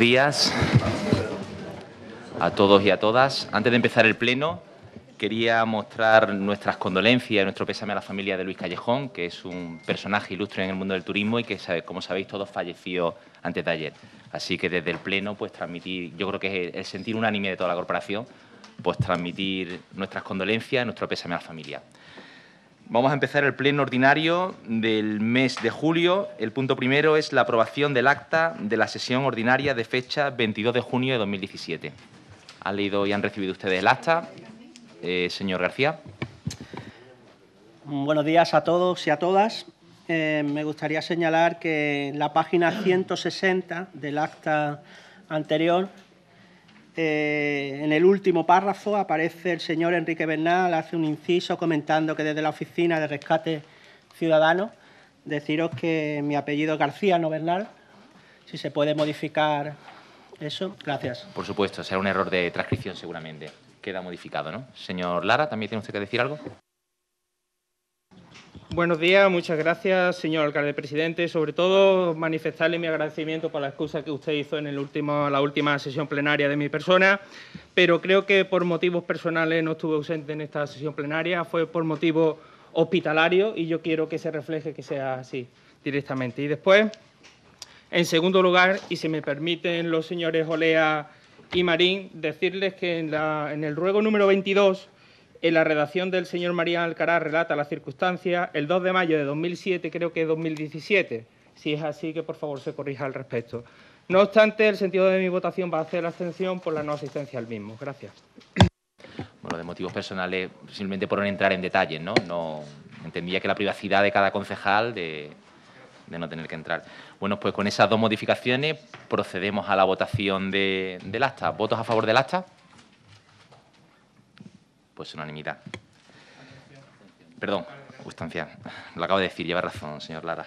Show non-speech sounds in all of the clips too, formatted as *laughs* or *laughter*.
días a todos y a todas. Antes de empezar el pleno, quería mostrar nuestras condolencias, nuestro pésame a la familia de Luis Callejón, que es un personaje ilustre en el mundo del turismo y que, como sabéis, todos falleció antes de ayer. Así que desde el pleno, pues transmitir, yo creo que es el sentir unánime de toda la corporación, pues transmitir nuestras condolencias, nuestro pésame a la familia. Vamos a empezar el pleno ordinario del mes de julio. El punto primero es la aprobación del acta de la sesión ordinaria de fecha 22 de junio de 2017. ¿Han leído y han recibido ustedes el acta? Eh, señor García. Buenos días a todos y a todas. Eh, me gustaría señalar que la página 160 del acta anterior eh, en el último párrafo aparece el señor Enrique Bernal, hace un inciso comentando que desde la Oficina de Rescate Ciudadano, deciros que mi apellido es García, no Bernal, si se puede modificar eso, gracias. Por supuesto, será un error de transcripción seguramente. Queda modificado, ¿no? Señor Lara, ¿también tiene usted que decir algo? Buenos días, muchas gracias, señor alcalde presidente. Sobre todo, manifestarle mi agradecimiento por la excusa que usted hizo en la última sesión plenaria de mi persona, pero creo que por motivos personales no estuve ausente en esta sesión plenaria, fue por motivo hospitalario y yo quiero que se refleje que sea así directamente. Y después, en segundo lugar, y si me permiten los señores Olea y Marín, decirles que en el ruego número 22 en la redacción del señor María Alcaraz relata la circunstancia el 2 de mayo de 2007, creo que 2017. Si es así, que por favor se corrija al respecto. No obstante, el sentido de mi votación va a ser la abstención por la no asistencia al mismo. Gracias. Bueno, de motivos personales, simplemente por no entrar en detalles, ¿no? No entendía que la privacidad de cada concejal de, no tener que entrar. Bueno, pues con esas dos modificaciones procedemos a la votación de, del acta. ¿Votos a favor del acta? Pues unanimidad. Perdón, justicia. Lo acabo de decir, lleva razón, señor Lara.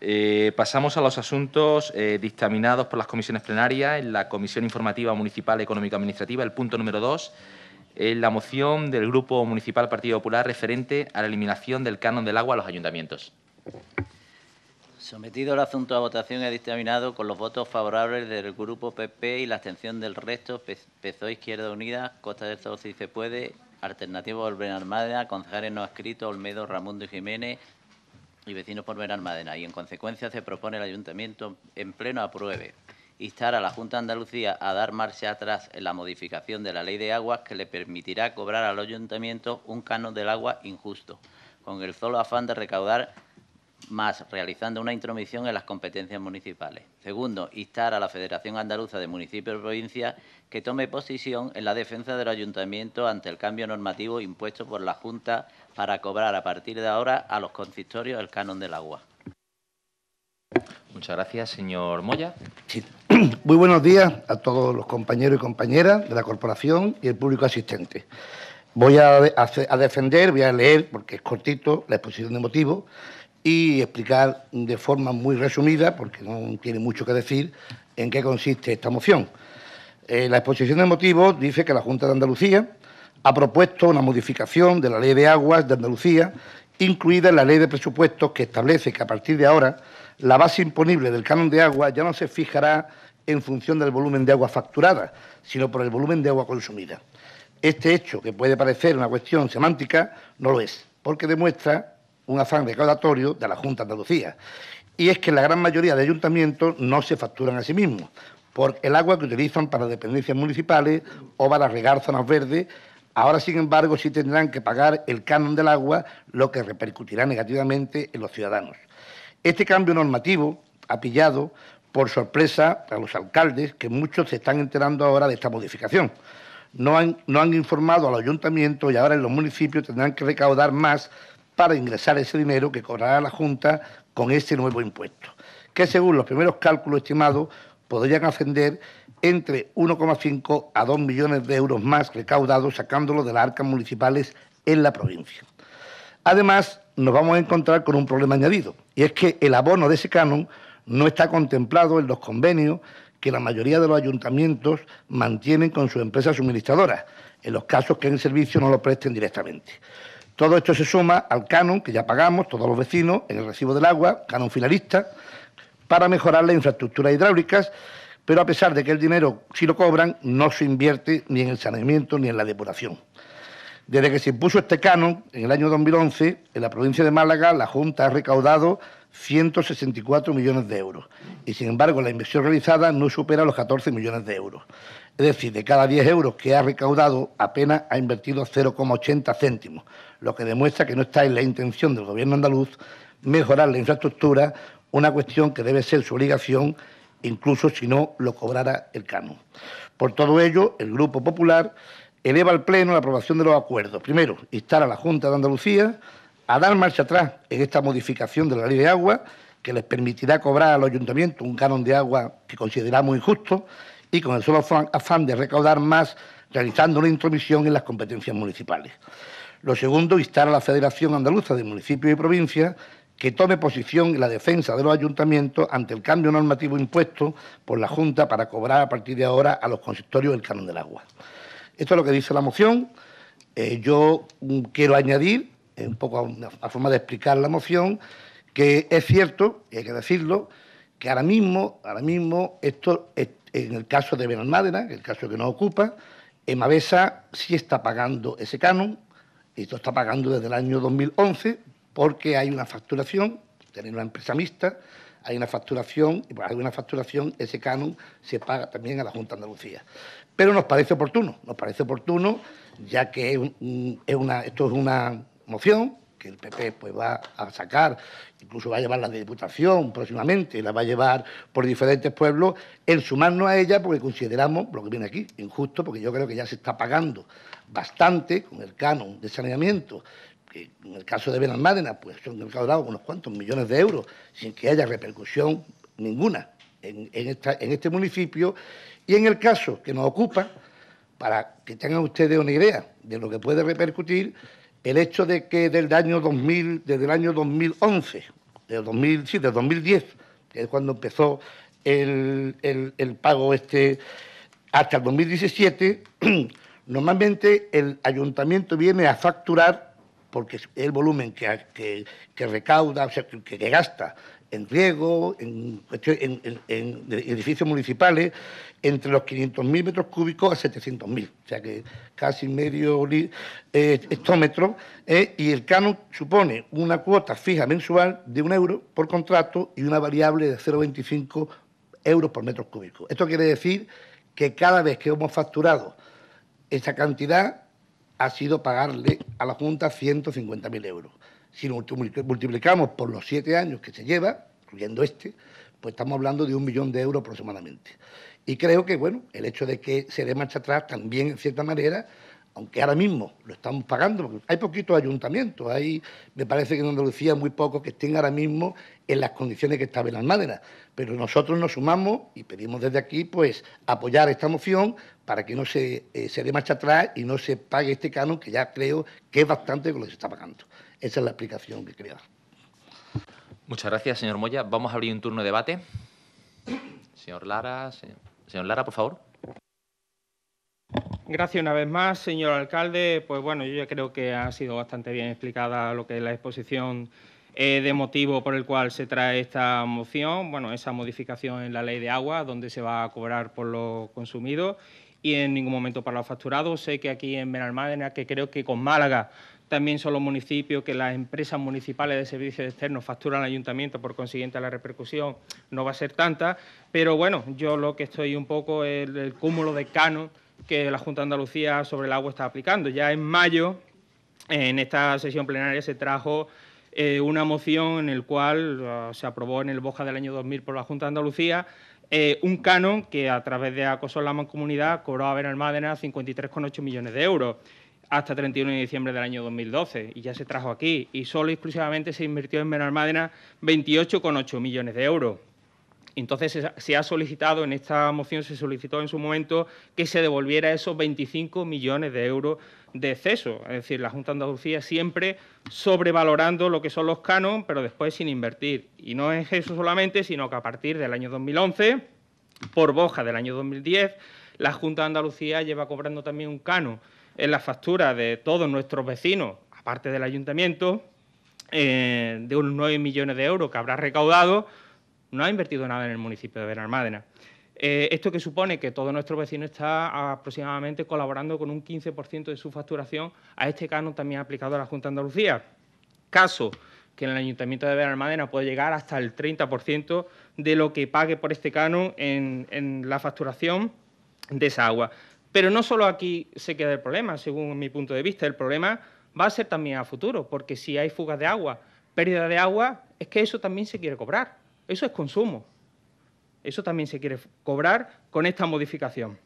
Eh, pasamos a los asuntos eh, dictaminados por las comisiones plenarias en la Comisión Informativa Municipal Económica Administrativa, el punto número dos, eh, la moción del Grupo Municipal Partido Popular referente a la eliminación del canon del agua a los ayuntamientos. Sometido el asunto a votación y dictaminado con los votos favorables del Grupo PP y la abstención del resto, PSOE Izquierda Unida, Costa del Sol si se puede, Alternativo por Benalmádena, concejales no Escrito Olmedo, Ramón de Jiménez y vecinos por Benalmádena. Y en consecuencia se propone el Ayuntamiento en pleno apruebe instar a la Junta de Andalucía a dar marcha atrás en la modificación de la ley de aguas que le permitirá cobrar al ayuntamiento un canon del agua injusto, con el solo afán de recaudar más realizando una intromisión en las competencias municipales. Segundo, instar a la Federación Andaluza de Municipios y Provincias que tome posición en la defensa del ayuntamiento ante el cambio normativo impuesto por la Junta para cobrar a partir de ahora a los consistorios el canon del agua. Muchas gracias, señor Moya. *clears throat* Muy buenos días a todos los compañeros y compañeras de la corporación y el público asistente. Voy a, a defender, voy a leer, porque es cortito, la exposición de motivos y explicar de forma muy resumida, porque no tiene mucho que decir, en qué consiste esta moción. Eh, la exposición de motivos dice que la Junta de Andalucía ha propuesto una modificación de la Ley de Aguas de Andalucía, incluida en la Ley de Presupuestos, que establece que a partir de ahora la base imponible del canon de agua ya no se fijará en función del volumen de agua facturada, sino por el volumen de agua consumida. Este hecho, que puede parecer una cuestión semántica, no lo es, porque demuestra un afán recaudatorio de la Junta de Andalucía. Y es que la gran mayoría de ayuntamientos no se facturan a sí mismos por el agua que utilizan para dependencias municipales o para regar zonas verdes. Ahora, sin embargo, sí tendrán que pagar el canon del agua, lo que repercutirá negativamente en los ciudadanos. Este cambio normativo ha pillado por sorpresa a los alcaldes, que muchos se están enterando ahora de esta modificación. No han, no han, informado al ayuntamiento y ahora en los municipios tendrán que recaudar más para ingresar ese dinero que cobrará la Junta con este nuevo impuesto, que según los primeros cálculos estimados podrían ascender entre 1,5 a 2 millones de euros más recaudados sacándolo de las arcas municipales en la provincia. Además, nos vamos a encontrar con un problema añadido, y es que el abono de ese canon no está contemplado en los convenios que la mayoría de los ayuntamientos mantienen con sus empresas suministradoras, en los casos que en servicio no lo presten directamente. Todo esto se suma al canon que ya pagamos todos los vecinos en el recibo del agua, canon finalista, para mejorar las infraestructuras hidráulicas, pero a pesar de que el dinero, si lo cobran, no se invierte ni en el saneamiento ni en la depuración. Desde que se impuso este canon, en el año 2011, en la provincia de Málaga, la Junta ha recaudado 164 millones de euros y, sin embargo, la inversión realizada no supera los 14 millones de euros. Es decir, de cada 10 euros que ha recaudado, apenas ha invertido 0,80 céntimos, lo que demuestra que no está en la intención del gobierno andaluz mejorar la infraestructura, una cuestión que debe ser su obligación, incluso si no lo cobrara el canon. Por todo ello, el Grupo Popular eleva al Pleno la aprobación de los acuerdos. Primero, instar a la Junta de Andalucía a dar marcha atrás en esta modificación de la ley de agua que les permitirá cobrar al ayuntamiento un canon de agua que consideramos injusto y con el solo afán de recaudar más realizando una intromisión en las competencias municipales. Lo segundo, instar a la Federación Andaluza de Municipios y Provincias que tome posición en la defensa de los ayuntamientos ante el cambio normativo impuesto por la Junta para cobrar a partir de ahora a los consistorios el canon del agua. Esto es lo que dice la moción. Eh, yo mm, quiero añadir, eh, un poco a, forma de explicar la moción, que es cierto, y hay que decirlo, que ahora mismo, ahora mismo esto, en el caso de Benalmádena, el caso que nos ocupa, Mavesa sí está pagando ese canon, y esto está pagando desde el año 2011 porque hay una facturación, tener una empresa mixta, hay una facturación, y hay una facturación, ese canon se paga también a la Junta de Andalucía. Pero nos parece oportuno, nos parece oportuno, ya que esto es una moción que el PP pues, va a sacar, incluso va a llevar la Diputación próximamente, la va a llevar por diferentes pueblos, en sumarnos a ella porque consideramos lo que viene aquí, injusto, porque yo creo que ya se está pagando bastante con el canon de saneamiento, que en el caso de Benalmádena pues son recaudados unos cuantos millones de euros sin que haya repercusión ninguna en, este municipio. Y en el caso que nos ocupa, para que tengan ustedes una idea de lo que puede repercutir, el hecho de que del año 2000, desde el año 2011, del sí, 2010, que es cuando empezó el, el pago este, hasta el 2017, *clears throat* Normalmente el ayuntamiento viene a facturar, porque es el volumen que, recauda, o sea, que, gasta en riego, en, edificios municipales, entre los 500.000 metros cúbicos a 700.000, o sea que casi medio eh, hectómetro, eh, y el canon supone una cuota fija mensual de un euro por contrato y una variable de 0,25 euros por metro cúbico. Esto quiere decir que cada vez que hemos facturado esa cantidad ha sido pagarle a la Junta 150.000 euros. Si lo multiplicamos por los siete años que se lleva, incluyendo este, pues estamos hablando de un millón de euros aproximadamente. Y creo que, bueno, el hecho de que se dé marcha atrás también, en cierta manera, aunque ahora mismo lo estamos pagando, porque hay poquitos ayuntamientos, hay, me parece que en Andalucía muy pocos que estén ahora mismo en las condiciones que en las maderas. pero nosotros nos sumamos y pedimos desde aquí pues apoyar esta moción para que no se, eh, se dé marcha atrás y no se pague este canon que ya creo que es bastante con lo que se está pagando. Esa es la explicación que quería dar. Muchas gracias, señor Moya. Vamos a abrir un turno de debate. Señor Lara, señor Lara, por favor. Gracias una vez más, señor alcalde. Pues bueno, yo ya creo que ha sido bastante bien explicada lo que es la exposición eh, de motivo por el cual se trae esta moción, bueno, esa modificación en la ley de agua, donde se va a cobrar por lo consumido y en ningún momento para los facturados. Sé que aquí en Benalmádena, que creo que con Málaga también son los municipios que las empresas municipales de servicios externos facturan al ayuntamiento, por consiguiente la repercusión no va a ser tanta, pero bueno, yo lo que estoy un poco el, el cúmulo de canos que la Junta de Andalucía sobre el agua está aplicando. Ya en mayo, en esta sesión plenaria, se trajo eh, una moción en la cual ah, se aprobó en el Boja del año 2000 por la Junta de Andalucía eh, un canon que a través de acoso en la mancomunidad cobró a Benalmádena 53,8 millones de euros hasta 31 de diciembre del año 2012 y ya se trajo aquí y solo exclusivamente se invirtió en Benalmádena 28,8 millones de euros. Entonces se ha solicitado, en esta moción se solicitó en su momento que se devolviera esos 25 millones de euros de exceso. Es decir, la Junta de Andalucía siempre sobrevalorando lo que son los canos, pero después sin invertir. Y no es eso solamente, sino que a partir del año 2011, por boja del año 2010, la Junta de Andalucía lleva cobrando también un cano en la factura de todos nuestros vecinos, aparte del ayuntamiento, eh, de unos 9 millones de euros que habrá recaudado no ha invertido nada en el municipio de Benalmádena. Eh, esto que supone que todo nuestro vecino está aproximadamente colaborando con un 15% de su facturación a este canon también aplicado a la Junta de Andalucía. Caso que en el Ayuntamiento de Benalmádena puede llegar hasta el 30% de lo que pague por este canon en, en la facturación de esa agua. Pero no solo aquí se queda el problema, según mi punto de vista, el problema va a ser también a futuro, porque si hay fugas de agua, pérdida de agua, es que eso también se quiere cobrar. Eso es consumo. Eso también se quiere cobrar con esta modificación.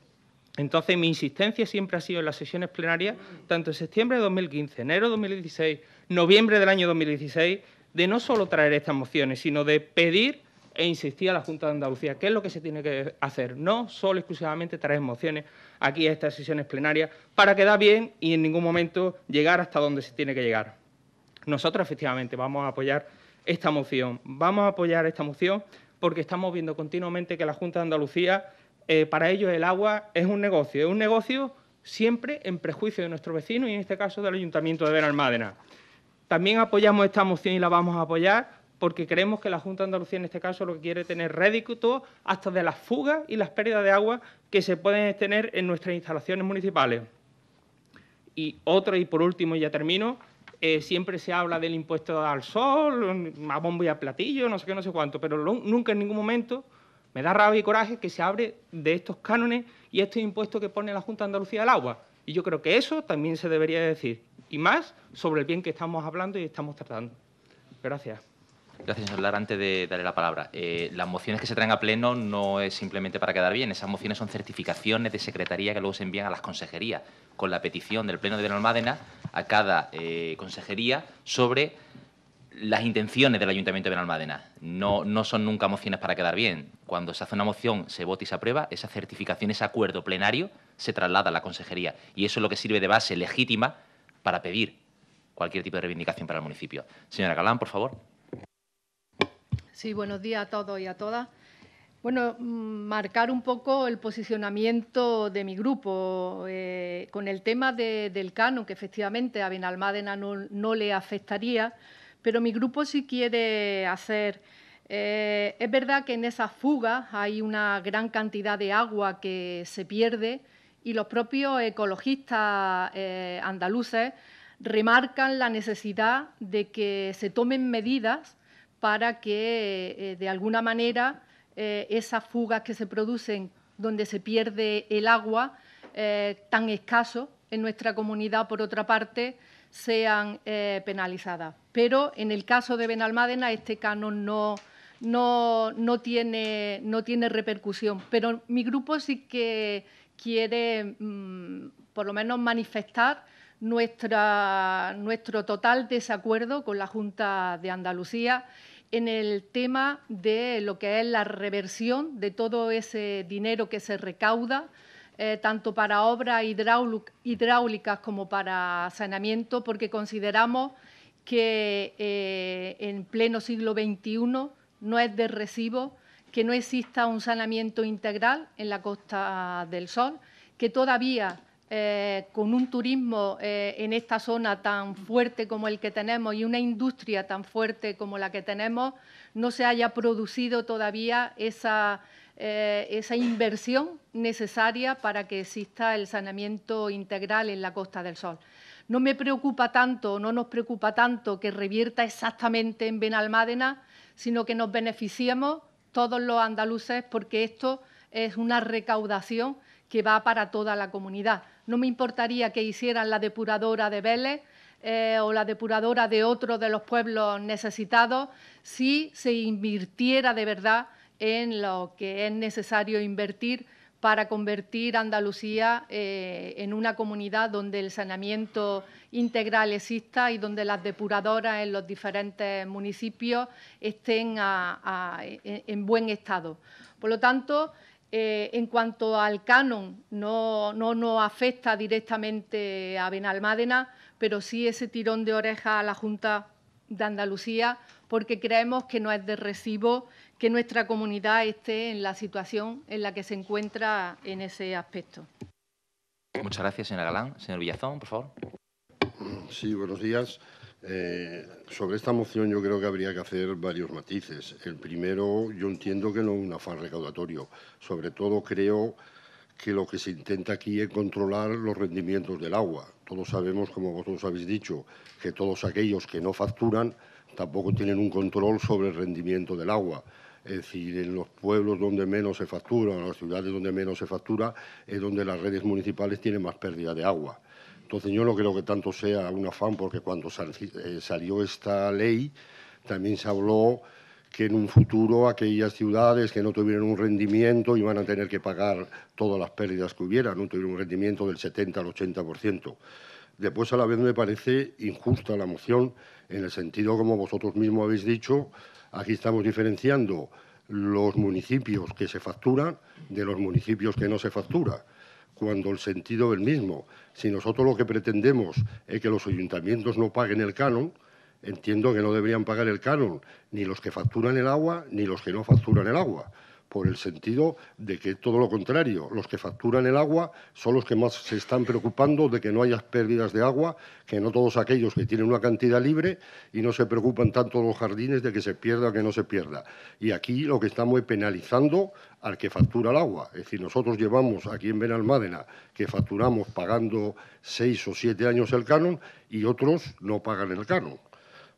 Entonces, mi insistencia siempre ha sido en las sesiones plenarias, tanto en septiembre de 2015, enero de 2016, noviembre del año 2016, de no solo traer estas mociones, sino de pedir e insistir a la Junta de Andalucía qué es lo que se tiene que hacer. No solo exclusivamente traer mociones aquí a estas sesiones plenarias para quedar bien y en ningún momento llegar hasta donde se tiene que llegar. Nosotros, efectivamente, vamos a apoyar esta moción. Vamos a apoyar esta moción porque estamos viendo continuamente que la Junta de Andalucía, eh, para ellos el agua es un negocio, es un negocio siempre en prejuicio de nuestro vecino y en este caso del Ayuntamiento de Benalmádena. También apoyamos esta moción y la vamos a apoyar porque creemos que la Junta de Andalucía en este caso lo que quiere tener rédito hasta de las fugas y las pérdidas de agua que se pueden tener en nuestras instalaciones municipales. Y otro, y por último, ya termino, eh, siempre se habla del impuesto al sol, a bombo y a platillo, no sé qué, no sé cuánto, pero nunca en ningún momento me da rabia y coraje que se hable de estos cánones y estos impuestos que pone la Junta de Andalucía al agua. Y yo creo que eso también se debería decir, y más sobre el bien que estamos hablando y estamos tratando. Gracias. Gracias, señor Lara. Antes de darle la palabra, eh, las mociones que se traen a pleno no es simplemente para quedar bien. Esas mociones son certificaciones de secretaría que luego se envían a las consejerías con la petición del Pleno de Benalmádena a cada eh, consejería sobre las intenciones del Ayuntamiento de Benalmádena. No, no son nunca mociones para quedar bien. Cuando se hace una moción, se vota y se aprueba, esa certificación, ese acuerdo plenario se traslada a la consejería. Y eso es lo que sirve de base legítima para pedir cualquier tipo de reivindicación para el municipio. Señora Galán, por favor. Sí, buenos días a todos y a todas. Bueno, mm, marcar un poco el posicionamiento de mi grupo. Eh, con el tema del canon, que efectivamente a Benalmádena no, le afectaría, pero mi grupo sí quiere hacer. Eh, es verdad que en esas fuga hay una gran cantidad de agua que se pierde y los propios ecologistas eh, andaluces remarcan la necesidad de que se tomen medidas para que, de alguna manera, eh, esas fugas que se producen donde se pierde el agua eh, tan escaso en nuestra comunidad, por otra parte, sean eh, penalizadas. Pero en el caso de Benalmádena este canon no, no, no, tiene, repercusión. Pero mi grupo sí que quiere, mm, por lo menos, manifestar nuestra, nuestro total desacuerdo con la Junta de Andalucía en el tema de lo que es la reversión de todo ese dinero que se recauda, eh, tanto para obras hidráulicas como para saneamiento, porque consideramos que eh, en pleno siglo XXI no es de recibo que no exista un saneamiento integral en la Costa del Sol, que todavía eh, con un turismo eh, en esta zona tan fuerte como el que tenemos y una industria tan fuerte como la que tenemos, no se haya producido todavía esa, eh, esa inversión necesaria para que exista el saneamiento integral en la Costa del Sol. No me preocupa tanto, no nos preocupa tanto que revierta exactamente en Benalmádena, sino que nos beneficiemos todos los andaluces porque esto es una recaudación que va para toda la comunidad no me importaría que hicieran la depuradora de Vélez eh, o la depuradora de otro de los pueblos necesitados si se invirtiera de verdad en lo que es necesario invertir para convertir Andalucía eh, en una comunidad donde el saneamiento integral exista y donde las depuradoras en los diferentes municipios estén en buen estado. Por lo tanto, eh, en cuanto al canon, no, nos afecta directamente a Benalmádena, pero sí ese tirón de oreja a la Junta de Andalucía, porque creemos que no es de recibo que nuestra comunidad esté en la situación en la que se encuentra en ese aspecto. Muchas gracias, señora Galán. Señor Villazón, por favor. Sí, buenos días. Eh, sobre esta moción yo creo que habría que hacer varios matices. El primero, yo entiendo que no es un afán recaudatorio. Sobre todo creo que lo que se intenta aquí es controlar los rendimientos del agua. Todos sabemos, como vosotros habéis dicho, que todos aquellos que no facturan tampoco tienen un control sobre el rendimiento del agua. Es decir, en los pueblos donde menos se factura, en las ciudades donde menos se factura, es donde las redes municipales tienen más pérdida de agua. Entonces yo no creo que tanto sea un afán, porque cuando eh, salió esta ley también se habló que en un futuro aquellas ciudades que no tuvieran un rendimiento iban a tener que pagar todas las pérdidas que hubiera, no tuvieron un rendimiento del 70 al 80%. Después, a la vez, me parece injusta la moción, en el sentido, como vosotros mismos habéis dicho, aquí estamos diferenciando los municipios que se facturan de los municipios que no se facturan cuando el sentido es el mismo. Si nosotros lo que pretendemos es que los ayuntamientos no paguen el canon, entiendo que no deberían pagar el canon ni los que facturan el agua ni los que no facturan el agua por el sentido de que todo lo contrario, los que facturan el agua son los que más se están preocupando de que no haya pérdidas de agua, que no todos aquellos que tienen una cantidad libre y no se preocupan tanto los jardines de que se pierda o que no se pierda. Y aquí lo que estamos es penalizando al que factura el agua. Es decir, nosotros llevamos aquí en Benalmádena que facturamos pagando seis o siete años el canon y otros no pagan el canon.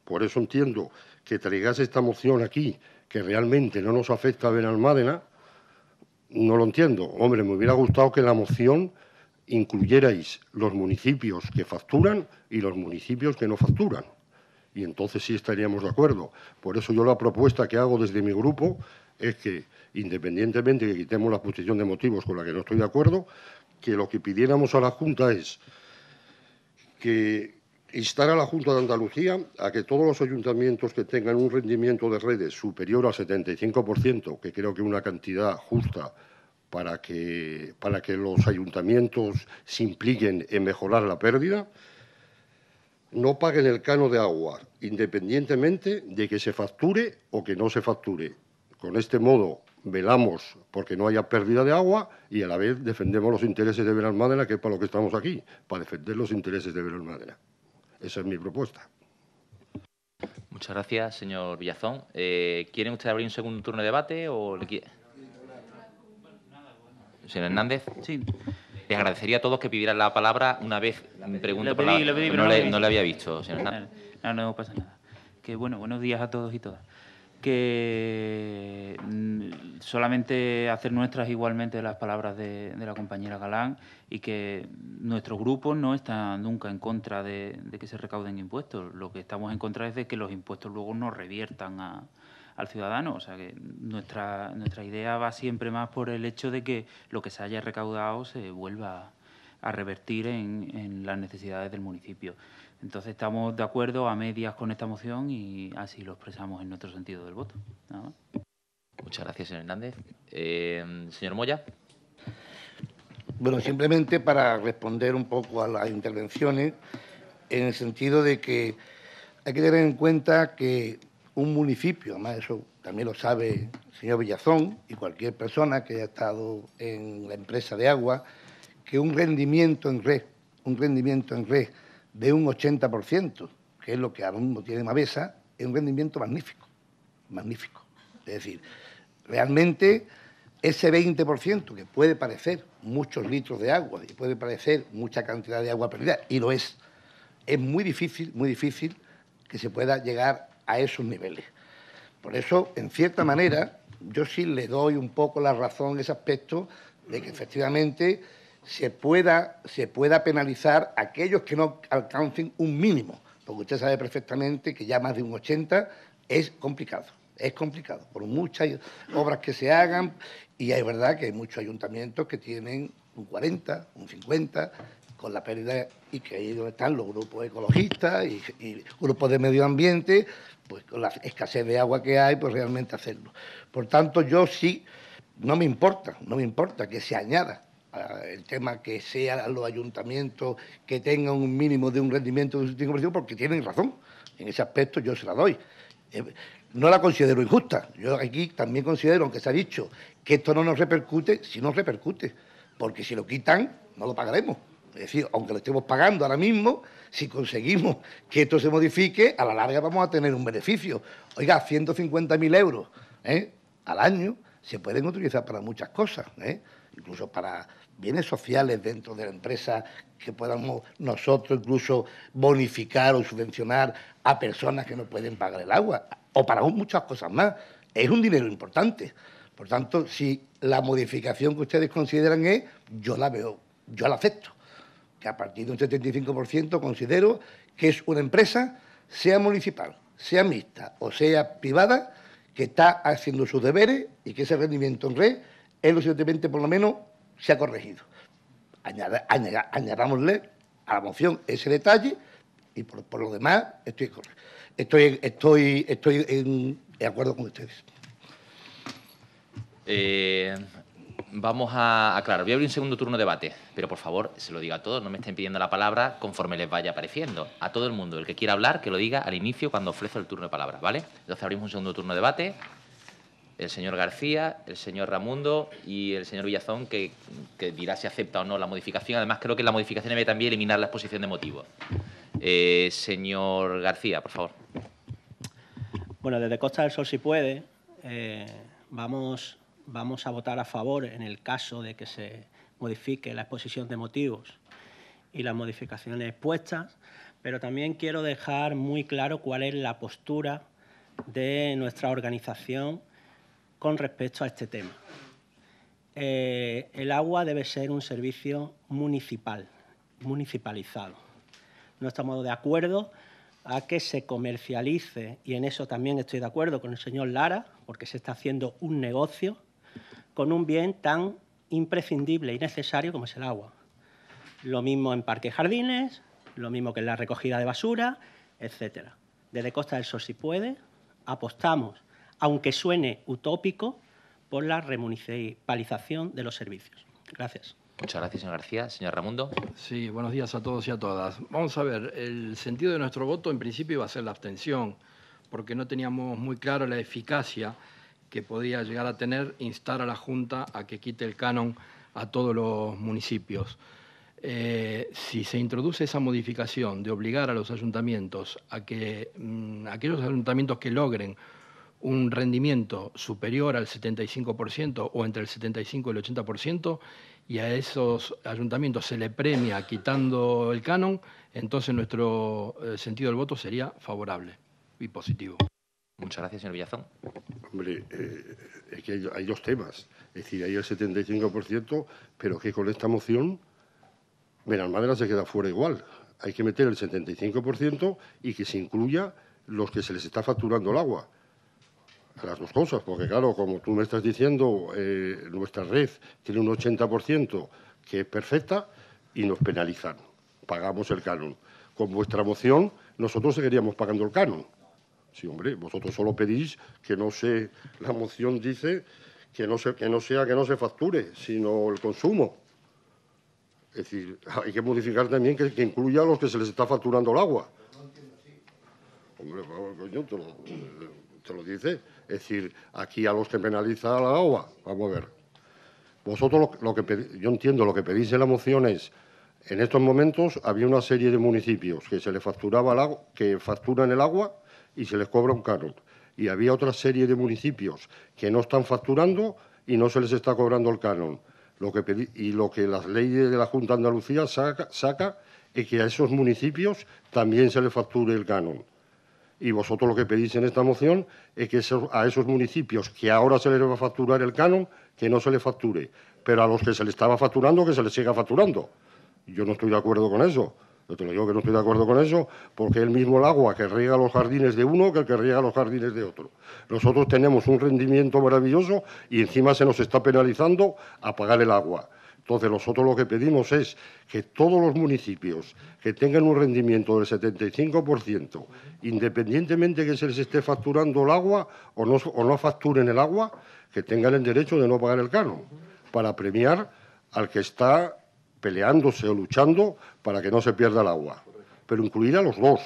Por eso entiendo que traigas esta moción aquí que realmente no nos afecta a Benalmádena, no lo entiendo. Hombre, me hubiera gustado que la moción incluyerais los municipios que facturan y los municipios que no facturan. Y entonces sí estaríamos de acuerdo. Por eso yo la propuesta que hago desde mi grupo es que, independientemente de que quitemos la posición de motivos con la que no estoy de acuerdo, que lo que pidiéramos a la Junta es que instar a la Junta de Andalucía a que todos los ayuntamientos que tengan un rendimiento de redes superior al 75%, que creo que es una cantidad justa para que, los ayuntamientos se impliquen en mejorar la pérdida, no paguen el cano de agua, independientemente de que se facture o que no se facture. Con este modo velamos porque no haya pérdida de agua y a la vez defendemos los intereses de Madera, que es para lo que estamos aquí, para defender los intereses de Madera. Esa es mi propuesta. Muchas gracias, señor Villazón. Eh, ¿Quieren ustedes abrir un segundo turno de debate o Señor Hernández. Sí. Le agradecería a todos que pidieran la palabra una vez pregunta no, le, no le había visto, señor Hernández. No, no pasa nada. Que bueno, buenos días a todos y todas que mm, solamente hacer nuestras igualmente las palabras de, la compañera Galán y que nuestro grupo no está nunca en contra de, que se recauden impuestos. Lo que estamos en contra es de que los impuestos luego no reviertan al ciudadano. O sea, que nuestra, nuestra idea va siempre más por el hecho de que lo que se haya recaudado se vuelva a revertir en las necesidades del municipio. Entonces estamos de acuerdo a medias con esta moción y así lo expresamos en nuestro sentido del voto. Muchas gracias, señor Hernández. Eh, señor Moya. Bueno, simplemente para responder un poco a las intervenciones, en el sentido de que hay que tener en cuenta que un municipio, además eso también lo sabe el señor Villazón y cualquier persona que haya estado en la empresa de agua, que un rendimiento en red, un rendimiento en red de un 80%, que es lo que ahora mismo tiene Mavesa, es un rendimiento magnífico, magnífico. Es decir, realmente ese 20% que puede parecer muchos litros de agua y puede parecer mucha cantidad de agua perdida, y lo es, es muy difícil, muy difícil que se pueda llegar a esos niveles. Por eso, en cierta manera, yo sí le doy un poco la razón en ese aspecto de que efectivamente se pueda, se pueda penalizar aquellos que no alcancen un mínimo, porque usted sabe perfectamente que ya más de un 80 es complicado, es complicado, por muchas obras que se hagan, y es verdad que hay muchos ayuntamientos que tienen un 40, un 50, con la pérdida, y que ahí donde están los grupos ecologistas y, y grupos de medio ambiente, pues con la escasez de agua que hay, pues realmente hacerlo. Por tanto, yo sí, no me importa, no me importa que se añada el tema que sea los ayuntamientos que tengan un mínimo de un rendimiento de un porque tienen razón. En ese aspecto yo se la doy. Eh, no la considero injusta. Yo aquí también considero, aunque se ha dicho que esto no nos repercute, si nos repercute, porque si lo quitan, no lo pagaremos. Es decir, aunque lo estemos pagando ahora mismo, si conseguimos que esto se modifique, a la larga vamos a tener un beneficio. Oiga, 150.000 euros ¿eh? al año se pueden utilizar para muchas cosas, ¿eh? incluso para bienes sociales dentro de la empresa que podamos nosotros incluso bonificar o subvencionar a personas que no pueden pagar el agua o para muchas cosas más. Es un dinero importante. Por tanto, si la modificación que ustedes consideran es, yo la veo, yo la acepto. Que a partir de un 75% considero que es una empresa, sea municipal, sea mixta o sea privada, que está haciendo sus deberes y que ese rendimiento en red es lo suficientemente, por lo menos, se ha corregido. añadámosle a la moción ese detalle y por, lo demás estoy, estoy, estoy, estoy de acuerdo con ustedes. Eh, vamos a aclarar. Voy a abrir un segundo turno de debate, pero por favor, se lo diga a todos, no me estén pidiendo la palabra conforme les vaya apareciendo. A todo el mundo, el que quiera hablar, que lo diga al inicio cuando ofrezco el turno de palabra, ¿vale? Entonces abrimos un segundo turno de debate el señor García, el señor Ramundo y el señor Villazón, que, dirá si acepta o no la modificación. Además, creo que la modificación debe también eliminar la exposición de motivos. Eh, señor García, por favor. Bueno, desde Costa del Sol, si puede, eh, vamos, vamos a votar a favor en el caso de que se modifique la exposición de motivos y las modificaciones expuestas, pero también quiero dejar muy claro cuál es la postura de nuestra organización con respecto a este tema. Eh, el agua debe ser un servicio municipal, municipalizado. No estamos de acuerdo a que se comercialice, y en eso también estoy de acuerdo con el señor Lara, porque se está haciendo un negocio con un bien tan imprescindible y necesario como es el agua. Lo mismo en parques y jardines, lo mismo que en la recogida de basura, etcétera. Desde Costa del Sol, si puede, apostamos aunque suene utópico, por la remunicipalización de los servicios. Gracias. Muchas gracias, señor García. Señor Ramundo. Sí, buenos días a todos y a todas. Vamos a ver, el sentido de nuestro voto en principio iba a ser la abstención, porque no teníamos muy claro la eficacia que podía llegar a tener instar a la Junta a que quite el canon a todos los municipios. Eh, si se introduce esa modificación de obligar a los ayuntamientos a que mm, aquellos ayuntamientos que logren un rendimiento superior al 75% o entre el 75 y el 80% y a esos ayuntamientos se le premia quitando el canon, entonces nuestro eh, sentido del voto sería favorable y positivo. Muchas gracias, señor Villazón. Hombre, eh, es que hay, dos temas. Es decir, hay el 75%, pero que con esta moción Madera se queda fuera igual. Hay que meter el 75% y que se incluya los que se les está facturando el agua. Las dos cosas, porque claro, como tú me estás diciendo, eh, nuestra red tiene un 80% que es perfecta y nos penalizan, pagamos el canon. Con vuestra moción nosotros seguiríamos pagando el canon. Sí, hombre, vosotros solo pedís que no se, la moción dice que no, se, que no sea que no se facture, sino el consumo. Es decir, hay que modificar también que, incluya a los que se les está facturando el agua. Hombre, por favor, coño, te lo, te lo dice. Es decir, aquí a los que penaliza la agua, vamos a ver. Vosotros lo, que yo entiendo, lo que pedís en la moción es, en estos momentos había una serie de municipios que se les facturaba el agua, que facturan el agua y se les cobra un canon. Y había otra serie de municipios que no están facturando y no se les está cobrando el canon. y lo que las leyes de la Junta de Andalucía saca, saca es que a esos municipios también se les facture el canon y vosotros lo que pedís en esta moción es que a esos municipios que ahora se les va a facturar el canon, que no se les facture, pero a los que se les estaba facturando, que se les siga facturando. Yo no estoy de acuerdo con eso. Yo te lo digo que no estoy de acuerdo con eso, porque es el mismo el agua que riega los jardines de uno que el que riega los jardines de otro. Nosotros tenemos un rendimiento maravilloso y encima se nos está penalizando a pagar el agua. Entonces, nosotros lo que pedimos es que todos los municipios que tengan un rendimiento del 75%, independientemente que se les esté facturando el agua o no, o no facturen el agua, que tengan el derecho de no pagar el canon, para premiar al que está peleándose o luchando para que no se pierda el agua, pero incluir a los dos,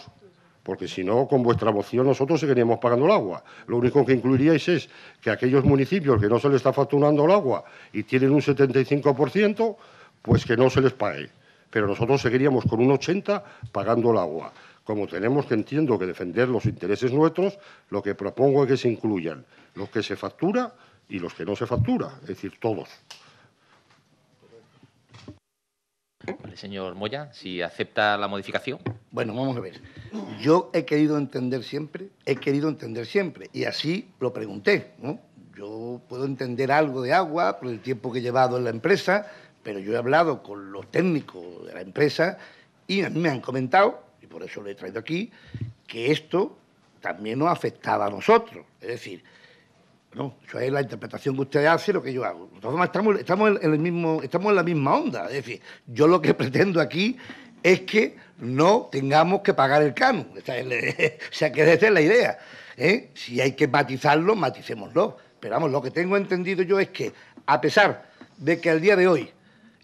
porque si no, con vuestra moción nosotros seguiríamos pagando el agua. Lo único que incluiríais es que aquellos municipios que no se les está facturando el agua y tienen un 75%, pues que no se les pague. Pero nosotros seguiríamos con un 80% pagando el agua. Como tenemos que, entiendo, que defender los intereses nuestros, lo que propongo es que se incluyan los que se factura y los que no se factura, es decir, todos. señor Moya, si acepta la modificación. Bueno, vamos a ver. Yo he querido entender siempre, he querido entender siempre, y así lo pregunté, Yo puedo entender algo de agua por el tiempo que he llevado en la empresa, pero yo he hablado con los técnicos de la empresa y a mí me han comentado, y por eso lo he traído aquí, que esto también nos afectaba a nosotros. Es decir, no, eso es la interpretación que usted hace, y lo que yo hago. Nosotros estamos, estamos, en el mismo, estamos en la misma onda. Es decir, yo lo que *laughs* pretendo aquí es que no tengamos que pagar el canon. *laughs* o sea, que esa es la idea. ¿eh? Si hay que matizarlo, maticémoslo. Pero vamos, lo que tengo entendido yo es que, a pesar de que al día de hoy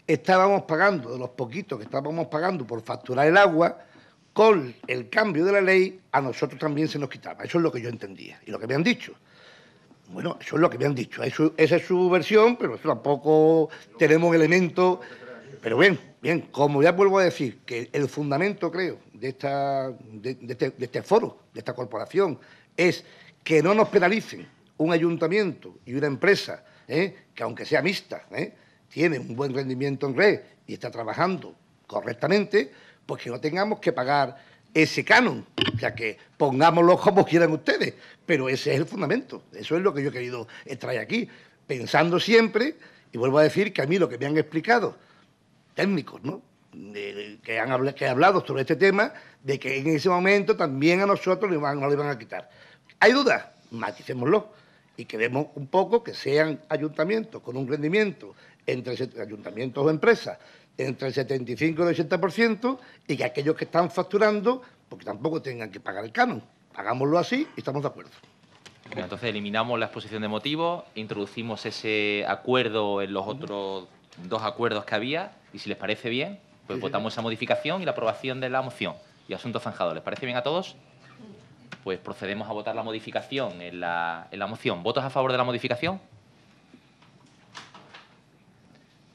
estábamos pagando, de los poquitos que estábamos pagando por facturar el agua, con el cambio de la ley, a nosotros también se nos quitaba. Eso es lo que yo entendía y lo que me han dicho. Bueno, eso es lo que me han dicho. esa es su versión, pero tampoco tenemos elementos. Pero bien, bien, como ya vuelvo a decir, que el fundamento, creo, de, esta, de, este, este foro, de esta corporación, es que no nos penalicen un ayuntamiento y una empresa, ¿eh? que aunque sea mixta, ¿eh? tiene un buen rendimiento en red y está trabajando correctamente, pues que no tengamos que pagar ese canon. O sea que pongámoslo como quieran ustedes, pero ese es el fundamento. Eso es lo que yo he querido extraer aquí, pensando siempre, y vuelvo a decir que a mí lo que me han explicado, técnicos, ¿no? que, han hablado, he hablado sobre este tema, de que en ese momento también a nosotros nos van, no le van a quitar. ¿Hay dudas? Maticémoslo. Y queremos un poco que sean ayuntamientos con un rendimiento entre ayuntamientos o empresas entre el 75 y el 80% y que aquellos que están facturando, porque tampoco tengan que pagar el canon. pagámoslo así y estamos de acuerdo. entonces eliminamos la exposición de motivos, introducimos ese acuerdo en los otros dos acuerdos que había y si les parece bien, pues votamos esa modificación y la aprobación de la moción y asunto zanjado. ¿Les parece bien a todos? Pues procedemos a votar la modificación en la moción. ¿Votos a favor de la modificación?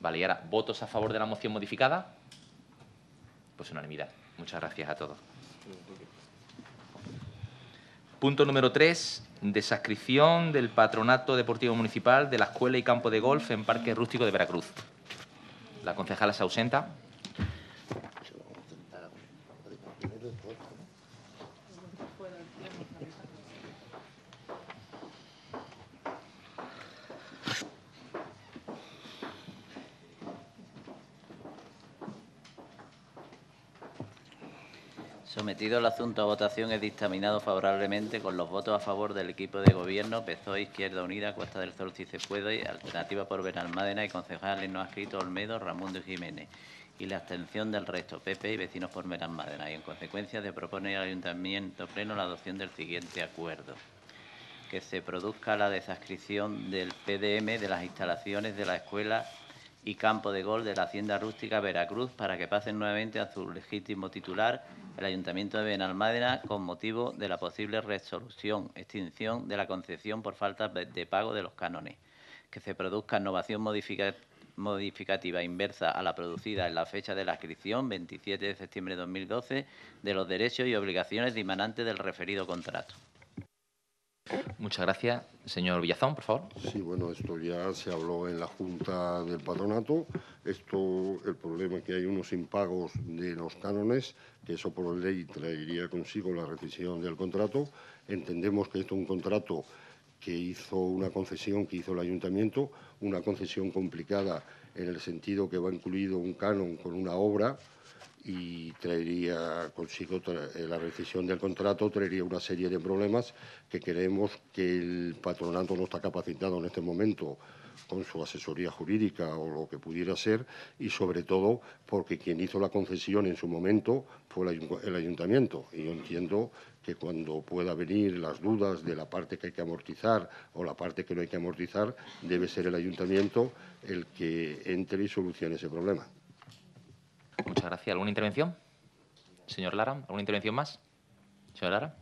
Vale, y ahora, ¿votos a favor de la moción modificada? Pues unanimidad. Muchas gracias a todos. Punto número 3, desascripción del Patronato Deportivo Municipal de la Escuela y Campo de Golf en Parque Rústico de Veracruz. La concejala se ausenta. Sometido el asunto a votación, es dictaminado favorablemente con los votos a favor del equipo de gobierno PSOE, Izquierda Unida, Cuesta del Sol, si se puede, Alternativa por Benalmádena y concejales no escrito Olmedo, Ramón de Jiménez, y la abstención del resto, PP y Vecinos por Benalmádena. Y en consecuencia de propone al Ayuntamiento Pleno la adopción del siguiente acuerdo. Que se produzca la desascripción del PDM de las instalaciones de la escuela y campo de gol de la Hacienda Rústica Veracruz para que pasen nuevamente a su legítimo titular el Ayuntamiento de Benalmádena con motivo de la posible resolución, extinción de la concesión por falta de pago de los cánones, que se produzca innovación modificativa inversa a la producida en la fecha de la inscripción, 27 de septiembre de 2012, de los derechos y obligaciones dimanantes del referido contrato. Muchas gracias. Señor Villazón, por favor. Sí, bueno, esto ya se habló en la Junta del Patronato. Esto, el problema es que hay unos impagos de los cánones, que eso por ley traería consigo la rescisión del contrato. Entendemos que esto es un contrato que hizo una concesión que hizo el ayuntamiento, una concesión complicada en el sentido que va incluido un canon con una obra, y traería consigo eh, la rescisión del contrato, traería una serie de problemas que creemos que el patronato no está capacitado en este momento con su asesoría jurídica o lo que pudiera ser y sobre todo porque quien hizo la concesión en su momento fue el ayuntamiento y yo entiendo que cuando pueda venir las dudas de la parte que hay que amortizar o la parte que no hay que amortizar debe ser el ayuntamiento el que entre y solucione ese problema. Muchas gracias. ¿Alguna intervención? Señor Lara, ¿alguna intervención más? Señor Lara.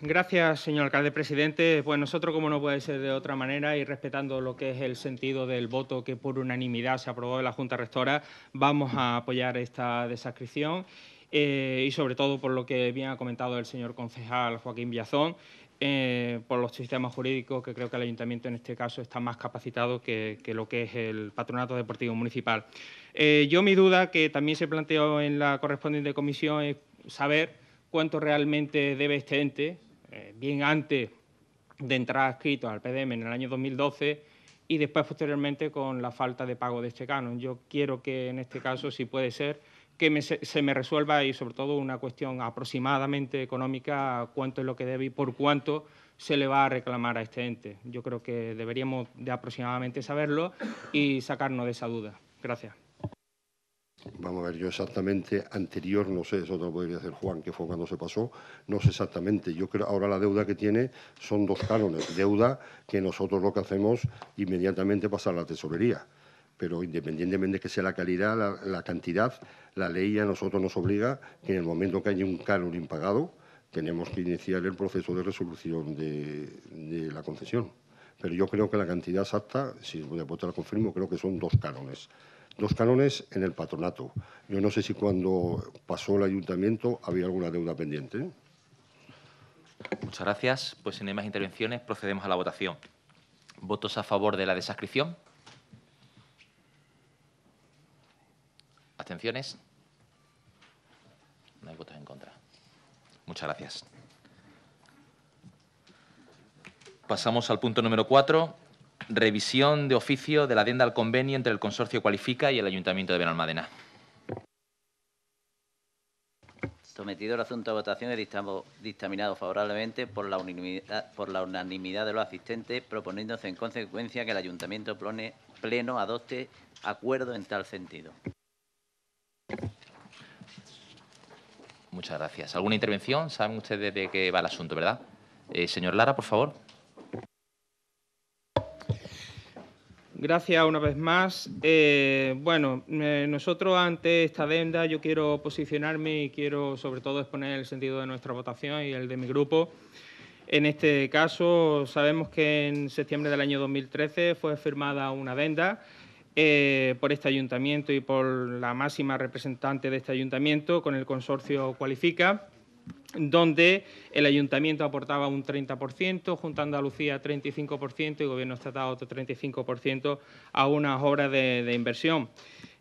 Gracias, señor alcalde presidente. Pues nosotros, como no puede ser de otra manera, y respetando lo que es el sentido del voto que por unanimidad se aprobó en la Junta Rectora, vamos a apoyar esta desascripción. Eh, y sobre todo por lo que bien ha comentado el señor concejal Joaquín Villazón, eh, por los sistemas jurídicos, que creo que el ayuntamiento en este caso está más capacitado que, lo que es el patronato deportivo municipal. Eh, yo mi duda, que también se planteó en la correspondiente comisión, es saber cuánto realmente debe este ente, eh, bien antes de entrar escrito al PDM en el año 2012 y después posteriormente con la falta de pago de este canon. Yo quiero que en este caso, si puede ser, que se me resuelva y sobre todo una cuestión aproximadamente económica, cuánto es lo que debe y por cuánto se le va a reclamar a este ente. Yo creo que deberíamos de aproximadamente saberlo y sacarnos de esa duda. Gracias. Vamos a ver, yo exactamente anterior, no sé, eso te lo podría hacer Juan, que fue cuando se pasó, no sé exactamente. Yo creo ahora la deuda que tiene son dos cánones. Deuda que nosotros lo que hacemos inmediatamente pasa a la tesorería pero independientemente de que sea la calidad, la, cantidad, la ley a nosotros nos obliga que en el momento que haya un canon impagado, tenemos que iniciar el proceso de resolución de, la concesión. Pero yo creo que la cantidad exacta, si voy a la confirmo, creo que son dos cánones. Dos cánones en el patronato. Yo no sé si cuando pasó el ayuntamiento había alguna deuda pendiente. Muchas gracias. Pues sin más intervenciones procedemos a la votación. ¿Votos a favor de la desascripción? ¿Abstenciones? No hay votos en contra. Muchas gracias. Pasamos al punto número 4, revisión de oficio de la adenda al convenio entre el Consorcio Cualifica y el Ayuntamiento de Benalmádena. Sometido el asunto a votación y dictaminado favorablemente por la, unanimidad, por la unanimidad de los asistentes, proponiéndose en consecuencia que el Ayuntamiento Pleno adopte acuerdo en tal sentido. Muchas gracias. ¿Alguna intervención? Saben ustedes de qué va el asunto, ¿verdad? Eh, señor Lara, por favor. Gracias una vez más. Eh, bueno, eh, nosotros ante esta venda yo quiero posicionarme y quiero sobre todo exponer el sentido de nuestra votación y el de mi grupo. En este caso sabemos que en septiembre del año 2013 fue firmada una adenda eh, por este ayuntamiento y por la máxima representante de este ayuntamiento, con el consorcio Cualifica, donde el ayuntamiento aportaba un 30%, Junta Andalucía 35% y Gobierno Estatal otro 35% a unas obras de, inversión.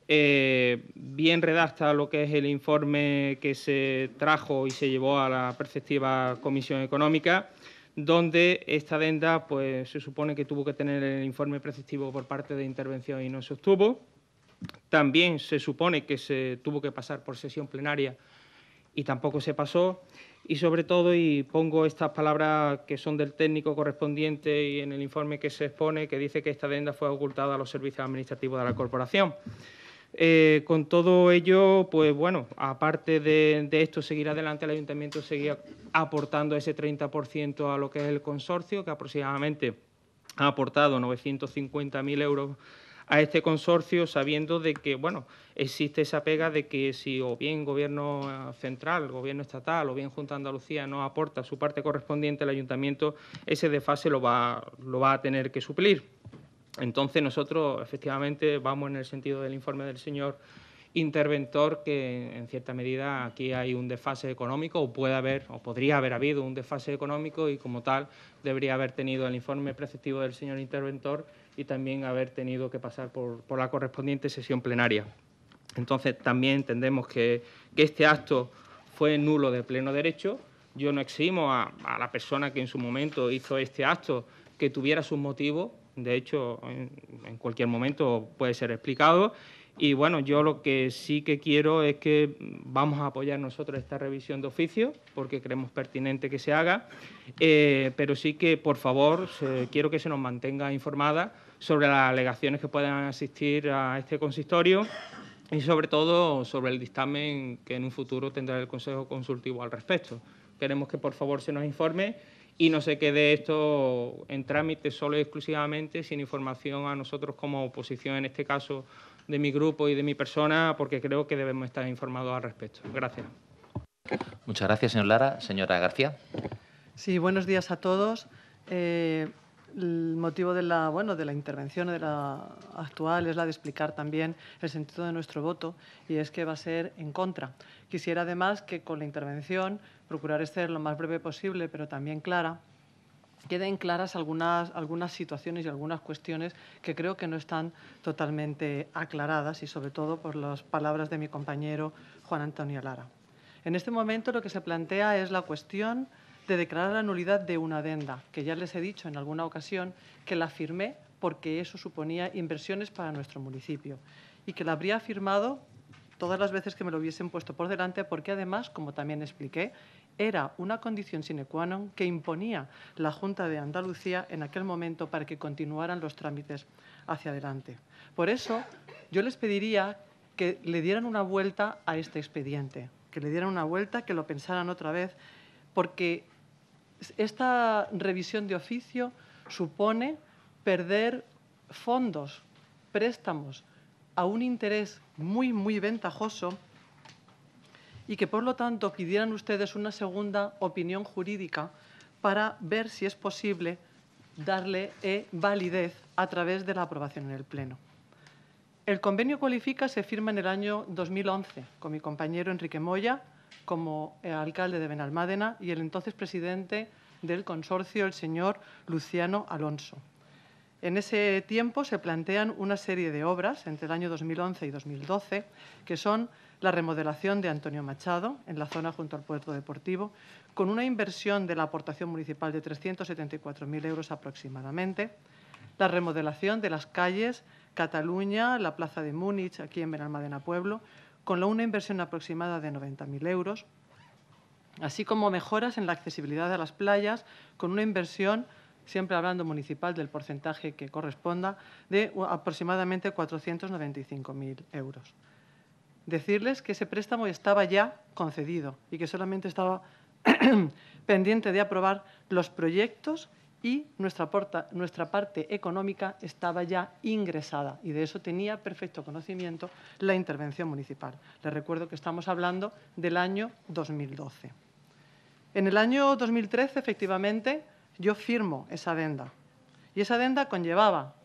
Eh, bien redacta lo que es el informe que se trajo y se llevó a la perspectiva Comisión Económica donde esta adenda pues, se supone que tuvo que tener el informe preceptivo por parte de intervención y no se obtuvo. También se supone que se tuvo que pasar por sesión plenaria y tampoco se pasó. Y sobre todo, y pongo estas palabras que son del técnico correspondiente y en el informe que se expone, que dice que esta adenda fue ocultada a los servicios administrativos de la corporación. Eh, con todo ello, pues bueno, aparte de, esto, seguir adelante el ayuntamiento seguirá aportando ese 30% a lo que es el consorcio, que aproximadamente ha aportado 950.000 euros a este consorcio sabiendo de que, bueno, existe esa pega de que si o bien gobierno central, gobierno estatal o bien Junta de Andalucía no aporta su parte correspondiente, al ayuntamiento ese desfase lo lo va a tener que suplir. Entonces nosotros efectivamente vamos en el sentido del informe del señor interventor que en cierta medida aquí hay un desfase económico o puede haber o podría haber habido un desfase económico y como tal debería haber tenido el informe preceptivo del señor interventor y también haber tenido que pasar por, la correspondiente sesión plenaria. Entonces también entendemos que, este acto fue nulo de pleno derecho. Yo no eximo a, a la persona que en su momento hizo este acto que tuviera sus motivos de hecho, en, cualquier momento puede ser explicado. Y bueno, yo lo que sí que quiero es que vamos a apoyar nosotros esta revisión de oficio, porque creemos pertinente que se haga, eh, pero sí que, por favor, quiero que se nos mantenga informada sobre las alegaciones que puedan asistir a este consistorio y, sobre todo, sobre el dictamen que en un futuro tendrá el Consejo Consultivo al respecto. Queremos que, por favor, se nos informe y no se quede esto en trámite solo y exclusivamente sin información a nosotros como oposición, en este caso de mi grupo y de mi persona, porque creo que debemos estar informados al respecto. Gracias. Muchas gracias, señor Lara. Señora García. Sí, buenos días a todos. Eh, el motivo de la, bueno, de la intervención de la actual es la de explicar también el sentido de nuestro voto y es que va a ser en contra. Quisiera además que con la intervención procurar ser este lo más breve posible, pero también clara, queden claras algunas, algunas situaciones y algunas cuestiones que creo que no están totalmente aclaradas y sobre todo por las palabras de mi compañero Juan Antonio Lara. En este momento lo que se plantea es la cuestión de declarar la nulidad de una adenda, que ya les he dicho en alguna ocasión que la firmé porque eso suponía inversiones para nuestro municipio y que la habría firmado todas las veces que me lo hubiesen puesto por delante, porque además, como también expliqué, era una condición sine qua non que imponía la Junta de Andalucía en aquel momento para que continuaran los trámites hacia adelante. Por eso, yo les pediría que le dieran una vuelta a este expediente, que le dieran una vuelta, que lo pensaran otra vez, porque esta revisión de oficio supone perder fondos, préstamos, a un interés muy, muy ventajoso y que, por lo tanto, pidieran ustedes una segunda opinión jurídica para ver si es posible darle eh, validez a través de la aprobación en el Pleno. El convenio cualifica se firma en el año 2011 con mi compañero Enrique Moya como eh, alcalde de Benalmádena y el entonces presidente del consorcio, el señor Luciano Alonso. En ese tiempo se plantean una serie de obras entre el año 2011 y 2012 que son la remodelación de Antonio Machado en la zona junto al puerto deportivo, con una inversión de la aportación municipal de 374.000 euros aproximadamente, la remodelación de las calles Cataluña, la Plaza de Múnich, aquí en Benalmádena Pueblo, con una inversión aproximada de 90.000 euros, así como mejoras en la accesibilidad a las playas con una inversión siempre hablando municipal del porcentaje que corresponda, de aproximadamente 495.000 euros decirles que ese préstamo estaba ya concedido y que solamente estaba *clears throat* pendiente de aprobar los proyectos y nuestra, parte económica estaba ya ingresada y de eso tenía perfecto conocimiento la intervención municipal. Les recuerdo que estamos hablando del año 2012. En el año 2013, efectivamente, yo firmo esa adenda y esa adenda conllevaba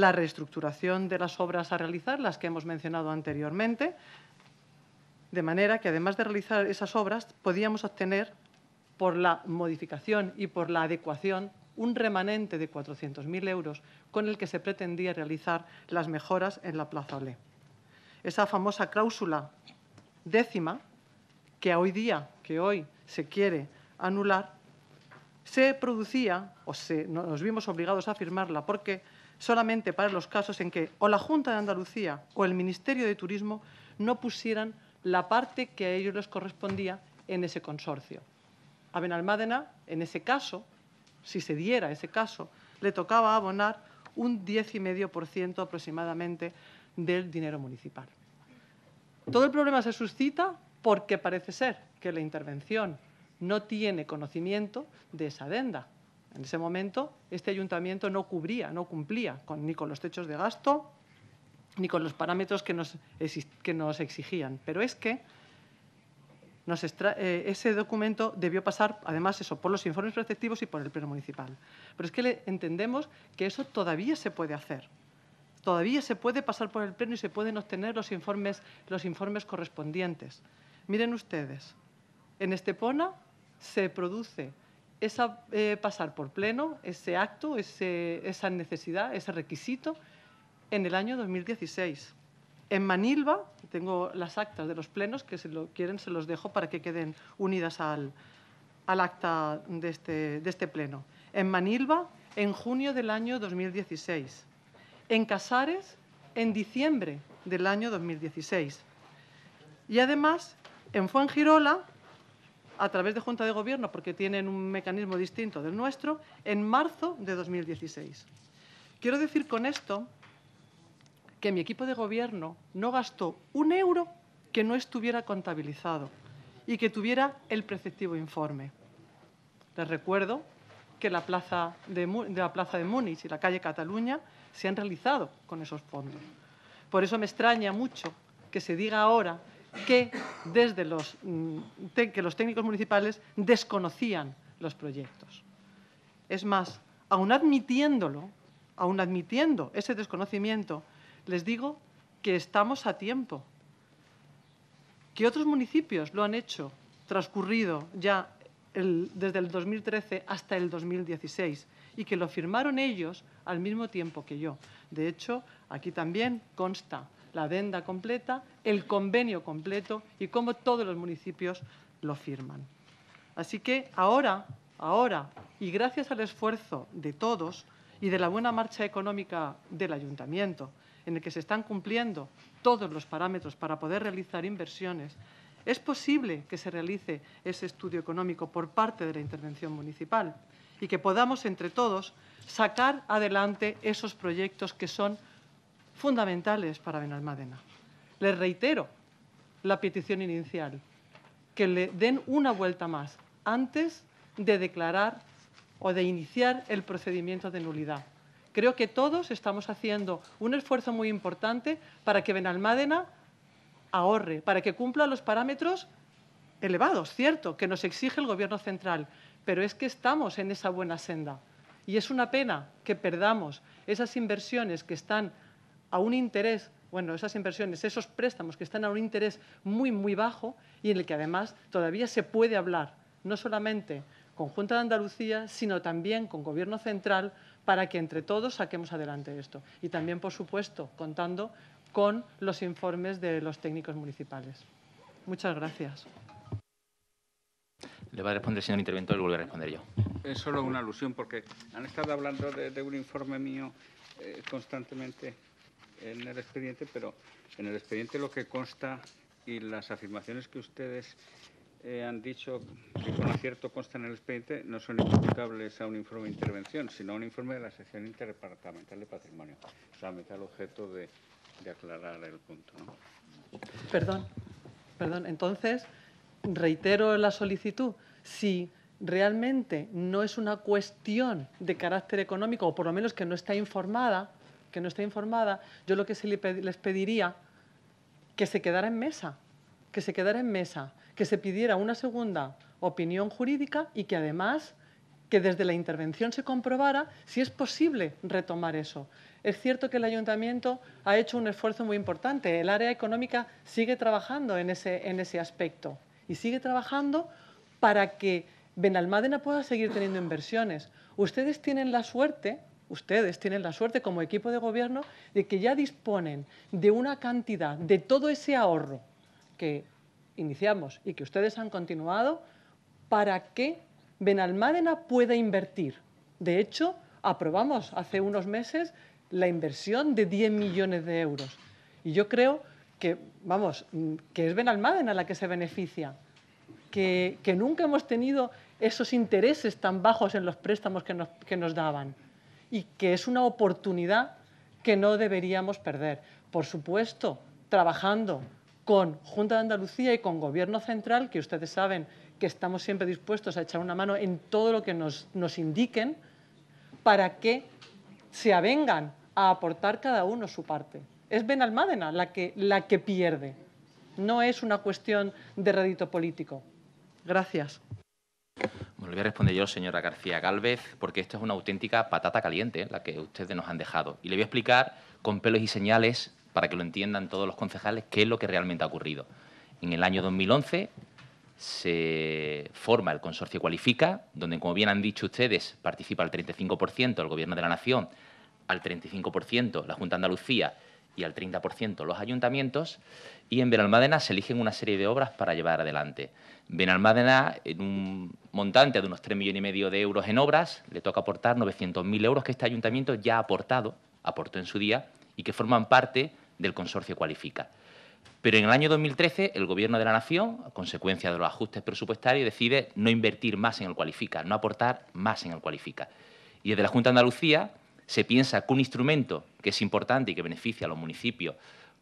la reestructuración de las obras a realizar, las que hemos mencionado anteriormente, de manera que además de realizar esas obras, podíamos obtener por la modificación y por la adecuación un remanente de 400.000 euros con el que se pretendía realizar las mejoras en la Plaza Olé. Esa famosa cláusula décima que hoy día, que hoy se quiere anular, se producía o se, nos vimos obligados a firmarla porque solamente para los casos en que o la Junta de Andalucía o el Ministerio de Turismo no pusieran la parte que a ellos les correspondía en ese consorcio. A Benalmádena, en ese caso, si se diera ese caso, le tocaba abonar un 10,5% aproximadamente del dinero municipal. Todo el problema se suscita porque parece ser que la intervención no tiene conocimiento de esa adenda. En ese momento, este ayuntamiento no cubría, no cumplía ni con los techos de gasto ni con los parámetros que nos, exigían. Pero es que eh, ese documento debió pasar, además, eso, por los informes preceptivos y por el Pleno Municipal. Pero es que entendemos que eso todavía se puede hacer. Todavía se puede pasar por el Pleno y se pueden obtener los informes, los informes correspondientes. Miren ustedes, en Estepona se produce esa, eh, pasar por pleno ese acto, esa necesidad, ese requisito en el año 2016. En Manilva, tengo las actas de los plenos, que si lo quieren se los dejo para que queden unidas al, acta de este, de este pleno. En Manilva, en junio del año 2016. En Casares, en diciembre del año 2016. Y además, en Fuengirola, a través de Junta de Gobierno, porque tienen un mecanismo distinto del nuestro, en marzo de 2016. Quiero decir con esto que mi equipo de Gobierno no gastó un euro que no estuviera contabilizado y que tuviera el preceptivo informe. Les recuerdo que la plaza de, la plaza de Múnich y la calle Cataluña se han realizado con esos fondos. Por eso me extraña mucho que se diga ahora que, desde los, mm, que los técnicos municipales desconocían los proyectos. Es más, aun admitiéndolo, aun admitiendo ese desconocimiento, les digo que estamos a tiempo, que otros municipios lo han hecho transcurrido ya desde el 2013 hasta el 2016 y que lo firmaron ellos al mismo tiempo que yo. De hecho, aquí también consta la adenda completa, el convenio completo y cómo todos los municipios lo firman. Así que ahora, ahora, y gracias al esfuerzo de todos y de la buena marcha económica del ayuntamiento, en el que se están cumpliendo todos los parámetros para poder realizar inversiones, es posible que se realice ese estudio económico por parte de la intervención municipal y que podamos entre todos sacar adelante esos proyectos que son fundamentales para Benalmádena. Les reitero la petición inicial, que le den una vuelta más antes de declarar o de iniciar el procedimiento de nulidad. Creo que todos estamos haciendo un esfuerzo muy importante para que Benalmádena ahorre, para que cumpla los parámetros elevados, cierto, que nos exige el Gobierno central, pero es que estamos en esa buena senda. Y es una pena que perdamos esas inversiones que están a un interés, bueno, esas inversiones, esos préstamos que están a un interés muy, muy bajo y en el que además todavía se puede hablar, no solamente con Junta de Andalucía, sino también con Gobierno Central, para que entre todos saquemos adelante esto. Y también, por supuesto, contando con los informes de los técnicos municipales. Muchas gracias. Le va a responder el señor interventor y vuelve a responder yo. Es solo una alusión porque han estado hablando de, un informe mío eh, constantemente en el expediente, pero en el expediente lo que consta y las afirmaciones que ustedes eh, han dicho que con acierto consta en el expediente no son imputables a un informe de intervención, sino a un informe de la sección interdepartamental de patrimonio. O sea, me da el objeto de, aclarar el punto. Perdón, perdón. Entonces, reitero la solicitud. Si realmente no es una cuestión de carácter económico, o por lo menos que no está informada, que no está informada, yo lo que sí les pediría que se quedara en mesa, que se quedara en mesa, que se pidiera una segunda opinión jurídica y que además que desde la intervención se comprobara si es posible retomar eso. Es cierto que el ayuntamiento ha hecho un esfuerzo muy importante. El área económica sigue trabajando en ese, en ese aspecto y sigue trabajando para que Benalmádena pueda seguir teniendo inversiones. Ustedes tienen la suerte ustedes tienen la suerte como equipo de gobierno de que ya disponen de una cantidad de todo ese ahorro que iniciamos y que ustedes han continuado para que Benalmádena pueda invertir. De hecho, aprobamos hace unos meses la inversión de 10 millones de euros. Y yo creo que, vamos, que es Benalmádena la que se beneficia, que, nunca hemos tenido esos intereses tan bajos en los préstamos que nos daban y que es una oportunidad que no deberíamos perder. Por supuesto, trabajando con Junta de Andalucía y con Gobierno Central, que ustedes saben que estamos siempre dispuestos a echar una mano en todo lo que nos, indiquen para que se avengan a aportar cada uno su parte. Es Benalmádena la que, la que pierde, no es una cuestión de rédito político. Gracias le voy a responder yo, señora García Galvez, porque esto es una auténtica patata caliente, la que ustedes nos han dejado. Y le voy a explicar con pelos y señales, para que lo entiendan todos los concejales, qué es lo que realmente ha ocurrido. En el año 2011 se forma el consorcio Cualifica, donde, como bien han dicho ustedes, participa el 35% el Gobierno de la Nación, al 35% la Junta de Andalucía y al 30% los ayuntamientos, y en Benalmádena se eligen una serie de obras para llevar adelante. Benalmádena, en un montante de unos 3 millones y medio de euros en obras, le toca aportar 900.000 euros que este ayuntamiento ya ha aportado, aportó en su día, y que forman parte del consorcio Cualifica. Pero en el año 2013, el Gobierno de la Nación, a consecuencia de los ajustes presupuestarios, decide no invertir más en el Cualifica, no aportar más en el Cualifica. Y desde la Junta de Andalucía se piensa que un instrumento que es importante y que beneficia a los municipios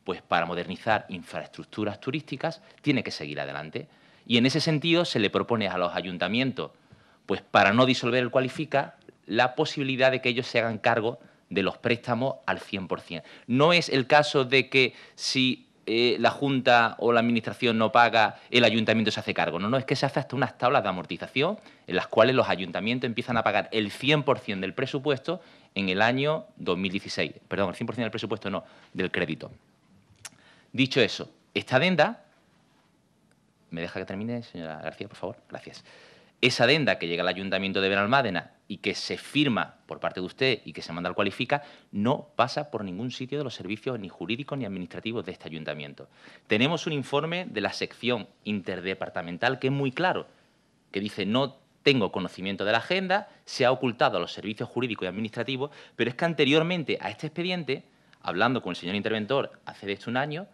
pues para modernizar infraestructuras turísticas tiene que seguir adelante. Y en ese sentido se le propone a los ayuntamientos, pues para no disolver el cualifica, la posibilidad de que ellos se hagan cargo de los préstamos al 100%. No es el caso de que si eh, la Junta o la Administración no paga, el ayuntamiento se hace cargo. No, no, es que se hace hasta unas tablas de amortización en las cuales los ayuntamientos empiezan a pagar el 100% del presupuesto en el año 2016. Perdón, el 100% del presupuesto no, del crédito. Dicho eso, esta adenda, ¿me deja que termine, señora García, por favor? Gracias. Esa adenda que llega al Ayuntamiento de Benalmádena y que se firma por parte de usted y que se manda al cualifica, no pasa por ningún sitio de los servicios ni jurídicos ni administrativos de este ayuntamiento. Tenemos un informe de la sección interdepartamental que es muy claro, que dice no tengo conocimiento de la agenda, se ha ocultado a los servicios jurídicos y administrativos, pero es que anteriormente a este expediente, hablando con el señor interventor hace de esto un año,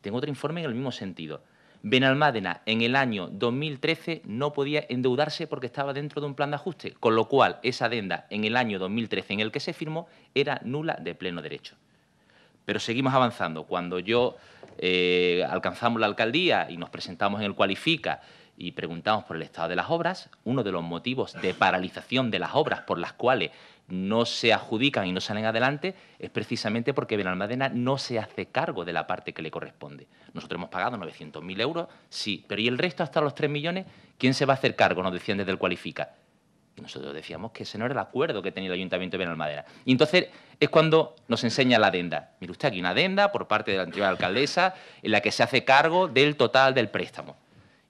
tengo otro informe en el mismo sentido. Benalmádena en el año 2013 no podía endeudarse porque estaba dentro de un plan de ajuste, con lo cual esa adenda en el año 2013 en el que se firmó era nula de pleno derecho. Pero seguimos avanzando. Cuando yo eh, alcanzamos la alcaldía y nos presentamos en el Cualifica y preguntamos por el estado de las obras, uno de los motivos de paralización de las obras por las cuales no se adjudican y no salen adelante es precisamente porque Benalmadena no se hace cargo de la parte que le corresponde. Nosotros hemos pagado 900.000 euros, sí, pero ¿y el resto hasta los 3 millones? ¿Quién se va a hacer cargo? Nos decían desde el Cualifica. nosotros decíamos que ese no era el acuerdo que tenía el Ayuntamiento de Benalmádena. Y entonces es cuando nos enseña la adenda. Mire usted, aquí una adenda por parte de la anterior alcaldesa en la que se hace cargo del total del préstamo.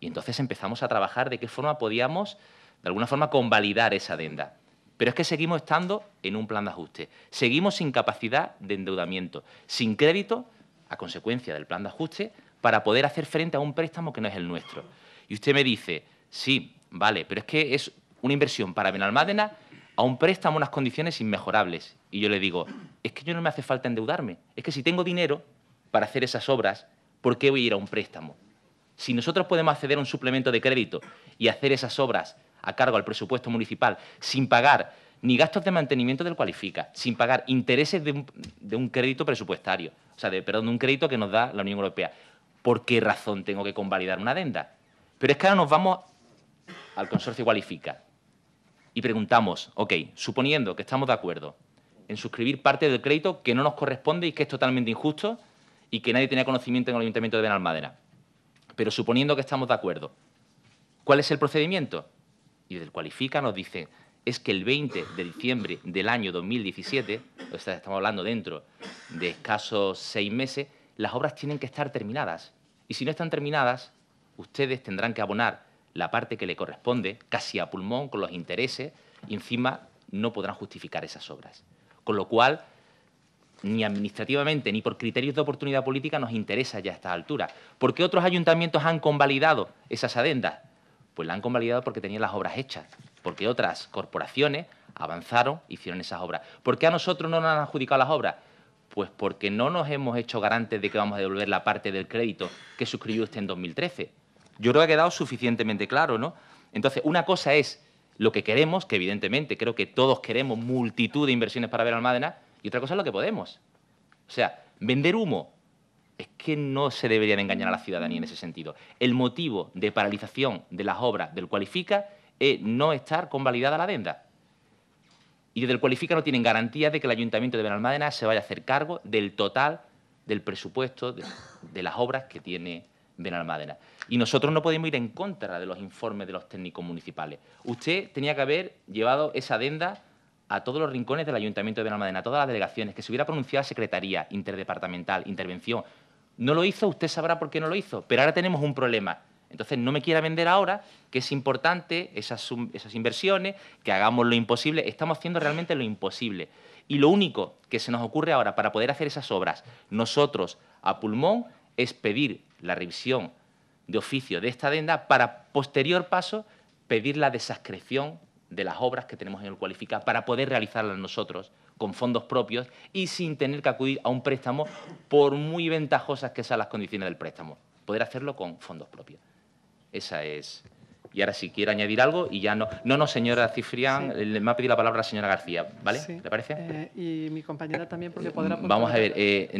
Y entonces empezamos a trabajar de qué forma podíamos, de alguna forma, convalidar esa adenda. Pero es que seguimos estando en un plan de ajuste. Seguimos sin capacidad de endeudamiento, sin crédito a consecuencia del plan de ajuste para poder hacer frente a un préstamo que no es el nuestro. Y usted me dice, sí, vale, pero es que es una inversión para Benalmádena a un préstamo unas condiciones inmejorables. Y yo le digo, es que yo no me hace falta endeudarme. Es que si tengo dinero para hacer esas obras, ¿por qué voy a ir a un préstamo? Si nosotros podemos acceder a un suplemento de crédito y hacer esas obras a cargo del presupuesto municipal sin pagar ni gastos de mantenimiento del cualifica, sin pagar intereses de un, crédito presupuestario, o sea, de, perdón, de un crédito que nos da la Unión Europea. ¿Por qué razón tengo que convalidar una adenda? Pero es que ahora nos vamos al consorcio cualifica y preguntamos, ok, suponiendo que estamos de acuerdo en suscribir parte del crédito que no nos corresponde y que es totalmente injusto y que nadie tenía conocimiento en el Ayuntamiento de Benalmádena. Pero suponiendo que estamos de acuerdo, ¿cuál es el procedimiento? Y el cualifica nos dice, es que el 20 de diciembre del año 2017, estamos hablando dentro de escasos seis meses, las obras tienen que estar terminadas. Y si no están terminadas, ustedes tendrán que abonar la parte que le corresponde, casi a pulmón, con los intereses, y encima no podrán justificar esas obras. Con lo cual, ni administrativamente ni por criterios de oportunidad política nos interesa ya a esta altura. ¿Por qué otros ayuntamientos han convalidado esas adendas? Pues la han convalidado porque tenían las obras hechas, porque otras corporaciones avanzaron, hicieron esas obras. ¿Por qué a nosotros no nos han adjudicado las obras? Pues porque no nos hemos hecho garantes de que vamos a devolver la parte del crédito que suscribió usted en 2013. Yo creo que ha quedado suficientemente claro, ¿no? Entonces, una cosa es lo que queremos, que evidentemente creo que todos queremos multitud de inversiones para ver Almádena, y otra cosa es lo que podemos. O sea, vender humo es que no se deberían engañar a la ciudadanía en ese sentido. El motivo de paralización de las obras del Cualifica es no estar convalidada la adenda. Y desde el Cualifica no tienen garantía de que el Ayuntamiento de Benalmádena se vaya a hacer cargo del total del presupuesto de, las obras que tiene Benalmádena. Y nosotros no podemos ir en contra de los informes de los técnicos municipales. Usted tenía que haber llevado esa adenda a todos los rincones del Ayuntamiento de Benalmádena, a todas las delegaciones, que se hubiera pronunciado Secretaría, Interdepartamental, Intervención. No lo hizo, usted sabrá por qué no lo hizo, pero ahora tenemos un problema. Entonces, no me quiera vender ahora que es importante esas, esas inversiones, que hagamos lo imposible. Estamos haciendo realmente lo imposible. Y lo único que se nos ocurre ahora para poder hacer esas obras nosotros a pulmón es pedir la revisión de oficio de esta adenda para posterior paso pedir la desascreción de las obras que tenemos en el Cualifica para poder realizarlas nosotros con fondos propios y sin tener que acudir a un préstamo, por muy ventajosas que sean las condiciones del préstamo. Poder hacerlo con fondos propios. Esa es. Y ahora si quiere añadir algo y ya no. No, no, señora Cifrián, me ha pedido la palabra la señora García, ¿vale? ¿Le parece? Eh, y mi compañera también, porque podrá... Vamos a ver, eh,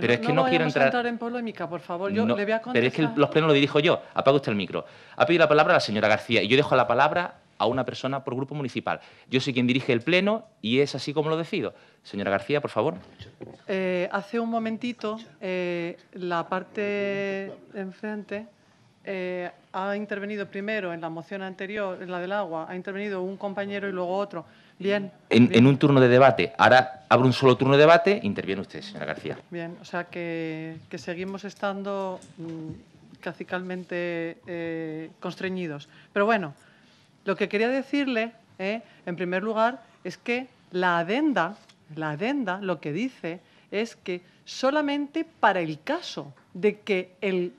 pero es que no, quiero entrar... en polémica, por favor, yo no, le voy a contestar... Pero es que los plenos lo dirijo yo, apaga usted el micro. Ha pedido la palabra la señora García y yo dejo la palabra a una persona por grupo municipal. Yo soy quien dirige el Pleno y es así como lo decido. Señora García, por favor. Eh, hace un momentito, eh, la parte enfrente eh, ha intervenido primero en la moción anterior, en la del agua, ha intervenido un compañero y luego otro. Bien. En, un turno de debate. Ahora abro un solo turno de debate, interviene usted, señora García. Bien, o sea que, seguimos estando mmm, constreñidos. Pero bueno. Lo que quería decirle, eh, en primer lugar, es que la adenda, lo que dice es que solamente para el caso de que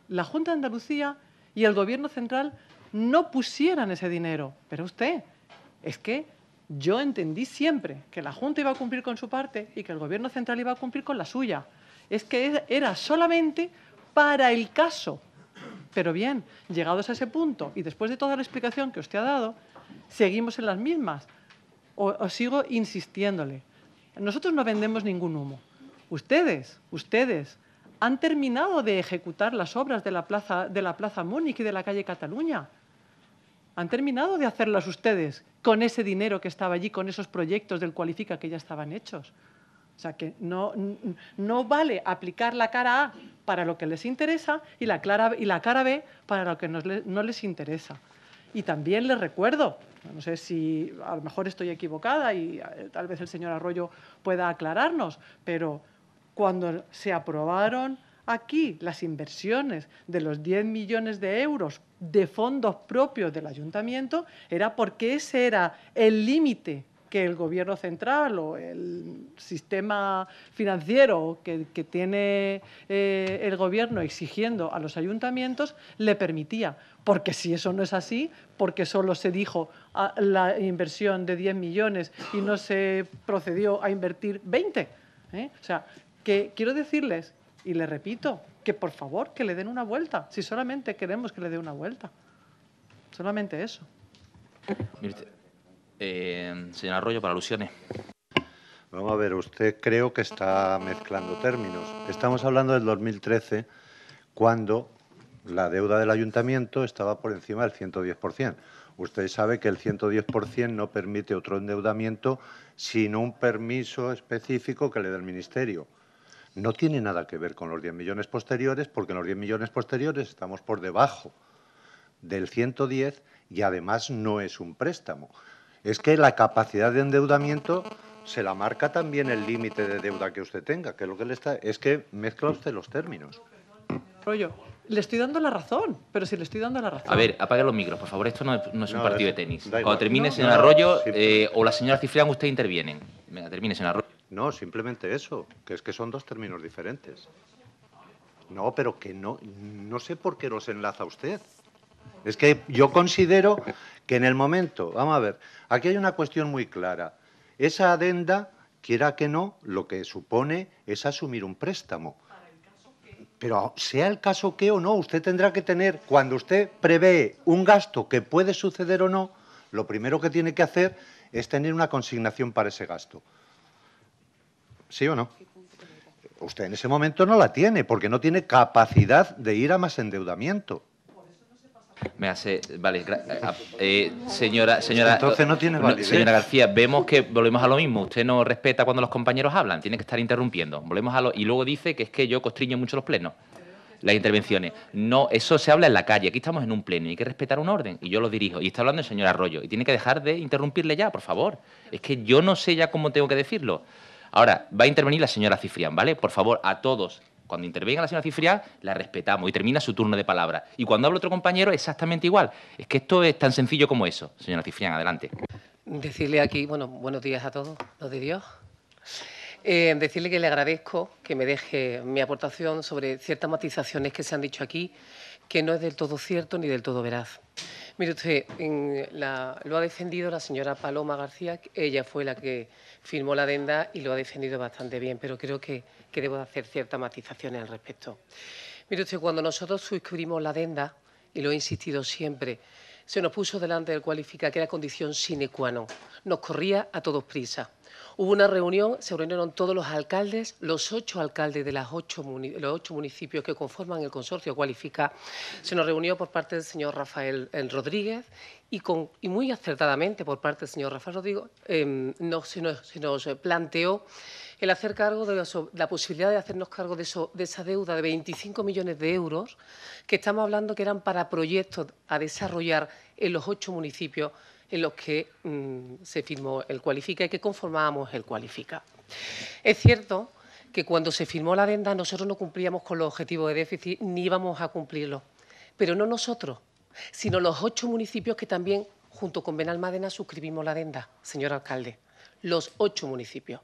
la Junta de Andalucía y el Gobierno Central no pusieran ese dinero. Pero usted, es que yo entendí siempre que la Junta iba a cumplir con su parte y que el Gobierno Central iba a cumplir con la suya. Es que era solamente para el caso pero bien, llegados a ese punto y después de toda la explicación que usted ha dado, seguimos en las mismas. O, sigo insistiéndole. Nosotros no vendemos ningún humo. Ustedes, ustedes han terminado de ejecutar las obras de la Plaza, de la plaza Múnich y de la calle Cataluña. Han terminado de hacerlas ustedes con ese dinero que estaba allí, con esos proyectos del Cualifica que ya estaban hechos. O sea que no, no vale aplicar la cara A para lo que les interesa y la, y la cara B para lo que no, no les interesa. Y también les recuerdo, no sé si a lo mejor estoy equivocada y eh, tal vez el señor Arroyo pueda aclararnos, pero cuando se aprobaron aquí las inversiones de los 10 millones de euros de fondos propios del ayuntamiento, era porque ese era el límite que el gobierno central o el sistema financiero que, tiene eh, el gobierno exigiendo a los ayuntamientos le permitía. Porque si eso no es así, porque solo se dijo ah, la inversión de 10 millones y no se procedió a invertir 20. ¿eh? O sea, que quiero decirles, y le repito, que por favor que le den una vuelta, si solamente queremos que le dé una vuelta. Solamente eso. Eh, señor Arroyo, para alusiones. Vamos a ver, usted creo que está mezclando términos. Estamos hablando del 2013, cuando la deuda del ayuntamiento estaba por encima del 110%. Usted sabe que el 110% no permite otro endeudamiento sino un permiso específico que le da el Ministerio. No tiene nada que ver con los 10 millones posteriores, porque en los 10 millones posteriores estamos por debajo del 110 y además no es un préstamo es que la capacidad de endeudamiento se la marca también el límite de deuda que usted tenga, que lo que le está es que mezcla usted los términos. Rollo, le estoy dando la razón, pero si le estoy dando la razón. A ver, apague los micros, por favor, esto no, es un partido de tenis. Cuando termine, en Arroyo, eh, o la señora Cifrián, usted intervienen. Venga, termine, Arroyo. No, simplemente eso, que es que son dos términos diferentes. No, pero que no, no sé por qué los enlaza usted. Es que yo considero que en el momento, vamos a ver, aquí hay una cuestión muy clara. Esa adenda, quiera que no, lo que supone es asumir un préstamo. Pero sea el caso que o no, usted tendrá que tener, cuando usted prevé un gasto que puede suceder o no, lo primero que tiene que hacer es tener una consignación para ese gasto. ¿Sí o no? Usted en ese momento no la tiene porque no tiene capacidad de ir a más endeudamiento. Me hace. Vale, eh, ah, eh, señora, señora. Entonces no tiene Señora García, vemos que volvemos a lo mismo. Usted no respeta cuando los compañeros hablan, tiene que estar interrumpiendo. Volvemos a lo. Y luego dice que es que yo constriño mucho los plenos, las intervenciones. No, eso se habla en la calle. Aquí estamos en un pleno y hay que respetar un orden. Y yo lo dirijo. Y está hablando el señor Arroyo. Y tiene que dejar de interrumpirle ya, por favor. Es que yo no sé ya cómo tengo que decirlo. Ahora, va a intervenir la señora Cifrián, ¿vale? Por favor, a todos, cuando intervenga la señora Cifriá, la respetamos y termina su turno de palabra. Y cuando habla otro compañero, exactamente igual. Es que esto es tan sencillo como eso. Señora Cifrián, adelante. Decirle aquí, bueno, buenos días a todos, los de Dios. Eh, decirle que le agradezco que me deje mi aportación sobre ciertas matizaciones que se han dicho aquí, que no es del todo cierto ni del todo veraz. Mire usted, en la, lo ha defendido la señora Paloma García, ella fue la que firmó la adenda y lo ha defendido bastante bien, pero creo que que debo hacer ciertas matizaciones al respecto. Mire usted, cuando nosotros suscribimos la adenda, y lo he insistido siempre, se nos puso delante del cualifica que era condición sine qua non. Nos corría a todos prisa. Hubo una reunión, se reunieron todos los alcaldes, los ocho alcaldes de los ocho municipios que conforman el consorcio Cualifica. Se nos reunió por parte del señor Rafael eh, Rodríguez y, muy acertadamente por parte del señor Rafael Rodríguez em, no, se, nos, planteó el hacer cargo de la, posibilidad de hacernos cargo de, esa deuda de 25 millones de euros que estamos hablando que eran para proyectos a desarrollar en los ocho municipios en los que mm, se firmó el Cualifica y que conformábamos el Cualifica. Es cierto que cuando se firmó la adenda nosotros no cumplíamos con los objetivos de déficit ni íbamos a cumplirlos, pero no nosotros, sino los ocho municipios que también, junto con Benalmádena, suscribimos la adenda, señor alcalde, los ocho municipios.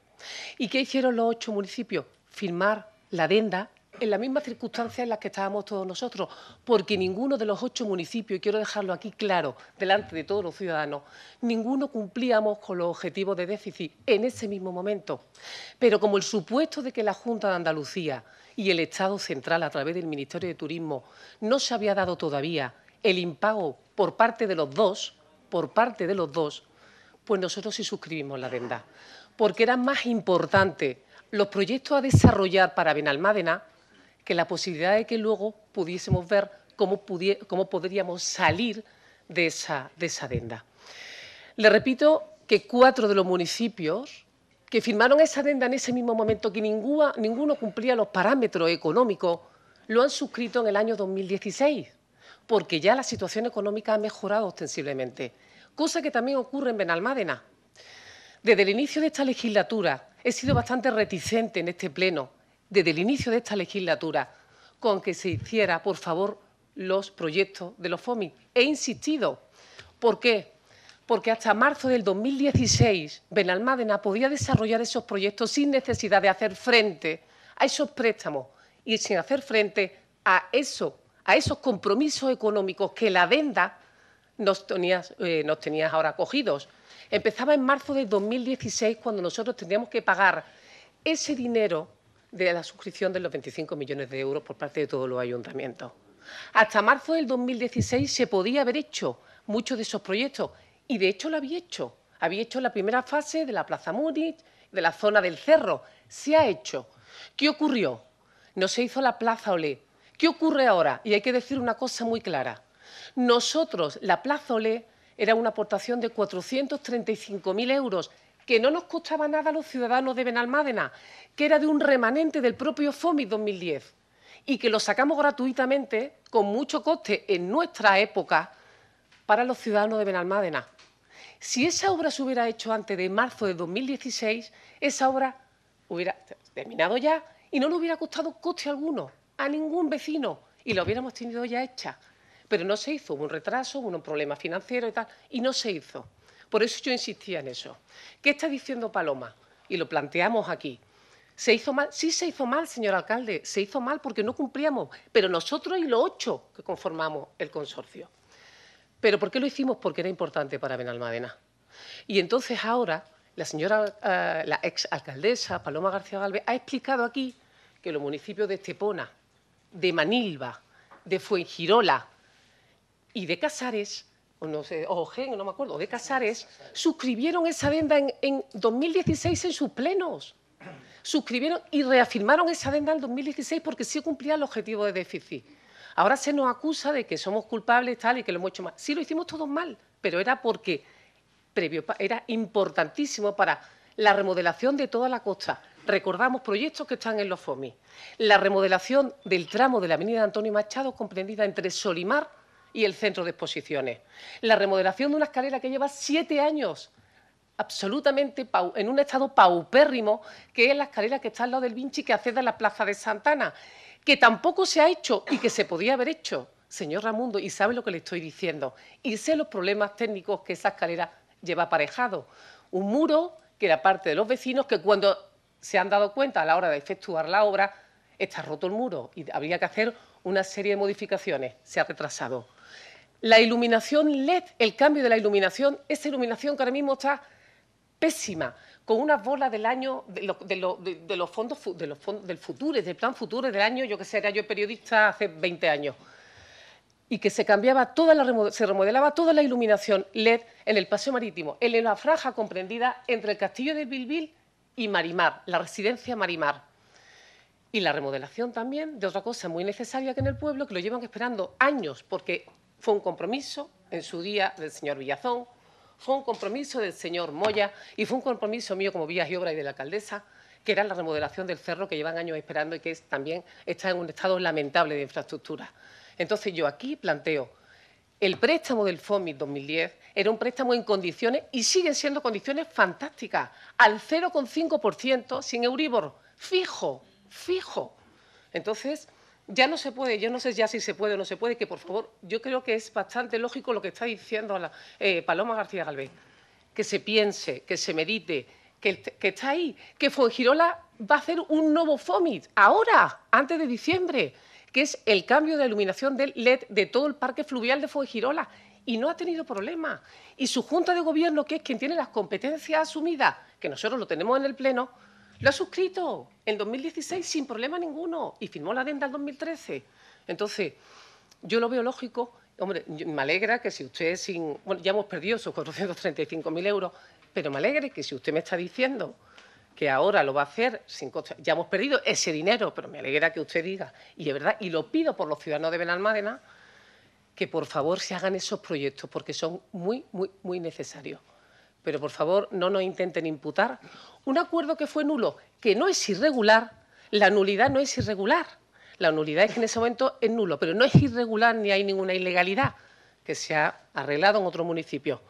¿Y qué hicieron los ocho municipios? Firmar la adenda en las mismas circunstancias en las que estábamos todos nosotros, porque ninguno de los ocho municipios, y quiero dejarlo aquí claro, delante de todos los ciudadanos, ninguno cumplíamos con los objetivos de déficit en ese mismo momento. Pero como el supuesto de que la Junta de Andalucía y el Estado central, a través del Ministerio de Turismo, no se había dado todavía el impago por parte de los dos, por parte de los dos, pues nosotros sí suscribimos la venda porque eran más importantes los proyectos a desarrollar para Benalmádena que la posibilidad de que luego pudiésemos ver cómo, cómo podríamos salir de esa, de adenda. Le repito que cuatro de los municipios que firmaron esa adenda en ese mismo momento, que ninguno cumplía los parámetros económicos, lo han suscrito en el año 2016, porque ya la situación económica ha mejorado ostensiblemente, cosa que también ocurre en Benalmádena. Desde el inicio de esta legislatura he sido bastante reticente en este pleno desde el inicio de esta legislatura con que se hiciera, por favor, los proyectos de los FOMI. He insistido. ¿Por qué? Porque hasta marzo del 2016 Benalmádena podía desarrollar esos proyectos sin necesidad de hacer frente a esos préstamos y sin hacer frente a eso, a esos compromisos económicos que la venda nos tenía, eh, nos tenía ahora cogidos. Empezaba en marzo del 2016 cuando nosotros teníamos que pagar ese dinero de la suscripción de los 25 millones de euros por parte de todos los ayuntamientos. Hasta marzo del 2016 se podía haber hecho muchos de esos proyectos y de hecho lo había hecho. Había hecho la primera fase de la Plaza Múnich, de la zona del cerro. Se ha hecho. ¿Qué ocurrió? No se hizo la Plaza Olé. ¿Qué ocurre ahora? Y hay que decir una cosa muy clara. Nosotros, la Plaza Olé era una aportación de 435.000 euros que no nos costaba nada a los ciudadanos de Benalmádena, que era de un remanente del propio FOMI 2010 y que lo sacamos gratuitamente, con mucho coste en nuestra época, para los ciudadanos de Benalmádena. Si esa obra se hubiera hecho antes de marzo de 2016, esa obra hubiera terminado ya y no le hubiera costado coste alguno a ningún vecino y la hubiéramos tenido ya hecha. Pero no se hizo, hubo un retraso, hubo un problema financiero y tal, y no se hizo. Por eso yo insistía en eso. ¿Qué está diciendo Paloma? Y lo planteamos aquí. ¿Se hizo mal? Sí, se hizo mal, señor alcalde. Se hizo mal porque no cumplíamos, pero nosotros y los ocho que conformamos el consorcio. ¿Pero por qué lo hicimos? Porque era importante para Benalmádena. Y entonces ahora la señora, eh, la ex alcaldesa Paloma García Galvez, ha explicado aquí que los municipios de Estepona, de Manilva, de Fuengirola y de Casares o no sé, o no me acuerdo, de Casares, suscribieron esa adenda en, 2016 en sus plenos. Suscribieron y reafirmaron esa adenda en 2016 porque sí cumplía el objetivo de déficit. Ahora se nos acusa de que somos culpables tal y que lo hemos hecho mal. Sí, lo hicimos todos mal, pero era porque previo, era importantísimo para la remodelación de toda la costa. Recordamos proyectos que están en los FOMI. La remodelación del tramo de la avenida Antonio Machado, comprendida entre Solimar y el centro de exposiciones. La remodelación de una escalera que lleva siete años absolutamente en un estado paupérrimo, que es la escalera que está al lado del Vinci que accede a la Plaza de Santana, que tampoco se ha hecho y que se podía haber hecho, señor Ramundo, y sabe lo que le estoy diciendo, y sé los problemas técnicos que esa escalera lleva aparejado. Un muro que la parte de los vecinos que cuando se han dado cuenta a la hora de efectuar la obra, está roto el muro y habría que hacer una serie de modificaciones. Se ha retrasado la iluminación LED, el cambio de la iluminación, esa iluminación que ahora mismo está pésima, con una bola del año, de, los fondos, del futuro, del plan futuro del año, yo que sé, era yo periodista hace 20 años, y que se cambiaba toda la, se remodelaba toda la iluminación LED en el paseo marítimo, en la franja comprendida entre el castillo de Bilbil y Marimar, la residencia Marimar. Y la remodelación también de otra cosa muy necesaria que en el pueblo, que lo llevan esperando años, porque fue un compromiso en su día del señor Villazón, fue un compromiso del señor Moya y fue un compromiso mío como Vías y Obras y de la alcaldesa, que era la remodelación del cerro que llevan años esperando y que también está en un estado lamentable de infraestructura. Entonces yo aquí planteo, el préstamo del FOMI 2010 era un préstamo en condiciones y siguen siendo condiciones fantásticas, al 0,5% sin Euribor, fijo, fijo. Entonces, ya no se puede, yo no sé ya si se puede o no se puede, que por favor, yo creo que es bastante lógico lo que está diciendo eh, Paloma García Galvez, que se piense, que se medite, que, está ahí, que Fuengirola va a hacer un nuevo FOMIT ahora, antes de diciembre, que es el cambio de iluminación del LED de todo el parque fluvial de Fuengirola y no ha tenido problemas. Y su Junta de Gobierno, que es quien tiene las competencias asumidas, que nosotros lo tenemos en el Pleno, lo ha suscrito en 2016 sin problema ninguno y firmó la adenda en 2013. Entonces, yo lo veo lógico. Hombre, me alegra que si usted sin... Bueno, ya hemos perdido esos 435.000 euros, pero me alegra que si usted me está diciendo que ahora lo va a hacer sin Ya hemos perdido ese dinero, pero me alegra que usted diga, y de verdad, y lo pido por los ciudadanos de Benalmádena, que por favor se hagan esos proyectos, porque son muy, muy, muy necesarios pero por favor no nos intenten imputar, un acuerdo que fue nulo, que no es irregular, la nulidad no es irregular, la nulidad es que en ese momento es nulo, pero no es irregular ni hay ninguna ilegalidad que se ha arreglado en otro municipio.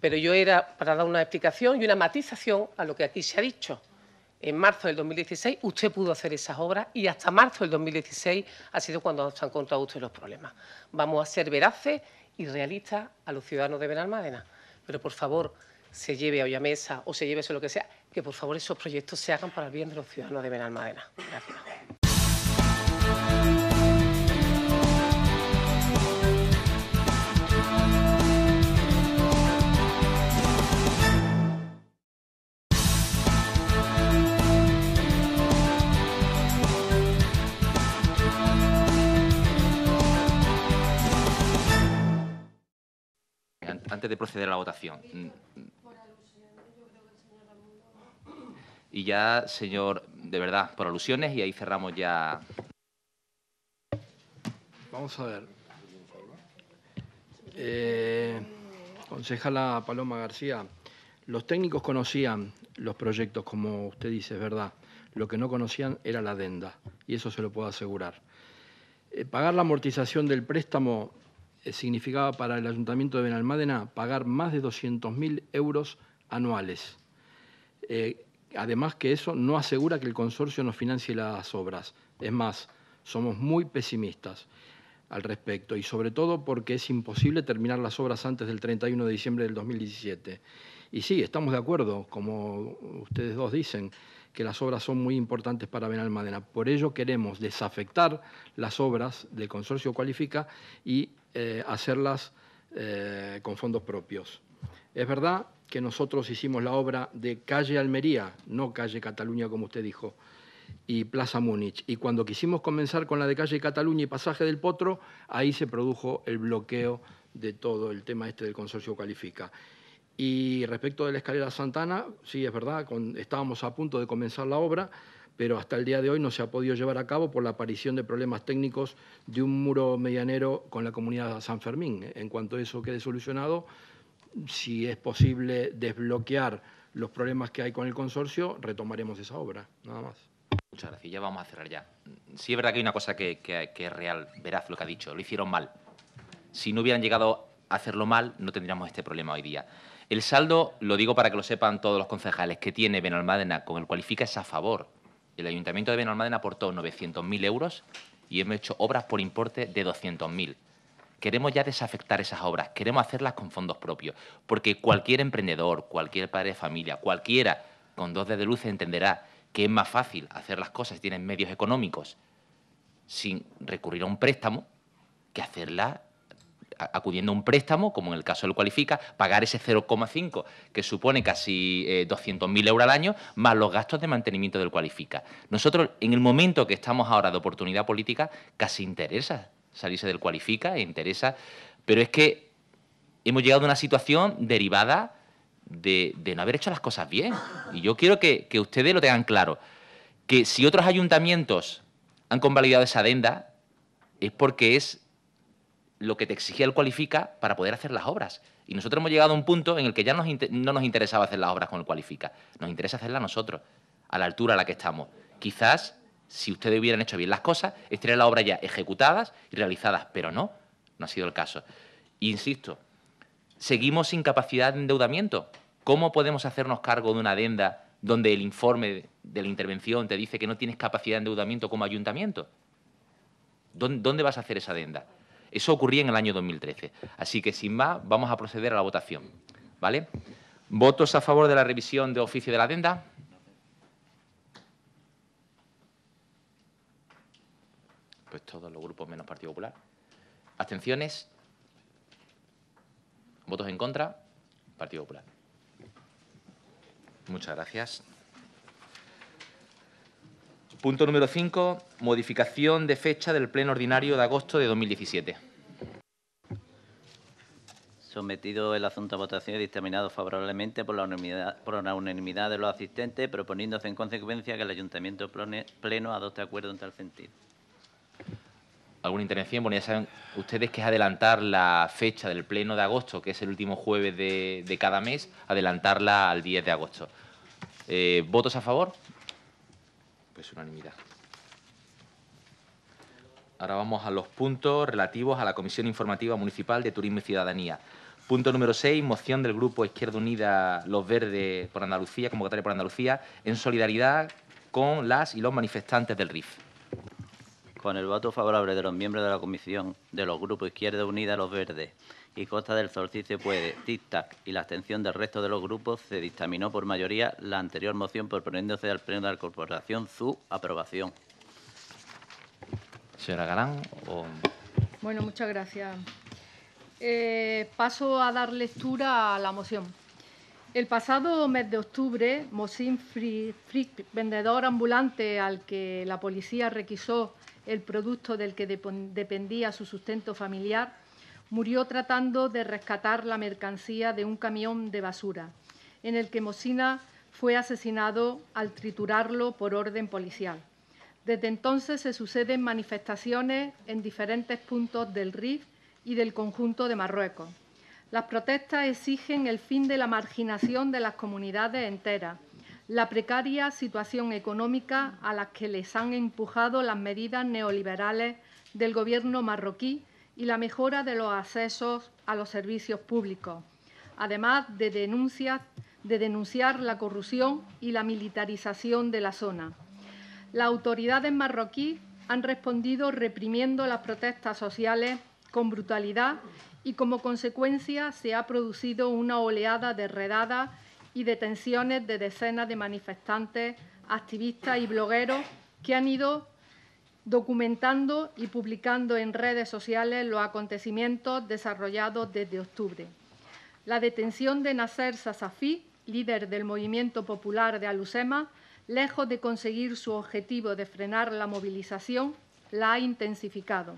Pero yo era para dar una explicación y una matización a lo que aquí se ha dicho. En marzo del 2016 usted pudo hacer esas obras y hasta marzo del 2016 ha sido cuando se han encontrado usted los problemas. Vamos a ser veraces y realistas a los ciudadanos de Benalmádena. Pero, por favor, se lleve a mesa o se lleve eso lo que sea, que por favor esos proyectos se hagan para el bien de los ciudadanos de Benalmádena. Gracias. antes de proceder a la votación, Y ya, señor, de verdad, por alusiones, y ahí cerramos ya. Vamos a ver. Eh, concejala Paloma García, los técnicos conocían los proyectos, como usted dice, es verdad. Lo que no conocían era la adenda, y eso se lo puedo asegurar. Eh, pagar la amortización del préstamo eh, significaba para el Ayuntamiento de Benalmádena pagar más de 200.000 euros anuales. Eh, Además que eso no asegura que el consorcio nos financie las obras. Es más, somos muy pesimistas al respecto y sobre todo porque es imposible terminar las obras antes del 31 de diciembre del 2017. Y sí, estamos de acuerdo, como ustedes dos dicen, que las obras son muy importantes para Benalmádena. Por ello queremos desafectar las obras del consorcio cualifica y eh, hacerlas eh, con fondos propios. Es verdad que nosotros hicimos la obra de calle Almería, no calle Cataluña como usted dijo, y Plaza Múnich. Y cuando quisimos comenzar con la de calle Cataluña y pasaje del Potro, ahí se produjo el bloqueo de todo el tema este del consorcio califica. Y respecto de la escalera Santana, sí, es verdad, estábamos a punto de comenzar la obra, pero hasta el día de hoy no se ha podido llevar a cabo por la aparición de problemas técnicos de un muro medianero con la comunidad San Fermín. En cuanto eso quede solucionado, si es posible desbloquear los problemas que hay con el consorcio, retomaremos esa obra, nada más. Muchas gracias, ya vamos a cerrar ya. Sí es verdad que hay una cosa que, que es real, veraz lo que ha dicho, lo hicieron mal. Si no hubieran llegado a hacerlo mal, no tendríamos este problema hoy día. El saldo, lo digo para que lo sepan todos los concejales, que tiene Benalmádena con el cualifica es a favor. El Ayuntamiento de Benalmádena aportó 900.000 euros y hemos hecho obras por importe de 200.000. Queremos ya desafectar esas obras, queremos hacerlas con fondos propios, porque cualquier emprendedor, cualquier padre de familia, cualquiera con dos dedos de luz entenderá que es más fácil hacer las cosas si tienen medios económicos sin recurrir a un préstamo que hacerla acudiendo a un préstamo, como en el caso del Cualifica, pagar ese 0,5 que supone casi 200.000 eh, euros al año, más los gastos de mantenimiento del Cualifica. Nosotros, en el momento que estamos ahora de oportunidad política, casi interesa salirse del cualifica e interesa, pero es que hemos llegado a una situación derivada de, no haber hecho las cosas bien. Y yo quiero que, ustedes lo tengan claro, que si otros ayuntamientos han convalidado esa adenda, es porque es lo que te exigía el cualifica para poder hacer las obras. Y nosotros hemos llegado a un punto en el que ya no nos interesaba hacer las obras con el cualifica, nos interesa hacerlas nosotros, a la altura a la que estamos. Quizás si ustedes hubieran hecho bien las cosas, estarían las obras ya ejecutadas y realizadas, pero no, no ha sido el caso. Insisto, seguimos sin capacidad de endeudamiento. ¿Cómo podemos hacernos cargo de una adenda donde el informe de la intervención te dice que no tienes capacidad de endeudamiento como ayuntamiento? ¿Dónde, vas a hacer esa adenda? Eso ocurría en el año 2013. Así que, sin más, vamos a proceder a la votación. ¿Vale? ¿Votos a favor de la revisión de oficio de la adenda? pues todos los grupos menos Partido Popular. Abstenciones, votos en contra, Partido Popular. Muchas gracias. Punto número 5, modificación de fecha del pleno ordinario de agosto de 2017. Sometido el asunto a votación y dictaminado favorablemente por la, unanimidad, por la unanimidad de los asistentes, proponiéndose en consecuencia que el Ayuntamiento Pleno adopte acuerdo en tal sentido alguna intervención. Bueno, ya saben ustedes que es adelantar la fecha del pleno de agosto, que es el último jueves de, cada mes, adelantarla al 10 de agosto. Eh, ¿Votos a favor? Pues unanimidad. Ahora vamos a los puntos relativos a la Comisión Informativa Municipal de Turismo y Ciudadanía. Punto número 6, moción del Grupo Izquierda Unida Los Verdes por Andalucía, convocatoria por Andalucía, en solidaridad con las y los manifestantes del RIF con el voto favorable de los miembros de la comisión de los grupos Izquierda Unida, Los Verdes y Costa del Sol, se puede, TIC-TAC y la abstención del resto de los grupos, se dictaminó por mayoría la anterior moción proponiéndose al Pleno de la Corporación su aprobación. Señora Galán. Bueno, muchas gracias. Eh, paso a dar lectura a la moción. El pasado mes de octubre, Mosin Frick, vendedor ambulante al que la policía requisó el producto del que dependía su sustento familiar, murió tratando de rescatar la mercancía de un camión de basura, en el que Mosina fue asesinado al triturarlo por orden policial. Desde entonces se suceden manifestaciones en diferentes puntos del RIF y del conjunto de Marruecos. Las protestas exigen el fin de la marginación de las comunidades enteras, la precaria situación económica a la que les han empujado las medidas neoliberales del gobierno marroquí y la mejora de los accesos a los servicios públicos, además de, denuncias, de denunciar la corrupción y la militarización de la zona. Las autoridades marroquíes han respondido reprimiendo las protestas sociales con brutalidad y como consecuencia se ha producido una oleada de redadas y detenciones de decenas de manifestantes, activistas y blogueros que han ido documentando y publicando en redes sociales los acontecimientos desarrollados desde octubre. La detención de Nasser Sasafi, líder del movimiento popular de Alusema, lejos de conseguir su objetivo de frenar la movilización, la ha intensificado.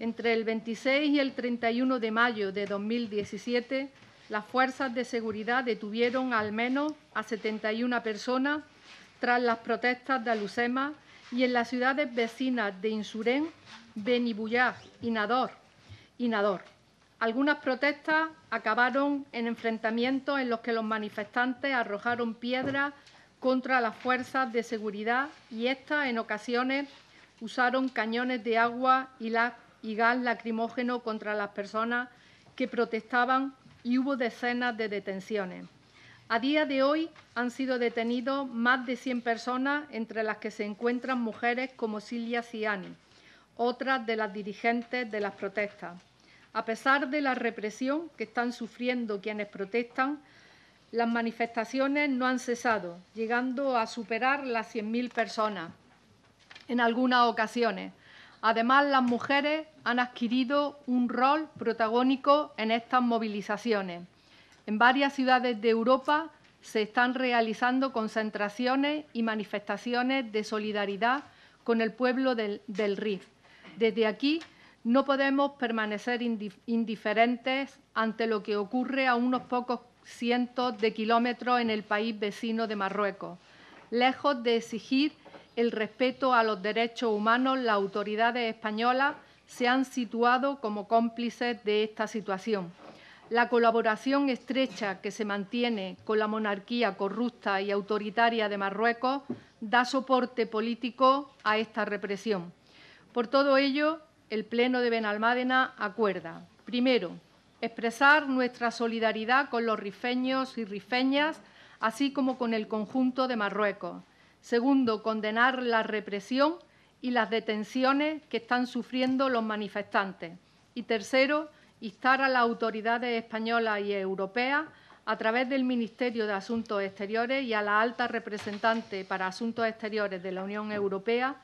Entre el 26 y el 31 de mayo de 2017 las fuerzas de seguridad detuvieron al menos a 71 personas tras las protestas de Alucema y en las ciudades vecinas de Insurén, Benibuyá y Nador. Algunas protestas acabaron en enfrentamientos en los que los manifestantes arrojaron piedras contra las fuerzas de seguridad y éstas en ocasiones usaron cañones de agua y, y gas lacrimógeno contra las personas que protestaban y hubo decenas de detenciones. A día de hoy han sido detenidos más de 100 personas, entre las que se encuentran mujeres como Silvia Ciani, otra de las dirigentes de las protestas. A pesar de la represión que están sufriendo quienes protestan, las manifestaciones no han cesado, llegando a superar las 100.000 personas en algunas ocasiones. Además, las mujeres han adquirido un rol protagónico en estas movilizaciones. En varias ciudades de Europa se están realizando concentraciones y manifestaciones de solidaridad con el pueblo del, RIF. Desde aquí no podemos permanecer indiferentes ante lo que ocurre a unos pocos cientos de kilómetros en el país vecino de Marruecos. Lejos de exigir el respeto a los derechos humanos, las autoridades españolas se han situado como cómplices de esta situación. La colaboración estrecha que se mantiene con la monarquía corrupta y autoritaria de Marruecos da soporte político a esta represión. Por todo ello, el Pleno de Benalmádena acuerda, primero, expresar nuestra solidaridad con los rifeños y rifeñas, así como con el conjunto de Marruecos Segundo, condenar la represión y las detenciones que están sufriendo los manifestantes. Y tercero, instar a las autoridades españolas y europeas, a través del Ministerio de Asuntos Exteriores y a la alta representante para Asuntos Exteriores de la Unión Europea,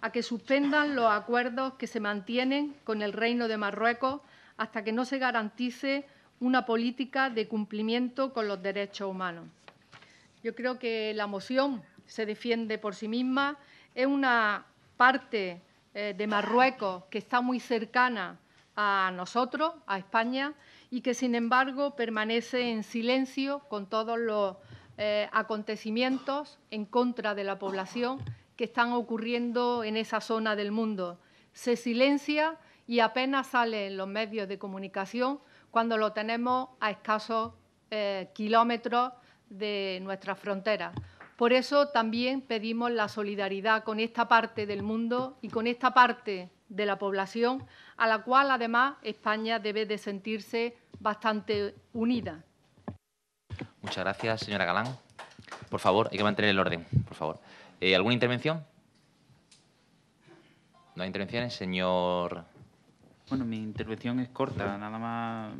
a que suspendan los acuerdos que se mantienen con el Reino de Marruecos hasta que no se garantice una política de cumplimiento con los derechos humanos. Yo creo que la moción se defiende por sí misma, es una parte eh, de Marruecos que está muy cercana a nosotros, a España, y que sin embargo permanece en silencio con todos los eh, acontecimientos en contra de la población que están ocurriendo en esa zona del mundo. Se silencia y apenas sale en los medios de comunicación cuando lo tenemos a escasos eh, kilómetros de nuestra frontera. Por eso también pedimos la solidaridad con esta parte del mundo y con esta parte de la población, a la cual además España debe de sentirse bastante unida. Muchas gracias, señora Galán. Por favor, hay que mantener el orden, por favor. Eh, ¿Alguna intervención? No hay intervenciones, señor. Bueno, mi intervención es corta. Nada más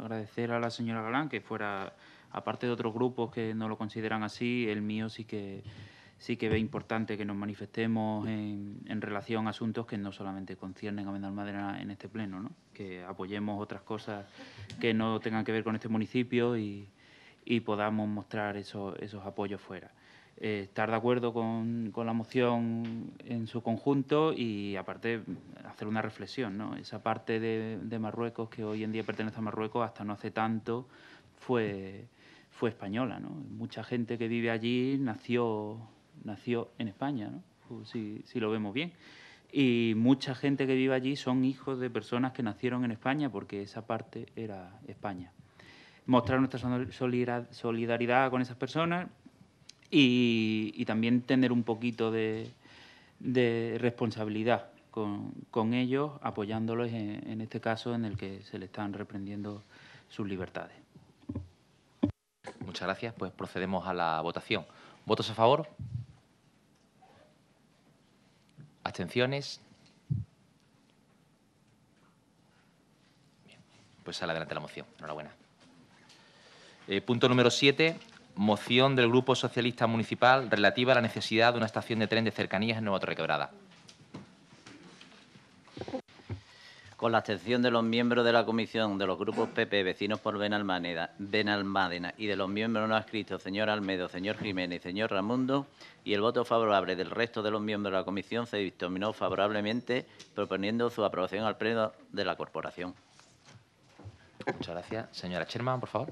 agradecer a la señora Galán que fuera aparte de otros grupos que no lo consideran así, el mío sí que sí que ve importante que nos manifestemos en, relación a asuntos que no solamente conciernen a Madera en este pleno, ¿no? que apoyemos otras cosas que no tengan que ver con este municipio y, podamos mostrar esos, esos apoyos fuera. Eh, estar de acuerdo con, la moción en su conjunto y aparte hacer una reflexión. ¿no? Esa parte de, de Marruecos que hoy en día pertenece a Marruecos hasta no hace tanto fue fue española. ¿no? Mucha gente que vive allí nació, nació en España, si, lo vemos bien. Y mucha gente que vive allí son hijos de personas que nacieron en España porque esa parte era España. Mostrar nuestra solidaridad con esas personas y, también tener un poquito de, responsabilidad con, ellos, apoyándolos en este caso en el que se le están reprendiendo sus libertades. Muchas gracias. Pues procedemos a la votación. ¿Votos a favor? ¿Abstenciones? Bien. Pues sale adelante la moción. Enhorabuena. Eh, punto número 7. Moción del Grupo Socialista Municipal relativa a la necesidad de una estación de tren de cercanías en Nueva Torre Quebrada. con la abstención de los miembros de la comisión de los grupos PP vecinos por Benalmádena, y de los miembros no adscritos, señor Almedo, señor Jiménez señor Ramundo, y el voto favorable del resto de los miembros de la comisión se dictaminó favorablemente, proponiendo su aprobación al pleno de la corporación. Muchas gracias. Señora Sherman, por favor.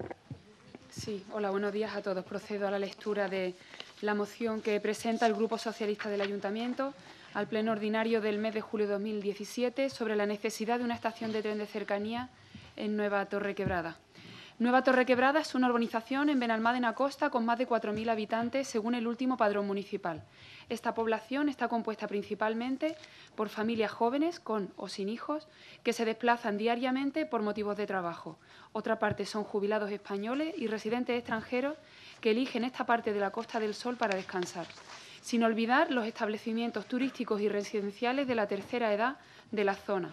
Sí, hola, buenos días a todos. Procedo a la lectura de la moción que presenta el Grupo Socialista del Ayuntamiento al Pleno Ordinario del mes de julio de 2017 sobre la necesidad de una estación de tren de cercanía en Nueva Torre Quebrada. Nueva Torre Quebrada es una urbanización en Benalmádena Costa con más de 4.000 habitantes según el último padrón municipal. Esta población está compuesta principalmente por familias jóvenes con o sin hijos que se desplazan diariamente por motivos de trabajo. Otra parte son jubilados españoles y residentes extranjeros que eligen esta parte de la Costa del Sol para descansar sin olvidar los establecimientos turísticos y residenciales de la tercera edad de la zona,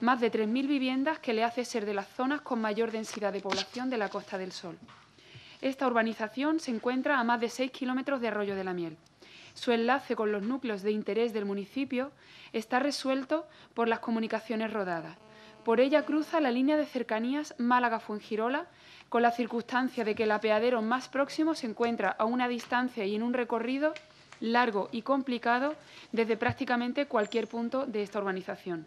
más de 3.000 viviendas que le hace ser de las zonas con mayor densidad de población de la Costa del Sol. Esta urbanización se encuentra a más de 6 kilómetros de Arroyo de la Miel. Su enlace con los núcleos de interés del municipio está resuelto por las comunicaciones rodadas. Por ella cruza la línea de cercanías Málaga-Fuengirola, con la circunstancia de que el apeadero más próximo se encuentra a una distancia y en un recorrido largo y complicado desde prácticamente cualquier punto de esta urbanización.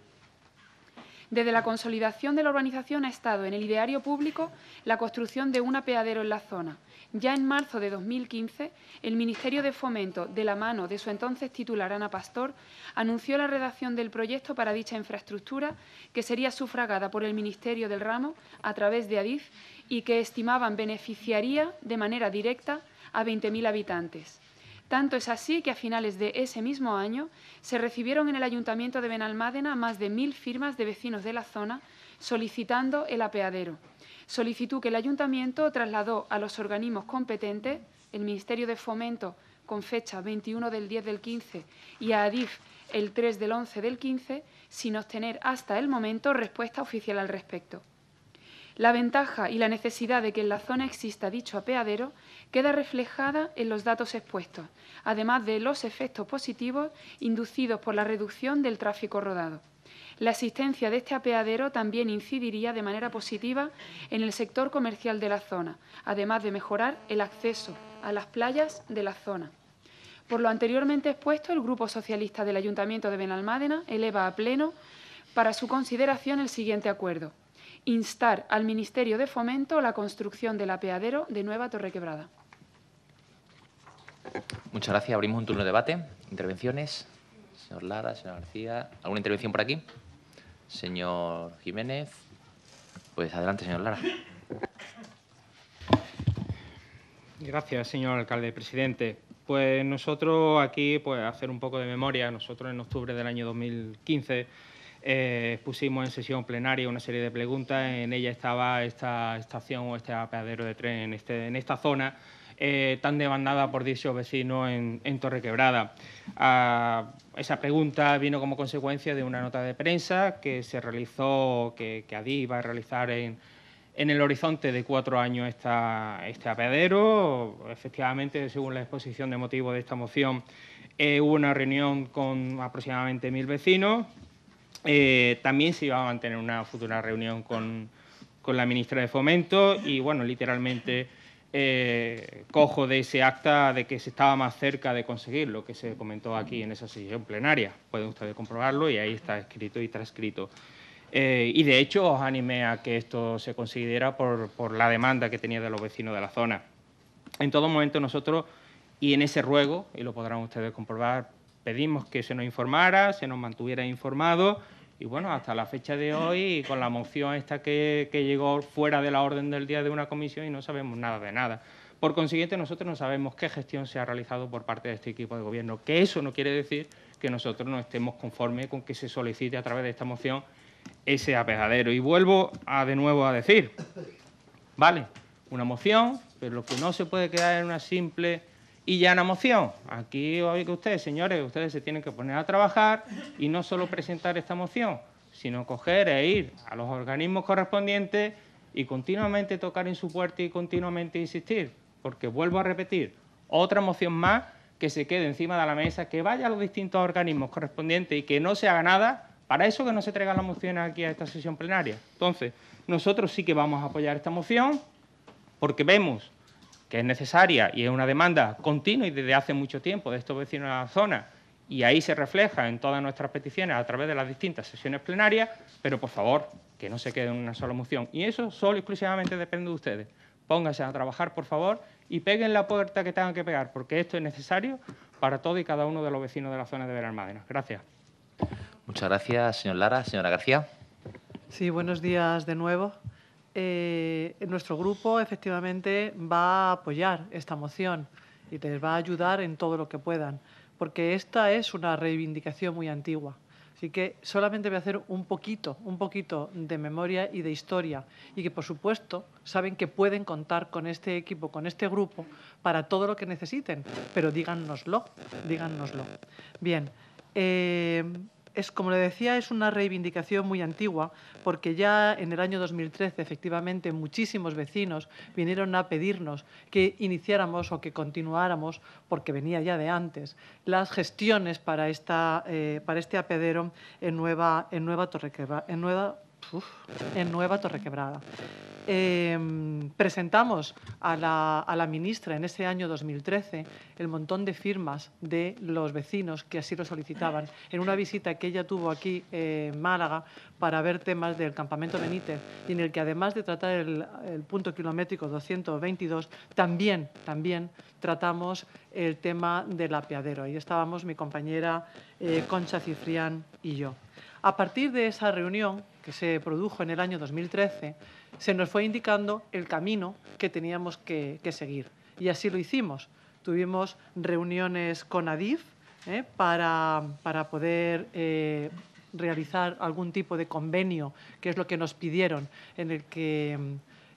Desde la consolidación de la urbanización ha estado en el ideario público la construcción de un apeadero en la zona. Ya en marzo de 2015, el Ministerio de Fomento, de la mano de su entonces titular Ana Pastor, anunció la redacción del proyecto para dicha infraestructura, que sería sufragada por el Ministerio del Ramo a través de ADIF y que estimaban beneficiaría de manera directa a 20.000 habitantes. Tanto es así que a finales de ese mismo año se recibieron en el Ayuntamiento de Benalmádena más de mil firmas de vecinos de la zona solicitando el apeadero, solicitud que el Ayuntamiento trasladó a los organismos competentes, el Ministerio de Fomento con fecha 21 del 10 del 15 y a ADIF el 3 del 11 del 15, sin obtener hasta el momento respuesta oficial al respecto. La ventaja y la necesidad de que en la zona exista dicho apeadero queda reflejada en los datos expuestos, además de los efectos positivos inducidos por la reducción del tráfico rodado. La existencia de este apeadero también incidiría de manera positiva en el sector comercial de la zona, además de mejorar el acceso a las playas de la zona. Por lo anteriormente expuesto, el Grupo Socialista del Ayuntamiento de Benalmádena eleva a pleno para su consideración el siguiente acuerdo. Instar al Ministerio de Fomento la construcción del apeadero de Nueva Torre Quebrada. Muchas gracias. Abrimos un turno de debate. Intervenciones. Señor Lara, señora García. ¿Alguna intervención por aquí? Señor Jiménez. Pues adelante, señor Lara. Gracias, señor alcalde presidente. Pues nosotros aquí, pues hacer un poco de memoria, nosotros en octubre del año 2015 eh, pusimos en sesión plenaria una serie de preguntas. En ella estaba esta estación o este apeadero de tren en este, esta zona eh, tan demandada por dichos vecinos en, en Torrequebrada. Ah, esa pregunta vino como consecuencia de una nota de prensa que se realizó, que, que ADI iba a realizar en, en el horizonte de cuatro años esta este apeadero. Efectivamente, según la exposición de motivo de esta moción, eh, hubo una reunión con aproximadamente mil vecinos. Eh, también se iba a mantener una futura reunión con, con, la ministra de Fomento y, bueno, literalmente eh, cojo de ese acta de que se estaba más cerca de conseguir lo que se comentó aquí en esa sesión plenaria. Pueden ustedes comprobarlo y ahí está escrito y transcrito. Eh, y de hecho os animé a que esto se considera por, la demanda que tenía de los vecinos de la zona. En todo momento nosotros, y en ese ruego, y lo podrán ustedes comprobar, pedimos que se nos informara, se nos mantuviera informado… Y bueno, hasta la fecha de hoy, con la moción esta que, llegó fuera de la orden del día de una comisión y no sabemos nada de nada. Por consiguiente, nosotros no sabemos qué gestión se ha realizado por parte de este equipo de gobierno, que eso no quiere decir que nosotros no estemos conformes con que se solicite a través de esta moción ese apejadero. Y vuelvo de nuevo a decir, vale, una moción, pero lo que no se puede quedar en una simple y ya una moción. Aquí que ustedes, señores, ustedes se tienen que poner a trabajar y no solo presentar esta moción, sino coger e ir a los organismos correspondientes y continuamente tocar en su puerta y continuamente insistir. Porque vuelvo a repetir, otra moción más que se quede encima de la mesa, que vaya a los distintos organismos correspondientes y que no se haga nada, para eso que no se traigan la moción aquí a esta sesión plenaria. Entonces, nosotros sí que vamos a apoyar esta moción porque vemos que es necesaria y es una demanda continua y desde hace mucho tiempo de estos vecinos de la zona, y ahí se refleja en todas nuestras peticiones a través de las distintas sesiones plenarias, pero por favor, que no se quede en una sola moción. Y eso solo y exclusivamente depende de ustedes. Pónganse a trabajar, por favor, y peguen la puerta que tengan que pegar, porque esto es necesario para todo y cada uno de los vecinos de la zona de Veralmádena. Gracias. Muchas gracias, señor Lara. Señora García. Sí, buenos días de nuevo. Eh, nuestro grupo efectivamente va a apoyar esta moción y les va a ayudar en todo lo que puedan, porque esta es una reivindicación muy antigua. Así que solamente voy a hacer un poquito, un poquito de memoria y de historia y que, por supuesto, saben que pueden contar con este equipo, con este grupo, para todo lo que necesiten, pero díganoslo, díganoslo. Bien, eh, es, como le decía, es una reivindicación muy antigua, porque ya en el año 2013, efectivamente, muchísimos vecinos vinieron a pedirnos que iniciáramos o que continuáramos, porque venía ya de antes, las gestiones para, eh, para este apedero en Nueva, en Nueva en Nueva en Nueva torre quebrada em, presentamos a la, ministra en ese año 2013 el montón de firmas de los vecinos que así lo solicitaban en una visita que ella tuvo aquí eh, en Málaga para ver temas del campamento Benítez en el que además de tratar el, punto kilométrico 222 también, también tratamos el tema del apeadero. Ahí estábamos mi compañera eh, Concha Cifrián y yo. A partir de esa reunión que se produjo en el año 2013, se nos fue indicando el camino que teníamos que, seguir. Y así lo hicimos. Tuvimos reuniones con ADIF ¿eh? para, poder eh, realizar algún tipo de convenio, que es lo que nos pidieron, en el que,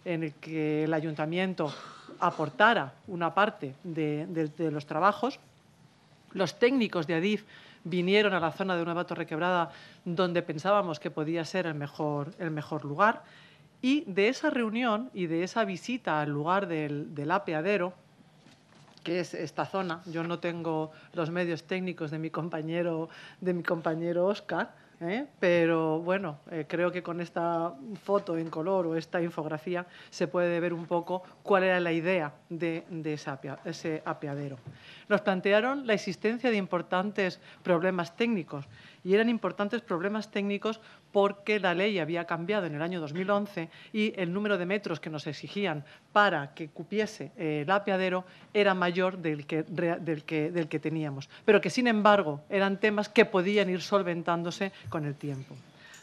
en el, que el ayuntamiento aportara una parte de los trabajos. Los técnicos de ADIF vinieron a la zona de Nueva Torre Quebrada, donde pensábamos que podía ser el mejor, el mejor lugar. Y de esa reunión y de esa visita al lugar del, del apeadero, que es esta zona, yo no tengo los medios técnicos de mi compañero, de mi compañero Oscar, ¿eh? pero bueno, eh, creo que con esta foto en color o esta infografía se puede ver un poco cuál era la idea de, ese, apeadero. Nos plantearon la existencia de importantes problemas técnicos y eran importantes problemas técnicos porque la ley había cambiado en el año 2011 y el número de metros que nos exigían para que cupiese eh, el apiadero era mayor del que, teníamos, pero que sin embargo eran temas que podían ir solventándose con el tiempo.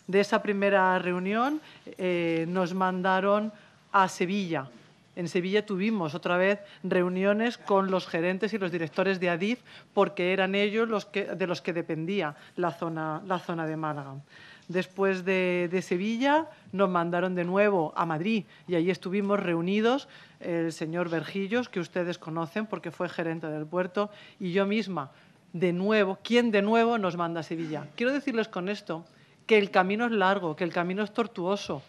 De esa primera reunión eh, nos mandaron a Sevilla en Sevilla tuvimos otra vez reuniones con los gerentes y los directores de ADIF porque eran ellos los de los que dependía la zona de Málaga. Después de, Sevilla nos mandaron de nuevo a Madrid y allí estuvimos reunidos el señor Vergillos, que ustedes conocen porque fue gerente del puerto, y yo misma, de nuevo, ¿quién de nuevo nos manda a Sevilla? Quiero decirles con esto que el camino es largo, que el camino es tortuoso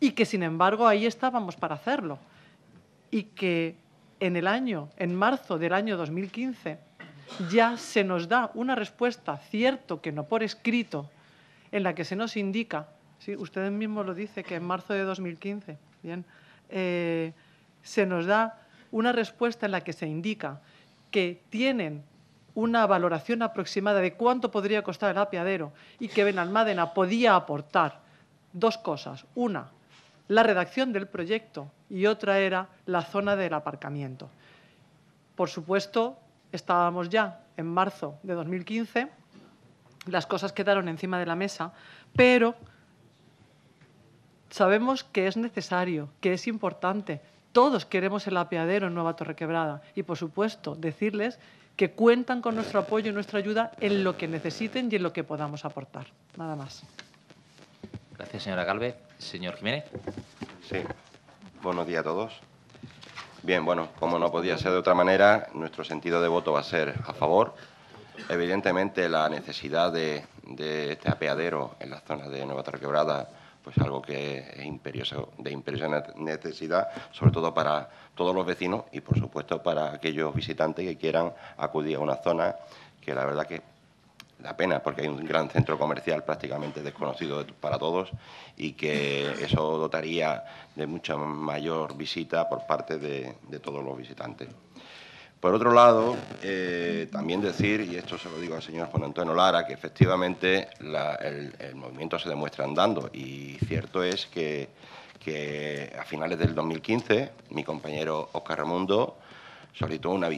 y que sin embargo ahí estábamos para hacerlo y que en el año, en marzo del año 2015, ya se nos da una respuesta, cierto que no por escrito, en la que se nos indica, ¿sí? usted mismo lo dice, que en marzo de 2015, bien, eh, se nos da una respuesta en la que se indica que tienen una valoración aproximada de cuánto podría costar el apiadero y que Benalmádena podía aportar dos cosas. Una, la redacción del proyecto y otra era la zona del aparcamiento. Por supuesto, estábamos ya en marzo de 2015 las cosas quedaron encima de la mesa, pero sabemos que es necesario, que es importante. Todos queremos el apeadero en Nueva Torre Quebrada. y, por supuesto, decirles que cuentan con nuestro apoyo y nuestra ayuda en lo que necesiten y en lo que podamos aportar. Nada más. Gracias, señora Galvez. Señor Jiménez. Sí. Buenos días a todos. Bien, bueno, como no podía ser de otra manera, nuestro sentido de voto va a ser a favor Evidentemente, la necesidad de, este apeadero en las zonas de Nueva Torquebrada pues algo que es imperioso, de imperiosa necesidad, sobre todo para todos los vecinos y, por supuesto, para aquellos visitantes que quieran acudir a una zona que la verdad que da pena porque hay un gran centro comercial prácticamente desconocido para todos y que eso dotaría de mucha mayor visita por parte de todos los visitantes. Por otro lado, eh, también decir, y esto se lo digo al señor Juan Antonio Lara, que efectivamente el, movimiento se demuestra andando y cierto es que, a finales del 2015 mi compañero Oscar Ramundo solicitó una,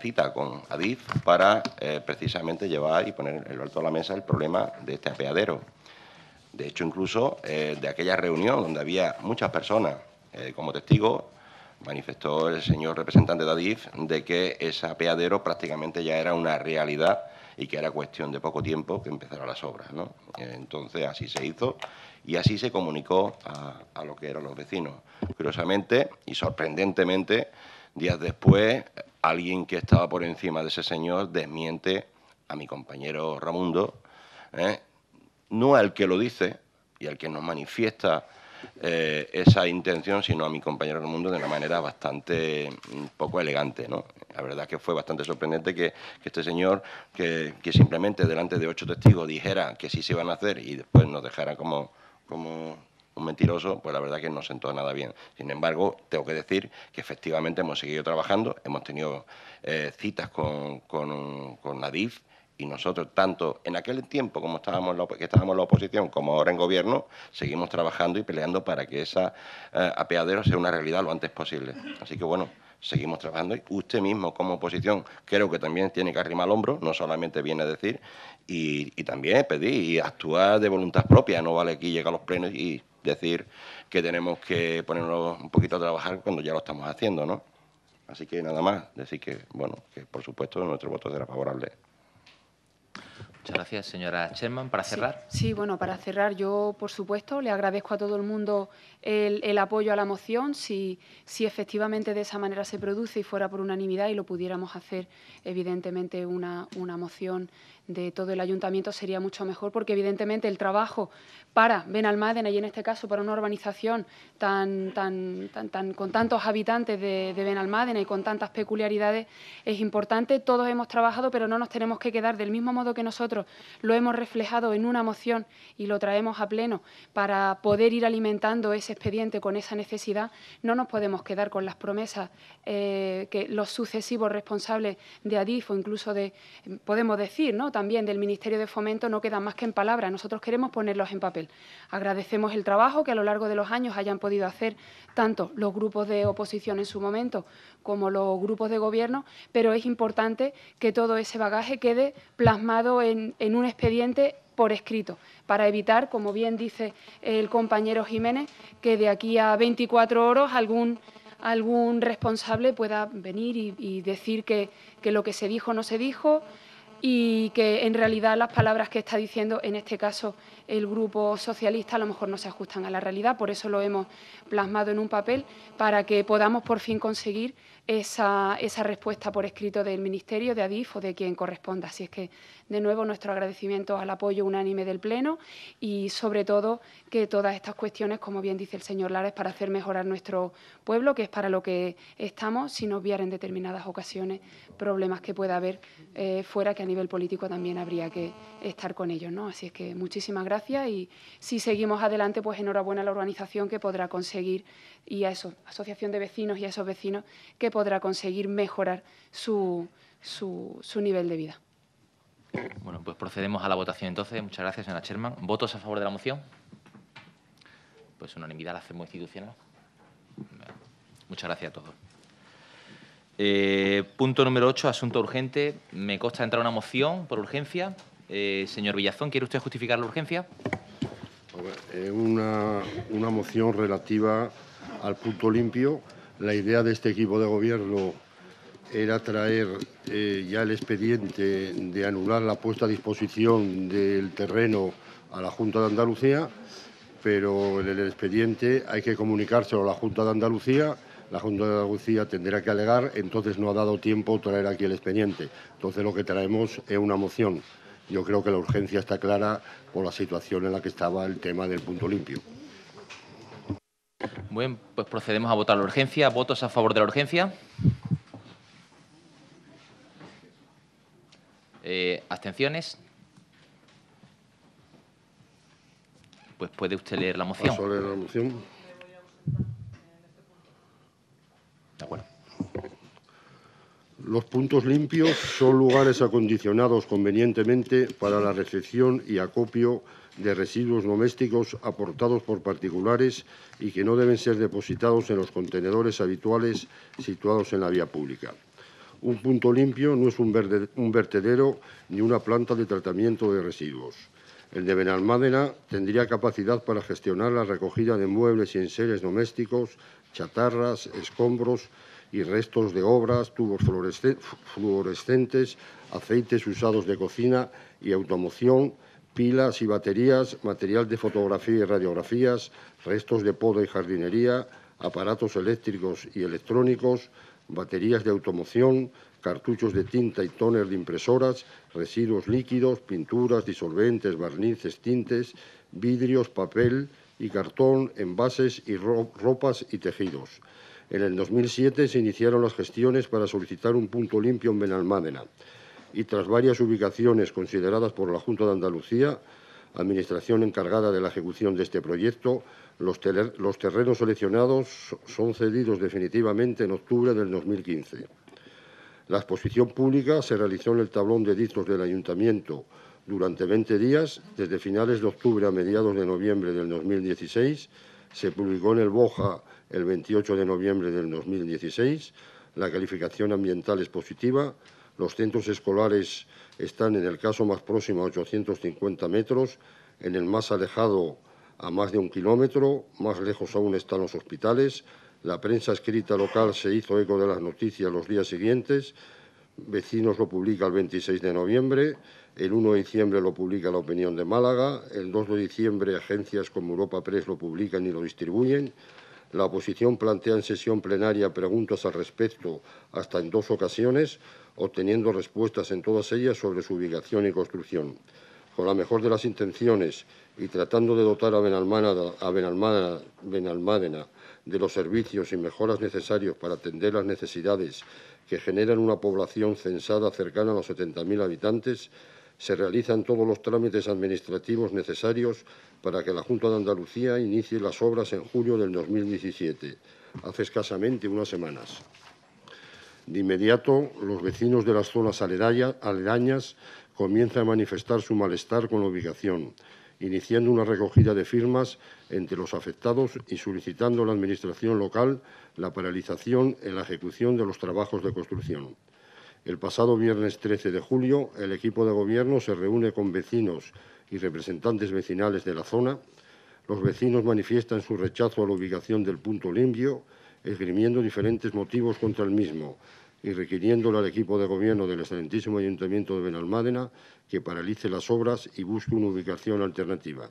cita con Adif para eh, precisamente llevar y poner en alto a la mesa el problema de este apeadero. De hecho, incluso eh, de aquella reunión donde había muchas personas como testigos, manifestó el señor representante de Adif de que ese apeadero prácticamente ya era una realidad y que era cuestión de poco tiempo que empezaran las obras. Entonces, así se hizo y así se comunicó a, lo que eran los vecinos. Curiosamente y sorprendentemente, días después, alguien que estaba por encima de ese señor desmiente a mi compañero Ramundo, ¿eh? no al que lo dice y al que nos manifiesta eh, esa intención, sino a mi compañero del mundo de una manera bastante mm, poco elegante. ¿no? La verdad que fue bastante sorprendente que, este señor, que, simplemente delante de ocho testigos dijera que sí se iban a hacer y después nos dejara como, como un mentiroso, pues la verdad que no sentó nada bien. Sin embargo, tengo que decir que efectivamente hemos seguido trabajando, hemos tenido eh, citas con, con, con la y nosotros, tanto en aquel tiempo como estábamos que estábamos en la oposición como ahora en gobierno, seguimos trabajando y peleando para que esa eh, apeadero sea una realidad lo antes posible. Así que bueno, seguimos trabajando y usted mismo como oposición creo que también tiene que arrimar el hombro, no solamente viene a decir, y, y también pedir y actuar de voluntad propia, no vale aquí llegar a los plenos y decir que tenemos que ponernos un poquito a trabajar cuando ya lo estamos haciendo, ¿no? Así que nada más, decir que, bueno, que por supuesto nuestro voto será favorable. Muchas gracias, señora Sherman. Para cerrar. Sí, sí, bueno, para cerrar, yo, por supuesto, le agradezco a todo el mundo el, apoyo a la moción si, si, efectivamente de esa manera se produce y fuera por unanimidad y lo pudiéramos hacer, evidentemente, una, moción de todo el ayuntamiento sería mucho mejor porque evidentemente el trabajo para Benalmádena y en este caso para una urbanización tan, tan, tan, con tantos habitantes de, de, Benalmádena y con tantas peculiaridades es importante. Todos hemos trabajado pero no nos tenemos que quedar del mismo modo que nosotros lo hemos reflejado en una moción y lo traemos a pleno para poder ir alimentando ese expediente con esa necesidad, no nos podemos quedar con las promesas eh, que los sucesivos responsables de ADIF o incluso de, podemos decir, ¿no? también del Ministerio de Fomento, no quedan más que en palabras. Nosotros queremos ponerlos en papel. Agradecemos el trabajo que a lo largo de los años hayan podido hacer tanto los grupos de oposición en su momento como los grupos de gobierno, pero es importante que todo ese bagaje quede plasmado en un expediente por escrito, para evitar, como bien dice el compañero Jiménez, que de aquí a 24 horas algún, responsable pueda venir y, decir que, lo que se dijo no se dijo y que en realidad las palabras que está diciendo, en este caso el grupo socialista, a lo mejor no se ajustan a la realidad, por eso lo hemos plasmado en un papel, para que podamos por fin conseguir esa, respuesta por escrito del Ministerio, de ADIF o de quien corresponda. si es que de nuevo nuestro agradecimiento al apoyo unánime del Pleno y, sobre todo, que todas estas cuestiones, como bien dice el señor Lares, para hacer mejorar nuestro pueblo, que es para lo que estamos, sin obviar en determinadas ocasiones problemas que pueda haber eh, fuera, que a nivel político también habría que estar con ellos. ¿no? Así es que muchísimas gracias y si seguimos adelante, pues enhorabuena a la organización que podrá conseguir y a esa asociación de vecinos y a esos vecinos que podrá conseguir mejorar su nivel de vida. Bueno, pues procedemos a la votación entonces. Muchas gracias, señora Sherman. ¿Votos a favor de la moción? Pues unanimidad la hacemos institucional. muchas gracias a todos. Eh, punto número 8, asunto urgente. Me consta entrar una moción por urgencia. Eh, señor Villazón, ¿quiere usted justificar la urgencia? Es eh, una, una moción relativa al punto limpio. La idea de este equipo de gobierno era traer eh, ya el expediente de anular la puesta a disposición del terreno a la Junta de Andalucía, pero el expediente hay que comunicárselo a la Junta de Andalucía, la Junta de Andalucía tendrá que alegar, entonces no ha dado tiempo traer aquí el expediente. Entonces lo que traemos es una moción. Yo creo que la urgencia está clara por la situación en la que estaba el tema del punto limpio. Muy bien, pues procedemos a votar la urgencia. ¿Votos a favor de la urgencia? Eh, ¿Abstenciones? Pues puede usted leer la moción. sobre la moción. Los puntos limpios son lugares acondicionados convenientemente para la recepción y acopio de residuos domésticos aportados por particulares y que no deben ser depositados en los contenedores habituales situados en la vía pública. Un punto limpio no es un, vertedero ni una planta de tratamiento de residuos. El de Benalmádena tendría capacidad para gestionar la recogida de muebles y enseres domésticos, chatarras, escombros y restos de obras, tubos fluorescentes, aceites usados de cocina y automoción, pilas y baterías, material de fotografía y radiografías, restos de poda y jardinería, aparatos eléctricos y electrónicos, baterías de automoción, cartuchos de tinta y tóner de impresoras, residuos líquidos, pinturas, disolventes, barnices, tintes, vidrios, papel y cartón, envases y ropas y tejidos. En el 2007 se iniciaron las gestiones para solicitar un punto limpio en Benalmádena y tras varias ubicaciones consideradas por la Junta de Andalucía, administración encargada de la ejecución de este proyecto, los, terrenos seleccionados son cedidos definitivamente en octubre del 2015. La exposición pública se realizó en el tablón de edictos del Ayuntamiento durante 20 días, desde finales de octubre a mediados de noviembre del 2016. Se publicó en el Boja el 28 de noviembre del 2016. La calificación ambiental es positiva. Los centros escolares están en el caso más próximo a 850 metros, en el más alejado a más de un kilómetro, más lejos aún están los hospitales. La prensa escrita local se hizo eco de las noticias los días siguientes. Vecinos lo publica el 26 de noviembre, el 1 de diciembre lo publica La Opinión de Málaga, el 2 de diciembre agencias como Europa Press lo publican y lo distribuyen. La oposición plantea en sesión plenaria preguntas al respecto hasta en dos ocasiones, obteniendo respuestas en todas ellas sobre su ubicación y construcción. Con la mejor de las intenciones y tratando de dotar a Benalmádena, a Benalmádena, de los servicios y mejoras necesarios para atender las necesidades que generan una población censada cercana a los 70.000 habitantes, se realizan todos los trámites administrativos necesarios para que la Junta de Andalucía inicie las obras en julio del 2017, hace escasamente unas semanas. De inmediato, los vecinos de las zonas aledañas comienzan a manifestar su malestar con la ubicación iniciando una recogida de firmas entre los afectados y solicitando a la Administración local la paralización en la ejecución de los trabajos de construcción. El pasado viernes 13 de julio, el equipo de gobierno se reúne con vecinos y representantes vecinales de la zona. Los vecinos manifiestan su rechazo a la ubicación del punto limpio, esgrimiendo diferentes motivos contra el mismo, y requiriendo al equipo de gobierno del excelentísimo Ayuntamiento de Benalmádena que paralice las obras y busque una ubicación alternativa.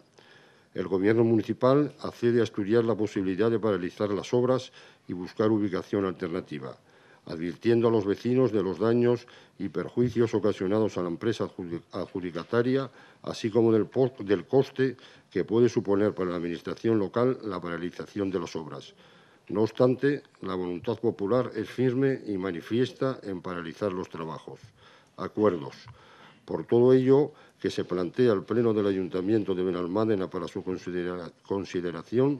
El Gobierno municipal accede a estudiar la posibilidad de paralizar las obras y buscar ubicación alternativa, advirtiendo a los vecinos de los daños y perjuicios ocasionados a la empresa adjudicataria, así como del coste que puede suponer para la Administración local la paralización de las obras. No obstante, la voluntad popular es firme y manifiesta en paralizar los trabajos. Acuerdos. Por todo ello, que se plantea al Pleno del Ayuntamiento de Benalmádena para su consideración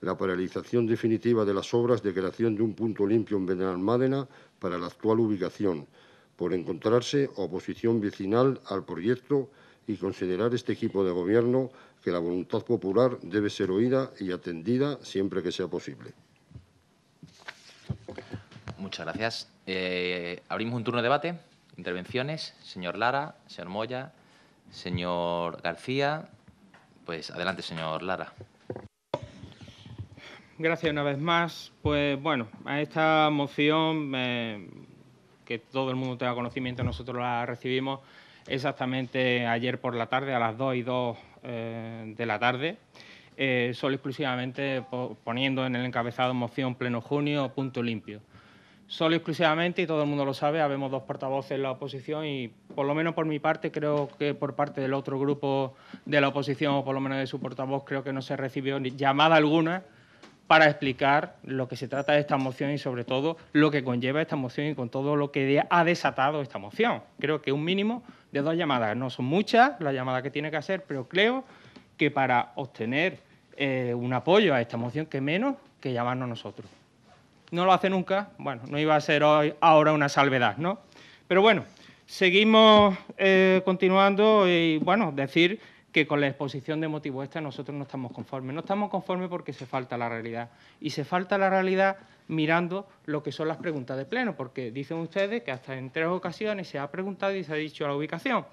la paralización definitiva de las obras de creación de un punto limpio en Benalmádena para la actual ubicación, por encontrarse oposición vecinal al proyecto y considerar este equipo de gobierno que la voluntad popular debe ser oída y atendida siempre que sea posible. Muchas gracias. Eh, abrimos un turno de debate. Intervenciones. Señor Lara, señor Moya, señor García. Pues adelante, señor Lara. Gracias una vez más. Pues bueno, a esta moción, eh, que todo el mundo tenga conocimiento, nosotros la recibimos exactamente ayer por la tarde, a las 2 y 2 eh, de la tarde. solo exclusivamente poniendo en el encabezado moción pleno junio, punto limpio solo y exclusivamente, y todo el mundo lo sabe, habemos dos portavoces en la oposición y por lo menos por mi parte, creo que por parte del otro grupo de la oposición o por lo menos de su portavoz, creo que no se recibió llamada alguna para explicar lo que se trata de esta moción y sobre todo lo que conlleva esta moción y con todo lo que ha desatado esta moción. Creo que un mínimo de dos llamadas, no son muchas las llamadas que tiene que hacer, pero creo que para obtener eh, un apoyo a esta moción, que menos que llamarnos nosotros no lo hace nunca, bueno, no iba a ser hoy, ahora una salvedad, ¿no? Pero bueno, seguimos eh, continuando y, bueno, decir que con la exposición de motivo esta nosotros no estamos conformes. No estamos conformes porque se falta la realidad. Y se falta la realidad mirando lo que son las preguntas de pleno, porque dicen ustedes que hasta en tres ocasiones se ha preguntado y se ha dicho la ubicación.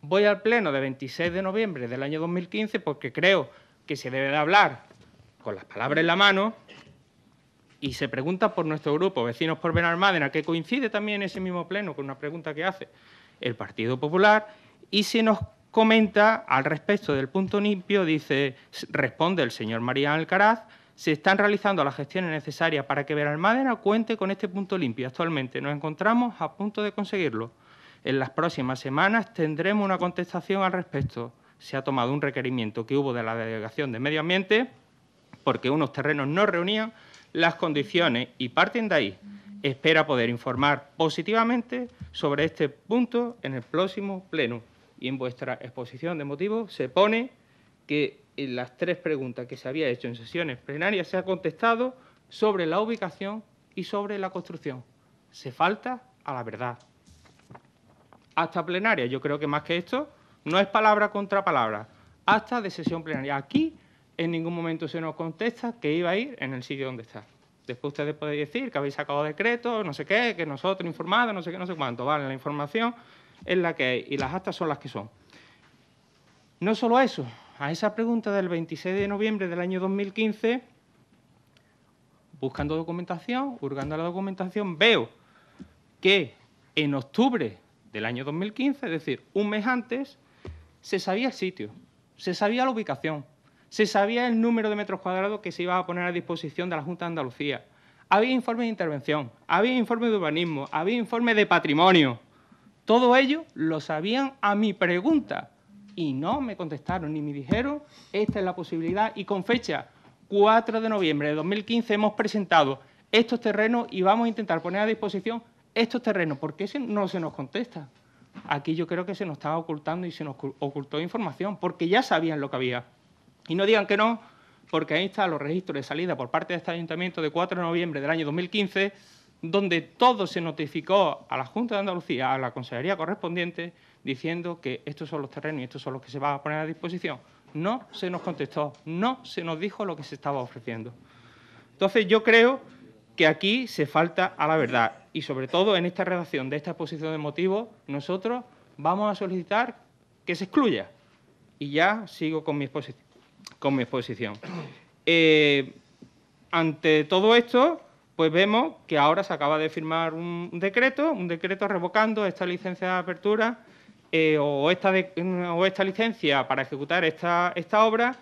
Voy al pleno de 26 de noviembre del año 2015 porque creo que se debe de hablar con las palabras en la mano, y se pregunta por nuestro grupo, Vecinos por Benalmádena, que coincide también en ese mismo pleno con una pregunta que hace el Partido Popular, y se nos comenta al respecto del punto limpio, dice, responde el señor María Alcaraz, se están realizando las gestiones necesarias para que Benalmádena cuente con este punto limpio. Actualmente nos encontramos a punto de conseguirlo. En las próximas semanas tendremos una contestación al respecto. Se ha tomado un requerimiento que hubo de la Delegación de Medio Ambiente porque unos terrenos no reunían las condiciones y parten de ahí. Espera poder informar positivamente sobre este punto en el próximo pleno. Y en vuestra exposición de motivos se pone que en las tres preguntas que se había hecho en sesiones plenarias se ha contestado sobre la ubicación y sobre la construcción. Se falta a la verdad. Hasta plenaria, yo creo que más que esto, no es palabra contra palabra. Hasta de sesión plenaria. Aquí en ningún momento se nos contesta que iba a ir en el sitio donde está. Después ustedes pueden decir que habéis sacado decreto, no sé qué, que nosotros informados, no sé qué, no sé cuánto. Vale, la información es la que hay y las actas son las que son. No solo eso, a esa pregunta del 26 de noviembre del año 2015, buscando documentación, hurgando la documentación, veo que en octubre del año 2015, es decir, un mes antes, se sabía el sitio, se sabía la ubicación, se sabía el número de metros cuadrados que se iba a poner a disposición de la Junta de Andalucía. Había informes de intervención, había informes de urbanismo, había informes de patrimonio. Todo ello lo sabían a mi pregunta y no me contestaron ni me dijeron esta es la posibilidad y con fecha 4 de noviembre de 2015 hemos presentado estos terrenos y vamos a intentar poner a disposición estos terrenos. ¿Por qué no se nos contesta? Aquí yo creo que se nos estaba ocultando y se nos ocultó información porque ya sabían lo que había. Y no digan que no, porque ahí están los registros de salida por parte de este ayuntamiento de 4 de noviembre del año 2015, donde todo se notificó a la Junta de Andalucía, a la consejería correspondiente, diciendo que estos son los terrenos y estos son los que se van a poner a disposición. No se nos contestó, no se nos dijo lo que se estaba ofreciendo. Entonces, yo creo que aquí se falta a la verdad y, sobre todo, en esta redacción de esta exposición de motivos, nosotros vamos a solicitar que se excluya. Y ya sigo con mi exposición con mi exposición. *clears throat* Eh, ante todo esto, pues vemos que ahora se acaba de firmar un, decreto, un decreto revocando esta licencia de apertura eh, o, esta o, esta licencia para ejecutar esta, obra,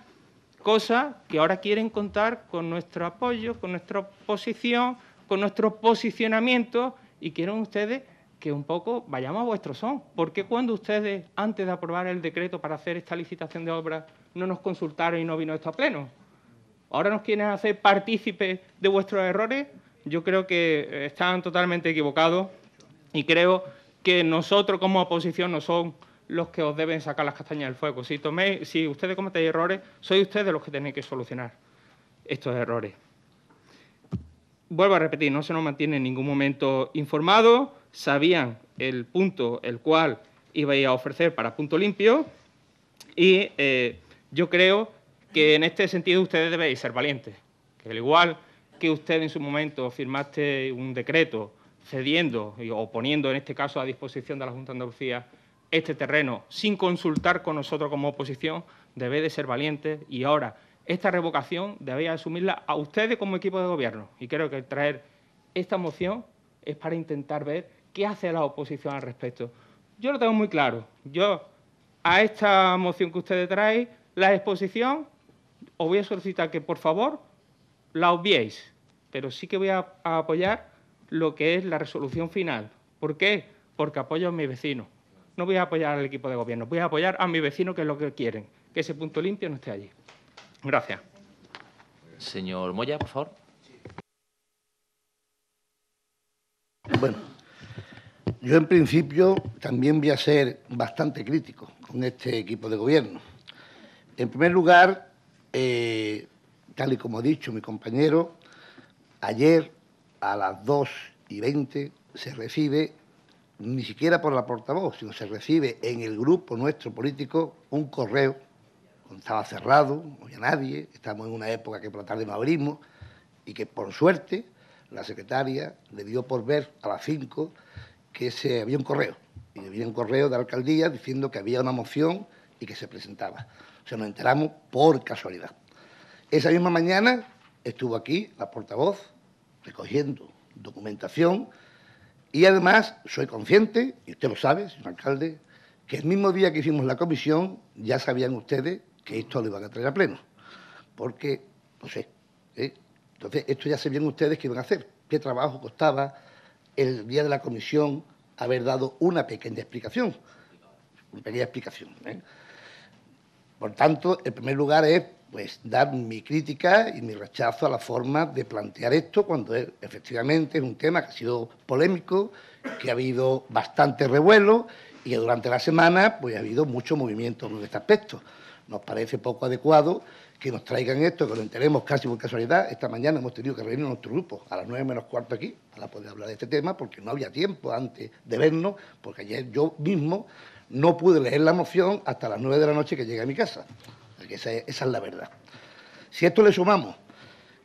cosa que ahora quieren contar con nuestro apoyo, con nuestra posición, con nuestro posicionamiento y quieren ustedes que un poco vayamos a vuestro son. ¿Por qué cuando ustedes, antes de aprobar el decreto para hacer esta licitación de obras, no nos consultaron y no vino esto a pleno. Ahora nos quieren hacer partícipes de vuestros errores. Yo creo que eh, están totalmente equivocados y creo que nosotros como oposición no son los que os deben sacar las castañas del fuego. Si, ustedes cometéis errores, soy ustedes los que tenéis que solucionar estos errores. Vuelvo a repetir, no se nos mantiene en ningún momento informado. sabían el punto el cual iba a ofrecer para punto limpio y eh, yo creo que en este sentido ustedes deben ser valientes, que al igual que usted en su momento firmaste un decreto cediendo o poniendo en este caso a disposición de la Junta de Andalucía este terreno sin consultar con nosotros como oposición, debe de ser valientes. y ahora esta revocación debéis asumirla a ustedes como equipo de gobierno. Y creo que traer esta moción es para intentar ver qué hace la oposición al respecto. Yo lo tengo muy claro. Yo a esta moción que ustedes traen la exposición, os voy a solicitar que por favor la obviéis, pero sí que voy a, apoyar lo que es la resolución final. ¿Por qué? Porque apoyo a mi vecino No voy a apoyar al equipo de gobierno, voy a apoyar a mi vecino que es lo que quieren, que ese punto limpio no esté allí. Gracias. Señor Moya, por favor. Bueno, yo en principio también voy a ser bastante crítico con este equipo de gobierno en primer lugar, eh, tal y como ha dicho mi compañero, ayer a las 2 y 20 se recibe, ni siquiera por la portavoz, sino se recibe en el grupo nuestro político un correo, estaba cerrado, no había nadie, estamos en una época que por la tarde no abrimos, y que por suerte la secretaria le dio por ver a las 5 que se, había un correo, y había un correo de la alcaldía diciendo que había una moción y que se presentaba. Se nos enteramos por casualidad. Esa misma mañana estuvo aquí la portavoz recogiendo documentación y además soy consciente, y usted lo sabe, señor alcalde, que el mismo día que hicimos la comisión ya sabían ustedes que esto lo iban a traer a pleno, porque, no sé, ¿eh? entonces esto ya sabían ustedes qué iban a hacer, qué trabajo costaba el día de la comisión haber dado una pequeña explicación, una pequeña explicación. ¿eh? Por tanto, en primer lugar es pues, dar mi crítica y mi rechazo a la forma de plantear esto cuando efectivamente es un tema que ha sido polémico, que ha habido bastante revuelo y que durante la semana pues, ha habido mucho movimiento en este aspecto. Nos parece poco adecuado que nos traigan esto, que lo enteremos casi por casualidad. Esta mañana hemos tenido que reunir nuestro grupo a las nueve menos cuarto aquí para poder hablar de este tema, porque no había tiempo antes de vernos, porque ayer yo mismo no pude leer la moción hasta las 9 de la noche que llegué a mi casa. Esa es, esa es la verdad. Si a esto le sumamos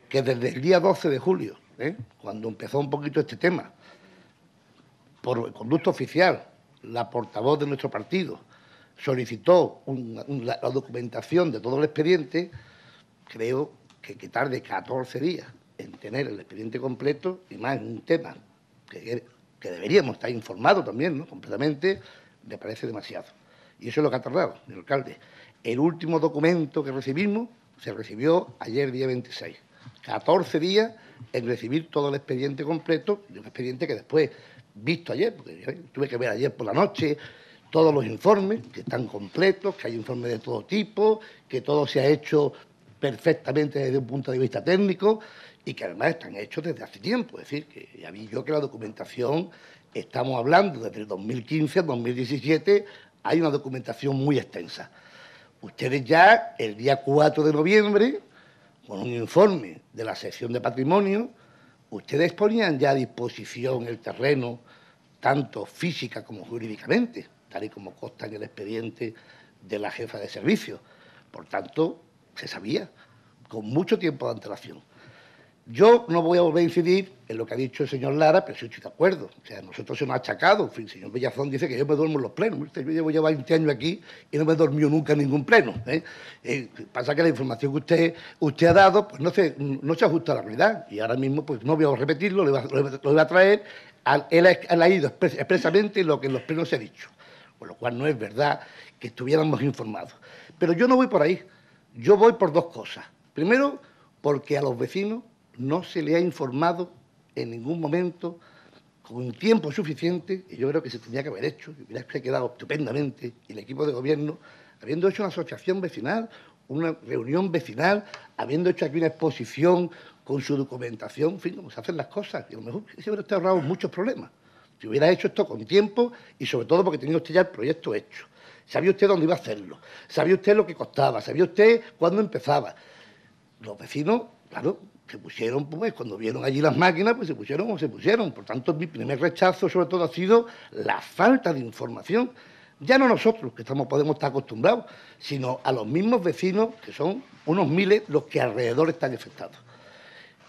que desde el día 12 de julio, ¿eh? cuando empezó un poquito este tema, por conducto oficial, la portavoz de nuestro partido solicitó la, documentación de todo el expediente, creo que, que tarde 14 días en tener el expediente completo y más en un tema que, que deberíamos estar informados también, ¿no? completamente, me parece demasiado. Y eso es lo que ha tardado el alcalde. El último documento que recibimos se recibió ayer día 26. 14 días en recibir todo el expediente completo, un expediente que después, visto ayer, porque tuve que ver ayer por la noche, todos los informes, que están completos, que hay informes de todo tipo, que todo se ha hecho perfectamente desde un punto de vista técnico y que además están hechos desde hace tiempo. Es decir, que ya vi yo que la documentación Estamos hablando desde el 2015 al 2017, hay una documentación muy extensa. Ustedes ya, el día 4 de noviembre, con un informe de la sección de patrimonio, ustedes ponían ya a disposición el terreno, tanto física como jurídicamente, tal y como consta en el expediente de la jefa de servicios. Por tanto, se sabía con mucho tiempo de antelación. Yo no voy a volver a incidir en lo que ha dicho el señor Lara, pero sí estoy de acuerdo. O sea, nosotros se nos ha achacado. fin, el señor Bellazón dice que yo me duermo en los plenos. Yo llevo ya 20 años aquí y no me he dormido nunca en ningún pleno. ¿eh? Eh, pasa que la información que usted, usted ha dado pues no se, no se ajusta a la realidad. Y ahora mismo pues no voy a repetirlo, lo voy a, traer. él ha, ido expresamente lo que en los plenos se ha dicho. Con lo cual no es verdad que estuviéramos informados. Pero yo no voy por ahí. Yo voy por dos cosas. Primero, porque a los vecinos no se le ha informado en ningún momento con tiempo suficiente, y yo creo que se tenía que haber hecho, y hubiera quedado estupendamente el equipo de gobierno, habiendo hecho una asociación vecinal, una reunión vecinal, habiendo hecho aquí una exposición con su documentación, en fin, como se hacen las cosas, y a lo mejor se hubiera ahorrado muchos problemas. Si hubiera hecho esto con tiempo y sobre todo porque tenía usted ya el proyecto hecho. Sabía usted dónde iba a hacerlo, sabía usted lo que costaba, sabía usted cuándo empezaba. Los vecinos, claro, se pusieron, pues cuando vieron allí las máquinas, pues se pusieron o se pusieron. Por tanto, mi primer rechazo sobre todo ha sido la falta de información. Ya no nosotros, que estamos, podemos estar acostumbrados, sino a los mismos vecinos, que son unos miles los que alrededor están afectados.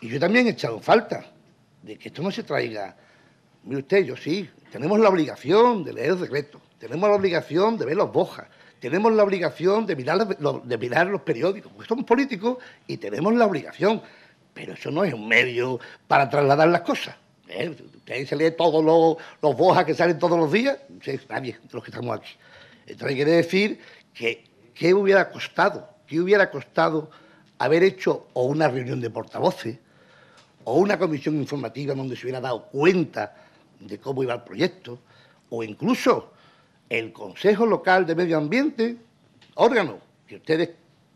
Y yo también he echado falta de que esto no se traiga. Mire usted, yo sí, tenemos la obligación de leer el decreto, tenemos la obligación de ver los bojas, tenemos la obligación de mirar, de mirar los periódicos, porque somos políticos y tenemos la obligación. Pero eso no es un medio para trasladar las cosas. ¿Eh? ¿Ustedes se lee todos los, los bojas que salen todos los días, nadie de los que estamos aquí. Entonces quiere decir que qué hubiera costado, qué hubiera costado haber hecho o una reunión de portavoces o una comisión informativa donde se hubiera dado cuenta de cómo iba el proyecto o incluso el Consejo Local de Medio Ambiente, órgano que ustedes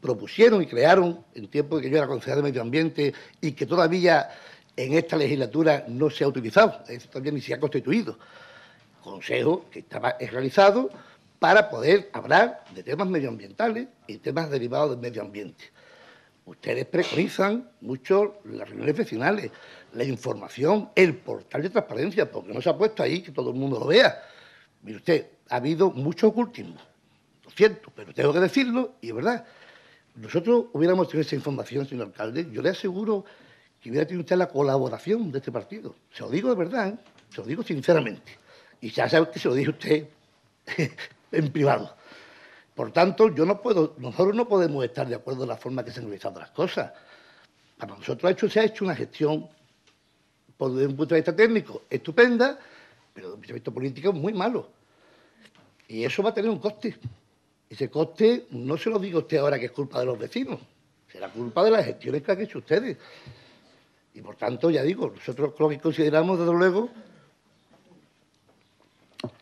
propusieron y crearon en tiempo que yo era concejal de Medio Ambiente y que todavía en esta legislatura no se ha utilizado, eso todavía ni se ha constituido. Consejo que estaba realizado para poder hablar de temas medioambientales y temas derivados del medio ambiente. Ustedes preconizan mucho las reuniones vecinales, la información, el portal de transparencia, porque no se ha puesto ahí que todo el mundo lo vea. Mire usted, ha habido mucho ocultismo, lo siento, pero tengo que decirlo y es verdad. Nosotros hubiéramos tenido esa información, señor alcalde, yo le aseguro que hubiera tenido usted la colaboración de este partido. Se lo digo de verdad, ¿eh? se lo digo sinceramente. Y ya sabe que se lo dije usted *laughs* en privado. Por tanto, yo no puedo, nosotros no podemos estar de acuerdo en la forma que se han realizado las cosas. Para nosotros hecho, se ha hecho una gestión, por desde un punto de vista técnico, estupenda, pero desde un punto de vista político muy malo. Y eso va a tener un coste. Ese coste no se lo digo usted ahora que es culpa de los vecinos, será culpa de las gestiones que han hecho ustedes. Y por tanto, ya digo, nosotros lo que consideramos, desde luego,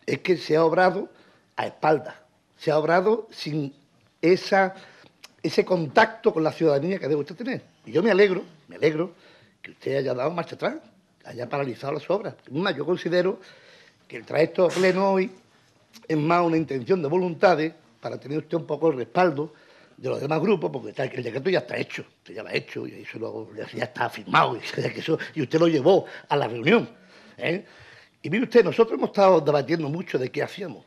es que se ha obrado a espaldas, se ha obrado sin esa, ese contacto con la ciudadanía que debe usted tener. Y yo me alegro, me alegro que usted haya dado marcha atrás, haya paralizado las obras. yo considero que el trayecto pleno hoy es más una intención de voluntades para tener usted un poco el respaldo de los demás grupos, porque el decreto ya está hecho, ya lo ha hecho, y ya está firmado, *laughs* y, usted lo llevó a la reunión. ¿eh? Y mire usted, nosotros hemos estado debatiendo mucho de qué hacíamos,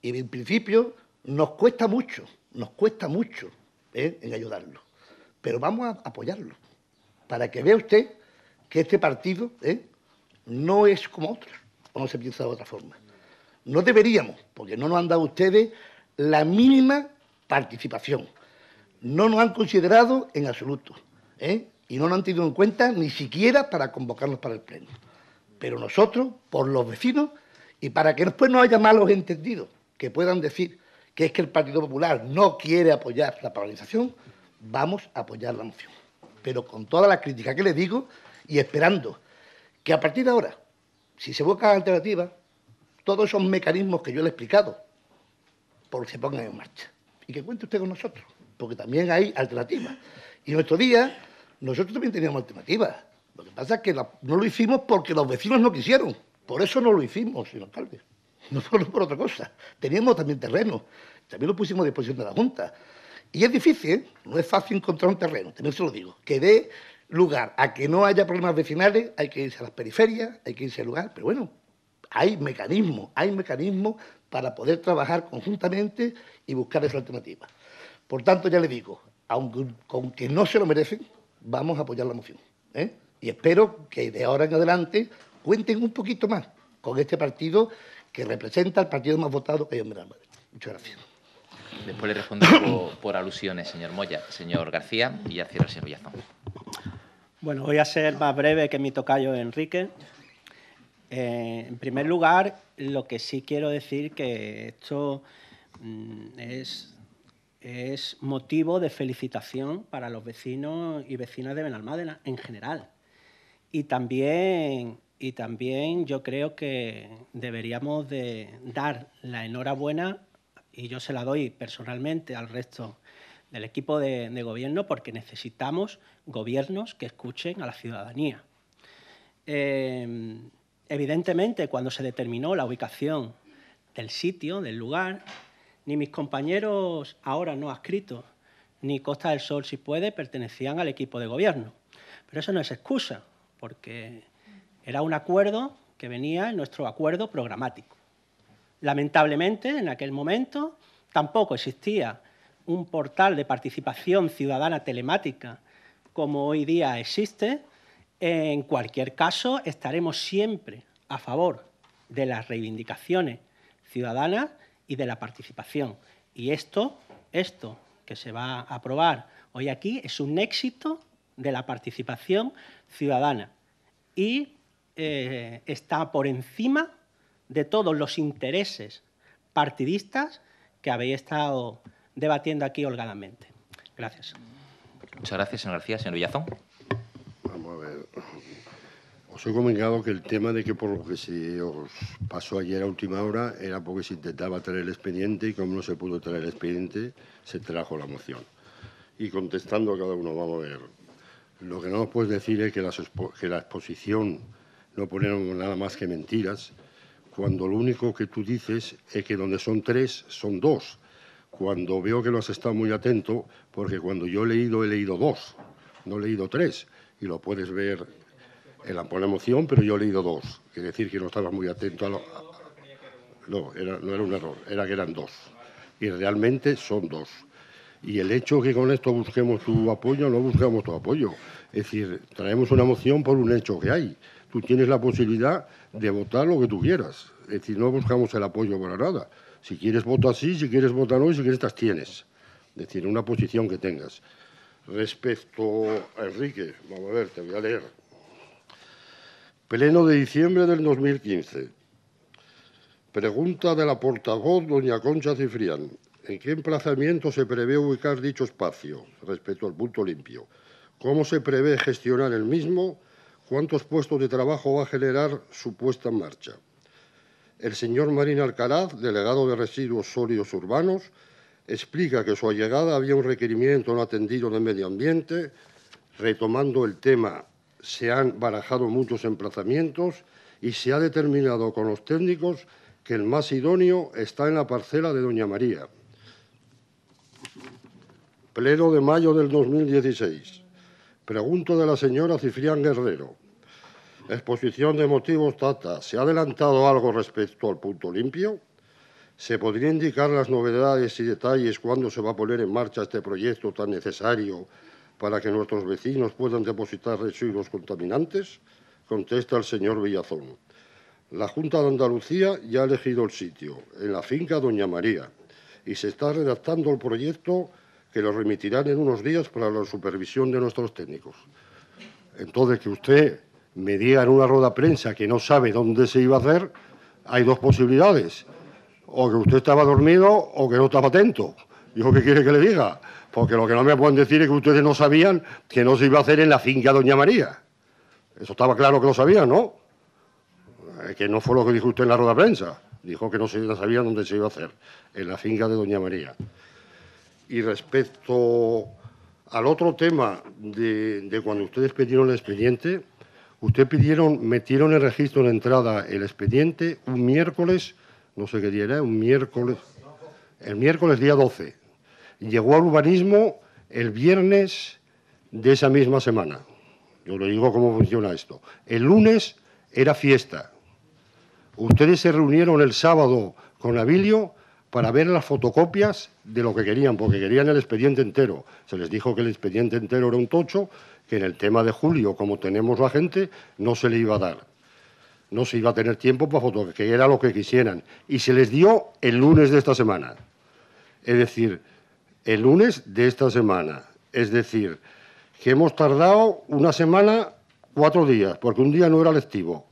y en principio nos cuesta mucho, nos cuesta mucho ¿eh? en ayudarlo, pero vamos a apoyarlo, para que vea usted que este partido ¿eh? no es como otros, o no se piensa de otra forma. No deberíamos, porque no nos han dado ustedes la mínima participación. No nos han considerado en absoluto ¿eh? y no nos han tenido en cuenta ni siquiera para convocarnos para el pleno. Pero nosotros, por los vecinos y para que después no haya malos entendidos que puedan decir que es que el Partido Popular no quiere apoyar la paralización, vamos a apoyar la moción. Pero con toda la crítica que le digo y esperando que a partir de ahora, si se buscan alternativas, todos esos mecanismos que yo le he explicado, porque se pongan en marcha. Y que cuente usted con nosotros, porque también hay alternativas. Y en nuestro día, nosotros también teníamos alternativas. Lo que pasa es que no lo hicimos porque los vecinos no quisieron. Por eso no lo hicimos, señor alcalde. No solo por otra cosa. Teníamos también terreno. También lo pusimos a disposición de la Junta. Y es difícil, ¿eh? no es fácil encontrar un terreno, también se lo digo, que dé lugar a que no haya problemas vecinales, hay que irse a las periferias, hay que irse al lugar, pero bueno, hay mecanismos, hay mecanismos para poder trabajar conjuntamente y buscar esa alternativa. Por tanto, ya le digo, aunque, aunque no se lo merecen, vamos a apoyar la moción. ¿eh? Y espero que de ahora en adelante cuenten un poquito más con este partido que representa al partido más votado que hay en Granada. Muchas gracias. Después le respondo por, alusiones, señor Moya, señor García, y ya señor el Bueno, voy a ser más breve que mi tocayo Enrique. Eh, en primer lugar, lo que sí quiero decir que esto mm, es, motivo de felicitación para los vecinos y vecinas de Benalmádena en general. Y también, y también yo creo que deberíamos de dar la enhorabuena, y yo se la doy personalmente al resto del equipo de, gobierno, porque necesitamos gobiernos que escuchen a la ciudadanía. Eh, Evidentemente, cuando se determinó la ubicación del sitio, del lugar, ni mis compañeros ahora no adscritos, ni Costa del Sol, si puede, pertenecían al equipo de gobierno. Pero eso no es excusa, porque era un acuerdo que venía en nuestro acuerdo programático. Lamentablemente, en aquel momento tampoco existía un portal de participación ciudadana telemática como hoy día existe, en cualquier caso, estaremos siempre a favor de las reivindicaciones ciudadanas y de la participación. Y esto, esto que se va a aprobar hoy aquí es un éxito de la participación ciudadana y eh, está por encima de todos los intereses partidistas que habéis estado debatiendo aquí holgadamente. Gracias. Muchas gracias, señor García. Señor Villazón. Vamos a ver. Os he comentado que el tema de que por lo que se os pasó ayer a última hora era porque se intentaba traer el expediente y como no se pudo traer el expediente, se trajo la moción. Y contestando a cada uno, vamos a ver. Lo que no os puedes decir es que la, exposición no ponieron nada más que mentiras, cuando lo único que tú dices es que donde son tres, son dos. Cuando veo que no has estado muy atento, porque cuando yo he leído, he leído dos, no he leído tres y lo puedes ver en la, pone emoción, pero yo he leído dos. Es decir que no estaba muy atento a lo. No, no era un error, era que eran dos. Y realmente son dos. Y el hecho que con esto busquemos tu apoyo, no buscamos tu apoyo. Es decir, traemos una moción por un hecho que hay. Tú tienes la posibilidad de votar lo que tú quieras. Es decir, no buscamos el apoyo para nada. Si quieres voto así, si quieres votar no y si quieres estás tienes. Es decir, una posición que tengas respecto a Enrique. Vamos a ver, te voy a leer. Pleno de diciembre del 2015. Pregunta de la portavoz doña Concha Cifrián. ¿En qué emplazamiento se prevé ubicar dicho espacio respecto al punto limpio? ¿Cómo se prevé gestionar el mismo? ¿Cuántos puestos de trabajo va a generar su puesta en marcha? El señor Marín Alcaraz, delegado de Residuos Sólidos Urbanos, explica que su llegada había un requerimiento no atendido de medio ambiente. Retomando el tema, se han barajado muchos emplazamientos y se ha determinado con los técnicos que el más idóneo está en la parcela de Doña María. Pleno de mayo del 2016. Pregunto de la señora Cifrián Guerrero. Exposición de motivos, Tata. ¿Se ha adelantado algo respecto al punto limpio? ¿Se podría indicar las novedades y detalles cuándo se va a poner en marcha este proyecto tan necesario para que nuestros vecinos puedan depositar residuos contaminantes? Contesta el señor Villazón. La Junta de Andalucía ya ha elegido el sitio, en la finca Doña María, y se está redactando el proyecto que lo remitirán en unos días para la supervisión de nuestros técnicos. Entonces, que usted me diga en una rueda prensa que no sabe dónde se iba a hacer, hay dos posibilidades o que usted estaba dormido o que no estaba atento. Dijo, que quiere que le diga? Porque lo que no me pueden decir es que ustedes no sabían que no se iba a hacer en la finca Doña María. Eso estaba claro que lo sabían, ¿no? Que no fue lo que dijo usted en la rueda de prensa. Dijo que no se sabía dónde se iba a hacer, en la finca de Doña María. Y respecto al otro tema de, de cuando ustedes pidieron el expediente, ustedes pidieron, metieron en registro de entrada el expediente un miércoles no sé qué día era, un miércoles, el miércoles día 12. Llegó al urbanismo el viernes de esa misma semana. Yo le digo cómo funciona esto. El lunes era fiesta. Ustedes se reunieron el sábado con Abilio para ver las fotocopias de lo que querían, porque querían el expediente entero. Se les dijo que el expediente entero era un tocho, que en el tema de Julio, como tenemos la gente, no se le iba a dar no se iba a tener tiempo para fotos, que era lo que quisieran. Y se les dio el lunes de esta semana. Es decir, el lunes de esta semana. Es decir, que hemos tardado una semana, cuatro días, porque un día no era lectivo.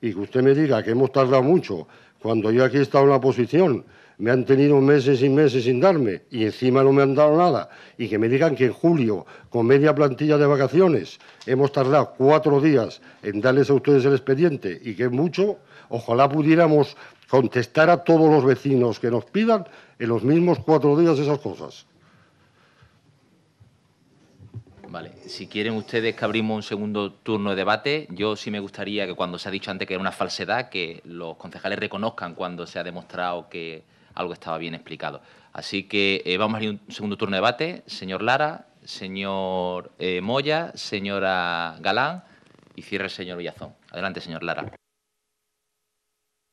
Y que usted me diga que hemos tardado mucho, cuando yo aquí he estado en la posición me han tenido meses y meses sin darme y encima no me han dado nada. Y que me digan que en julio, con media plantilla de vacaciones, hemos tardado cuatro días en darles a ustedes el expediente y que es mucho, ojalá pudiéramos contestar a todos los vecinos que nos pidan en los mismos cuatro días esas cosas. Vale, si quieren ustedes que abrimos un segundo turno de debate, yo sí me gustaría que cuando se ha dicho antes que era una falsedad, que los concejales reconozcan cuando se ha demostrado que algo estaba bien explicado. Así que eh, vamos a ir un segundo turno de debate. Señor Lara, señor eh, Moya, señora Galán y cierre el señor Villazón. Adelante, señor Lara.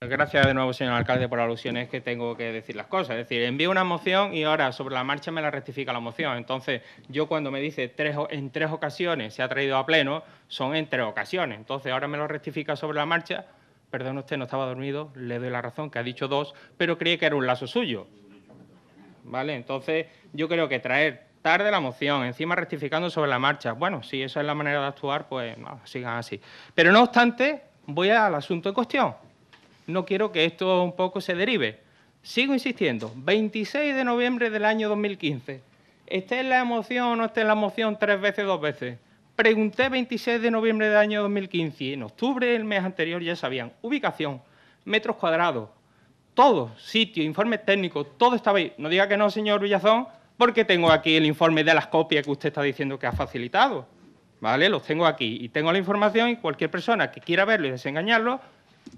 Gracias de nuevo, señor alcalde, por alusiones que tengo que decir las cosas. Es decir, envío una moción y ahora sobre la marcha me la rectifica la moción. Entonces, yo cuando me dice tres, en tres ocasiones se ha traído a pleno, son en tres ocasiones. Entonces, ahora me lo rectifica sobre la marcha perdón usted, no estaba dormido, le doy la razón, que ha dicho dos, pero cree que era un lazo suyo. ¿Vale? Entonces, yo creo que traer tarde la moción, encima rectificando sobre la marcha, bueno, si esa es la manera de actuar, pues sigan así. Pero no obstante, voy al asunto en cuestión. No quiero que esto un poco se derive. Sigo insistiendo, 26 de noviembre del año 2015. ¿Esté en la moción o no esté en la moción tres veces, dos veces? Pregunté 26 de noviembre del año 2015, en octubre, del mes anterior, ya sabían ubicación, metros cuadrados, todo, sitio, informe técnico, todo estaba ahí. No diga que no, señor Villazón, porque tengo aquí el informe de las copias que usted está diciendo que ha facilitado. ¿Vale? Los tengo aquí y tengo la información y cualquier persona que quiera verlo y desengañarlo,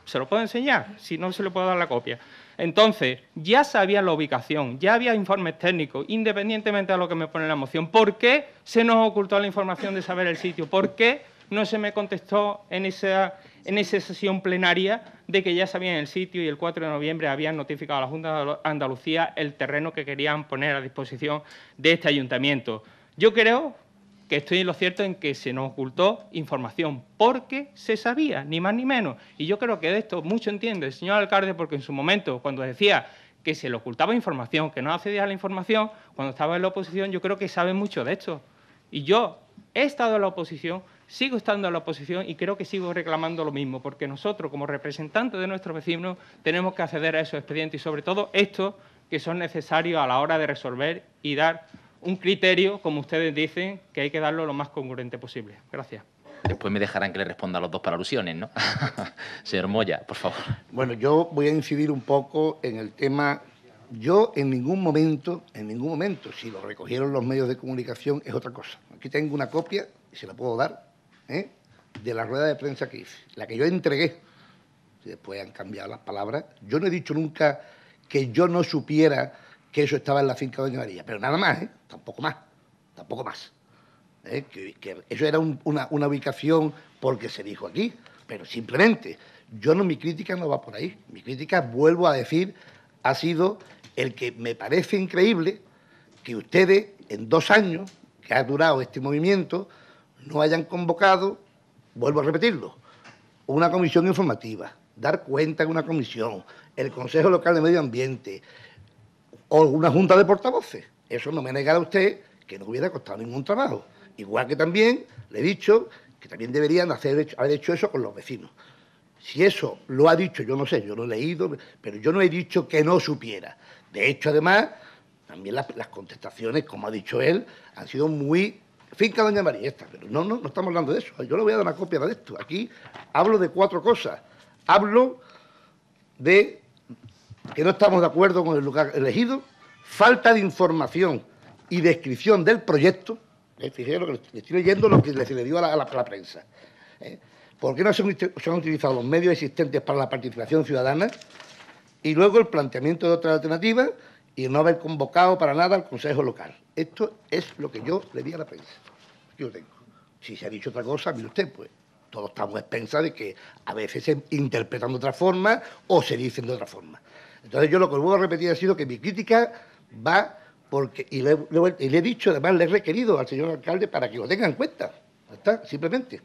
se lo puedo enseñar, si no se le puedo dar la copia. Entonces, ya sabía la ubicación, ya había informes técnicos, independientemente de lo que me pone la moción. ¿Por qué se nos ocultó la información de saber el sitio? ¿Por qué no se me contestó en esa, en esa sesión plenaria de que ya sabían el sitio y el 4 de noviembre habían notificado a la Junta de Andalucía el terreno que querían poner a disposición de este ayuntamiento? Yo creo que estoy en lo cierto en que se nos ocultó información, porque se sabía, ni más ni menos. Y yo creo que de esto mucho entiende el señor alcalde, porque en su momento, cuando decía que se le ocultaba información, que no accedía a la información, cuando estaba en la oposición, yo creo que sabe mucho de esto. Y yo he estado en la oposición, sigo estando en la oposición y creo que sigo reclamando lo mismo, porque nosotros, como representantes de nuestros vecinos, tenemos que acceder a esos expedientes y, sobre todo, estos que son necesarios a la hora de resolver y dar un criterio, como ustedes dicen, que hay que darlo lo más congruente posible. Gracias. Después me dejarán que le responda a los dos para alusiones, ¿no? *laughs* Señor Moya, por favor. Bueno, yo voy a incidir un poco en el tema. Yo en ningún momento, en ningún momento, si lo recogieron los medios de comunicación, es otra cosa. Aquí tengo una copia, y se la puedo dar, ¿eh? de la rueda de prensa que hice, la que yo entregué. Después han cambiado las palabras. Yo no he dicho nunca que yo no supiera que eso estaba en la finca de Doña María. Pero nada más, ¿eh? Tampoco más, tampoco más. ¿Eh? eso era una, una ubicación porque se dijo aquí, pero simplemente yo no, mi crítica no va por ahí. Mi crítica, vuelvo a decir, ha sido el que me parece increíble que ustedes en dos años que ha durado este movimiento no hayan convocado, vuelvo a repetirlo, una comisión informativa, dar cuenta en una comisión, el Consejo Local de Medio Ambiente, o una junta de portavoces. Eso no me a usted que no hubiera costado ningún trabajo. Igual que también le he dicho que también deberían haber hecho eso con los vecinos. Si eso lo ha dicho, yo no sé, yo lo he leído, pero yo no he dicho que no supiera. De hecho, además, también las, contestaciones, como ha dicho él, han sido muy finca doña María esta, pero no, no, no estamos hablando de eso. Yo le voy a dar una copia de esto. Aquí hablo de cuatro cosas. Hablo de que no estamos de acuerdo con el lugar elegido, falta de información y descripción del proyecto. ¿eh? lo que le estoy leyendo lo que se le dio a la, prensa. Eh, ¿Por qué no se, han utilizado los medios existentes para la participación ciudadana? Y luego el planteamiento de otras alternativas y no haber convocado para nada al Consejo Local. Esto es lo que yo le di a la prensa. Yo tengo. Si se ha dicho otra cosa, mire usted, pues todos estamos a expensas de que a veces se interpretan de otra forma o se dicen de otra forma. Entonces yo lo que vuelvo a repetir ha sido que mi crítica va porque, y le, he dicho, además le he requerido al señor alcalde para que lo tenga en cuenta. Está, simplemente.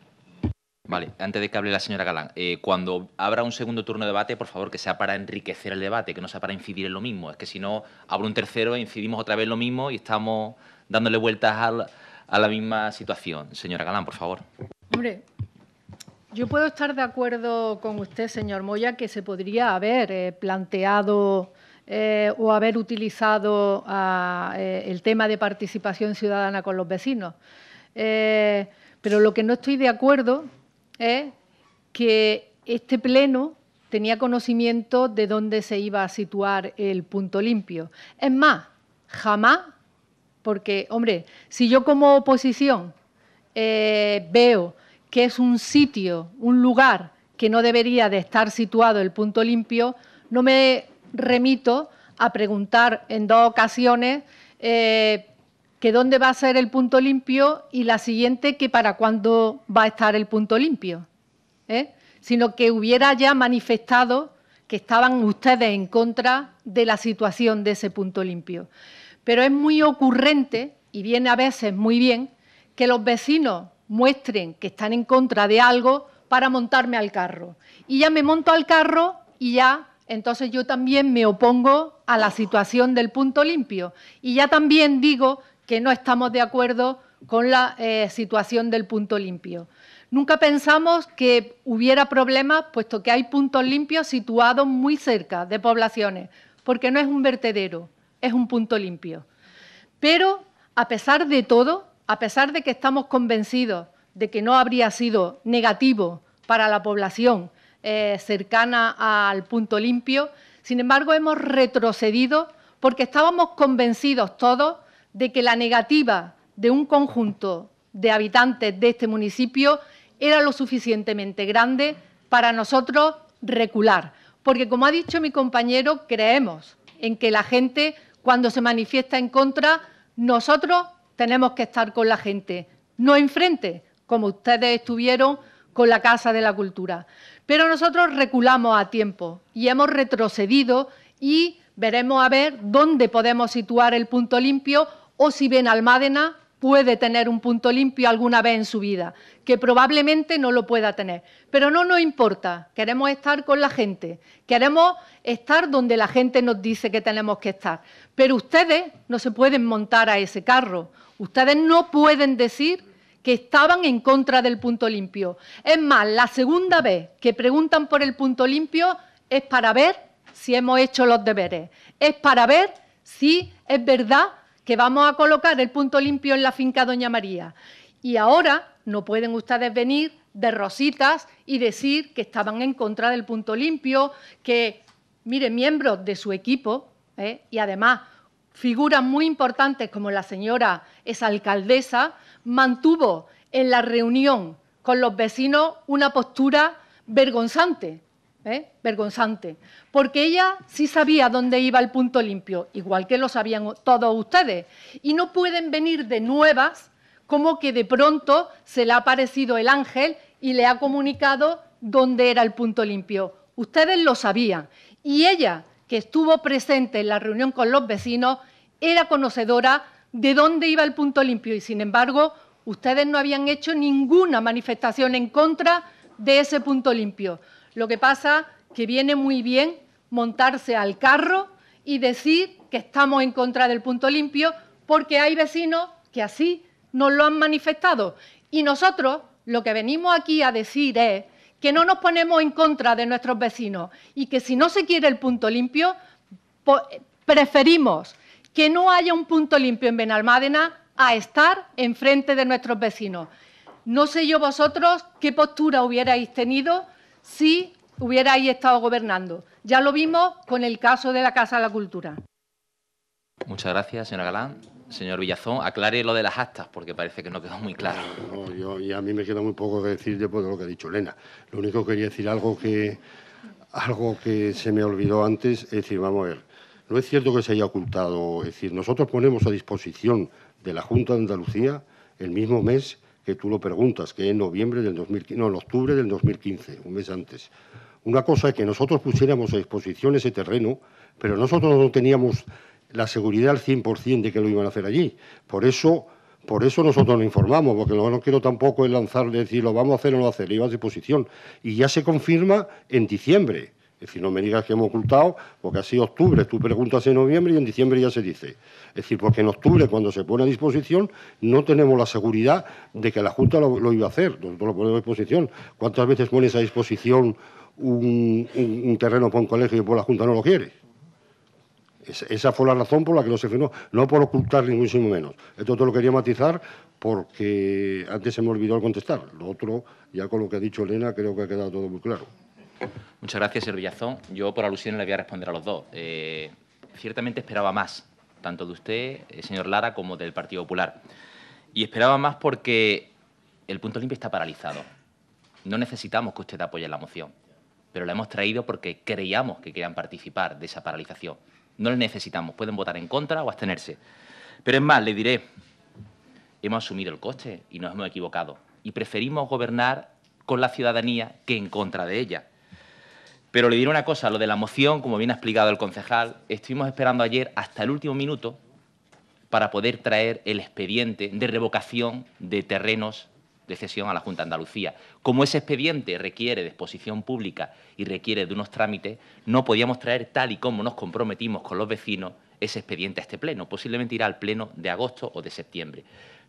Vale, antes de que hable la señora Galán, eh, cuando abra un segundo turno de debate, por favor, que sea para enriquecer el debate, que no sea para incidir en lo mismo. Es que si no, abro un tercero e incidimos otra vez lo mismo y estamos dándole vueltas a la misma situación. Señora Galán, por favor. Hombre, yo puedo estar de acuerdo con usted, señor Moya, que se podría haber eh, planteado eh, o haber utilizado ah, eh, el tema de participación ciudadana con los vecinos. pero lo que no estoy de acuerdo es que este pleno tenía conocimiento de dónde se iba a situar el punto limpio. Es más, jamás, porque, hombre, si yo como oposición veo que es un sitio, un lugar que no debería de estar situado el punto limpio, no me remito a preguntar en dos ocasiones eh, que dónde va a ser el punto limpio y la siguiente que para cuándo va a estar el punto limpio, ¿eh? sino que hubiera ya manifestado que estaban ustedes en contra de la situación de ese punto limpio. Pero es muy ocurrente y viene a veces muy bien que los vecinos muestren que están en contra de algo para montarme al carro. Y ya me monto al carro y ya, entonces yo también me opongo a la situación del punto limpio. Y ya también digo que no estamos de acuerdo con la eh, situación del punto limpio. Nunca pensamos que hubiera problemas, puesto que hay puntos limpios situados muy cerca de poblaciones, porque no es un vertedero, es un punto limpio. Pero, a pesar de todo, a pesar de que estamos convencidos de que no habría sido negativo para la población eh, cercana al punto limpio, sin embargo hemos retrocedido porque estábamos convencidos todos de que la negativa de un conjunto de habitantes de este municipio era lo suficientemente grande para nosotros recular. Porque, como ha dicho mi compañero, creemos en que la gente, cuando se manifiesta en contra, nosotros tenemos que estar con la gente, no enfrente, como ustedes estuvieron con la Casa de la Cultura. Pero nosotros reculamos a tiempo y hemos retrocedido y veremos a ver dónde podemos situar el punto limpio o si bien Almádena puede tener un punto limpio alguna vez en su vida, que probablemente no lo pueda tener. Pero no nos importa, queremos estar con la gente, queremos estar donde la gente nos dice que tenemos que estar. Pero ustedes no se pueden montar a ese carro, Ustedes no pueden decir que estaban en contra del punto limpio. Es más, la segunda vez que preguntan por el punto limpio es para ver si hemos hecho los deberes, es para ver si es verdad que vamos a colocar el punto limpio en la finca Doña María. Y ahora no pueden ustedes venir de rositas y decir que estaban en contra del punto limpio, que, mire, miembros de su equipo, ¿eh? y además figuras muy importantes como la señora es alcaldesa, mantuvo en la reunión con los vecinos una postura vergonzante, ¿eh? vergonzante, porque ella sí sabía dónde iba el punto limpio, igual que lo sabían todos ustedes, y no pueden venir de nuevas como que de pronto se le ha aparecido el ángel y le ha comunicado dónde era el punto limpio. Ustedes lo sabían y ella que estuvo presente en la reunión con los vecinos, era conocedora de dónde iba el punto limpio y, sin embargo, ustedes no habían hecho ninguna manifestación en contra de ese punto limpio. Lo que pasa que viene muy bien montarse al carro y decir que estamos en contra del punto limpio porque hay vecinos que así nos lo han manifestado. Y nosotros lo que venimos aquí a decir es que no nos ponemos en contra de nuestros vecinos y que si no se quiere el punto limpio, preferimos que no haya un punto limpio en Benalmádena a estar enfrente de nuestros vecinos. No sé yo vosotros qué postura hubierais tenido si hubierais estado gobernando. Ya lo vimos con el caso de la Casa de la Cultura. Muchas gracias, señora Galán. Señor Villazón, aclare lo de las actas, porque parece que no quedó muy claro. yo, y a mí me queda muy poco que decir después de lo que ha dicho Elena. Lo único que quería decir algo que, algo que se me olvidó antes, es decir, vamos a ver, no es cierto que se haya ocultado, es decir, nosotros ponemos a disposición de la Junta de Andalucía el mismo mes que tú lo preguntas, que en noviembre del 2015, no, en octubre del 2015, un mes antes. Una cosa es que nosotros pusiéramos a disposición ese terreno, pero nosotros no teníamos la seguridad al 100% de que lo iban a hacer allí. Por eso, por eso nosotros lo informamos, porque lo que no quiero tampoco es lanzar, decir, lo vamos a hacer o no lo hacer, iba a disposición. Y ya se confirma en diciembre. Es decir, no me digas que hemos ocultado, porque así sido octubre, tú preguntas en noviembre y en diciembre ya se dice. Es decir, porque en octubre, cuando se pone a disposición, no tenemos la seguridad de que la Junta lo, iba a hacer. Nosotros lo ponemos a disposición. ¿Cuántas veces pones a disposición un, terreno para un colegio y por la Junta no lo quiere? Esa fue la razón por la que no se firmó, no por ocultar ningún menos. Esto todo lo quería matizar porque antes se me olvidó contestar. Lo otro, ya con lo que ha dicho Elena, creo que ha quedado todo muy claro. Muchas gracias, señor Villazón. Yo por alusión, le voy a responder a los dos. Eh, ciertamente esperaba más, tanto de usted, eh, señor Lara, como del Partido Popular. Y esperaba más porque el punto limpio está paralizado. No necesitamos que usted apoye la moción, pero la hemos traído porque creíamos que querían participar de esa paralización. No les necesitamos. Pueden votar en contra o abstenerse. Pero es más, le diré, hemos asumido el coste y nos hemos equivocado. Y preferimos gobernar con la ciudadanía que en contra de ella. Pero le diré una cosa, lo de la moción, como bien ha explicado el concejal, estuvimos esperando ayer hasta el último minuto para poder traer el expediente de revocación de terrenos de cesión a la Junta de Andalucía. Como ese expediente requiere de exposición pública y requiere de unos trámites, no podíamos traer tal y como nos comprometimos con los vecinos ese expediente a este pleno. Posiblemente irá al pleno de agosto o de septiembre.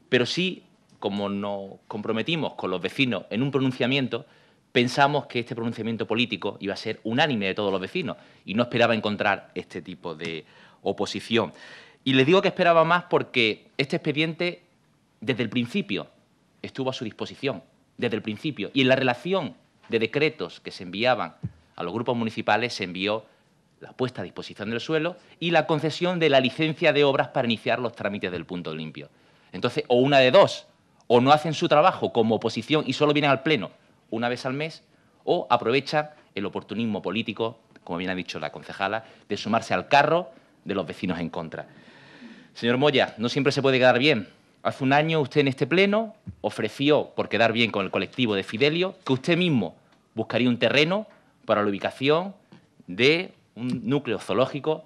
Pero sí, como nos comprometimos con los vecinos en un pronunciamiento, pensamos que este pronunciamiento político iba a ser unánime de todos los vecinos y no esperaba encontrar este tipo de oposición. Y les digo que esperaba más porque este expediente, desde el principio, estuvo a su disposición desde el principio. Y en la relación de decretos que se enviaban a los grupos municipales se envió la puesta a disposición del suelo y la concesión de la licencia de obras para iniciar los trámites del punto limpio. Entonces, o una de dos, o no hacen su trabajo como oposición y solo vienen al Pleno una vez al mes, o aprovechan el oportunismo político, como bien ha dicho la concejala, de sumarse al carro de los vecinos en contra. Señor Moya, no siempre se puede quedar bien, Hace un año usted en este pleno ofreció, por quedar bien con el colectivo de Fidelio, que usted mismo buscaría un terreno para la ubicación de un núcleo zoológico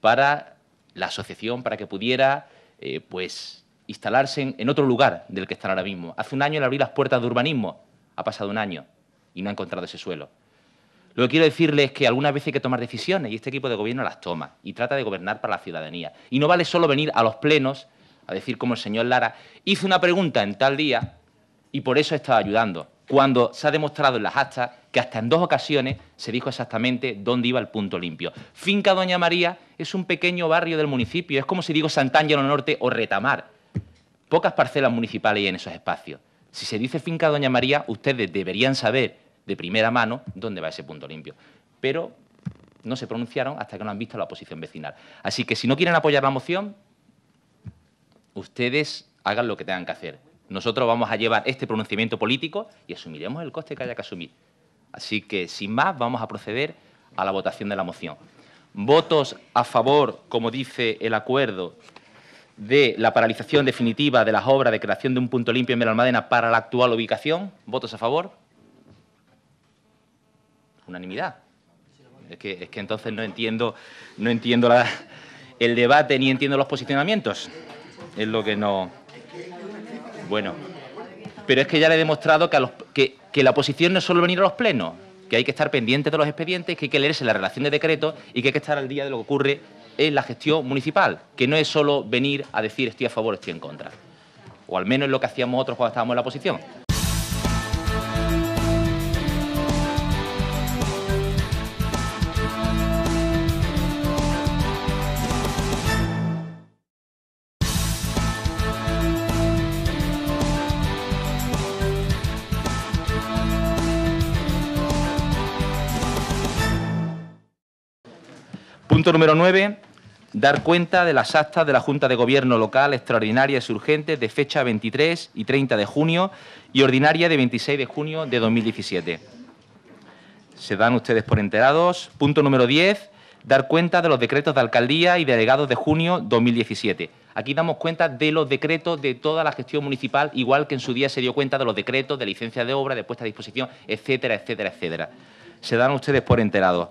para la asociación, para que pudiera eh, pues, instalarse en, otro lugar del que están ahora mismo. Hace un año le abrí las puertas de urbanismo, ha pasado un año y no ha encontrado ese suelo. Lo que quiero decirle es que algunas veces hay que tomar decisiones y este equipo de gobierno las toma y trata de gobernar para la ciudadanía. Y no vale solo venir a los plenos a decir como el señor Lara hizo una pregunta en tal día y por eso estaba ayudando, cuando se ha demostrado en las actas que hasta en dos ocasiones se dijo exactamente dónde iba el punto limpio. Finca Doña María es un pequeño barrio del municipio, es como si digo Sant'Angelo Norte o Retamar. Pocas parcelas municipales hay en esos espacios. Si se dice Finca Doña María, ustedes deberían saber de primera mano dónde va ese punto limpio. Pero no se pronunciaron hasta que no han visto la oposición vecinal. Así que si no quieren apoyar la moción, ustedes hagan lo que tengan que hacer. Nosotros vamos a llevar este pronunciamiento político y asumiremos el coste que haya que asumir. Así que, sin más, vamos a proceder a la votación de la moción. Votos a favor, como dice el acuerdo, de la paralización definitiva de las obras de creación de un punto limpio en Almadena para la actual ubicación. ¿Votos a favor? Unanimidad. Es que, entonces no entiendo, no entiendo el debate ni entiendo los posicionamientos. Es lo que no. Bueno. Pero es que ya le he demostrado que, que, la oposición no es solo venir a los plenos, que hay que estar pendiente de los expedientes, que hay que leerse la relación de decreto y que hay que estar al día de lo que ocurre en la gestión municipal, que no es solo venir a decir estoy a favor, estoy en contra. O al menos es lo que hacíamos otros cuando estábamos en la oposición. Punto número 9. Dar cuenta de las actas de la Junta de Gobierno local extraordinarias y urgentes de fecha 23 y 30 de junio y ordinaria de 26 de junio de 2017. Se dan ustedes por enterados. Punto número 10. Dar cuenta de los decretos de alcaldía y delegados de junio 2017. Aquí damos cuenta de los decretos de toda la gestión municipal, igual que en su día se dio cuenta de los decretos de licencia de obra, de puesta a disposición, etcétera, etcétera, etcétera. Se dan ustedes por enterados.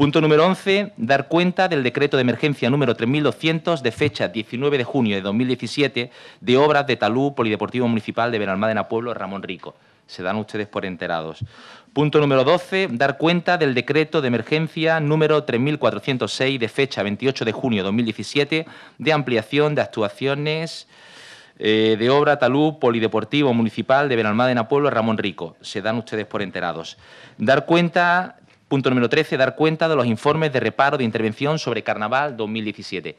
Punto número 11, dar cuenta del decreto de emergencia número 3200 de fecha 19 de junio de 2017 de obras de talud polideportivo municipal de Benalmádena Pueblo Ramón Rico. Se dan ustedes por enterados. Punto número 12, dar cuenta del decreto de emergencia número 3406 de fecha 28 de junio de 2017 de ampliación de actuaciones eh, de obra talud polideportivo municipal de Benalmádena Pueblo Ramón Rico. Se dan ustedes por enterados. Dar cuenta Punto número 13, dar cuenta de los informes de reparo de intervención sobre Carnaval 2017.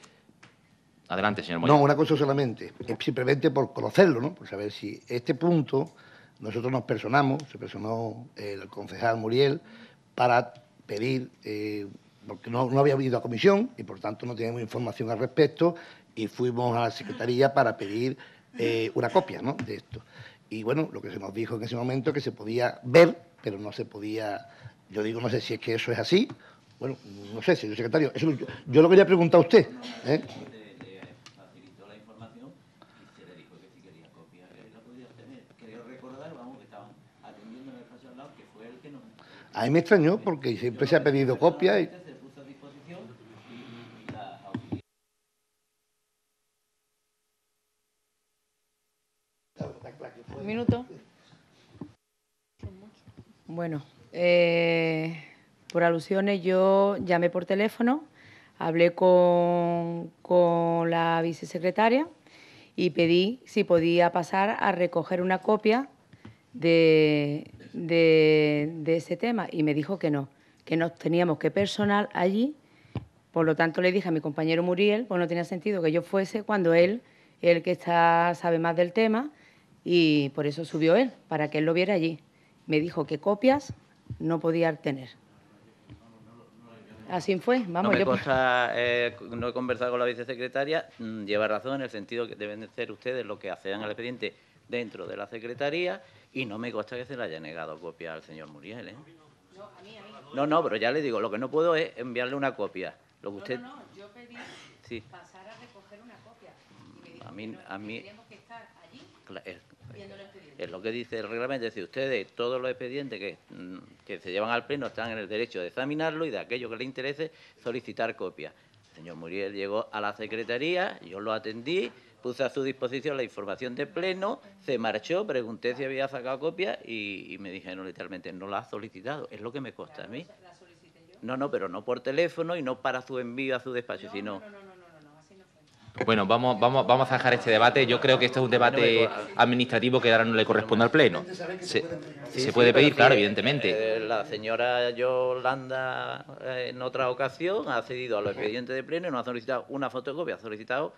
Adelante, señor No, una cosa solamente, simplemente por conocerlo, ¿no? Por saber si este punto nosotros nos personamos, se personó eh, el concejal Muriel, para pedir, eh, porque no, había venido a comisión y por tanto no teníamos información al respecto y fuimos a la Secretaría para pedir eh, una copia ¿no? de esto. Y bueno, lo que se nos dijo en ese momento es que se podía ver, pero no se podía yo digo, no sé si es que eso es así. Bueno, no sé, señor secretario. Eso, yo, lo quería preguntar a usted. A mí me extrañó porque siempre se ha pedido copia. Y... Un minuto. Bueno, eh, por alusiones, yo llamé por teléfono, hablé con, con la vicesecretaria y pedí si podía pasar a recoger una copia de, de, de, ese tema y me dijo que no, que nos teníamos que personal allí. Por lo tanto, le dije a mi compañero Muriel, pues no tenía sentido que yo fuese cuando él, el que está, sabe más del tema, y por eso subió él, para que él lo viera allí. Me dijo que copias no podía tener. Así fue, vamos. No eh, he conversado con la vicesecretaria, mm, lleva razón en el sentido que deben ser ustedes los que accedan al expediente dentro de la secretaría y no me consta que se le haya negado copia al señor Muriel. ¿eh? No, no, pero ya le digo, lo que no puedo es enviarle una copia. Lo que usted... No, no, yo pedí sí una copia. a mí, que a mí, que estar allí viendo el expediente. Es lo que dice el reglamento, es decir, ustedes todos los expedientes mm, que, se llevan al pleno están en el derecho de examinarlo y de aquello que le interese solicitar copia. señor Muriel llegó a la secretaría, yo lo atendí, puse a su disposición la información de pleno, se marchó, pregunté si había sacado copia y, me dijeron literalmente, no la ha solicitado, es lo que me consta a mí. No, no, pero no por teléfono y no para su envío a su despacho, sino... Bueno, vamos, vamos, vamos a dejar este debate. Yo creo que este es un debate ah, administrativo que ahora no le corresponde al Pleno. Se, se puede pedir, claro, evidentemente. Eh, la señora Yolanda, eh, en otra ocasión, ha accedido a los expedientes de Pleno y no ha solicitado una fotocopia, ha solicitado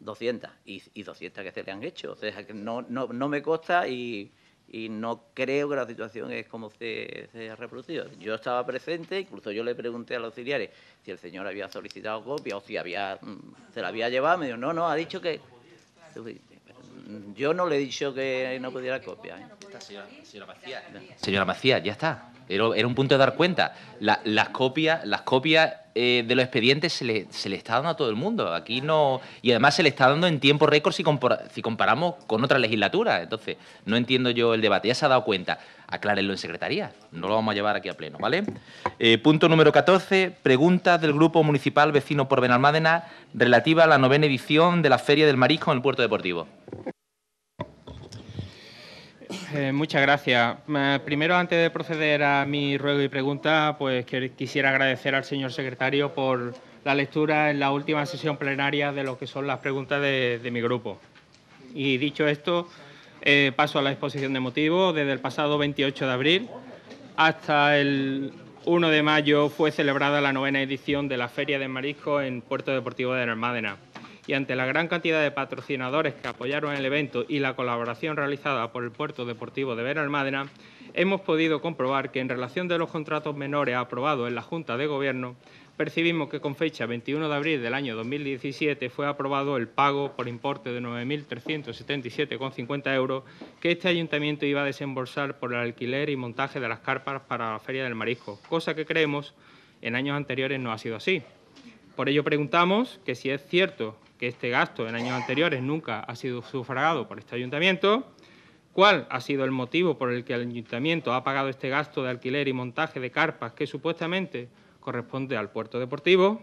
200 y, 200 que se le han hecho. que no, no, no me consta y y no creo que la situación es como se, ha reproducido. Yo estaba presente, incluso yo le pregunté a los auxiliares si el señor había solicitado copia o si había, mm, se la había llevado. Me dijo, no, no, ha dicho que... Yo no le he dicho que no pudiera copiar. ¿eh? Señora, señora Macías, ya está. Era, un punto de dar cuenta. las copias, las copias eh, de los expedientes se le, se le, está dando a todo el mundo. Aquí no. Y además se le está dando en tiempo récord si, si comparamos con otras legislatura Entonces, no entiendo yo el debate. Ya se ha dado cuenta. Aclárenlo en secretaría. No lo vamos a llevar aquí a pleno, ¿vale? Eh, punto número 14. Preguntas del Grupo Municipal Vecino por Benalmádena relativa a la novena edición de la Feria del Marisco en el Puerto Deportivo. Eh, muchas gracias. primero, antes de proceder a mi ruego y pregunta, pues quisiera agradecer al señor secretario por la lectura en la última sesión plenaria de lo que son las preguntas de, mi grupo. Y dicho esto, eh, paso a la exposición de motivos. Desde el pasado 28 de abril hasta el 1 de mayo fue celebrada la novena edición de la Feria de Marisco en Puerto Deportivo de Almádena y ante la gran cantidad de patrocinadores que apoyaron el evento y la colaboración realizada por el Puerto Deportivo de Benalmádena, hemos podido comprobar que en relación de los contratos menores aprobados en la Junta de Gobierno, percibimos que con fecha 21 de abril del año 2017 fue aprobado el pago por importe de 9.377,50 euros que este ayuntamiento iba a desembolsar por el alquiler y montaje de las carpas para la Feria del Marisco, cosa que creemos en años anteriores no ha sido así. Por ello preguntamos que si es cierto este gasto en años anteriores nunca ha sido sufragado por este ayuntamiento, cuál ha sido el motivo por el que el ayuntamiento ha pagado este gasto de alquiler y montaje de carpas que supuestamente corresponde al puerto deportivo.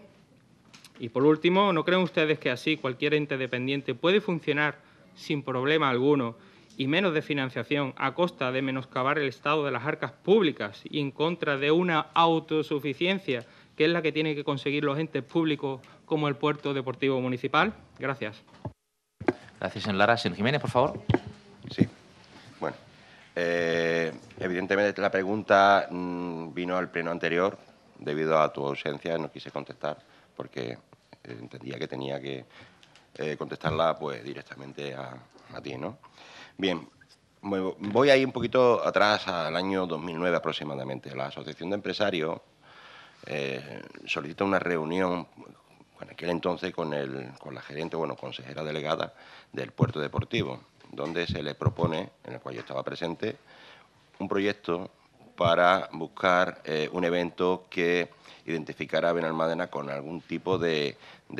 Y por último, ¿no creen ustedes que así cualquier ente dependiente puede funcionar sin problema alguno y menos de financiación a costa de menoscabar el estado de las arcas públicas y en contra de una autosuficiencia que es la que tiene que conseguir los entes públicos como el puerto deportivo municipal. Gracias. Gracias, señor Lara. Señor Jiménez, por favor. Sí. Bueno, eh, evidentemente la pregunta mm, vino al pleno anterior. Debido a tu ausencia no quise contestar porque eh, entendía que tenía que eh, contestarla pues directamente a, ti, ¿no? Bien, voy ahí un poquito atrás al año 2009 aproximadamente. La Asociación de Empresarios eh, una reunión en aquel entonces con, el, con la gerente, bueno, consejera delegada del puerto deportivo, donde se le propone, en el cual yo estaba presente, un proyecto para buscar eh, un evento que identificara a Benalmádena con algún tipo de,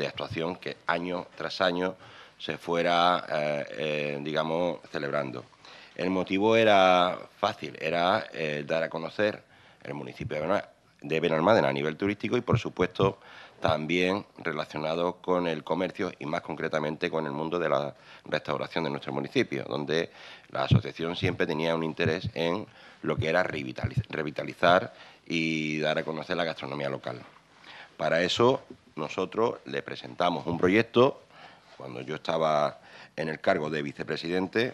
actuación que año tras año se fuera, eh, eh, digamos, celebrando. El motivo era fácil, era dar a conocer el municipio de Benalmádena de Benalmádena a nivel turístico y, por supuesto, también relacionado con el comercio y más concretamente con el mundo de la restauración de nuestro municipio, donde la asociación siempre tenía un interés en lo que era revitalizar y dar a conocer la gastronomía local. Para eso nosotros le presentamos un proyecto cuando yo estaba en el cargo de vicepresidente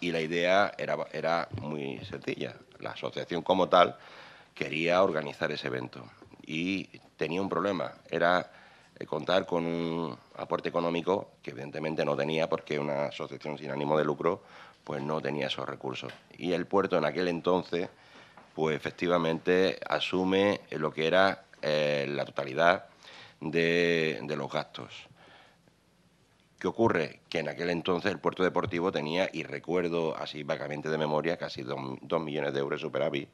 y la idea era, era muy sencilla. La asociación como tal quería organizar ese evento y tenía un problema, era eh, contar con un aporte económico que evidentemente no tenía porque una asociación sin ánimo de lucro pues no tenía esos recursos. Y el puerto en aquel entonces pues efectivamente asume lo que era eh, la totalidad de los gastos. ¿Qué ocurre? Que en aquel entonces el puerto deportivo tenía, y recuerdo así vagamente de memoria, casi dos millones de euros de superávit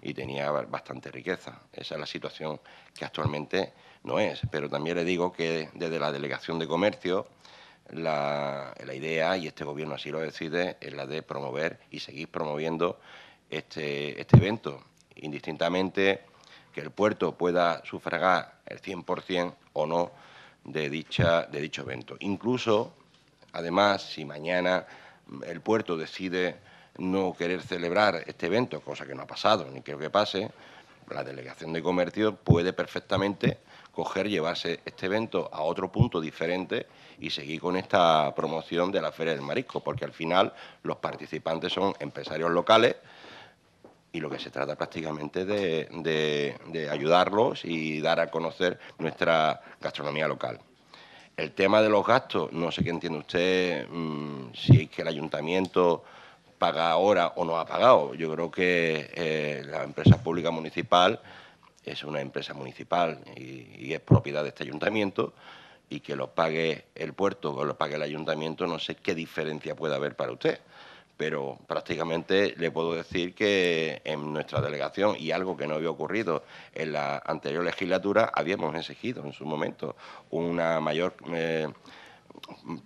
y tenía bastante riqueza. Esa es la situación que actualmente no es. Pero también le digo que desde la Delegación de Comercio, la, idea, y este gobierno así lo decide, es la de promover y seguir promoviendo este, este evento. Indistintamente que el puerto pueda sufragar el 100% o no de, dicha, de dicho evento. Incluso, además, si mañana el puerto decide no querer celebrar este evento, cosa que no ha pasado ni creo que pase, la Delegación de Comercio puede perfectamente coger, llevarse este evento a otro punto diferente y seguir con esta promoción de la Feria del Marisco, porque al final los participantes son empresarios locales y lo que se trata prácticamente de, de, ayudarlos y dar a conocer nuestra gastronomía local. El tema de los gastos, no sé qué entiende usted, mm, si es que el ayuntamiento paga ahora o no ha pagado. Yo creo que eh, la empresa pública municipal es una empresa municipal y, y es propiedad de este ayuntamiento y que lo pague el puerto o lo pague el ayuntamiento, no sé qué diferencia puede haber para usted pero prácticamente le puedo decir que en nuestra delegación, y algo que no había ocurrido en la anterior legislatura, habíamos exigido en su momento mayor... Eh, un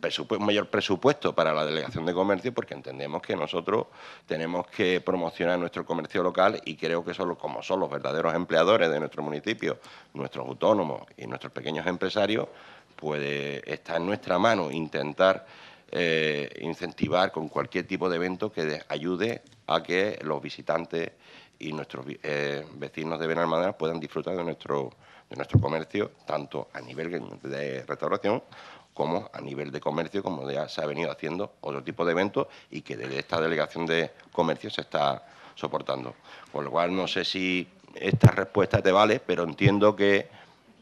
mayor presupuesto para la delegación de comercio porque entendemos que nosotros tenemos que promocionar nuestro comercio local y creo que solo como son los verdaderos empleadores de nuestro municipio, nuestros autónomos y nuestros pequeños empresarios, puede, estar en nuestra mano intentar eh, incentivar con cualquier tipo de evento que ayude a que los visitantes y nuestros eh, vecinos de Benalmádena puedan disfrutar de nuestro, de nuestro comercio, tanto a nivel de restauración como a nivel de comercio, como ya se ha venido haciendo otro tipo de eventos y que desde esta delegación de comercio se está soportando. Con lo cual, no sé si esta respuesta te vale, pero entiendo que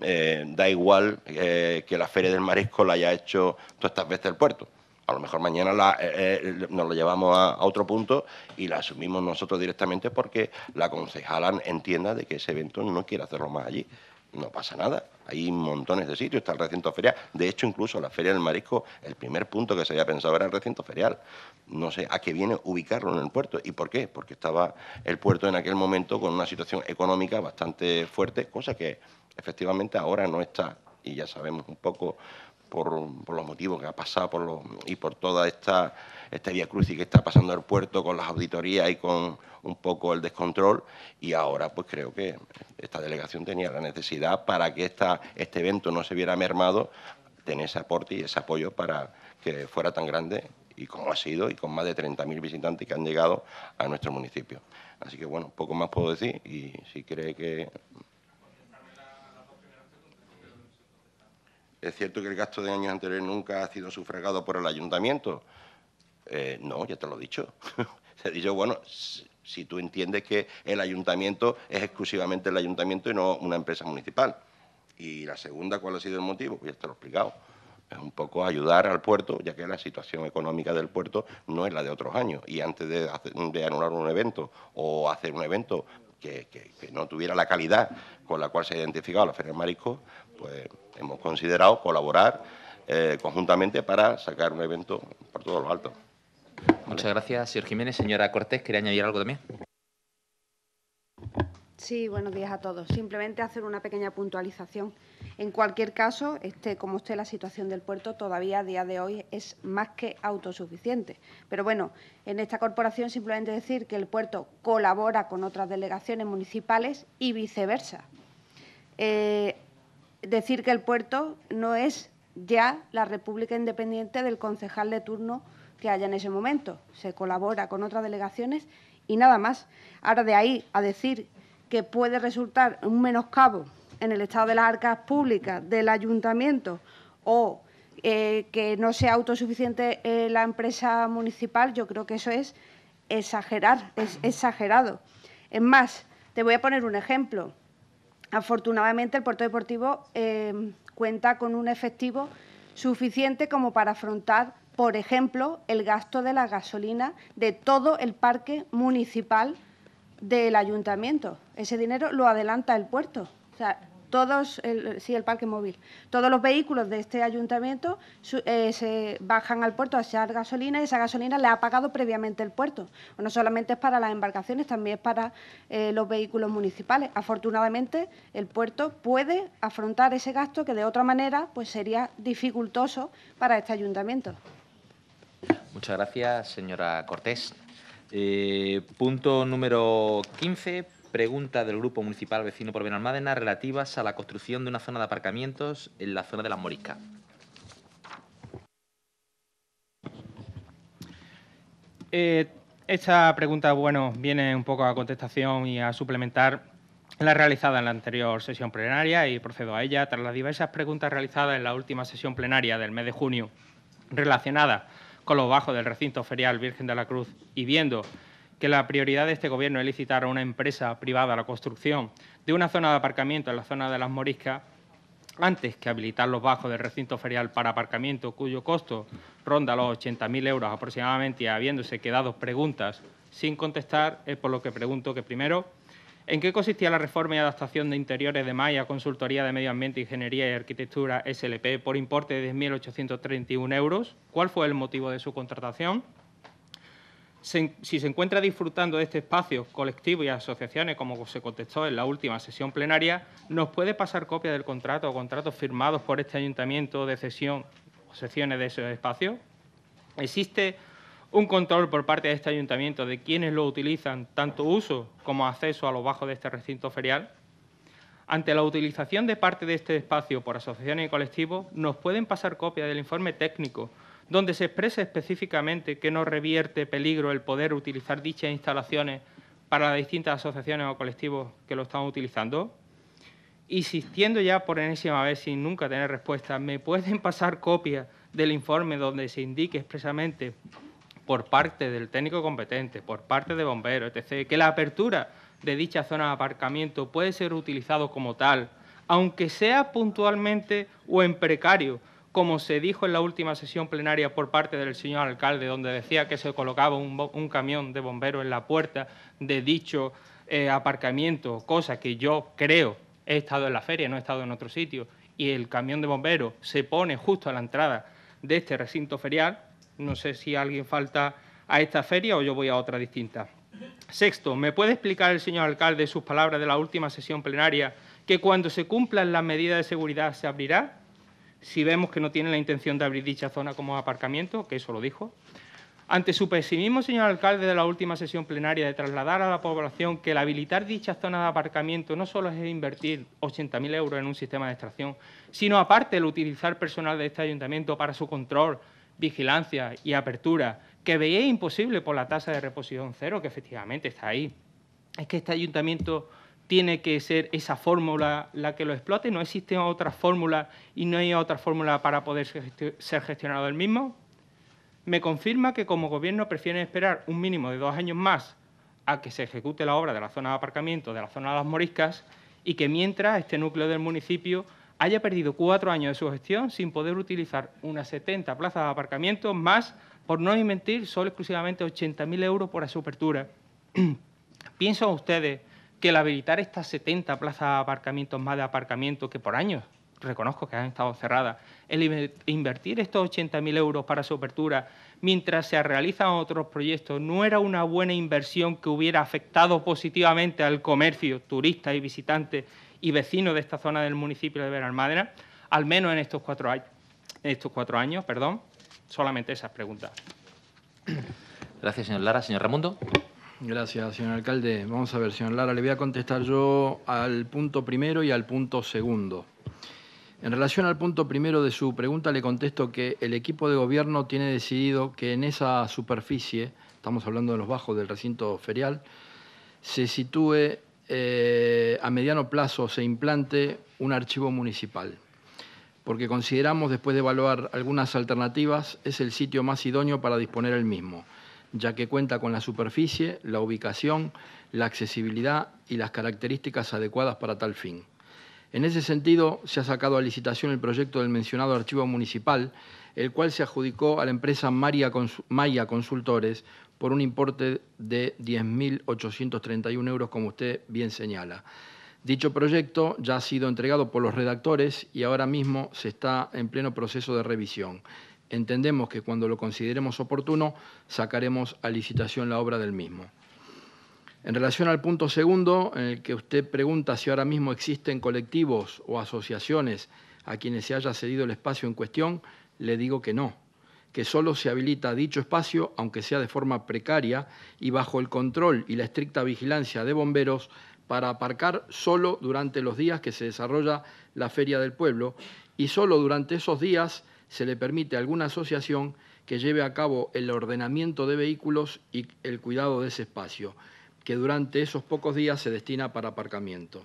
eh, da igual que la Feria del Marisco la haya hecho todas estas veces el puerto a lo mejor mañana eh, eh, nos lo llevamos a, otro punto y la asumimos nosotros directamente porque la concejala entienda de que ese evento no quiere hacerlo más allí. No pasa nada, hay montones de sitios, está el recinto ferial. De hecho, incluso la Feria del Marisco, el primer punto que se había pensado era el recinto ferial. No sé a qué viene ubicarlo en el puerto. ¿Y por qué? Porque estaba el puerto en aquel momento con una situación económica bastante fuerte, cosa que efectivamente ahora no está. Y ya sabemos un poco por, los motivos que ha pasado por los, y por toda esta, esta vía y que está pasando el puerto con las auditorías y con un poco el descontrol. Y ahora, pues creo que esta delegación tenía la necesidad para que esta, este evento no se viera mermado, tener ese aporte y ese apoyo para que fuera tan grande y como ha sido, y con más de 30.000 visitantes que han llegado a nuestro municipio. Así que, bueno, poco más puedo decir y si cree que Es cierto que el gasto de años anteriores nunca ha sido sufragado por el ayuntamiento. Eh, no, ya te lo he dicho. *laughs* Se he dicho, bueno, si tú entiendes que el ayuntamiento es exclusivamente el ayuntamiento y no una empresa municipal. Y la segunda, ¿cuál ha sido el motivo? Pues ya te lo he explicado. Es un poco ayudar al puerto, ya que la situación económica del puerto no es la de otros años. Y antes de, anular un evento o hacer un evento que, que, no tuviera la calidad con la cual se ha identificado la Feria del Marisco, pues hemos considerado colaborar eh, conjuntamente para sacar un evento por todos los altos. Muchas gracias, señor Jiménez. Señora Cortés, ¿quería añadir algo también? Sí, buenos días a todos. Simplemente hacer una pequeña puntualización. En cualquier caso, este, como usted, la situación del puerto todavía a día de hoy es más que autosuficiente. Pero bueno, en esta corporación simplemente decir que el puerto colabora con otras delegaciones municipales y viceversa. Eh, decir que el puerto no es ya la República Independiente del concejal de turno que haya en ese momento. Se colabora con otras delegaciones y nada más. Ahora de ahí a decir que puede resultar un menoscabo en el estado de las arcas públicas del ayuntamiento o eh, que no sea autosuficiente eh, la empresa municipal, yo creo que eso es exagerar, es exagerado. Es más, te voy a poner un ejemplo. Afortunadamente, el puerto deportivo em, cuenta con un efectivo suficiente como para afrontar, por ejemplo, el gasto de la gasolina de todo el parque municipal del ayuntamiento. Ese dinero lo adelanta el puerto todos, sí, el parque móvil, todos los vehículos de este ayuntamiento eh, se bajan al puerto a echar gasolina y esa gasolina le ha pagado previamente el puerto. No solamente es para las embarcaciones, también es para eh, los vehículos municipales. Afortunadamente, el puerto puede afrontar ese gasto que de otra manera pues sería dificultoso para este ayuntamiento. Muchas gracias, señora Cortés. Eh, punto número 15, Pregunta del Grupo Municipal Vecino por Benalmádena relativas a la construcción de una zona de aparcamientos en la zona de la Morisca. Eh, esta pregunta, bueno, viene un poco a contestación y a suplementar la realizada en la anterior sesión plenaria y procedo a ella. Tras las diversas preguntas realizadas en la última sesión plenaria del mes de junio relacionadas con los bajos del recinto ferial Virgen de la Cruz y viendo que la prioridad de este Gobierno es licitar a una empresa privada la construcción de una zona de aparcamiento en la zona de las Moriscas antes que habilitar los bajos del recinto ferial para aparcamiento, cuyo costo ronda los 80.000 euros aproximadamente, y habiéndose quedado preguntas sin contestar, es por lo que pregunto que primero, ¿en qué consistía la reforma y adaptación de interiores de Maya, Consultoría de Medio Ambiente, Ingeniería y Arquitectura, SLP, por importe de 10.831 euros? ¿Cuál fue el motivo de su contratación? si se encuentra disfrutando de este espacio colectivo y asociaciones, como se contestó en la última sesión plenaria, nos puede pasar copia del contrato o contratos firmados por este ayuntamiento de cesión o sesiones de ese espacio? Existe un control por parte de este ayuntamiento de quienes lo utilizan, tanto uso como acceso a los bajos de este recinto ferial. Ante la utilización de parte de este espacio por asociaciones y colectivos, nos pueden pasar copia del informe técnico donde se expresa específicamente que no revierte peligro el poder utilizar dichas instalaciones para las distintas asociaciones o colectivos que lo están utilizando? Insistiendo ya por enésima vez sin nunca tener respuesta, ¿me pueden pasar copia del informe donde se indique expresamente por parte del técnico competente, por parte de bomberos, etc., que la apertura de dicha zona de aparcamiento puede ser utilizado como tal, aunque sea puntualmente o en precario, como se dijo en la última sesión plenaria por parte del señor alcalde, donde decía que se colocaba un, camión de bomberos en la puerta de dicho eh, aparcamiento, cosa que yo creo, he estado en la feria, no he estado en otro sitio, y el camión de bomberos se pone justo a la entrada de este recinto ferial, no sé si alguien falta a esta feria o yo voy a otra distinta. Sexto, ¿me puede explicar el señor alcalde sus palabras de la última sesión plenaria que cuando se cumplan las medidas de seguridad se abrirá? si vemos que no tiene la intención de abrir dicha zona como aparcamiento, que eso lo dijo. Ante su pesimismo, señor alcalde, de la última sesión plenaria de trasladar a la población que el habilitar dicha zona de aparcamiento no solo es invertir 80.000 euros en un sistema de extracción, sino aparte el utilizar personal de este ayuntamiento para su control, vigilancia y apertura, que veía imposible por la tasa de reposición cero, que efectivamente está ahí. Es que este ayuntamiento tiene que ser esa fórmula la que lo explote, no existe otra fórmula y no hay otra fórmula para poder ser gestionado el mismo. Me confirma que como gobierno prefieren esperar un mínimo de dos años más a que se ejecute la obra de la zona de aparcamiento de la zona de las moriscas y que mientras este núcleo del municipio haya perdido cuatro años de su gestión sin poder utilizar unas 70 plazas de aparcamiento más, por no inventir, solo exclusivamente 80.000 euros por su apertura. *clears throat* ¿Piensan ustedes que el habilitar estas 70 plazas de aparcamientos más de aparcamiento que por años reconozco que han estado cerradas, el invertir estos 80.000 euros para su apertura mientras se realizan otros proyectos no era una buena inversión que hubiera afectado positivamente al comercio, turistas y visitantes y vecinos de esta zona del municipio de Benalmádena, al menos en estos cuatro años. perdón, solamente esas preguntas. Gracias, señor Lara. Señor Ramundo. Gracias, señor alcalde. Vamos a ver, señor Lara, le voy a contestar yo al punto primero y al punto segundo. En relación al punto primero de su pregunta, le contesto que el equipo de gobierno tiene decidido que en esa superficie, estamos hablando de los bajos del recinto ferial, se sitúe eh, a mediano plazo, se implante un archivo municipal, porque consideramos, después de evaluar algunas alternativas, es el sitio más idóneo para disponer el mismo ya que cuenta con la superficie, la ubicación, la accesibilidad y las características adecuadas para tal fin. En ese sentido, se ha sacado a licitación el proyecto del mencionado archivo municipal, el cual se adjudicó a la empresa Maya Consultores por un importe de 10.831 euros, como usted bien señala. Dicho proyecto ya ha sido entregado por los redactores y ahora mismo se está en pleno proceso de revisión entendemos que cuando lo consideremos oportuno sacaremos a licitación la obra del mismo. En relación al punto segundo, en el que usted pregunta si ahora mismo existen colectivos o asociaciones a quienes se haya cedido el espacio en cuestión, le digo que no, que solo se habilita dicho espacio, aunque sea de forma precaria y bajo el control y la estricta vigilancia de bomberos, para aparcar solo durante los días que se desarrolla la Feria del Pueblo y solo durante esos días se le permite a alguna asociación que lleve a cabo el ordenamiento de vehículos y el cuidado de ese espacio, que durante esos pocos días se destina para aparcamiento.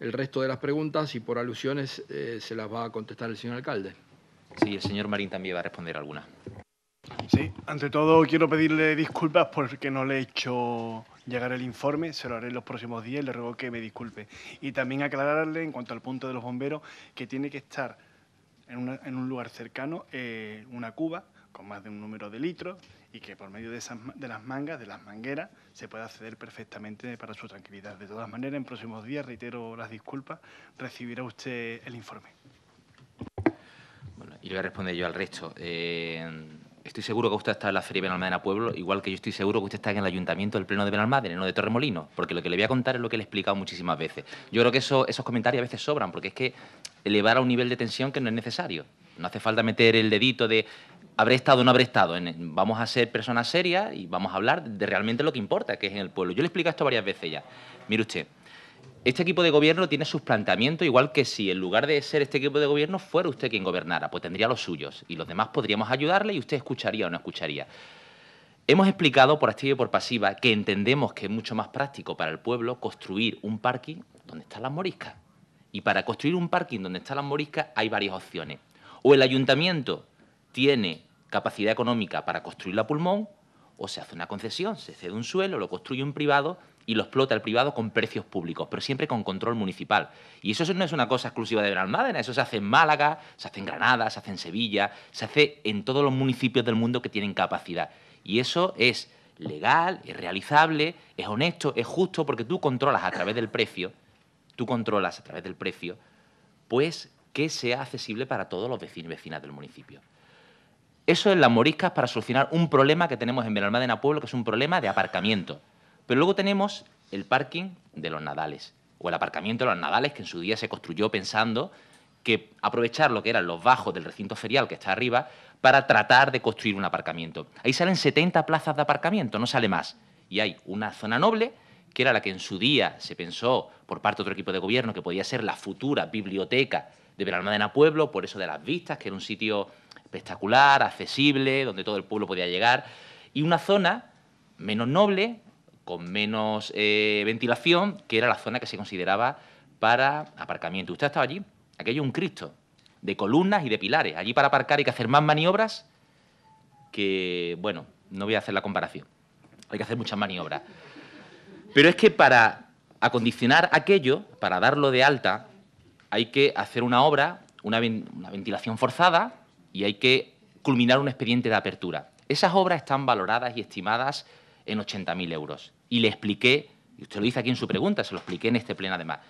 El resto de las preguntas y por alusiones eh, se las va a contestar el señor alcalde. Sí, el señor Marín también va a responder algunas Sí, ante todo quiero pedirle disculpas porque no le he hecho llegar el informe, se lo haré en los próximos días le ruego que me disculpe. Y también aclararle en cuanto al punto de los bomberos que tiene que estar en, un lugar cercano eh, una cuba con más de un número de litros y que por medio de, esas, las mangas, de las mangueras, se pueda acceder perfectamente para su tranquilidad. De todas maneras, en próximos días, reitero las disculpas, recibirá usted el informe. Bueno, y le voy a responder yo al resto. Eh, Estoy seguro que usted está en la Feria de Benalmádena Pueblo, igual que yo estoy seguro que usted está en el Ayuntamiento del Pleno de Benalmádena, no de Torremolino, porque lo que le voy a contar es lo que le he explicado muchísimas veces. Yo creo que esos comentarios a veces sobran, porque es que elevar a un nivel de tensión que no es necesario. No hace falta meter el dedito de habré estado o no habré estado. Vamos a ser personas serias y vamos a hablar de realmente lo que importa, que es en el pueblo. Yo le he explicado esto varias veces ya. Mire usted, este equipo de gobierno tiene sus planteamientos, igual que si en lugar de ser este equipo de gobierno fuera usted quien gobernara, pues tendría los suyos y los demás podríamos ayudarle y usted escucharía o no escucharía. Hemos explicado por activa y por pasiva que entendemos que es mucho más práctico para el pueblo construir un parking donde están las moriscas. Y para construir un parking donde están las moriscas hay varias opciones. O el ayuntamiento tiene capacidad económica para construir la pulmón, o se hace una concesión, se cede un suelo, lo construye un privado y lo explota el privado con precios públicos, pero siempre con control municipal. Y eso no es una cosa exclusiva de Benalmádena, eso se hace en Málaga, se hace en Granada, se hace en Sevilla, se hace en todos los municipios del mundo que tienen capacidad. Y eso es legal, es realizable, es honesto, es justo, porque tú controlas a través del precio, tú controlas a través del precio, pues que sea accesible para todos los vecinos y vecinas del municipio. Eso es las moriscas para solucionar un problema que tenemos en Benalmádena Pueblo, que es un problema de aparcamiento. Pero luego tenemos el parking de los Nadales, o el aparcamiento de los Nadales, que en su día se construyó pensando que aprovechar lo que eran los bajos del recinto ferial que está arriba para tratar de construir un aparcamiento. Ahí salen 70 plazas de aparcamiento, no sale más. Y hay una zona noble, que era la que en su día se pensó por parte de otro equipo de gobierno que podía ser la futura biblioteca de la Pueblo, por eso de las vistas, que era un sitio espectacular, accesible, donde todo el pueblo podía llegar, y una zona menos noble, con menos eh, ventilación, que era la zona que se consideraba para aparcamiento. Usted ha estado allí, aquello es un Cristo, de columnas y de pilares. Allí para aparcar hay que hacer más maniobras que, bueno, no voy a hacer la comparación, hay que hacer muchas maniobras. Pero es que para acondicionar aquello, para darlo de alta, hay que hacer una obra, una, una ventilación forzada y hay que culminar un expediente de apertura. Esas obras están valoradas y estimadas en 80.000 euros y le expliqué, y usted lo dice aquí en su pregunta, se lo expliqué en este pleno además,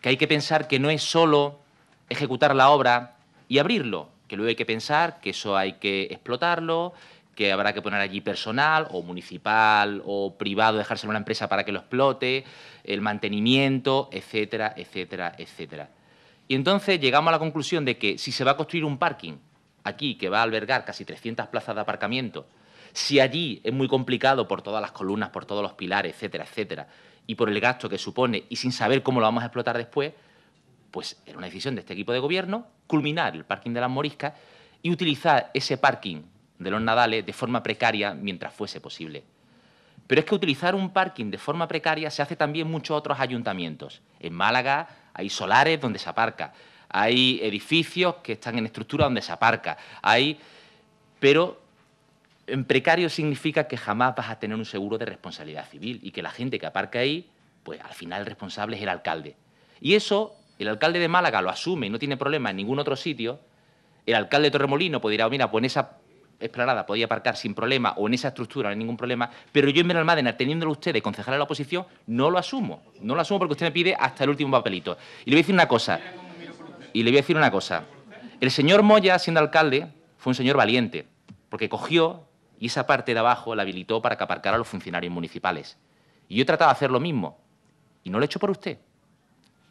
que hay que pensar que no es solo ejecutar la obra y abrirlo, que luego hay que pensar que eso hay que explotarlo, que habrá que poner allí personal o municipal o privado, dejárselo a una empresa para que lo explote, el mantenimiento, etcétera, etcétera, etcétera. Y entonces llegamos a la conclusión de que si se va a construir un parking aquí que va a albergar casi 300 plazas de aparcamiento si allí es muy complicado por todas las columnas, por todos los pilares, etcétera, etcétera, y por el gasto que supone y sin saber cómo lo vamos a explotar después, pues era una decisión de este equipo de gobierno culminar el parking de las Moriscas y utilizar ese parking de los Nadales de forma precaria mientras fuese posible. Pero es que utilizar un parking de forma precaria se hace también en muchos otros ayuntamientos. En Málaga hay solares donde se aparca, hay edificios que están en estructura donde se aparca, hay... Pero en precario significa que jamás vas a tener un seguro de responsabilidad civil y que la gente que aparca ahí, pues al final el responsable es el alcalde. Y eso el alcalde de Málaga lo asume y no tiene problema en ningún otro sitio. El alcalde de Torremolino podría ah, mira, pues en esa explanada podía aparcar sin problema o en esa estructura no hay ningún problema, pero yo en Benalmádena, usted de concejal de la oposición, no lo asumo. No lo asumo porque usted me pide hasta el último papelito. Y le voy a decir una cosa. Y le voy a decir una cosa. El señor Moya, siendo alcalde, fue un señor valiente, porque cogió y esa parte de abajo la habilitó para que aparcara a los funcionarios municipales. Y yo he tratado de hacer lo mismo, y no lo he hecho por usted.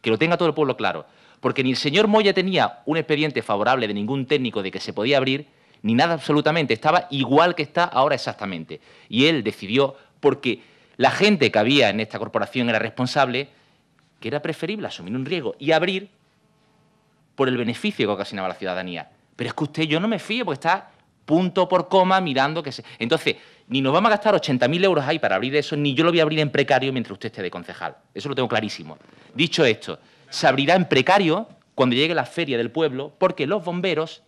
Que lo tenga todo el pueblo claro. Porque ni el señor Moya tenía un expediente favorable de ningún técnico de que se podía abrir, ni nada absolutamente. Estaba igual que está ahora exactamente. Y él decidió, porque la gente que había en esta corporación era responsable, que era preferible asumir un riesgo y abrir por el beneficio que ocasionaba la ciudadanía. Pero es que usted yo no me fío porque está punto por coma, mirando que se... Entonces, ni nos vamos a gastar 80.000 euros ahí para abrir eso, ni yo lo voy a abrir en precario mientras usted esté de concejal. Eso lo tengo clarísimo. Dicho esto, se abrirá en precario cuando llegue la feria del pueblo, porque los bomberos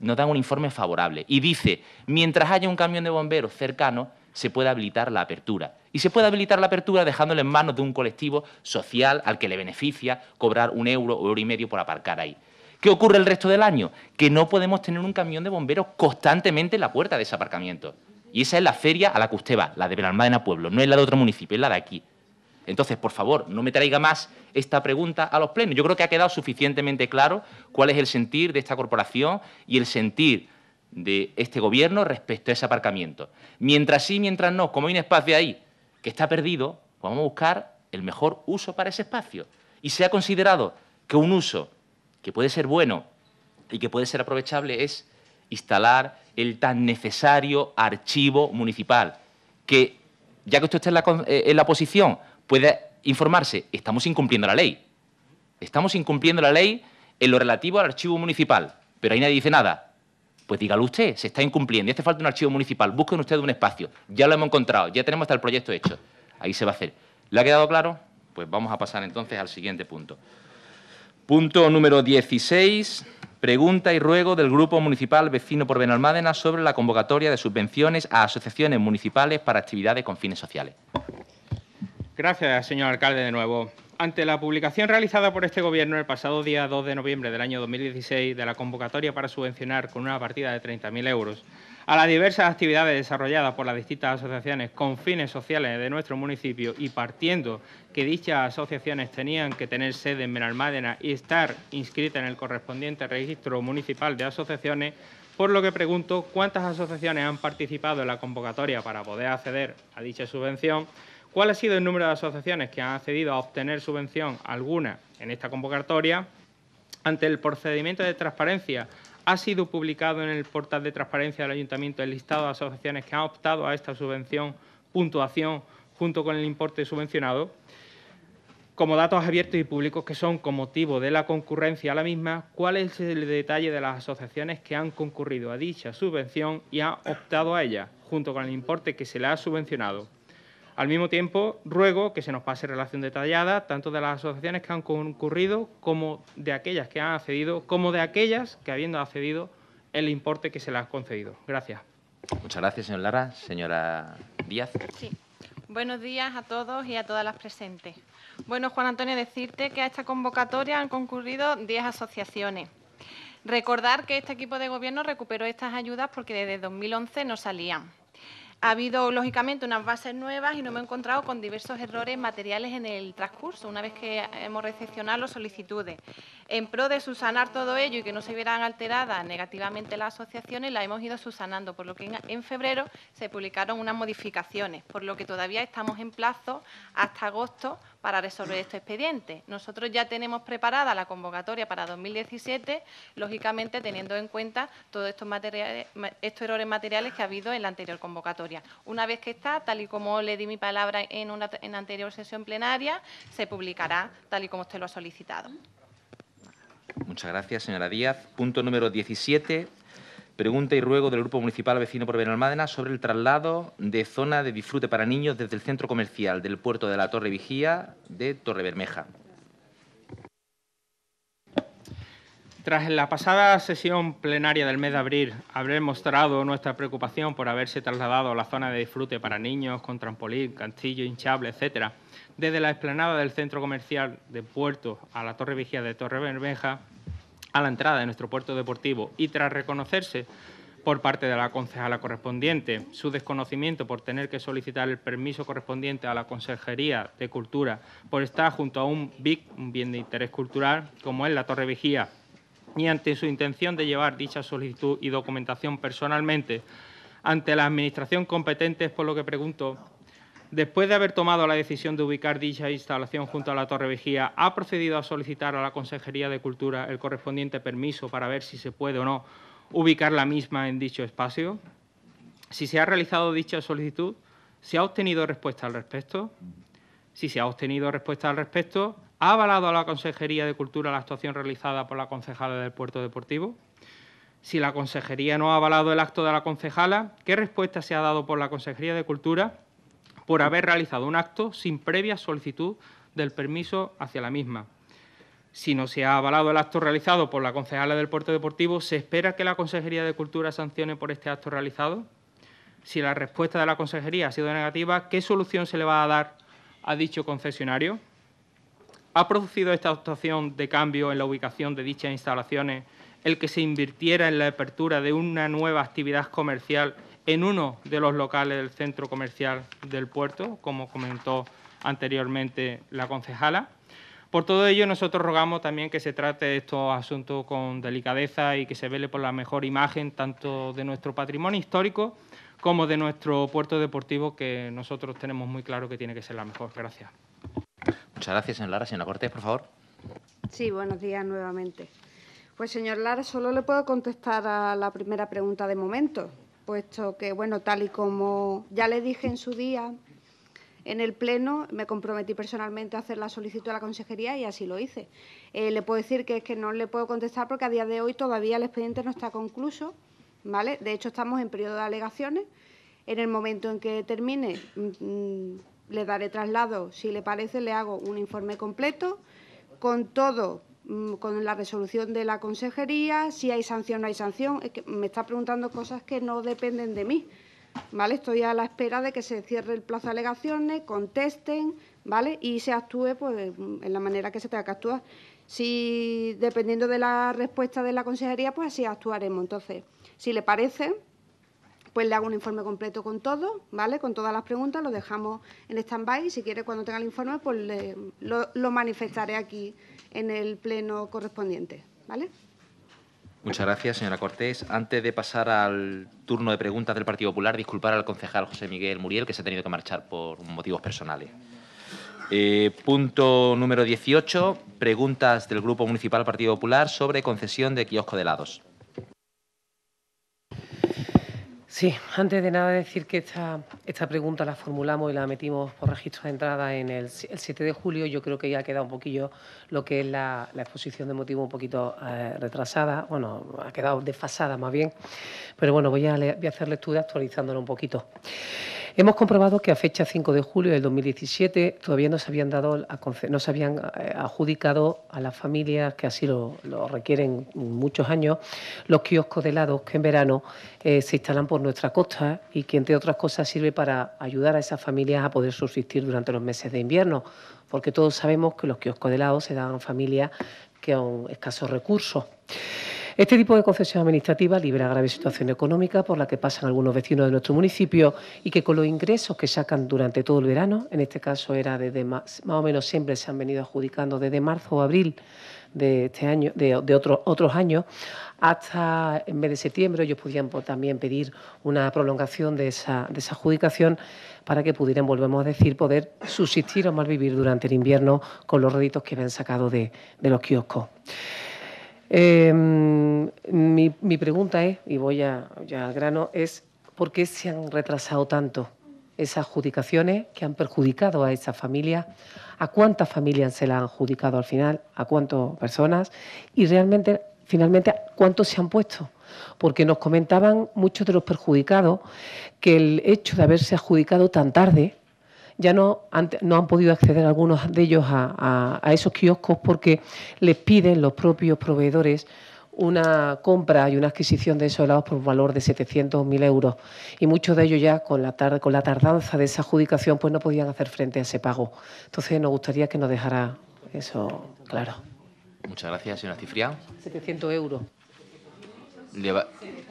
nos dan un informe favorable y dice, mientras haya un camión de bomberos cercano, se puede habilitar la apertura. Y se puede habilitar la apertura dejándole en manos de un colectivo social al que le beneficia cobrar un euro o euro y medio por aparcar ahí. ¿Qué ocurre el resto del año? Que no podemos tener un camión de bomberos constantemente en la puerta de ese aparcamiento. Y esa es la feria a la que usted va, la de en Pueblo, no es la de otro municipio, es la de aquí. Entonces, por favor, no me traiga más esta pregunta a los plenos. Yo creo que ha quedado suficientemente claro cuál es el sentir de esta corporación y el sentir de este gobierno respecto a ese aparcamiento. Mientras sí, mientras no, como hay un espacio ahí que está perdido, pues vamos a buscar el mejor uso para ese espacio. Y se ha considerado que un uso que puede ser bueno y que puede ser aprovechable es instalar el tan necesario archivo municipal, que ya que usted está eh, en la, posición, puede informarse, estamos incumpliendo la ley. Estamos incumpliendo la ley en lo relativo al archivo municipal, pero ahí nadie dice nada. Pues dígalo usted, se está incumpliendo, y hace falta un archivo municipal, busquen ustedes un espacio, ya lo hemos encontrado, ya tenemos hasta el proyecto hecho, ahí se va a hacer. ¿Le ha quedado claro? Pues vamos a pasar entonces al siguiente punto. Punto número 16. Pregunta y ruego del Grupo Municipal Vecino por Benalmádena sobre la convocatoria de subvenciones a asociaciones municipales para actividades con fines sociales. Gracias, señor alcalde, de nuevo. Ante la publicación realizada por este Gobierno el pasado día 2 de noviembre del año 2016 de la convocatoria para subvencionar con una partida de 30.000 euros a las diversas actividades desarrolladas por las distintas asociaciones con fines sociales de nuestro municipio y partiendo que dichas asociaciones tenían que tener sede en Menalmádena y estar inscritas en el correspondiente registro municipal de asociaciones, por lo que pregunto cuántas asociaciones han participado en la convocatoria para poder acceder a dicha subvención, cuál ha sido el número de asociaciones que han accedido a obtener subvención alguna en esta convocatoria, ante el procedimiento de transparencia ha sido publicado en el portal de transparencia del Ayuntamiento el listado de asociaciones que han optado a esta subvención puntuación junto con el importe subvencionado. Como datos abiertos y públicos que son con motivo de la concurrencia a la misma, cuál es el detalle de las asociaciones que han concurrido a dicha subvención y han optado a ella, junto con el importe que se le ha subvencionado. Al mismo tiempo, ruego que se nos pase relación detallada tanto de las asociaciones que han concurrido como de aquellas que han accedido, como de aquellas que habiendo accedido el importe que se les ha concedido. Gracias. Muchas gracias, señor Lara. Señora Díaz. Sí. Buenos días a todos y a todas las presentes. Bueno, Juan Antonio, decirte que a esta convocatoria han concurrido 10 asociaciones. Recordar que este equipo de gobierno recuperó estas ayudas porque desde 2011 no salían ha habido, lógicamente, unas bases nuevas y me hemos encontrado con diversos errores materiales en el transcurso, una vez que hemos recepcionado las solicitudes. En pro de subsanar todo ello y que no se vieran alteradas negativamente las asociaciones, las hemos ido subsanando, por lo que en febrero se publicaron unas modificaciones, por lo que todavía estamos en plazo hasta agosto para resolver este expediente. Nosotros ya tenemos preparada la convocatoria para 2017, lógicamente teniendo en cuenta todos estos, errores materiales que ha habido en la anterior convocatoria. Una vez que está, tal y como le di mi palabra en una anterior sesión plenaria, se publicará tal y como usted lo ha solicitado. Muchas gracias, señora Díaz. Punto número 17, Pregunta y ruego del Grupo Municipal Vecino por Benalmádena sobre el traslado de zona de disfrute para niños desde el centro comercial del puerto de la Torre Vigía de Torre Bermeja. Tras la pasada sesión plenaria del mes de abril habré mostrado nuestra preocupación por haberse trasladado a la zona de disfrute para niños con trampolín, castillo hinchable, etcétera, desde la explanada del centro comercial de Puerto a la Torre Vigía de Torre Bermeja, a la entrada de nuestro puerto deportivo y tras reconocerse por parte de la concejala correspondiente su desconocimiento por tener que solicitar el permiso correspondiente a la Consejería de Cultura por estar junto a un BIC, un bien de interés cultural, como es la Torre Vigía, y ante su intención de llevar dicha solicitud y documentación personalmente ante la Administración competente, es por lo que pregunto después de haber tomado la decisión de ubicar dicha instalación junto a la Torre Vigía, ha procedido a solicitar a la Consejería de Cultura el correspondiente permiso para ver si se puede o no ubicar la misma en dicho espacio. Si se ha realizado dicha solicitud, ¿se ha obtenido respuesta al respecto? Si se ha obtenido respuesta al respecto, ¿ha avalado a la Consejería de Cultura la actuación realizada por la concejala del puerto deportivo? Si la Consejería no ha avalado el acto de la concejala, ¿qué respuesta se ha dado por la Consejería de Cultura por haber realizado un acto sin previa solicitud del permiso hacia la misma. Si no se ha avalado el acto realizado por la concejala del puerto deportivo, ¿se espera que la Consejería de Cultura sancione por este acto realizado? Si la respuesta de la Consejería ha sido negativa, ¿qué solución se le va a dar a dicho concesionario? ¿Ha producido esta actuación de cambio en la ubicación de dichas instalaciones el que se invirtiera en la apertura de una nueva actividad comercial en uno de los locales del centro comercial del puerto, como comentó anteriormente la concejala. Por todo ello, nosotros rogamos también que se trate estos asuntos con delicadeza y que se vele por la mejor imagen tanto de nuestro patrimonio histórico como de nuestro puerto deportivo, que nosotros tenemos muy claro que tiene que ser la mejor. Gracias. Muchas gracias, señor Lara. Señora Cortés, por favor. Sí, buenos días nuevamente. Pues, señor Lara, solo le puedo contestar a la primera pregunta de momento puesto que, bueno, tal y como ya le dije en su día en el Pleno, me comprometí personalmente a hacer la solicitud a la Consejería y así lo hice. Eh, le puedo decir que es que no le puedo contestar porque a día de hoy todavía el expediente no está concluso, ¿vale? De hecho, estamos en periodo de alegaciones. En el momento en que termine, mm, mm, le daré traslado. Si le parece, le hago un informe completo con todo Mm, con la resolución de la consejería, si hay sanción o no hay sanción. me está preguntando cosas que no dependen de mí. ¿Vale? Estoy a la espera de que se cierre el plazo de alegaciones, contesten, ¿vale? Y se actúe pues, en la manera que se tenga que actuar. Si dependiendo de la respuesta de la consejería, pues así actuaremos. Entonces, si le parece, pues le hago un informe completo con todo, ¿vale? Con todas las preguntas, lo dejamos en stand-by y si quiere cuando tenga el informe, pues lo, manifestaré aquí en el pleno correspondiente, ¿vale? Muchas gracias, señora Cortés. Antes de pasar al turno de preguntas del Partido Popular, disculpar al concejal José Miguel Muriel, que se ha tenido que marchar por motivos personales. Eh, punto número 18, preguntas del Grupo Municipal Partido Popular sobre concesión de kiosco de helados. Sí, antes de nada decir que esta, esta pregunta la formulamos y la metimos por registro de entrada en el, 7 de julio. Yo creo que ya ha quedado un poquillo lo que es la, exposición de motivo un poquito eh, retrasada, bueno, ha quedado desfasada más bien, pero bueno, voy a, voy a hacer lectura actualizándolo un poquito. Hemos comprobado que a fecha 5 de julio del 2017 todavía no se habían, dado, no se habían eh, adjudicado a las familias que así lo, requieren muchos años los kioscos de helados que en verano eh, se instalan por nuestra costa y que, entre otras cosas, sirve para ayudar a esas familias a poder subsistir durante los meses de invierno, porque todos sabemos que los kioscos de helado se dan a familias que han escasos recursos. Este tipo de concesión administrativa libera grave situación económica por la que pasan algunos vecinos de nuestro municipio y que con los ingresos que sacan durante todo el verano, en este caso era desde más, más o menos siempre se han venido adjudicando desde marzo o abril de este año, de, otros años, hasta en mes de septiembre ellos podían pues, también pedir una prolongación de esa, de esa adjudicación para que pudieran, volvemos a decir, poder subsistir o vivir durante el invierno con los réditos que habían sacado de, los kioscos. Em, mi, mi, pregunta es, y voy a, ya al grano, es ¿por qué se han retrasado tanto esas adjudicaciones que han perjudicado a esas familias, a cuántas familias se las han adjudicado al final, a cuántas personas y realmente, finalmente, cuántos se han puesto. Porque nos comentaban muchos de los perjudicados que el hecho de haberse adjudicado tan tarde, ya no han, podido acceder algunos de ellos a, a esos kioscos porque les piden los propios proveedores una compra y una adquisición de esos helados por un valor de 700.000 euros y muchos de ellos ya con la, con la tardanza de esa adjudicación pues no podían hacer frente a ese pago. Entonces nos gustaría que nos dejara eso claro. Muchas gracias, señora Cifrián. 700 euros. discúlpame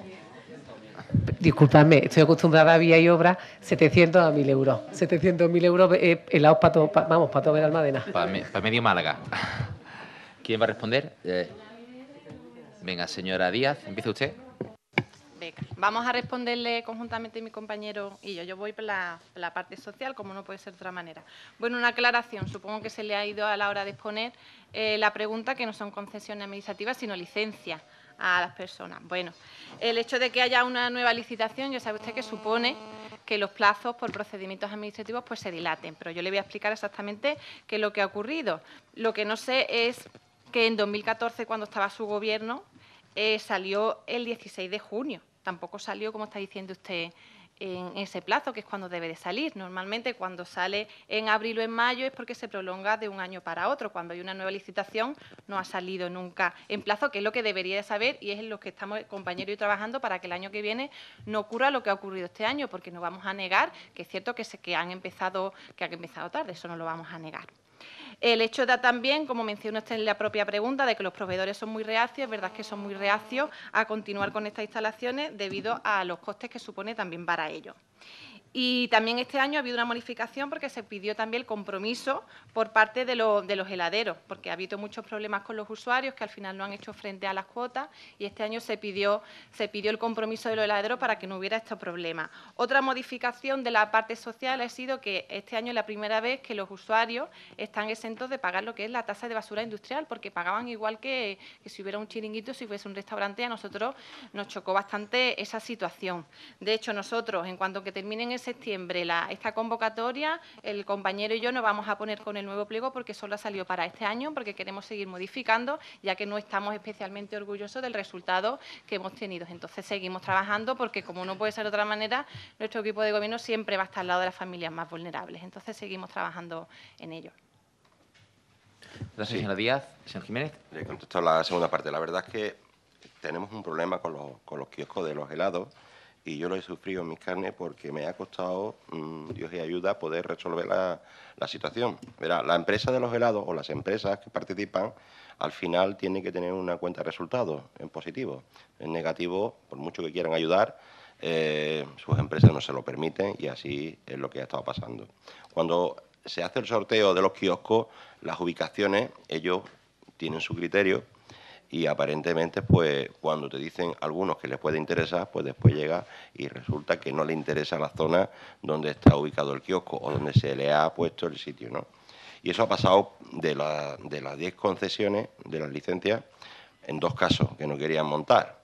Disculpadme, estoy acostumbrada a vía y obra 700 a 1.000 euros. 700.000 euros eh, helados para todo, vamos, para todo Para medio Málaga. ¿Quién va a responder? Eh. Venga, señora Díaz, empieza usted. Venga, vamos a responderle conjuntamente mi compañero y yo. Yo voy por la, parte social, como no puede ser de otra manera. Bueno, una aclaración. Supongo que se le ha ido a la hora de exponer eh, la pregunta que no son concesiones administrativas, sino licencias a las personas. Bueno, el hecho de que haya una nueva licitación, ya sabe usted que supone que los plazos por procedimientos administrativos pues se dilaten, pero yo le voy a explicar exactamente qué es lo que ha ocurrido. Lo que no sé es que en 2014, cuando estaba su gobierno, eh, salió el 16 de junio. Tampoco salió, como está diciendo usted, en ese plazo, que es cuando debe de salir. Normalmente cuando sale en abril o en mayo es porque se prolonga de un año para otro. Cuando hay una nueva licitación no ha salido nunca en plazo, que es lo que debería de saber y es en lo que estamos compañeros, y trabajando para que el año que viene no ocurra lo que ha ocurrido este año, porque no vamos a negar que es cierto que, se, que han empezado que han empezado tarde, eso no lo vamos a negar. El hecho da también, como mencionó usted en la propia pregunta, de que los proveedores son muy reacios, es verdad que son muy reacios a continuar con estas instalaciones debido a los costes que supone también para ellos. Y también este año ha habido una modificación porque se pidió también el compromiso por parte de, los heladeros, porque ha habido muchos problemas con los usuarios que al final no han hecho frente a las cuotas y este año se pidió, se pidió el compromiso de los heladeros para que no hubiera estos problemas. Otra modificación de la parte social ha sido que este año es la primera vez que los usuarios están exentos de pagar lo que es la tasa de basura industrial, porque pagaban igual que, si hubiera un chiringuito, si fuese un restaurante, a nosotros nos chocó bastante esa situación. De hecho, nosotros, en cuanto que terminen septiembre la, esta convocatoria, el compañero y yo nos vamos a poner con el nuevo pliego porque solo ha salido para este año, porque queremos seguir modificando, ya que no estamos especialmente orgullosos del resultado que hemos tenido. Entonces, seguimos trabajando porque, como no puede ser de otra manera, nuestro equipo de gobierno siempre va a estar al lado de las familias más vulnerables. Entonces, seguimos trabajando en ello. Gracias, señora Díaz. Señor Jiménez. Le contesto la segunda parte. La verdad es que tenemos un problema con los, con los kioscos de los helados y yo lo he sufrido en mis carnes porque me ha costado, mm, Dios y ayuda, poder resolver la, situación. Verá, la empresa de los helados o las empresas que participan al final tienen que tener una cuenta de resultados en positivo. En negativo, por mucho que quieran ayudar, eh, sus empresas no se lo permiten y así es lo que ha estado pasando. Cuando se hace el sorteo de los kioscos, las ubicaciones, ellos tienen su criterio y aparentemente pues cuando te dicen algunos que les puede interesar, pues después llega y resulta que no le interesa la zona donde está ubicado el kiosco o donde se le ha puesto el sitio, ¿no? Y eso ha pasado de, las 10 concesiones de las licencias en dos casos que no querían montar.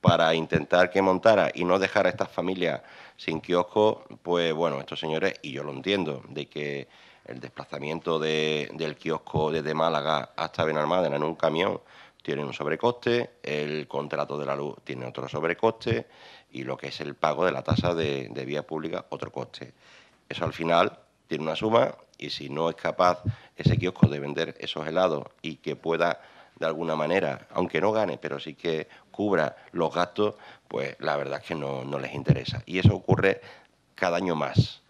Para intentar que montara y no dejar a estas familias sin kiosco, pues bueno, estos señores, y yo lo entiendo, de que el desplazamiento del kiosco desde Málaga hasta Benalmádena en un camión tiene un sobrecoste, el contrato de la luz tiene otro sobrecoste y lo que es el pago de la tasa de, vía pública, otro coste. Eso al final tiene una suma y si no es capaz ese kiosco de vender esos helados y que pueda de alguna manera, aunque no gane, pero sí que cubra los gastos, pues la verdad es que no, no les interesa. Y eso ocurre cada año más.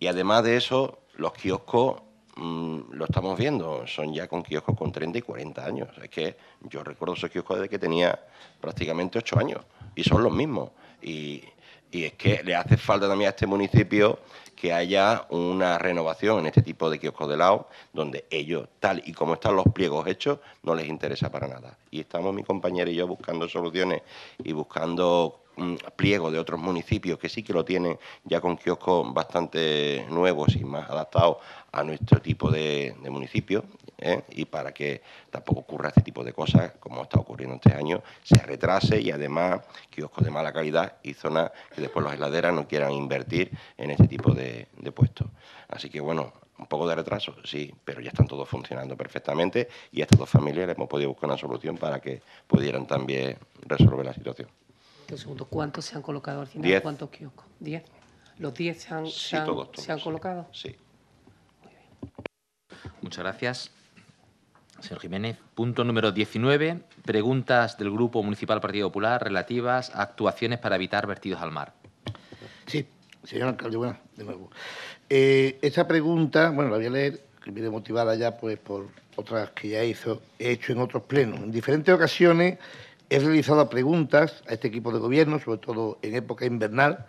Y además de eso, los kioscos Mm, lo estamos viendo, son ya con kioscos con 30 y 40 años. Es que yo recuerdo esos kioscos desde que tenía prácticamente 8 años y son los mismos. Y, es que le hace falta también a este municipio que haya una renovación en este tipo de kioscos de lado, donde ellos, tal y como están los pliegos hechos, no les interesa para nada. Y estamos mi compañero y yo buscando soluciones y buscando pliego de otros municipios que sí que lo tienen ya con kioscos bastante nuevos y más adaptados a nuestro tipo de, municipios municipio ¿eh? y para que tampoco ocurra este tipo de cosas como está ocurriendo este año, se retrase y además kioscos de mala calidad y zonas que después las heladeras no quieran invertir en este tipo de, puestos. Así que bueno, un poco de retraso, sí, pero ya están todos funcionando perfectamente y a estas dos familias hemos podido buscar una solución para que pudieran también resolver la situación segundo, ¿cuántos se han colocado al final? ¿Cuántos kioscos? ¿Diez? ¿Los diez se han, colocado? Sí. Muchas gracias. Señor Jiménez, punto número 19, preguntas del Grupo Municipal Partido Popular relativas a actuaciones para evitar vertidos al mar. Sí, señor alcalde, buenas de nuevo. Eh, esta pregunta, bueno, la voy a leer, que viene motivada ya pues, por otras que ya hizo, he hecho en otros plenos. En diferentes ocasiones He realizado preguntas a este equipo de gobierno, sobre todo en época invernal,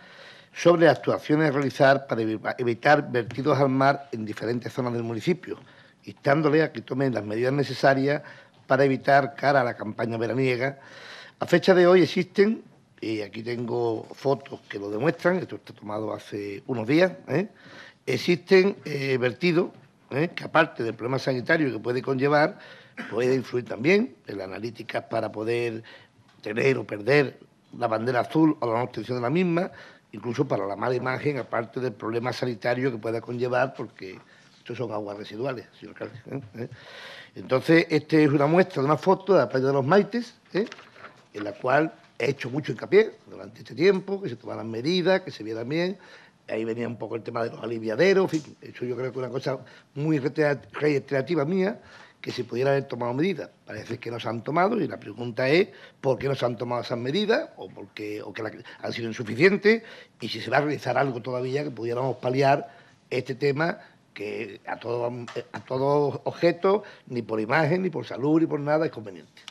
sobre actuaciones a realizar para evitar vertidos al mar en diferentes zonas del municipio, instándole a que tomen las medidas necesarias para evitar cara a la campaña veraniega. A fecha de hoy existen, y aquí tengo fotos que lo demuestran, esto está tomado hace unos días, ¿eh? existen eh, vertidos ¿eh? que aparte del problema sanitario que puede conllevar, puede influir también en la analítica para poder tener o perder la bandera azul o la obtención de la misma, incluso para la mala imagen, aparte del problema sanitario que pueda conllevar, porque estos son aguas residuales, señor ¿eh? ¿Eh? Entonces, esta es una muestra de una foto de la playa de los Maites, ¿eh? en la cual he hecho mucho hincapié durante este tiempo, que se tomaran medidas, que se vieran bien. Ahí venía un poco el tema de los aliviaderos, en eso yo creo que es una cosa muy reiterativa mía que se pudieran haber tomado medidas. Parece que no se han tomado y la pregunta es por qué no se han tomado esas medidas o, porque, o que han sido insuficientes y si se va a realizar algo todavía que pudiéramos paliar este tema que a todo, eh, a todo objeto, ni por imagen, ni por salud, ni por nada es conveniente.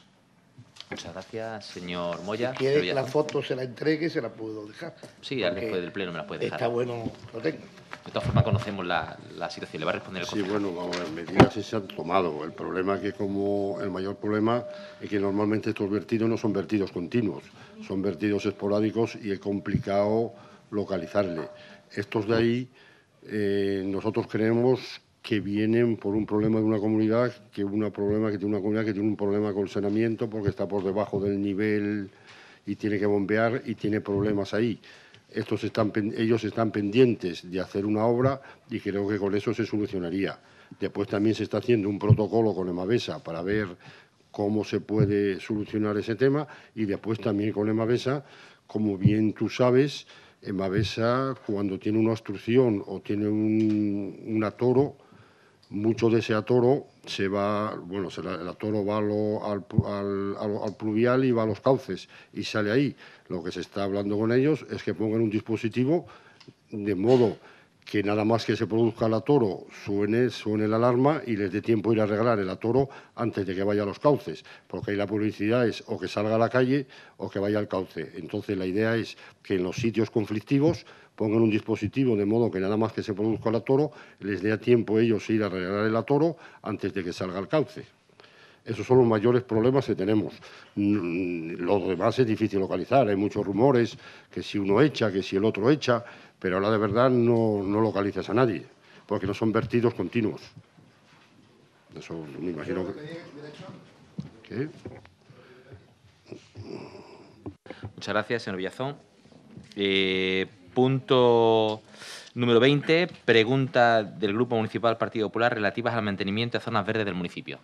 Muchas gracias, señor Moya. quiere que la foto se la entregue, se la puedo dejar. Sí, al después del pleno me la puede dejar. Está bueno, lo tengo. De todas formas, conocemos la, la situación. Le va a responder el consejero. Sí, bueno, vamos medidas se han tomado. El problema que, como el mayor problema, es que normalmente estos vertidos no son vertidos continuos, son vertidos esporádicos y es complicado localizarle. Estos de ahí, eh, nosotros creemos que vienen por un problema de una comunidad, que un problema que tiene una comunidad que tiene un problema con el saneamiento porque está por debajo del nivel y tiene que bombear y tiene problemas ahí. Estos están, ellos están pendientes de hacer una obra y creo que con eso se solucionaría. Después también se está haciendo un protocolo con EMABESA para ver cómo se puede solucionar ese tema y después también con EMABESA, como bien tú sabes, EMABESA cuando tiene una obstrucción o tiene un, un atoro, mucho de ese atoro se va, bueno, se la, el atoro va al, pluvial y va a los cauces y sale ahí. Lo que se está hablando con ellos es que pongan un dispositivo de modo que nada más que se produzca el atoro suene, suene la alarma y les dé tiempo a ir a arreglar el atoro antes de que vaya a los cauces, porque ahí la publicidad es o que salga a la calle o que vaya al cauce. Entonces la idea es que en los sitios conflictivos pongan un dispositivo de modo que nada más que se produzca el atoro les dé tiempo a ellos ir a arreglar el atoro antes de que salga al cauce. Esos son los mayores problemas que tenemos. Los demás es difícil localizar. Hay muchos rumores que si uno echa, que si el otro echa, pero ahora de verdad no, localizas a nadie, porque no son vertidos continuos. Eso me imagino Muchas gracias, señor Villazón. Eh, punto número 20, pregunta del Grupo Municipal Partido Popular relativas al mantenimiento de zonas verdes del municipio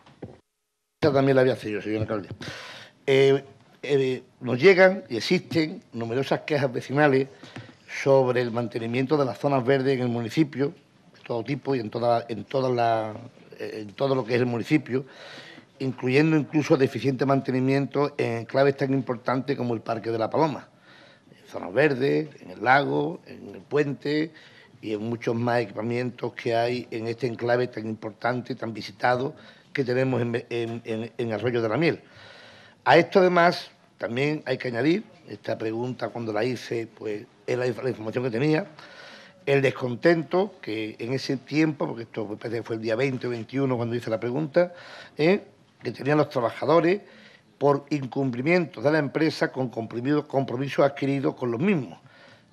también la había hecho yo, señor alcalde. Eh, eh, nos llegan y existen numerosas quejas vecinales sobre el mantenimiento de las zonas verdes en el municipio, de todo tipo y en, toda, en, toda eh, en todo lo que es el municipio, incluyendo incluso deficiente mantenimiento en claves tan importantes como el Parque de la Paloma, en zonas verdes, en el lago, en el puente y en muchos más equipamientos que hay en este enclave tan importante, tan visitado que tenemos en, Arroyo de la Miel. A esto además también hay que añadir, esta pregunta cuando la hice, pues es la, información que tenía, el descontento que en ese tiempo, porque esto fue el día 20 o 21 cuando hice la pregunta, ¿eh? que tenían los trabajadores por incumplimiento de la empresa con compromisos adquiridos con los mismos.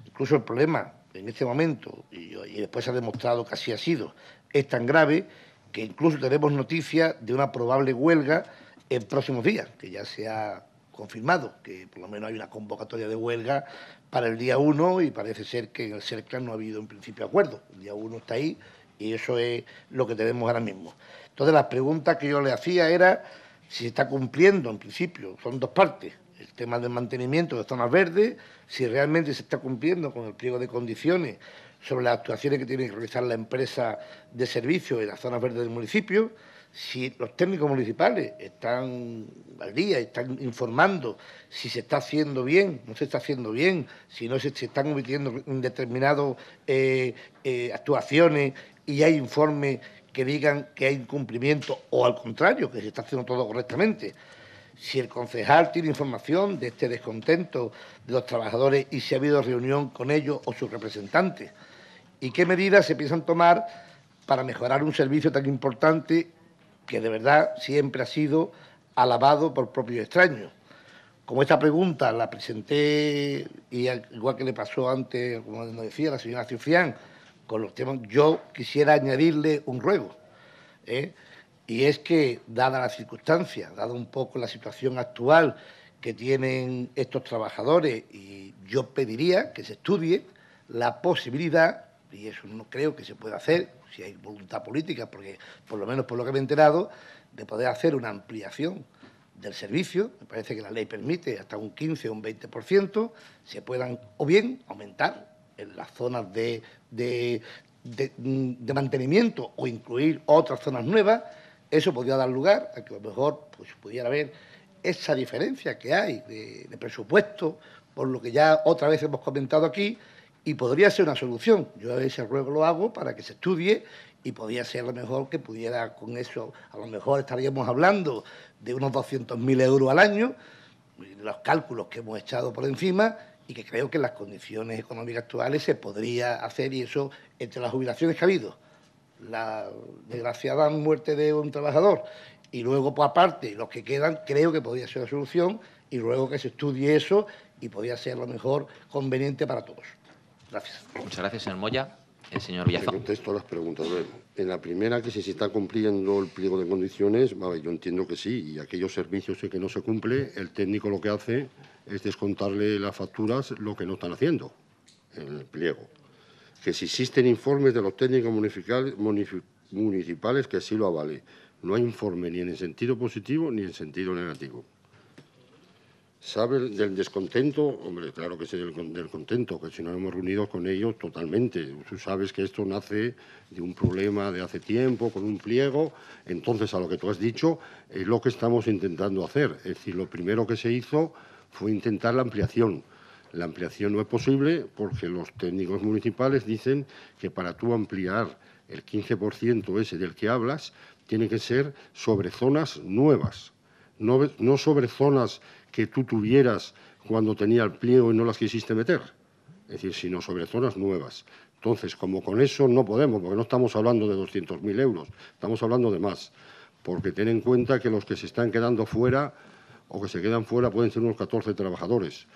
Incluso el problema en este momento, y, y después se ha demostrado que así ha sido, es tan grave que incluso tenemos noticia de una probable huelga en próximos días, que ya se ha confirmado, que por lo menos hay una convocatoria de huelga para el día 1 y parece ser que en el CERCLA no ha habido en principio acuerdo. El día 1 está ahí y eso es lo que tenemos ahora mismo. Entonces, la pregunta que yo le hacía era si se está cumpliendo en principio, son dos partes, el tema del mantenimiento de zonas verdes, si realmente se está cumpliendo con el pliego de condiciones sobre las actuaciones que tiene que realizar la empresa de servicio en las zonas verdes del municipio. Si los técnicos municipales están al día, están informando si se está haciendo bien, no se está haciendo bien, si no se, están omitiendo determinadas eh, eh, actuaciones y hay informes que digan que hay incumplimiento o al contrario, que se está haciendo todo correctamente. Si el concejal tiene información de este descontento de los trabajadores y si ha habido reunión con ellos o sus representantes y qué medidas se piensan tomar para mejorar un servicio tan importante que de verdad siempre ha sido alabado por propios extraños. Como esta pregunta la presenté, y igual que le pasó antes, como nos decía la señora Cifrián, con los temas, yo quisiera añadirle un ruego. ¿eh? Y es que, dada la circunstancia, dada un poco la situación actual que tienen estos trabajadores, y yo pediría que se estudie la posibilidad y eso no creo que se pueda hacer, si hay voluntad política, porque por lo menos por lo que me he enterado, de poder hacer una ampliación del servicio, me parece que la ley permite hasta un 15 o un 20%, se puedan o bien aumentar en las zonas de, mantenimiento o incluir otras zonas nuevas, eso podría dar lugar a que a lo mejor pues, pudiera haber esa diferencia que hay de, de presupuesto, por lo que ya otra vez hemos comentado aquí, y podría ser una solución. Yo a veces ruego lo hago para que se estudie y podría ser lo mejor que pudiera con eso. A lo mejor estaríamos hablando de unos 200.000 euros al año, los cálculos que hemos echado por encima y que creo que en las condiciones económicas actuales se podría hacer y eso entre las jubilaciones que ha habido, la desgraciada muerte de un trabajador y luego por pues, aparte los que quedan, creo que podría ser una solución y luego que se estudie eso y podría ser lo mejor conveniente para todos. Muchas gracias, señor Moya. El señor Villazón. contesto las preguntas. en la primera, que si se está cumpliendo el pliego de condiciones, vale, yo entiendo que sí, y aquellos servicios que no se cumple, el técnico lo que hace es descontarle las facturas lo que no están haciendo en el pliego. Que si existen informes de los técnicos municipales que así lo avale. No hay informe ni en el sentido positivo ni en el sentido negativo. ¿Sabe del descontento? Hombre, claro que sé del, contento, que si no hemos reunido con ellos totalmente. Tú sabes que esto nace de un problema de hace tiempo, con un pliego. Entonces, a lo que tú has dicho, es lo que estamos intentando hacer. Es decir, lo primero que se hizo fue intentar la ampliación. La ampliación no es posible porque los técnicos municipales dicen que para tú ampliar el 15% ese del que hablas, tiene que ser sobre zonas nuevas, no, no sobre zonas que tú tuvieras cuando tenía el pliego y no las quisiste meter, es decir, sino sobre zonas nuevas. Entonces, como con eso no podemos, porque no estamos hablando de 200.000 euros, estamos hablando de más, porque ten en cuenta que los que se están quedando fuera o que se quedan fuera pueden ser unos 14 trabajadores.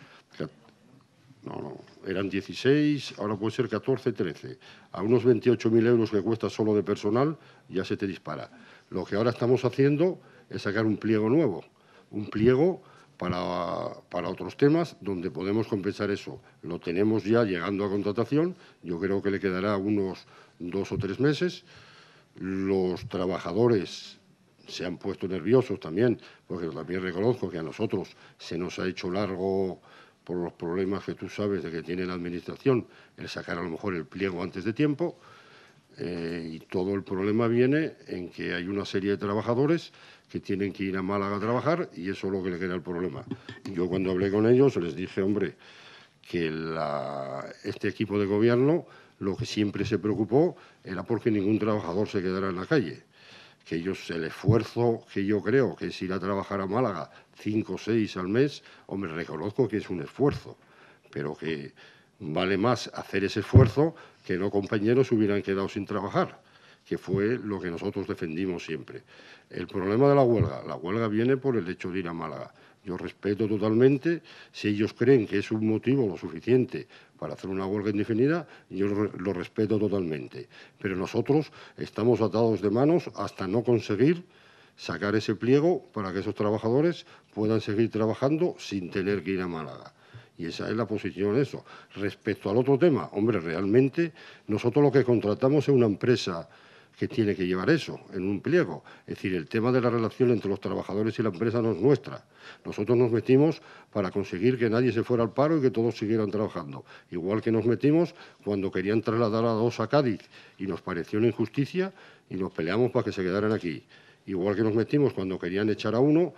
No, no, eran 16, ahora puede ser 14, 13. A unos 28.000 euros que cuesta solo de personal, ya se te dispara. Lo que ahora estamos haciendo es sacar un pliego nuevo, un pliego para, para, otros temas donde podemos compensar eso. Lo tenemos ya llegando a contratación, yo creo que le quedará unos dos o tres meses. Los trabajadores se han puesto nerviosos también, porque también reconozco que a nosotros se nos ha hecho largo por los problemas que tú sabes de que tiene la Administración, el sacar a lo mejor el pliego antes de tiempo, eh, y todo el problema viene en que hay una serie de trabajadores que tienen que ir a Málaga a trabajar y eso es lo que le queda el problema. Yo cuando hablé con ellos les dije, hombre, que este equipo de gobierno lo que siempre se preocupó era porque ningún trabajador se quedara en la calle. Que ellos, el esfuerzo que yo creo que es ir a trabajar a Málaga cinco o seis al mes, hombre, reconozco que es un esfuerzo, pero que vale más hacer ese esfuerzo que no compañeros hubieran quedado sin trabajar que fue lo que nosotros defendimos siempre. El problema de la huelga, la huelga viene por el hecho de ir a Málaga. Yo respeto totalmente, si ellos creen que es un motivo lo suficiente para hacer una huelga indefinida, yo lo respeto totalmente. Pero nosotros estamos atados de manos hasta no conseguir sacar ese pliego para que esos trabajadores puedan seguir trabajando sin tener que ir a Málaga. Y esa es la posición de eso. Respecto al otro tema, hombre, realmente nosotros lo que contratamos es una empresa que tiene que llevar eso en un pliego. Es decir, el tema de la relación entre los trabajadores y la empresa no es nuestra. Nosotros nos metimos para conseguir que nadie se fuera al paro y que todos siguieran trabajando. Igual que nos metimos cuando querían trasladar a dos a Cádiz y nos pareció una injusticia y nos peleamos para que se quedaran aquí. Igual que nos metimos cuando querían echar a uno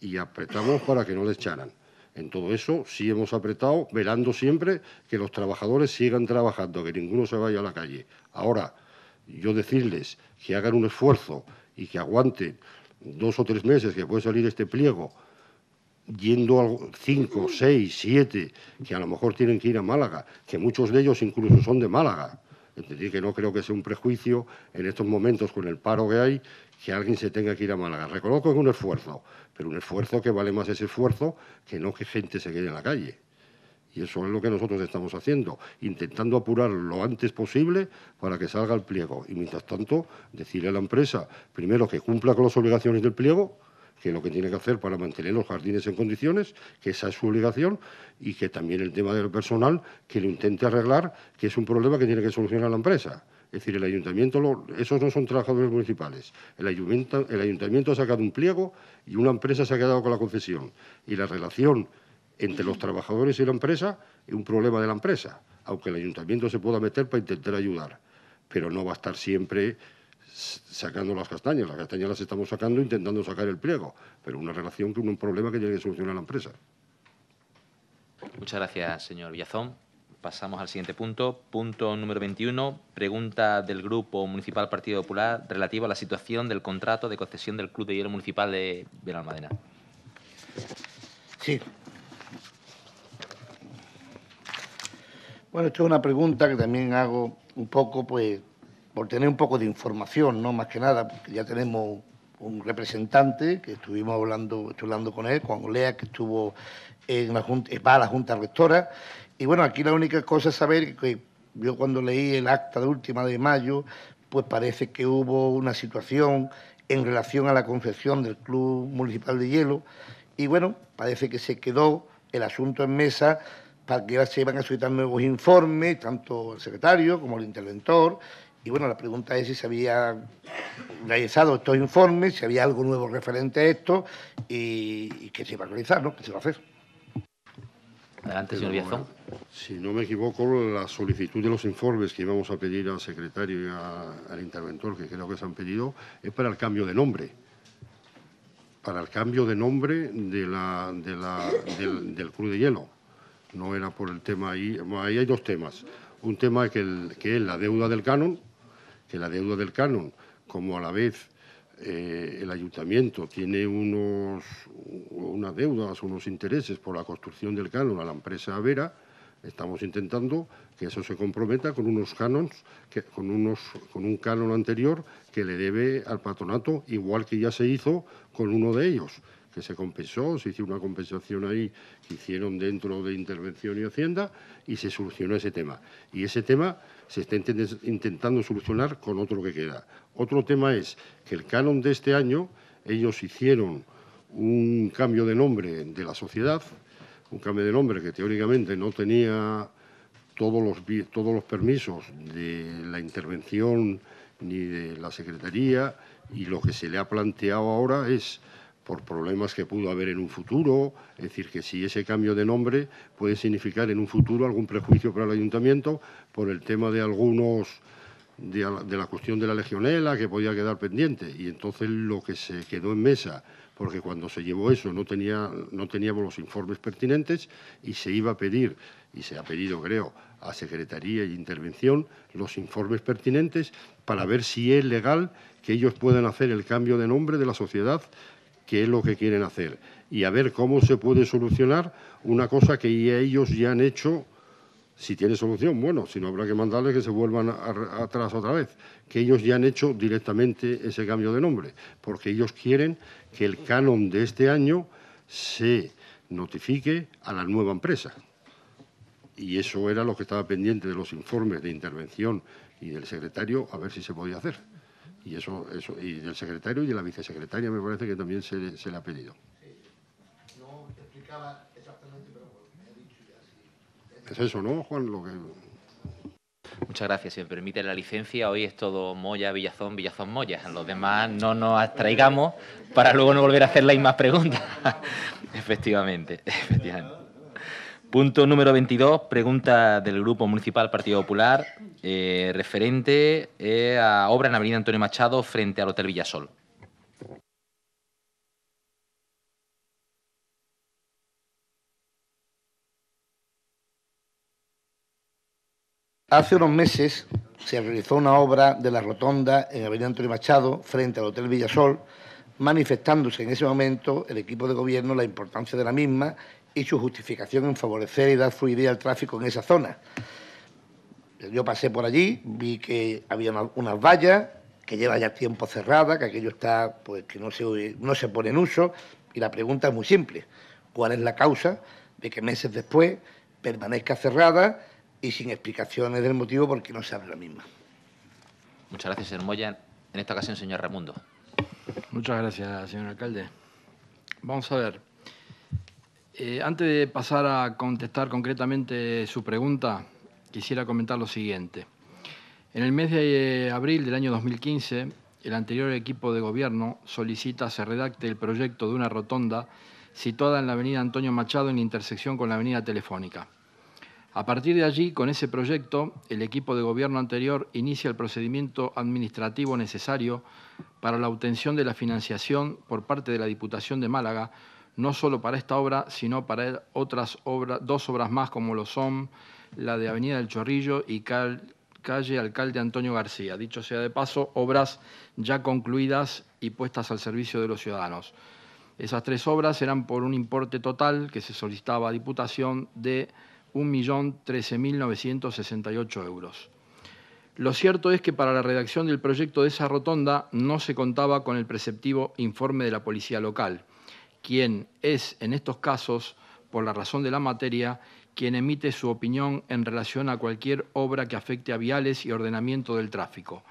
y apretamos para que no le echaran. En todo eso sí hemos apretado, velando siempre que los trabajadores sigan trabajando, que ninguno se vaya a la calle. Ahora, yo decirles que hagan un esfuerzo y que aguanten dos o tres meses que puede salir este pliego, yendo a cinco, seis, siete, que a lo mejor tienen que ir a Málaga, que muchos de ellos incluso son de Málaga. Entendí que no creo que sea un prejuicio en estos momentos con el paro que hay que alguien se tenga que ir a Málaga. Reconozco que es un esfuerzo, pero un esfuerzo que vale más ese esfuerzo que no que gente se quede en la calle. Y eso es lo que nosotros estamos haciendo, intentando apurar lo antes posible para que salga el pliego. Y mientras tanto, decirle a la empresa, primero, que cumpla con las obligaciones del pliego, que lo que tiene que hacer para mantener los jardines en condiciones, que esa es su obligación, y que también el tema del personal, que lo intente arreglar, que es un problema que tiene que solucionar la empresa. Es decir, el ayuntamiento, esos no son trabajadores municipales. El ayuntamiento, el ayuntamiento ha sacado un pliego y una empresa se ha quedado con la concesión. Y la relación entre los trabajadores y la empresa es un problema de la empresa, aunque el ayuntamiento se pueda meter para intentar ayudar, pero no va a estar siempre sacando las castañas, las castañas las estamos sacando intentando sacar el pliego, pero una relación con un problema que tiene que solucionar la empresa. Muchas gracias, señor Villazón. Pasamos al siguiente punto. Punto número 21. Pregunta del Grupo Municipal Partido Popular relativa a la situación del contrato de concesión del Club de Hielo Municipal de Benalmadena. Sí, Bueno, esto es una pregunta que también hago un poco, pues, por tener un poco de información, ¿no? Más que nada, porque ya tenemos un representante que estuvimos hablando, estoy hablando con él, Juan Lea que estuvo en la junta, eh, va a la Junta Rectora. Y bueno, aquí la única cosa es saber que yo cuando leí el acta de última de mayo, pues parece que hubo una situación en relación a la concepción del Club Municipal de Hielo. Y bueno, parece que se quedó el asunto en mesa para que se iban a solicitar nuevos informes, tanto el secretario como el interventor. Y bueno, la pregunta es si se había realizado estos informes, si había algo nuevo referente a esto y, que se iba a realizar, ¿no? ¿Qué se va a hacer? Adelante, señor Biazón. Si no me equivoco, la solicitud de los informes que íbamos a pedir al secretario y al interventor, que creo que se han pedido, es para el cambio de nombre. Para el cambio de nombre de la, del, del de Hielo no era por el tema ahí. Ahí hay dos temas. Un tema que, que es la deuda del canon, que la deuda del canon, como a la vez eh, el ayuntamiento tiene unos, unas deudas, unos intereses por la construcción del canon a la empresa Avera, estamos intentando que eso se comprometa con unos canons, que, con, unos, con un canon anterior que le debe al patronato, igual que ya se hizo con uno de ellos que se compensó, se hizo una compensación ahí que hicieron dentro de Intervención y Hacienda y se solucionó ese tema. Y ese tema se está intentando solucionar con otro que queda. Otro tema es que el canon de este año, ellos hicieron un cambio de nombre de la sociedad, un cambio de nombre que teóricamente no tenía todos los, todos los permisos de la intervención ni de la Secretaría y lo que se le ha planteado ahora es por problemas que pudo haber en un futuro, es decir, que si ese cambio de nombre puede significar en un futuro algún prejuicio para el ayuntamiento por el tema de algunos de, la cuestión de la legionela que podía quedar pendiente y entonces lo que se quedó en mesa porque cuando se llevó eso no, tenía, no teníamos los informes pertinentes y se iba a pedir, y se ha pedido creo, a Secretaría e Intervención los informes pertinentes para ver si es legal que ellos puedan hacer el cambio de nombre de la sociedad qué es lo que quieren hacer y a ver cómo se puede solucionar una cosa que ellos ya han hecho. Si tiene solución, bueno, si no habrá que mandarles que se vuelvan atrás otra vez, que ellos ya han hecho directamente ese cambio de nombre, porque ellos quieren que el canon de este año se notifique a la nueva empresa. Y eso era lo que estaba pendiente de los informes de intervención y del secretario, a ver si se podía hacer. Y eso, eso y del secretario y de la vicesecretaria me parece que también se, le ha pedido. No explicaba exactamente, pero me dicho ya, sí. Es eso, ¿no, Juan? Lo que... Muchas gracias. Si me permite la licencia, hoy es todo Moya, Villazón, Villazón, Moya. Los demás no nos abstraigamos para luego no volver a hacer las mismas preguntas. *laughs* efectivamente, efectivamente. Punto número 22, pregunta del Grupo Municipal Partido Popular eh, referente eh, a obra en Avenida Antonio Machado frente al Hotel Villasol. Hace unos meses se realizó una obra de la rotonda en Avenida Antonio Machado frente al Hotel Villasol, manifestándose en ese momento el equipo de gobierno la importancia de la misma y su justificación en favorecer y dar fluidez al tráfico en esa zona. Yo pasé por allí, vi que había unas vallas que lleva ya tiempo cerrada, que aquello está, pues que no se, no se pone en uso, y la pregunta es muy simple. ¿Cuál es la causa de que meses después permanezca cerrada y sin explicaciones del motivo por qué no se abre la misma? Muchas gracias, señor Moya. En esta ocasión, señor Ramundo. Muchas gracias, señor alcalde. Vamos a ver. Eh, antes de pasar a contestar concretamente su pregunta, quisiera comentar lo siguiente. En el mes de eh, abril del año 2015, el anterior equipo de gobierno solicita se redacte el proyecto de una rotonda situada en la avenida Antonio Machado en intersección con la avenida Telefónica. A partir de allí, con ese proyecto, el equipo de gobierno anterior inicia el procedimiento administrativo necesario para la obtención de la financiación por parte de la Diputación de Málaga no solo para esta obra, sino para otras obras, dos obras más como lo son la de Avenida del Chorrillo y calle Alcalde Antonio García. Dicho sea de paso, obras ya concluidas y puestas al servicio de los ciudadanos. Esas tres obras eran por un importe total que se solicitaba a Diputación de 1.013.968 euros. Lo cierto es que para la redacción del proyecto de esa rotonda no se contaba con el preceptivo informe de la policía local quien es en estos casos, por la razón de la materia, quien emite su opinión en relación a cualquier obra que afecte a viales y ordenamiento del tráfico.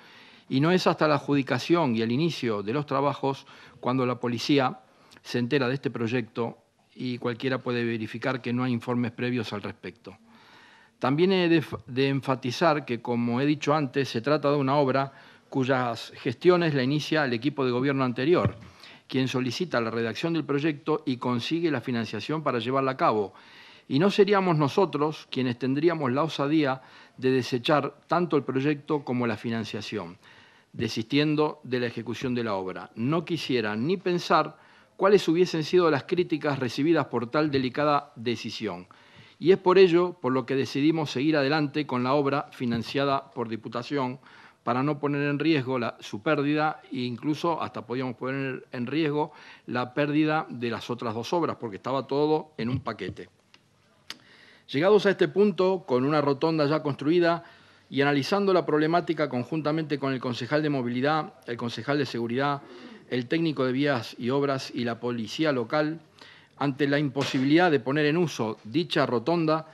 Y no es hasta la adjudicación y el inicio de los trabajos cuando la policía se entera de este proyecto y cualquiera puede verificar que no hay informes previos al respecto. También he de, de enfatizar que, como he dicho antes, se trata de una obra cuyas gestiones la inicia el equipo de gobierno anterior quien solicita la redacción del proyecto y consigue la financiación para llevarla a cabo. Y no seríamos nosotros quienes tendríamos la osadía de desechar tanto el proyecto como la financiación, desistiendo de la ejecución de la obra. No quisiera ni pensar cuáles hubiesen sido las críticas recibidas por tal delicada decisión. Y es por ello por lo que decidimos seguir adelante con la obra financiada por Diputación, para no poner en riesgo su pérdida e incluso hasta podíamos poner en riesgo la pérdida de las otras dos obras, porque estaba todo en un paquete. Llegados a este punto, con una rotonda ya construida y analizando la problemática conjuntamente con el concejal de movilidad, el concejal de seguridad, el técnico de vías y obras y la policía local, ante la imposibilidad de poner en uso dicha rotonda,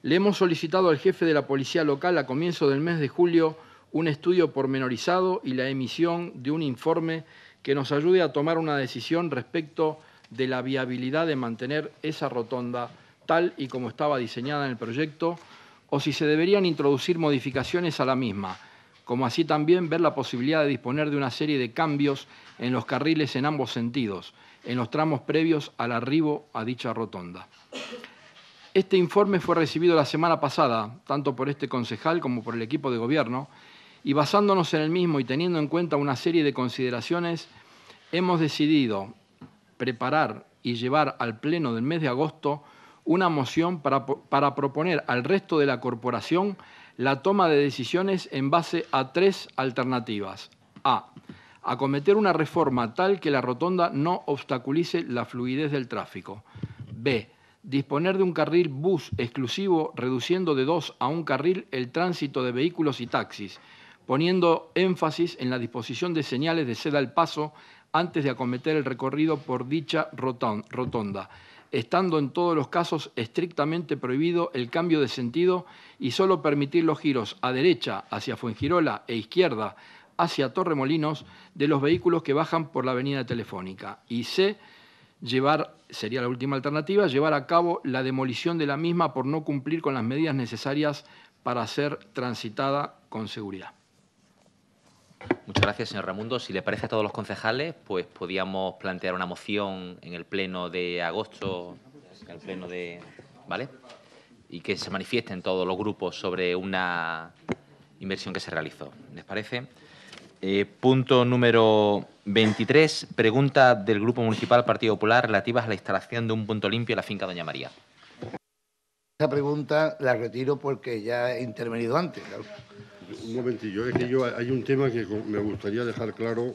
le hemos solicitado al jefe de la policía local a comienzo del mes de julio un estudio pormenorizado y la emisión de un informe que nos ayude a tomar una decisión respecto de la viabilidad de mantener esa rotonda tal y como estaba diseñada en el proyecto o si se deberían introducir modificaciones a la misma, como así también ver la posibilidad de disponer de una serie de cambios en los carriles en ambos sentidos, en los tramos previos al arribo a dicha rotonda. Este informe fue recibido la semana pasada, tanto por este concejal como por el equipo de gobierno, y basándonos en el mismo y teniendo en cuenta una serie de consideraciones, hemos decidido preparar y llevar al Pleno del mes de agosto una moción para, proponer al resto de la corporación la toma de decisiones en base a tres alternativas. A. Acometer una reforma tal que la rotonda no obstaculice la fluidez del tráfico. B. Disponer de un carril bus exclusivo reduciendo de dos a un carril el tránsito de vehículos y taxis poniendo énfasis en la disposición de señales de seda al paso antes de acometer el recorrido por dicha rotonda, estando en todos los casos estrictamente prohibido el cambio de sentido y solo permitir los giros a derecha hacia Fuengirola e izquierda hacia Torremolinos de los vehículos que bajan por la avenida telefónica. Y C, llevar, sería la última alternativa, llevar a cabo la demolición de la misma por no cumplir con las medidas necesarias para ser transitada con seguridad. Muchas gracias, señor Ramundo. Si le parece a todos los concejales, pues podíamos plantear una moción en el pleno de agosto, el pleno de. ¿Vale? Y que se manifiesten todos los grupos sobre una inversión que se realizó. ¿Les parece? Eh, punto número 23. Pregunta del Grupo Municipal Partido Popular relativas a la instalación de un punto limpio en la finca Doña María. Esa pregunta la retiro porque ya he intervenido antes un momentillo, es que yo hay un tema que me gustaría dejar claro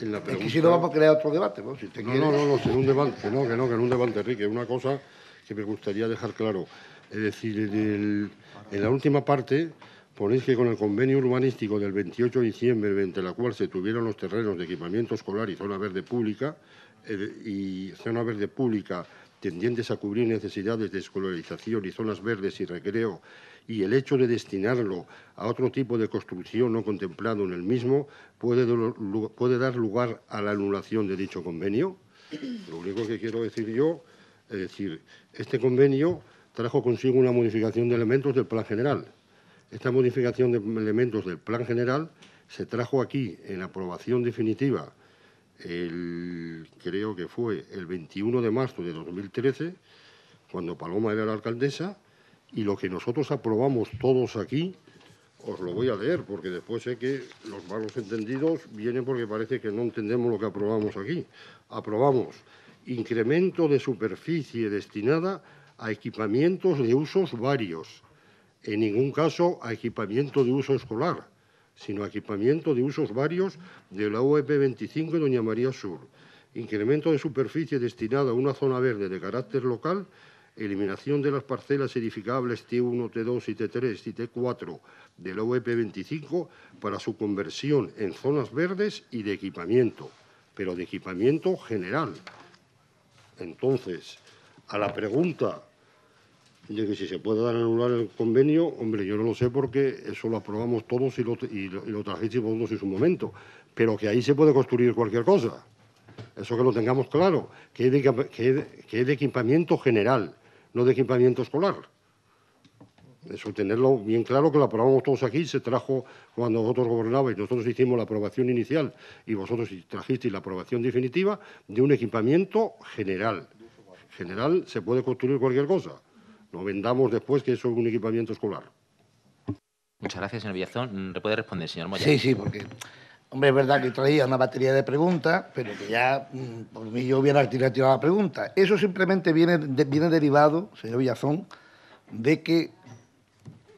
en la pregunta. Es que si no vamos a crear otro debate, ¿no? no, no, no, en un debate, no, que no, que en un debate, Enrique, una cosa que me gustaría dejar claro. Es decir, en, la última parte ponéis que con el convenio urbanístico del 28 de diciembre, mediante la cual se tuvieron los terrenos de equipamiento escolar y zona verde pública, eh, y zona verde pública tendientes a cubrir necesidades de escolarización y zonas verdes y recreo y el hecho de destinarlo a otro tipo de construcción no contemplado en el mismo puede, dar lugar a la anulación de dicho convenio. *clears throat* Lo único que quiero decir yo es decir, este convenio trajo consigo una modificación de elementos del plan general. Esta modificación de elementos del plan general se trajo aquí en aprobación definitiva, el, creo que fue el 21 de marzo de 2013, cuando Paloma era la alcaldesa, y lo que nosotros aprobamos todos aquí, os lo voy a leer, porque después sé que los malos entendidos vienen porque parece que no entendemos lo que aprobamos aquí. Aprobamos incremento de superficie destinada a equipamientos de usos varios, en ningún caso a equipamiento de uso escolar, sino a equipamiento de usos varios de la UEP 25 Doña María Sur. Incremento de superficie destinada a una zona verde de carácter local eliminación de las parcelas edificables T1, T2 y T3 y T4 del OEP 25 para su conversión en zonas verdes y de equipamiento, pero de equipamiento general. Entonces, a la pregunta de que si se puede dar anular el convenio, hombre, yo no lo sé porque eso lo aprobamos todos y lo, y todos en su momento, pero que ahí se puede construir cualquier cosa. Eso que lo tengamos claro, que que es de equipamiento general, no de equipamiento escolar. Eso tenerlo bien claro que lo aprobamos todos aquí, se trajo cuando vosotros gobernabais, nosotros hicimos la aprobación inicial y vosotros trajisteis la aprobación definitiva de un equipamiento general. General se puede construir cualquier cosa, no vendamos después que eso es un equipamiento escolar. Muchas gracias, señor Villazón. puede responder, señor Moya? Sí, sí, porque Hombre, es verdad que traía una batería de preguntas, pero que ya mm, por mí yo hubiera tirado la pregunta. Eso simplemente viene, viene derivado, señor Villazón, de que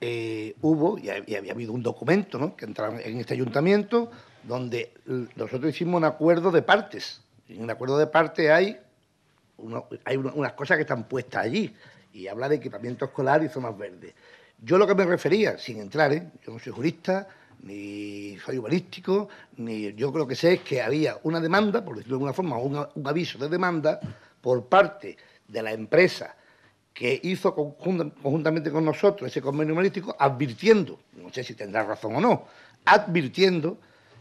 eh, hubo, y había, habido un documento ¿no? que entraba en este ayuntamiento, donde nosotros hicimos un acuerdo de partes. En un acuerdo de partes hay, hay unas cosas que están puestas allí, y habla de equipamiento escolar y zonas verdes. Yo lo que me refería, sin entrar, ¿eh? yo no soy jurista, ni soy humanístico, ni yo creo que sé es que había una demanda, por decirlo de alguna forma, un, aviso de demanda por parte de la empresa que hizo conjuntamente con nosotros ese convenio humanístico, advirtiendo, no sé si tendrá razón o no, advirtiendo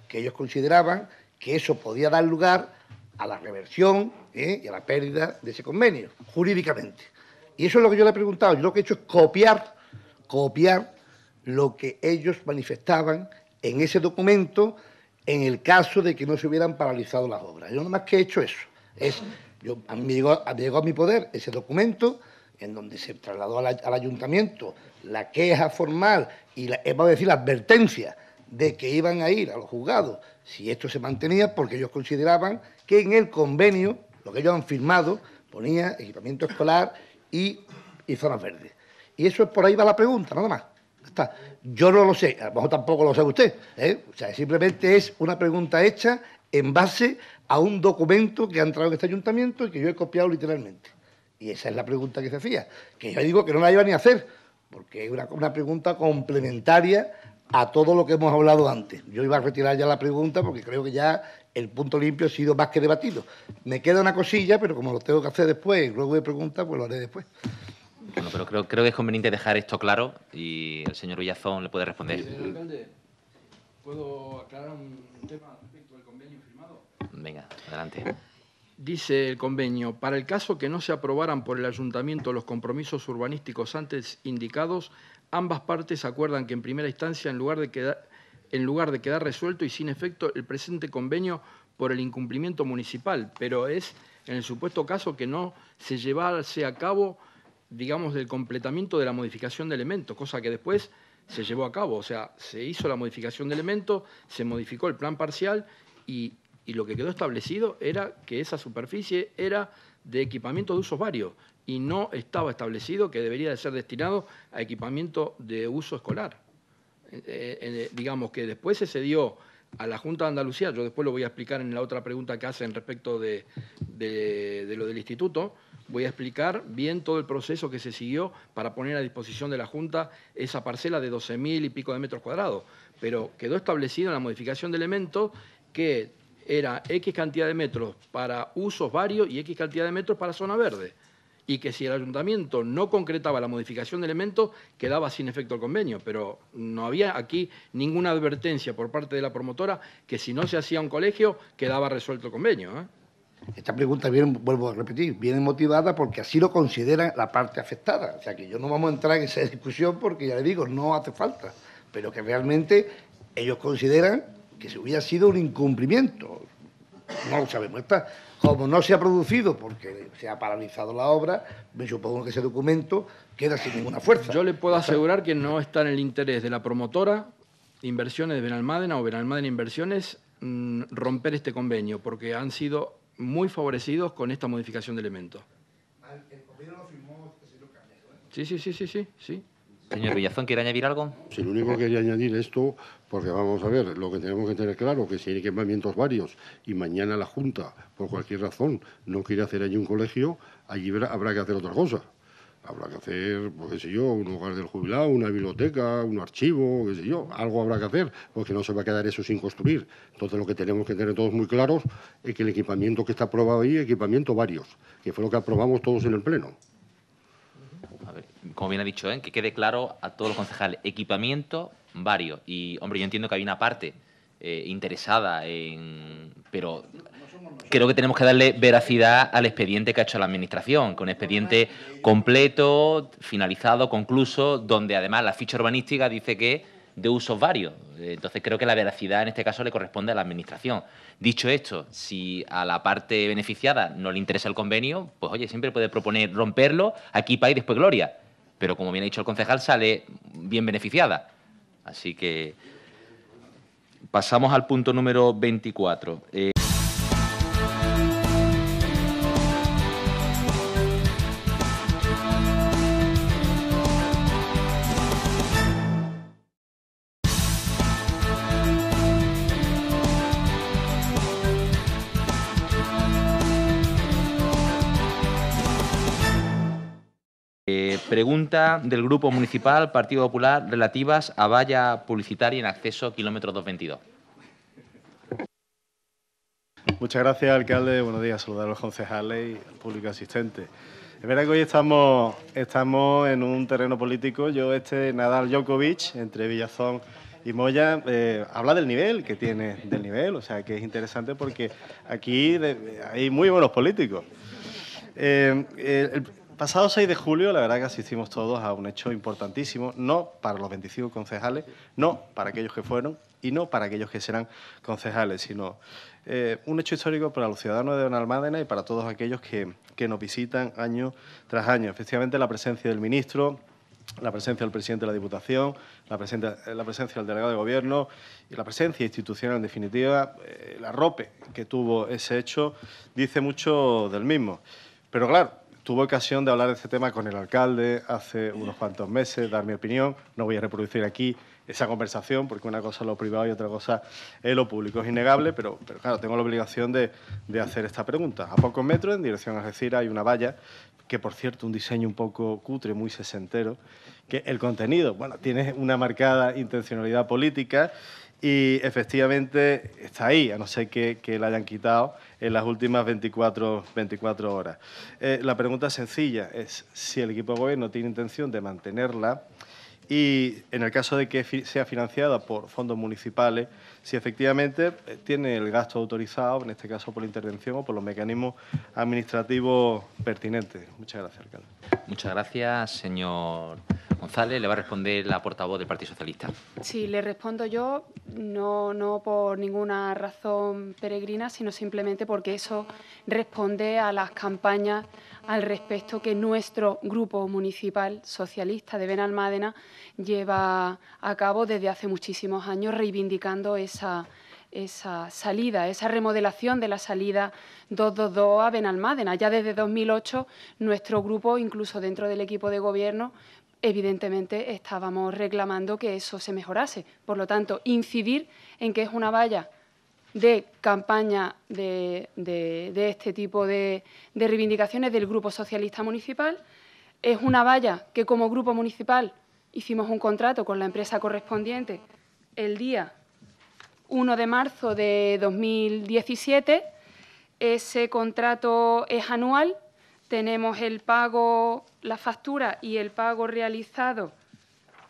que ellos consideraban que eso podía dar lugar a la reversión ¿eh? y a la pérdida de ese convenio, jurídicamente. Y eso es lo que yo le he preguntado. Yo lo que he hecho es copiar, copiar lo que ellos manifestaban en ese documento en el caso de que no se hubieran paralizado las obras. Yo nada más que he hecho eso. Es, yo, a llegó, a mi poder ese documento en donde se trasladó al, ayuntamiento la queja formal y, la, vamos a decir, la advertencia de que iban a ir a los juzgados si esto se mantenía, porque ellos consideraban que en el convenio, lo que ellos han firmado, ponía equipamiento escolar y zonas verdes. Y eso es por ahí va la pregunta, nada más. Yo no lo sé, a lo mejor tampoco lo sabe usted. ¿eh? O sea, simplemente es una pregunta hecha en base a un documento que ha entrado en este ayuntamiento y que yo he copiado literalmente. Y esa es la pregunta que se hacía, que yo digo que no la iba ni a hacer, porque es una, pregunta complementaria a todo lo que hemos hablado antes. Yo iba a retirar ya la pregunta porque creo que ya el punto limpio ha sido más que debatido. Me queda una cosilla, pero como lo tengo que hacer después, luego de preguntas, pues lo haré después. Bueno, pero creo, que es conveniente dejar esto claro y el señor Villazón le puede responder. señor alcalde, ¿puedo aclarar un tema respecto al convenio firmado? Venga, adelante. Dice el convenio, para el caso que no se aprobaran por el ayuntamiento los compromisos urbanísticos antes indicados, ambas partes acuerdan que en primera instancia, en lugar de quedar, en lugar de quedar resuelto y sin efecto el presente convenio por el incumplimiento municipal, pero es en el supuesto caso que no se llevase a cabo digamos, del completamiento de la modificación de elementos, cosa que después se llevó a cabo. O sea, se hizo la modificación de elementos, se modificó el plan parcial y, lo que quedó establecido era que esa superficie era de equipamiento de usos varios y no estaba establecido que debería de ser destinado a equipamiento de uso escolar. Eh, eh, eh, digamos que después se cedió a la Junta de Andalucía, yo después lo voy a explicar en la otra pregunta que hace en respecto de lo del instituto, voy a explicar bien todo el proceso que se siguió para poner a disposición de la Junta esa parcela de 12.000 y pico de metros cuadrados. Pero quedó establecido en la modificación de elementos que era X cantidad de metros para usos varios y X cantidad de metros para zona verde. Y que si el ayuntamiento no concretaba la modificación de elementos, quedaba sin efecto el convenio. Pero no había aquí ninguna advertencia por parte de la promotora que si no se hacía un colegio, quedaba resuelto el convenio. ¿eh? Esta pregunta viene, vuelvo a repetir, viene motivada porque así lo considera la parte afectada. O sea que yo no vamos a entrar en esa discusión porque ya le digo, no hace falta. Pero que realmente ellos consideran que se hubiera sido un incumplimiento, no lo sabemos. Está, como no se ha producido porque se ha paralizado la obra, me supongo que ese documento queda sin ninguna fuerza. Yo le puedo asegurar que no está en el interés de la promotora Inversiones de Benalmádena o Benalmádena Inversiones mm, romper este convenio, porque han sido muy favorecidos con esta modificación de elementos. ¿eh? Sí, sí, sí, sí, sí, sí. Señor Villazón, ¿quiere añadir algo? Sí, lo único que quería añadir esto, porque vamos a ver, lo que tenemos que tener claro, que si hay quemamientos varios y mañana la Junta, por cualquier razón, no quiere hacer allí un colegio, allí habrá que hacer otra cosa. Habrá que hacer, pues qué sé yo, un hogar del jubilado, una biblioteca, un archivo, qué sé yo, algo habrá que hacer, porque no se va a quedar eso sin construir. Entonces lo que tenemos que tener todos muy claros es que el equipamiento que está aprobado ahí, equipamiento varios, que fue lo que aprobamos todos en el Pleno. A ver, como bien ha dicho, que quede claro a todos los concejales, equipamiento varios. Y, hombre, yo entiendo que hay una parte eh, interesada en... Pero creo que tenemos que darle veracidad al expediente que ha hecho la Administración, con un expediente completo, finalizado, concluso, donde además la ficha urbanística dice que de usos varios. Entonces creo que la veracidad en este caso le corresponde a la Administración. Dicho esto, si a la parte beneficiada no le interesa el convenio, pues oye, siempre puede proponer romperlo, aquí país, después gloria. Pero como bien ha dicho el concejal, sale bien beneficiada. Así que pasamos al punto número 24. pregunta del Grupo Municipal Partido Popular relativas a valla publicitaria en acceso kilómetro 222. Muchas gracias, alcalde. Buenos días. Saludar a los concejales y al público asistente. Es verdad que hoy estamos, estamos en un terreno político. Yo, este Nadal Djokovic, entre Villazón y Moya, eh, habla del nivel que tiene, del nivel. O sea, que es interesante porque aquí hay muy buenos políticos. Eh, el, pasado 6 de julio, la verdad que asistimos todos a un hecho importantísimo, no para los 25 concejales, no para aquellos que fueron y no para aquellos que serán concejales, sino eh, un hecho histórico para los ciudadanos de Almádena y para todos aquellos que, nos visitan año tras año. Efectivamente, la presencia del ministro, la presencia del presidente de la Diputación, la eh, presencia, del delegado de Gobierno y la presencia institucional, en definitiva, eh, la rope que tuvo ese hecho, dice mucho del mismo. Pero claro, Tuve ocasión de hablar de este tema con el alcalde hace unos cuantos meses, dar mi opinión. No voy a reproducir aquí esa conversación, porque una cosa es lo privado y otra cosa es lo público. Es innegable, pero, claro, tengo la obligación de, hacer esta pregunta. A pocos metros, en dirección a Algeciras, hay una valla, que por cierto, un diseño un poco cutre, muy sesentero, que el contenido, bueno, tiene una marcada intencionalidad política y efectivamente está ahí, a no ser que, la hayan quitado en las últimas 24, 24 horas. Eh, la pregunta sencilla es si el equipo de gobierno tiene intención de mantenerla y en el caso de que sea financiada por fondos municipales, si efectivamente eh, tiene el gasto autorizado, en este caso por la intervención o por los mecanismos administrativos pertinentes. Muchas gracias, alcalde. Muchas gracias, señor González, le va a responder la portavoz del Partido Socialista. Sí, le respondo yo, no, no por ninguna razón peregrina, sino simplemente porque eso responde a las campañas al respecto que nuestro grupo municipal socialista de Benalmádena lleva a cabo desde hace muchísimos años reivindicando esa esa salida, esa remodelación de la salida 222 a Benalmádena. Ya desde 2008 nuestro grupo, incluso dentro del equipo de gobierno, evidentemente estábamos reclamando que eso se mejorase. Por lo tanto, incidir en que es una valla de campaña de, este tipo de reivindicaciones del Grupo Socialista Municipal. Es una valla que como Grupo Municipal hicimos un contrato con la empresa correspondiente el día 1 de marzo de 2017. Ese contrato es anual. Tenemos el pago la factura y el pago realizado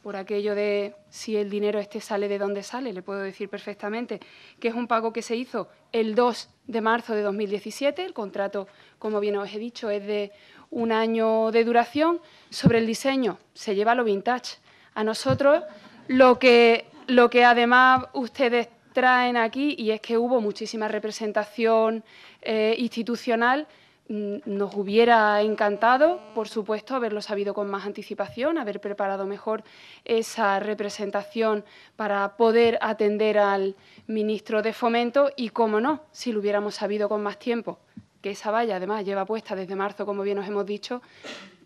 por aquello de si el dinero este sale de dónde sale, le puedo decir perfectamente que es un pago que se hizo el 2 de marzo de 2017, el contrato, como bien os he dicho, es de un año de duración, sobre el diseño se lleva lo vintage. A nosotros lo que, lo que además ustedes traen aquí, y es que hubo muchísima representación eh, institucional, Mm, nos hubiera encantado, por supuesto, haberlo sabido con más anticipación, haber preparado mejor esa representación para poder atender al ministro de Fomento y, cómo no, si lo hubiéramos sabido con más tiempo, que esa valla además lleva puesta desde marzo, como bien os hemos dicho,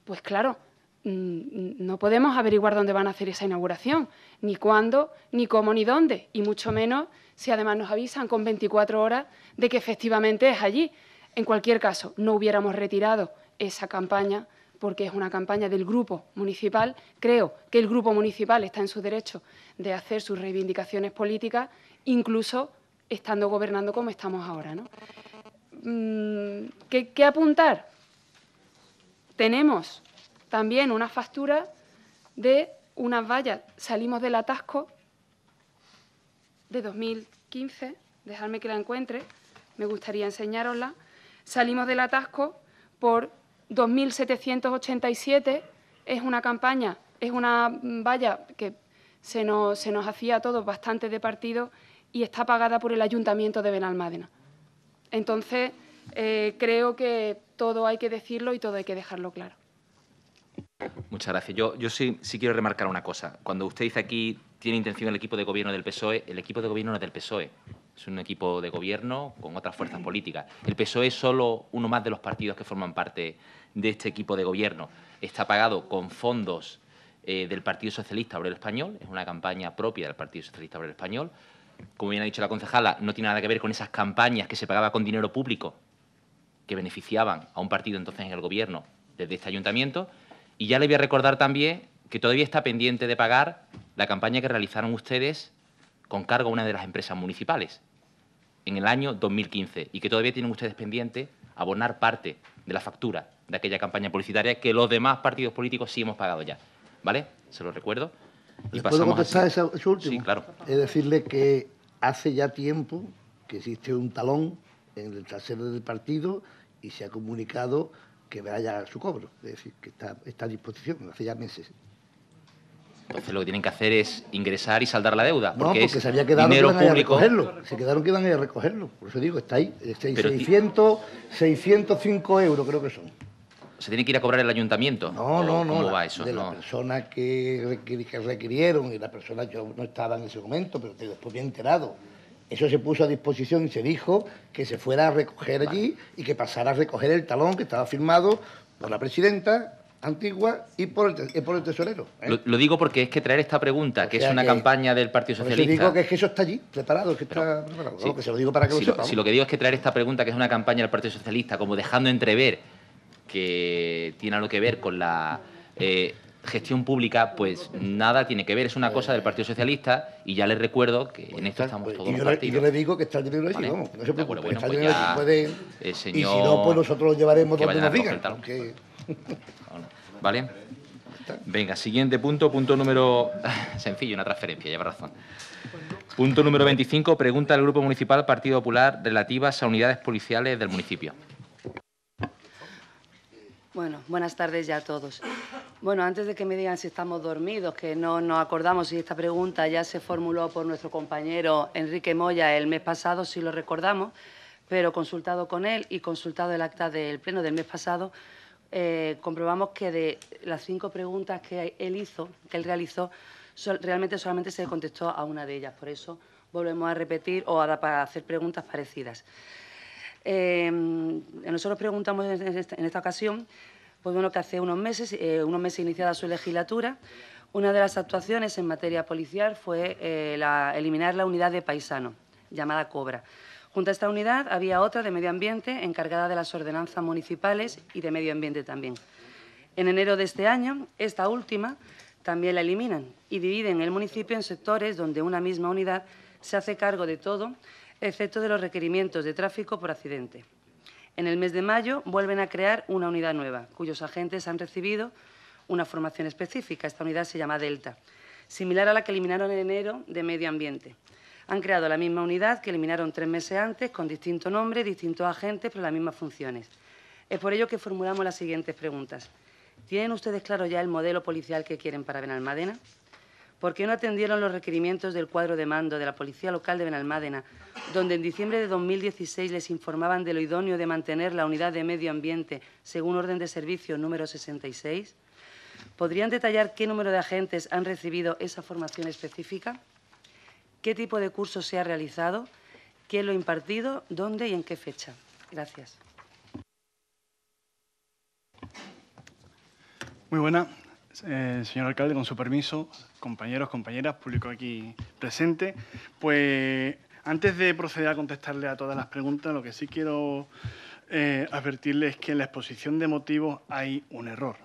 pues claro, mm, mm, no podemos averiguar dónde van a hacer esa inauguración, ni cuándo, ni cómo, ni dónde, y mucho menos si además nos avisan con 24 horas de que efectivamente es allí. En cualquier caso, no hubiéramos retirado esa campaña porque es una campaña del grupo municipal. Creo que el grupo municipal está en su derecho de hacer sus reivindicaciones políticas, incluso estando gobernando como estamos ahora. Mm, ¿Qué, apuntar? Tenemos también una factura de unas vallas. Salimos del atasco de 2015, dejadme que la encuentre, me gustaría enseñárosla. Salimos del atasco por 2.787, es una campaña, es una mm, valla que se nos, hacía a todos bastante de partido y está pagada por el Ayuntamiento de Benalmádena. Entonces, eh, creo que todo hay que decirlo y todo hay que dejarlo claro. Muchas gracias. Yo, yo sí, sí quiero remarcar una cosa. Cuando usted dice aquí tiene intención el equipo de gobierno del PSOE, el equipo de gobierno no es del PSOE, es un equipo de gobierno con otras fuerzas políticas. El PSOE es solo uno más de los partidos que forman parte de este equipo de gobierno. Está pagado con fondos eh, del Partido Socialista Obrero Español, es una campaña propia del Partido Socialista Obrero Español. Como bien ha dicho la concejala, no tiene nada que ver con esas campañas que se pagaban con dinero público que beneficiaban a un partido entonces en el gobierno desde este ayuntamiento. Y ya le voy a recordar también que todavía está pendiente de pagar la campaña que realizaron ustedes con cargo a una de las empresas municipales en el año 2015 y que todavía tienen ustedes pendiente abonar parte de la factura de aquella campaña publicitaria que los demás partidos políticos sí hemos pagado ya. ¿Vale? Se lo recuerdo. Y puedo contestar a último? Sí, claro. Es decirle que hace ya tiempo que existe un talón en el trasero del partido y se ha comunicado que verá ya su cobro. Es decir, que está, está a disposición hace ya meses. Entonces lo que tienen que hacer es ingresar y saldar la deuda. Porque, no, porque se había quedado dinero público. Se quedaron que iban a, recogerlo. Por eso digo, está ahí. 600, eh, 605 euros creo que son. ¿Se tiene que ir a cobrar el ayuntamiento? No, no, no. ¿Cómo va eso? De la persona que, requirieron y la persona yo no estaba en ese momento, pero después me he enterado. Eso se puso a disposición y se dijo que se fuera a recoger allí y que pasara a recoger el talón que estaba firmado por la presidenta, antigua y por el, tesorero. ¿eh? Lo, digo porque es que traer esta pregunta, que es una campaña del Partido Socialista. Yo digo que es que eso está allí, preparado, que que se lo digo para que si lo, lo Si lo que digo es que traer esta pregunta, que es una campaña del Partido Socialista, como dejando entrever que tiene algo que ver con la. Eh, gestión pública, pues nada tiene que ver, es una cosa del Partido Socialista y ya les recuerdo que en esto pues, estamos pues, todos los partidos. Y yo le digo que está el dinero allí, vamos, no se preocupe, bueno, está el pues puede, eh, señor, y si no, pues nosotros lo llevaremos donde nos digan. *laughs* ¿Vale? Venga, siguiente punto, punto número. *laughs* Sencillo, una transferencia, lleva razón. Punto número 25, pregunta del Grupo Municipal Partido Popular relativas a unidades policiales del municipio. Bueno, buenas tardes ya a todos. Bueno, antes de que me digan si estamos dormidos, que no nos acordamos si esta pregunta ya se formuló por nuestro compañero Enrique Moya el mes pasado, si lo recordamos, pero consultado con él y consultado el acta del pleno del mes pasado, eh, comprobamos que de las cinco preguntas que él hizo, que él realizó, realmente solamente se contestó a una de ellas. Por eso volvemos a repetir o a, hacer preguntas parecidas. Eh, nosotros preguntamos en esta, ocasión, pues bueno, que hace unos meses, eh, unos meses iniciada su legislatura, una de las actuaciones en materia policial fue eliminar la unidad de paisano, llamada Cobra. Junto a esta unidad había otra de Medio Ambiente encargada de las ordenanzas municipales y de Medio Ambiente también. En enero de este año, esta última también la eliminan y dividen el municipio en sectores donde una misma unidad se hace cargo de todo, excepto de los requerimientos de tráfico por accidente. En el mes de mayo vuelven a crear una unidad nueva, cuyos agentes han recibido una formación específica. Esta unidad se llama Delta, similar a la que eliminaron en enero de Medio Ambiente. Han creado la misma unidad que eliminaron tres meses antes, con distinto nombre, distintos agentes, pero las mismas funciones. Es por ello que formulamos las siguientes preguntas. ¿Tienen ustedes claro ya el modelo policial que quieren para Benalmádena? ¿Por qué no atendieron los requerimientos del cuadro de mando de la Policía Local de Benalmádena, donde en diciembre de 2016 les informaban de lo idóneo de mantener la unidad de medio ambiente según orden de servicio número 66? ¿Podrían detallar qué número de agentes han recibido esa formación específica? qué tipo de curso se ha realizado, quién lo ha impartido, dónde y en qué fecha. Gracias. Muy buena. Eh, señor alcalde, con su permiso, compañeros, compañeras, público aquí presente. Pues antes de proceder a contestarle a todas las preguntas, lo que sí quiero eh, advertirles es que en la exposición de motivos hay un error.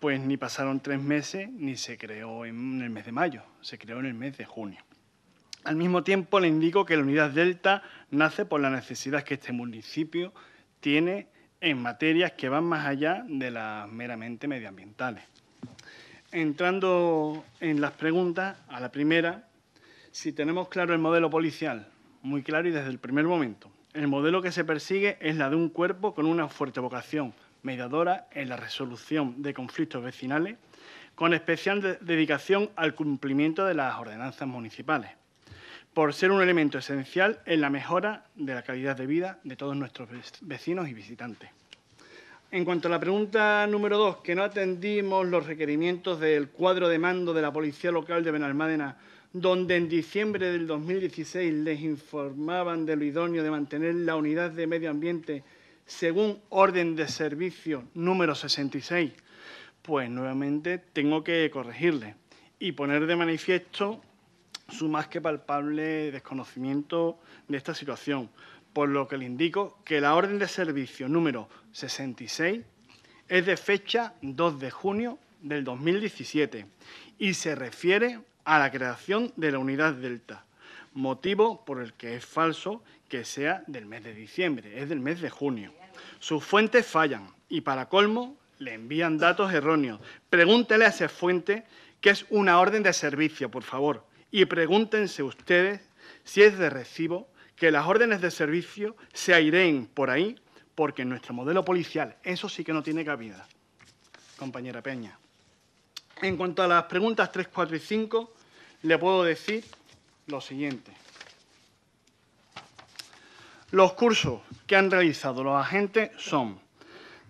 Pues ni pasaron tres meses ni se creó en el mes de mayo, se creó en el mes de junio. Al mismo tiempo, le indico que la unidad Delta nace por la necesidad que este municipio tiene en materias que van más allá de las meramente medioambientales. Entrando en las preguntas, a la primera, si tenemos claro el modelo policial, muy claro y desde el primer momento, el modelo que se persigue es la de un cuerpo con una fuerte vocación mediadora en la resolución de conflictos vecinales, con especial dedicación al cumplimiento de las ordenanzas municipales por ser un elemento esencial en la mejora de la calidad de vida de todos nuestros vecinos y visitantes. En cuanto a la pregunta número dos, que no atendimos los requerimientos del cuadro de mando de la Policía Local de Benalmádena, donde en diciembre del 2016 les informaban de lo idóneo de mantener la unidad de medio ambiente según orden de servicio número 66, pues nuevamente tengo que corregirle y poner de manifiesto su más que palpable desconocimiento de esta situación, por lo que le indico que la orden de servicio número 66 es de fecha 2 de junio del 2017 y se refiere a la creación de la unidad Delta, motivo por el que es falso que sea del mes de diciembre, es del mes de junio. Sus fuentes fallan y para colmo le envían datos erróneos. Pregúntele a esa fuente que es una orden de servicio, por favor y pregúntense ustedes si es de recibo que las órdenes de servicio se aireen por ahí, porque en nuestro modelo policial eso sí que no tiene cabida, compañera Peña. En cuanto a las preguntas 3, 4 y 5, le puedo decir lo siguiente. Los cursos que han realizado los agentes son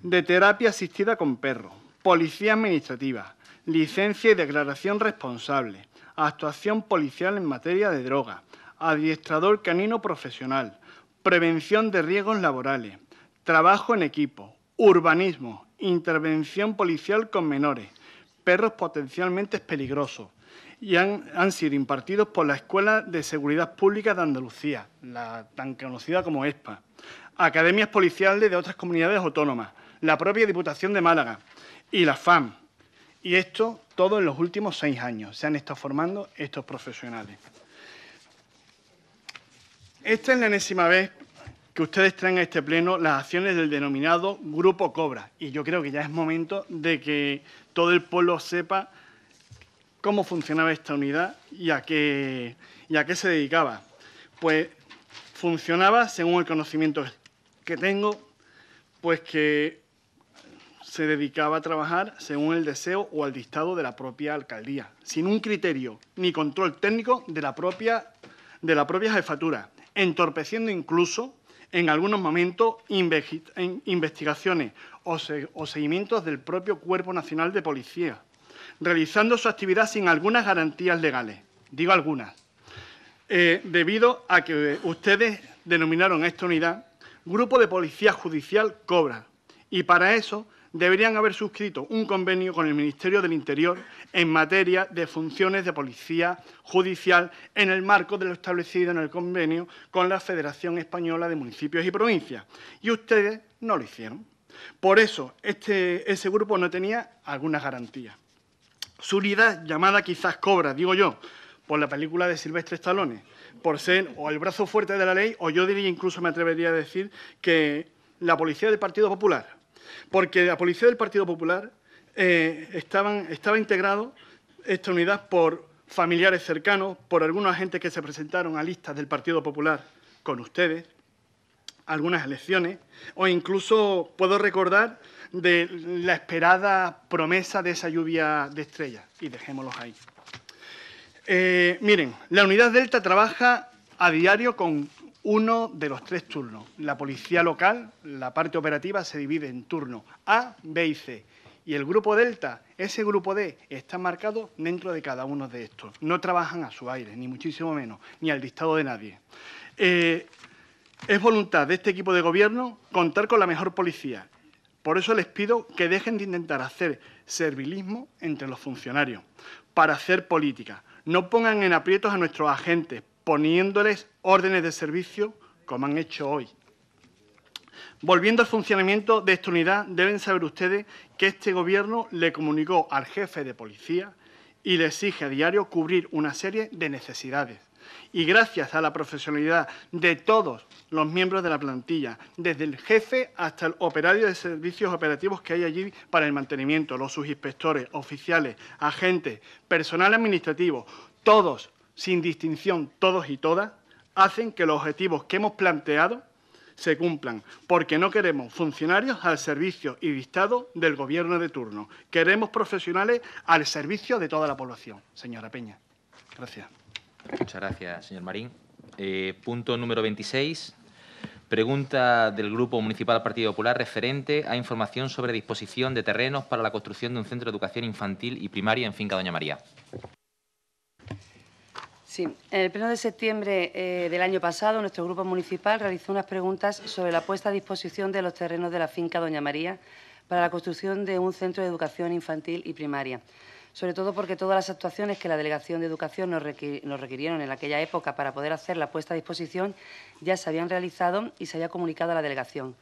de terapia asistida con perro, policía administrativa, licencia y declaración responsable, actuación policial en materia de drogas, adiestrador canino profesional, prevención de riesgos laborales, trabajo en equipo, urbanismo, intervención policial con menores, perros potencialmente peligrosos, y han, han, sido impartidos por la Escuela de Seguridad Pública de Andalucía, la tan conocida como ESPA, academias policiales de otras comunidades autónomas, la propia Diputación de Málaga y la FAM, y esto todo en los últimos seis años. Se han estado formando estos profesionales. Esta es la enésima vez que ustedes traen a este pleno las acciones del denominado Grupo Cobra. Y yo creo que ya es momento de que todo el pueblo sepa cómo funcionaba esta unidad y a qué, a qué se dedicaba. Pues funcionaba, según el conocimiento que tengo, pues que se dedicaba a trabajar según el deseo o al dictado de la propia alcaldía, sin un criterio ni control técnico de la propia, de la propia jefatura, entorpeciendo incluso en algunos momentos investigaciones o, seguimientos del propio Cuerpo Nacional de Policía, realizando su actividad sin algunas garantías legales, digo algunas, eh, debido a que ustedes denominaron a esta unidad Grupo de Policía Judicial Cobra, y para eso deberían haber suscrito un convenio con el Ministerio del Interior en materia de funciones de policía judicial en el marco de lo establecido en el convenio con la Federación Española de Municipios y Provincias. Y ustedes no lo hicieron. Por eso, este, ese grupo no tenía algunas garantías. Su unidad, llamada quizás Cobra, digo yo, por la película de Silvestre Stallone, por ser o el brazo fuerte de la ley, o yo diría, incluso me atrevería a decir, que la policía del Partido Popular, porque la policía del Partido Popular eh, estaba integrado esta unidad por familiares cercanos, por algunos agentes que se presentaron a listas del Partido Popular con ustedes, algunas elecciones, o incluso puedo recordar de la esperada promesa de esa lluvia de estrellas, y dejémoslos ahí. Eh, miren, la unidad Delta trabaja a diario con uno de los tres turnos. La policía local, la parte operativa, se divide en turnos A, B y C. Y el grupo Delta, ese grupo D, está marcado dentro de cada uno de estos. No trabajan a su aire, ni muchísimo menos, ni al dictado de nadie. Eh, es voluntad de este equipo de gobierno contar con la mejor policía. Por eso les pido que dejen de intentar hacer servilismo entre los funcionarios para hacer política. No pongan en aprietos a nuestros agentes, poniéndoles órdenes de servicio, como han hecho hoy. Volviendo al funcionamiento de esta unidad, deben saber ustedes que este Gobierno le comunicó al jefe de policía y le exige a diario cubrir una serie de necesidades. Y gracias a la profesionalidad de todos los miembros de la plantilla, desde el jefe hasta el operario de servicios operativos que hay allí para el mantenimiento, los subinspectores, oficiales, agentes, personal administrativo, todos, sin distinción, todos y todas, hacen que los objetivos que hemos planteado se cumplan, porque no queremos funcionarios al servicio y dictado del Gobierno de turno. Queremos profesionales al servicio de toda la población. Señora Peña. Gracias. Muchas gracias, señor Marín. Eh, punto número 26. Pregunta del Grupo Municipal Partido Popular referente a información sobre disposición de terrenos para la construcción de un centro de educación infantil y primaria en Finca Doña María en el pleno de septiembre eh, del año pasado, nuestro grupo municipal realizó unas preguntas sobre la puesta a disposición de los terrenos de la finca Doña María para la construcción de un centro de educación infantil y primaria, sobre todo porque todas las actuaciones que la Delegación de Educación nos, requirieron en aquella época para poder hacer la puesta a disposición ya se habían realizado y se había comunicado a la Delegación.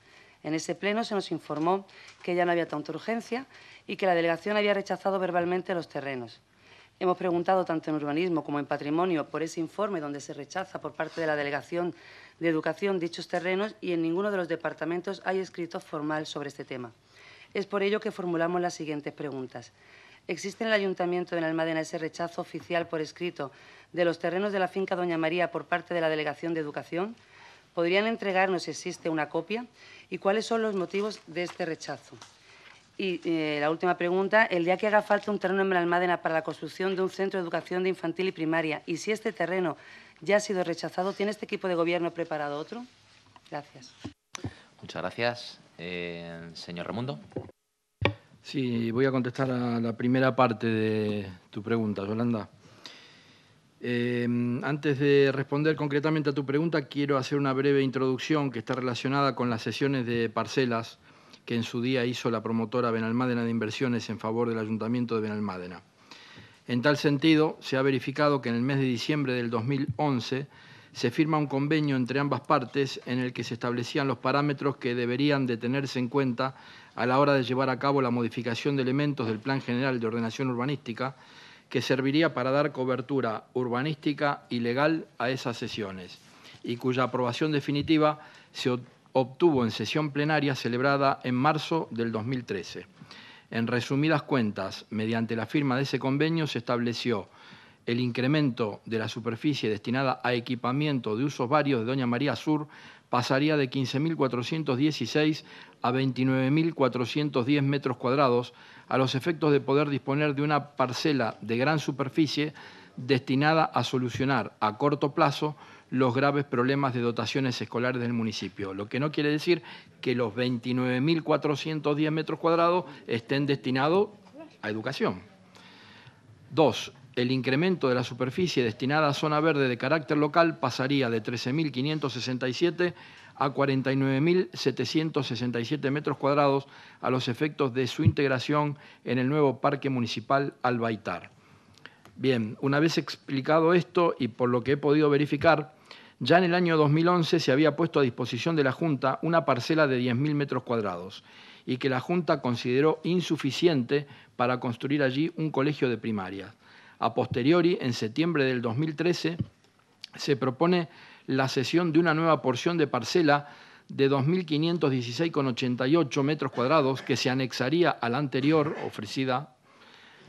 En ese pleno se nos informó que ya no había tanta urgencia y que la Delegación había rechazado verbalmente los terrenos. Hemos preguntado tanto en urbanismo como en patrimonio por ese informe donde se rechaza por parte de la Delegación de Educación dichos terrenos y en ninguno de los departamentos hay escrito formal sobre este tema. Es por ello que formulamos las siguientes preguntas. ¿Existe en el Ayuntamiento de Almadena ese rechazo oficial por escrito de los terrenos de la finca Doña María por parte de la Delegación de Educación? ¿Podrían entregarnos si existe una copia? ¿Y cuáles son los motivos de este rechazo? Y eh, la última pregunta, el día que haga falta un terreno en Almádena para la construcción de un centro de educación de infantil y primaria, y si este terreno ya ha sido rechazado, ¿tiene este equipo de gobierno preparado otro? Gracias. Muchas gracias. Eh, señor Remundo. Sí, voy a contestar a la primera parte de tu pregunta, Yolanda. Eh, antes de responder concretamente a tu pregunta, quiero hacer una breve introducción que está relacionada con las sesiones de parcelas que en su día hizo la promotora Benalmádena de Inversiones en favor del Ayuntamiento de Benalmádena. En tal sentido, se ha verificado que en el mes de diciembre del 2011 se firma un convenio entre ambas partes en el que se establecían los parámetros que deberían de tenerse en cuenta a la hora de llevar a cabo la modificación de elementos del Plan General de Ordenación Urbanística, que serviría para dar cobertura urbanística y legal a esas sesiones y cuya aprobación definitiva se, obtuvo en sesión plenaria celebrada en marzo del 2013. En resumidas cuentas, mediante la firma de ese convenio se estableció el incremento de la superficie destinada a equipamiento de usos varios de Doña María Sur pasaría de 15.416 a 29.410 metros cuadrados a los efectos de poder disponer de una parcela de gran superficie destinada a solucionar a corto plazo los graves problemas de dotaciones escolares del municipio, lo que no quiere decir que los 29.410 metros cuadrados estén destinados a educación. Dos, el incremento de la superficie destinada a zona verde de carácter local pasaría de 13.567 a 49.767 metros cuadrados a los efectos de su integración en el nuevo Parque Municipal Albaitar. Bien, una vez explicado esto y por lo que he podido verificar, ya en el año 2011 se había puesto a disposición de la Junta una parcela de 10.000 metros cuadrados y que la Junta consideró insuficiente para construir allí un colegio de primaria. A posteriori, en septiembre del 2013, se propone la cesión de una nueva porción de parcela de 2.516,88 metros cuadrados que se anexaría a la anterior ofrecida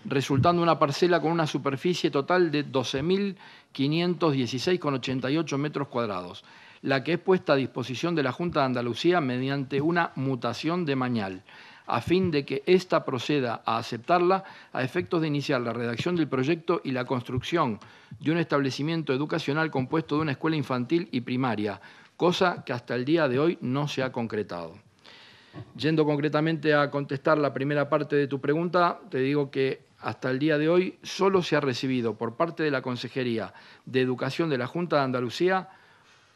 resultando una parcela con una superficie total de 12.516,88 metros cuadrados, la que es puesta a disposición de la Junta de Andalucía mediante una mutación de Mañal a fin de que ésta proceda a aceptarla a efectos de iniciar la redacción del proyecto y la construcción de un establecimiento educacional compuesto de una escuela infantil y primaria, cosa que hasta el día de hoy no se ha concretado. Yendo concretamente a contestar la primera parte de tu pregunta, te digo que hasta el día de hoy solo se ha recibido por parte de la Consejería de Educación de la Junta de Andalucía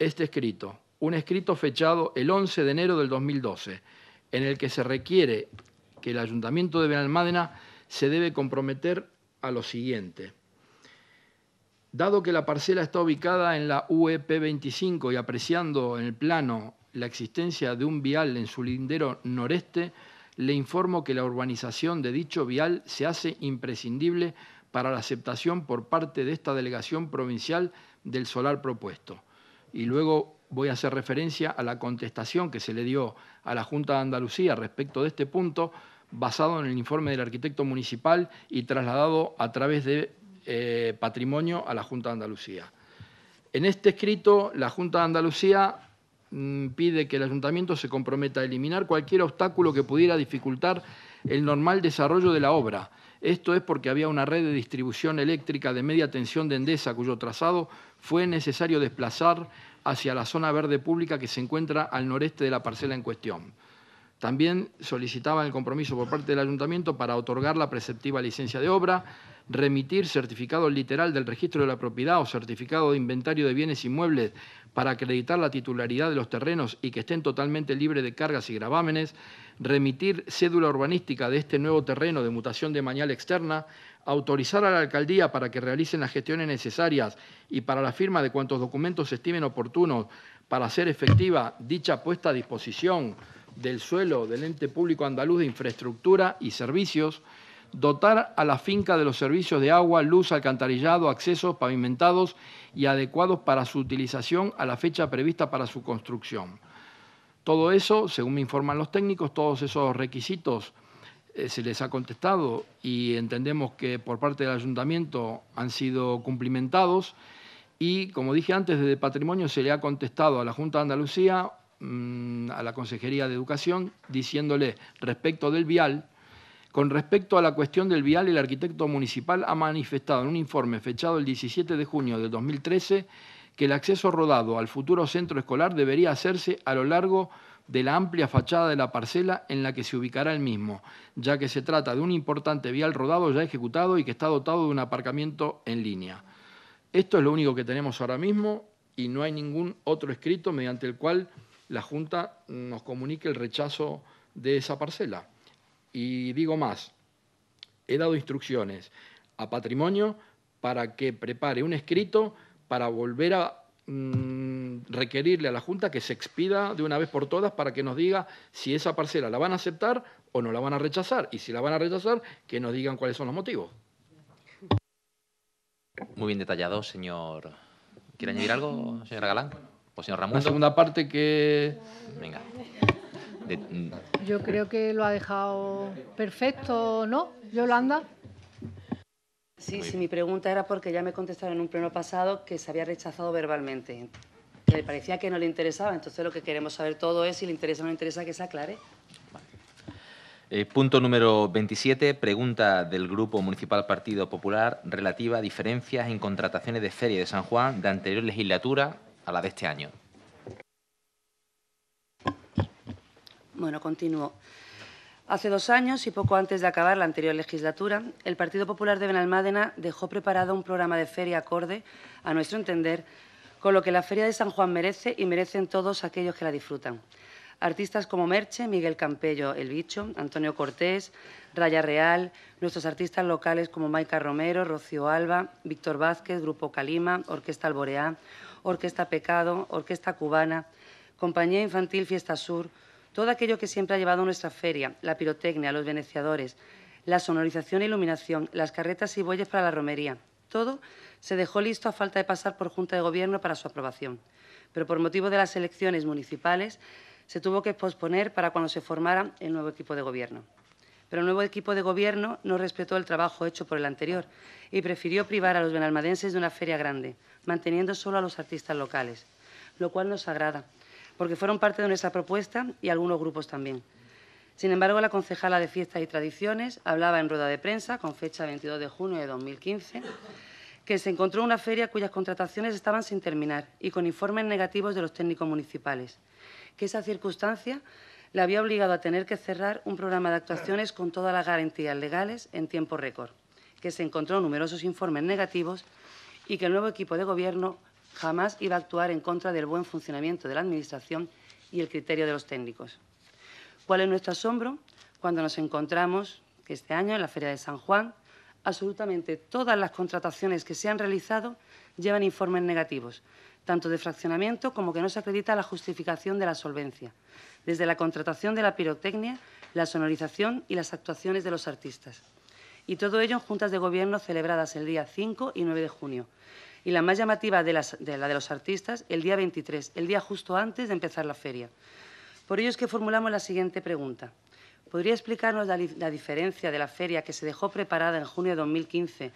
este escrito, un escrito fechado el 11 de enero del 2012, en el que se requiere que el Ayuntamiento de Benalmádena se debe comprometer a lo siguiente. Dado que la parcela está ubicada en la UEP 25 y apreciando en el plano la existencia de un vial en su lindero noreste, le informo que la urbanización de dicho vial se hace imprescindible para la aceptación por parte de esta delegación provincial del solar propuesto. Y luego voy a hacer referencia a la contestación que se le dio a la Junta de Andalucía respecto de este punto, basado en el informe del arquitecto municipal y trasladado a través de eh, patrimonio a la Junta de Andalucía. En este escrito, la Junta de Andalucía Mm, pide que el ayuntamiento se comprometa a eliminar cualquier obstáculo que pudiera dificultar el normal desarrollo de la obra. Esto es porque había una red de distribución eléctrica de media tensión de Endesa cuyo trazado fue necesario desplazar hacia la zona verde pública que se encuentra al noreste de la parcela en cuestión. También solicitaban el compromiso por parte del ayuntamiento para otorgar la preceptiva licencia de obra, remitir certificado literal del registro de la propiedad o certificado de inventario de bienes inmuebles para acreditar la titularidad de los terrenos y que estén totalmente libres de cargas y gravámenes, remitir cédula urbanística de este nuevo terreno de mutación de mañal externa, autorizar a la alcaldía para que realicen las gestiones necesarias y para la firma de cuantos documentos se estimen oportunos para hacer efectiva dicha puesta a disposición del suelo del ente público andaluz de infraestructura y servicios, dotar a la finca de los servicios de agua, luz, alcantarillado, accesos pavimentados y adecuados para su utilización a la fecha prevista para su construcción. Todo eso, según me informan los técnicos, todos esos requisitos eh, se les ha contestado y entendemos que por parte del ayuntamiento han sido cumplimentados y, como dije antes, desde Patrimonio se le ha contestado a la Junta de Andalucía Mm, a la Consejería de Educación diciéndole respecto del vial, con respecto a la cuestión del vial, el arquitecto municipal ha manifestado en un informe fechado el 17 de junio de 2013 que el acceso rodado al futuro centro escolar debería hacerse a lo largo de la amplia fachada de la parcela en la que se ubicará el mismo, ya que se trata de un importante vial rodado ya ejecutado y que está dotado de un aparcamiento en línea. Esto es lo único que tenemos ahora mismo y no hay ningún otro escrito mediante el cual la Junta nos comunique el rechazo de esa parcela. Y digo más, he dado instrucciones a Patrimonio para que prepare un escrito para volver a mm, requerirle a la Junta que se expida de una vez por todas para que nos diga si esa parcela la van a aceptar o no la van a rechazar. Y si la van a rechazar, que nos digan cuáles son los motivos. Muy bien detallado, señor. ¿Quiere añadir algo, señora Galán? Pues, señor Ramón. La segunda parte que... Venga. Mm. Yo creo que lo ha dejado perfecto, ¿no, Yolanda? Sí, sí, mi pregunta era porque ya me contestaron en un pleno pasado que se había rechazado verbalmente. Que le parecía que no le interesaba. Entonces lo que queremos saber todo es si le interesa o no le interesa que se aclare. Eh, punto número 27, pregunta del Grupo Municipal Partido Popular relativa a diferencias en contrataciones de Feria de San Juan de anterior legislatura a la de este año. Bueno, continúo. Hace dos años y poco antes de acabar la anterior legislatura, el Partido Popular de Benalmádena dejó preparado un programa de feria acorde, a nuestro entender, con lo que la Feria de San Juan merece y merecen todos aquellos que la disfrutan. Artistas como Merche, Miguel Campello, El Bicho, Antonio Cortés, Raya Real, nuestros artistas locales como Maica Romero, Rocío Alba, Víctor Vázquez, Grupo Calima, Orquesta Alboreá, Orquesta Pecado, Orquesta Cubana, Compañía Infantil Fiesta Sur, todo aquello que siempre ha llevado nuestra feria, la pirotecnia, los veneciadores, la sonorización e iluminación, las carretas y bueyes para la romería. Todo se dejó listo a falta de pasar por Junta de Gobierno para su aprobación. Pero por motivo de las elecciones municipales se tuvo que posponer para cuando se formara el nuevo equipo de gobierno pero el nuevo equipo de gobierno no respetó el trabajo hecho por el anterior y prefirió privar a los benalmadenses de una feria grande, manteniendo solo a los artistas locales, lo cual nos agrada, porque fueron parte de nuestra propuesta y algunos grupos también. Sin embargo, la concejala de Fiestas y Tradiciones hablaba en rueda de prensa, con fecha 22 de junio de 2015, que se encontró una feria cuyas contrataciones estaban sin terminar y con informes negativos de los técnicos municipales, que esa circunstancia le había obligado a tener que cerrar un programa de actuaciones con todas las garantías legales en tiempo récord, que se encontró numerosos informes negativos y que el nuevo equipo de gobierno jamás iba a actuar en contra del buen funcionamiento de la Administración y el criterio de los técnicos. ¿Cuál es nuestro asombro cuando nos encontramos que este año en la Feria de San Juan absolutamente todas las contrataciones que se han realizado llevan informes negativos, tanto de fraccionamiento como que no se acredita la justificación de la solvencia, desde la contratación de la pirotecnia, la sonorización y las actuaciones de los artistas. Y todo ello en juntas de gobierno celebradas el día 5 y 9 de junio. Y la más llamativa de, la de los artistas, el día 23, el día justo antes de empezar la feria. Por ello es que formulamos la siguiente pregunta. ¿Podría explicarnos la, diferencia de la feria que se dejó preparada en junio de 2015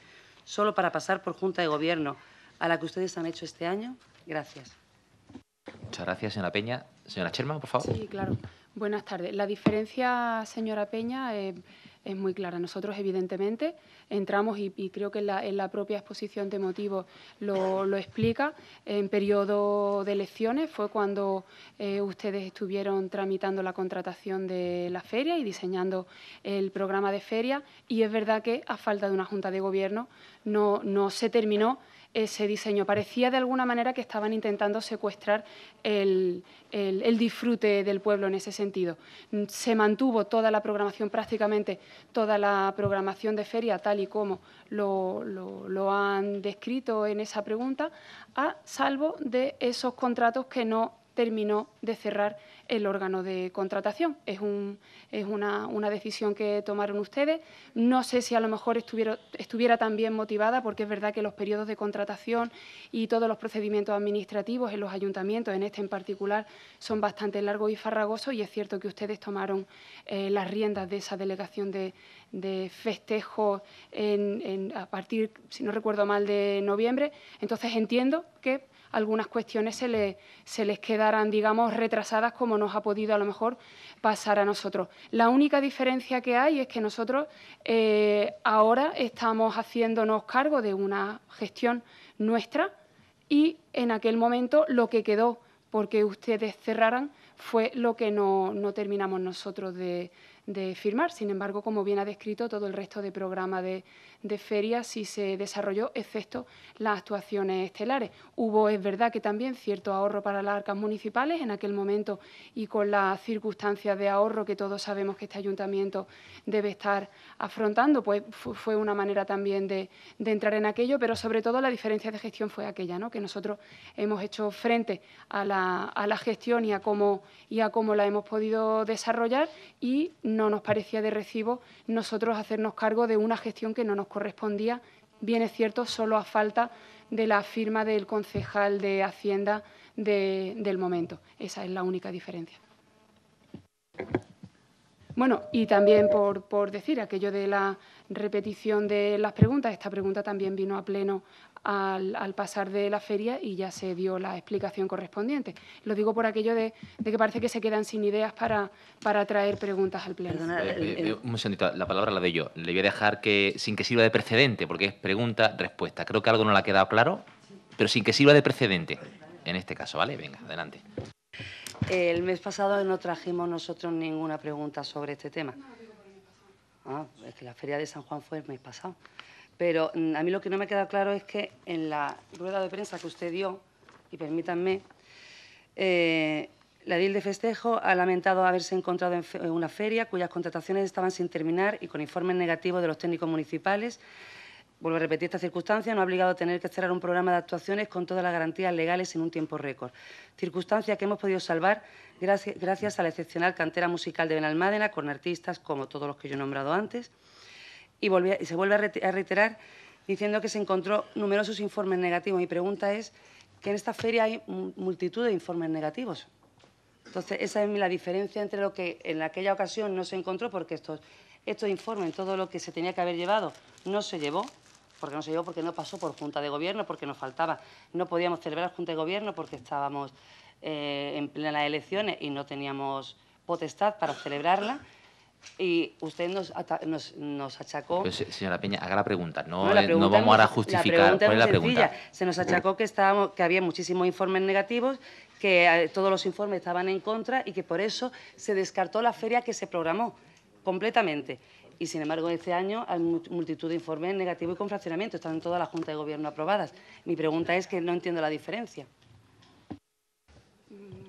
solo para pasar por Junta de Gobierno a la que ustedes han hecho este año? Gracias. Muchas gracias, señora Peña. Señora Cherma, por favor. Sí, claro. Buenas tardes. La diferencia, señora Peña, eh, es muy clara. Nosotros, evidentemente, entramos, y, creo que en la, propia exposición de motivos lo, explica, en periodo de elecciones fue cuando eh, ustedes estuvieron tramitando la contratación de la feria y diseñando el programa de feria y es verdad que, a falta de una Junta de Gobierno, no se terminó ese diseño. Parecía de alguna manera que estaban intentando secuestrar el, disfrute del pueblo en ese sentido. Se mantuvo toda la programación, prácticamente toda la programación de feria, tal y como lo, lo han descrito en esa pregunta, a salvo de esos contratos que no terminó de cerrar el órgano de contratación. Es, una, decisión que tomaron ustedes. No sé si a lo mejor estuviera, estuviera también motivada, porque es verdad que los periodos de contratación y todos los procedimientos administrativos en los ayuntamientos, en este en particular, son bastante largos y farragosos y es cierto que ustedes tomaron eh, las riendas de esa delegación de, de festejos a partir, si no recuerdo mal, de noviembre. Entonces entiendo que algunas cuestiones se, se les quedarán digamos, retrasadas como nos ha podido a lo mejor pasar a nosotros. La única diferencia que hay es que nosotros eh, ahora estamos haciéndonos cargo de una gestión nuestra y en aquel momento lo que quedó porque ustedes cerraran fue lo que no, terminamos nosotros de, de firmar. Sin embargo, como bien ha descrito, todo el resto de programa de, de feria si se desarrolló, excepto las actuaciones estelares. Hubo, es verdad, que también cierto ahorro para las arcas municipales en aquel momento y con las circunstancias de ahorro que todos sabemos que este ayuntamiento debe estar afrontando, pues fue una manera también de, entrar en aquello, pero sobre todo la diferencia de gestión fue aquella, ¿no? que nosotros hemos hecho frente a la, gestión y a, cómo, y a cómo la hemos podido desarrollar y no nos parecía de recibo nosotros hacernos cargo de una gestión que no nos correspondía, bien es cierto, solo a falta de la firma del concejal de Hacienda del momento. Esa es la única diferencia. Bueno, y también por, decir aquello de la repetición de las preguntas, esta pregunta también vino a pleno al, pasar de la feria y ya se dio la explicación correspondiente. Lo digo por aquello de, que parece que se quedan sin ideas para, para traer preguntas al pleno. Eh, eh, un segundito, la palabra la de yo. Le voy a dejar que, sin que sirva de precedente, porque es pregunta-respuesta. Creo que algo no la ha quedado claro, pero sin que sirva de precedente en este caso, ¿vale? Venga, adelante. El mes pasado no trajimos nosotros ninguna pregunta sobre este tema. Ah, es que la feria de San Juan fue el mes pasado. Pero mm, a mí lo que no me ha quedado claro es que en la rueda de prensa que usted dio, y permítanme, eh, la DIL de Festejo ha lamentado haberse encontrado en, una feria cuyas contrataciones estaban sin terminar y con informes negativos de los técnicos municipales. Vuelvo a repetir, esta circunstancia no ha obligado a tener que cerrar un programa de actuaciones con todas las garantías legales en un tiempo récord. Circunstancia que hemos podido salvar gracias, gracias a la excepcional cantera musical de Benalmádena, con artistas como todos los que yo he nombrado antes, y, se vuelve a reiterar diciendo que se encontró numerosos informes negativos. Mi pregunta es que en esta feria hay multitud de informes negativos. Entonces, esa es la diferencia entre lo que en aquella ocasión no se encontró, porque estos, estos informes, todo lo que se tenía que haber llevado, no se llevó, porque no se llevó, porque no pasó por Junta de Gobierno, porque nos faltaba, no podíamos celebrar Junta de Gobierno porque estábamos eh, en plena elecciones y no teníamos potestad para celebrarla. Y usted nos, nos, nos achacó... señora Peña, haga la pregunta, no, vamos ahora a justificar. La Se nos achacó que, estábamos, que había muchísimos informes negativos, que eh, todos los informes estaban en contra y que por eso se descartó la feria que se programó completamente. Y sin embargo, este año hay multitud de informes negativos y con fraccionamiento. Están en toda la Junta de Gobierno aprobadas. Mi pregunta es que no entiendo la diferencia.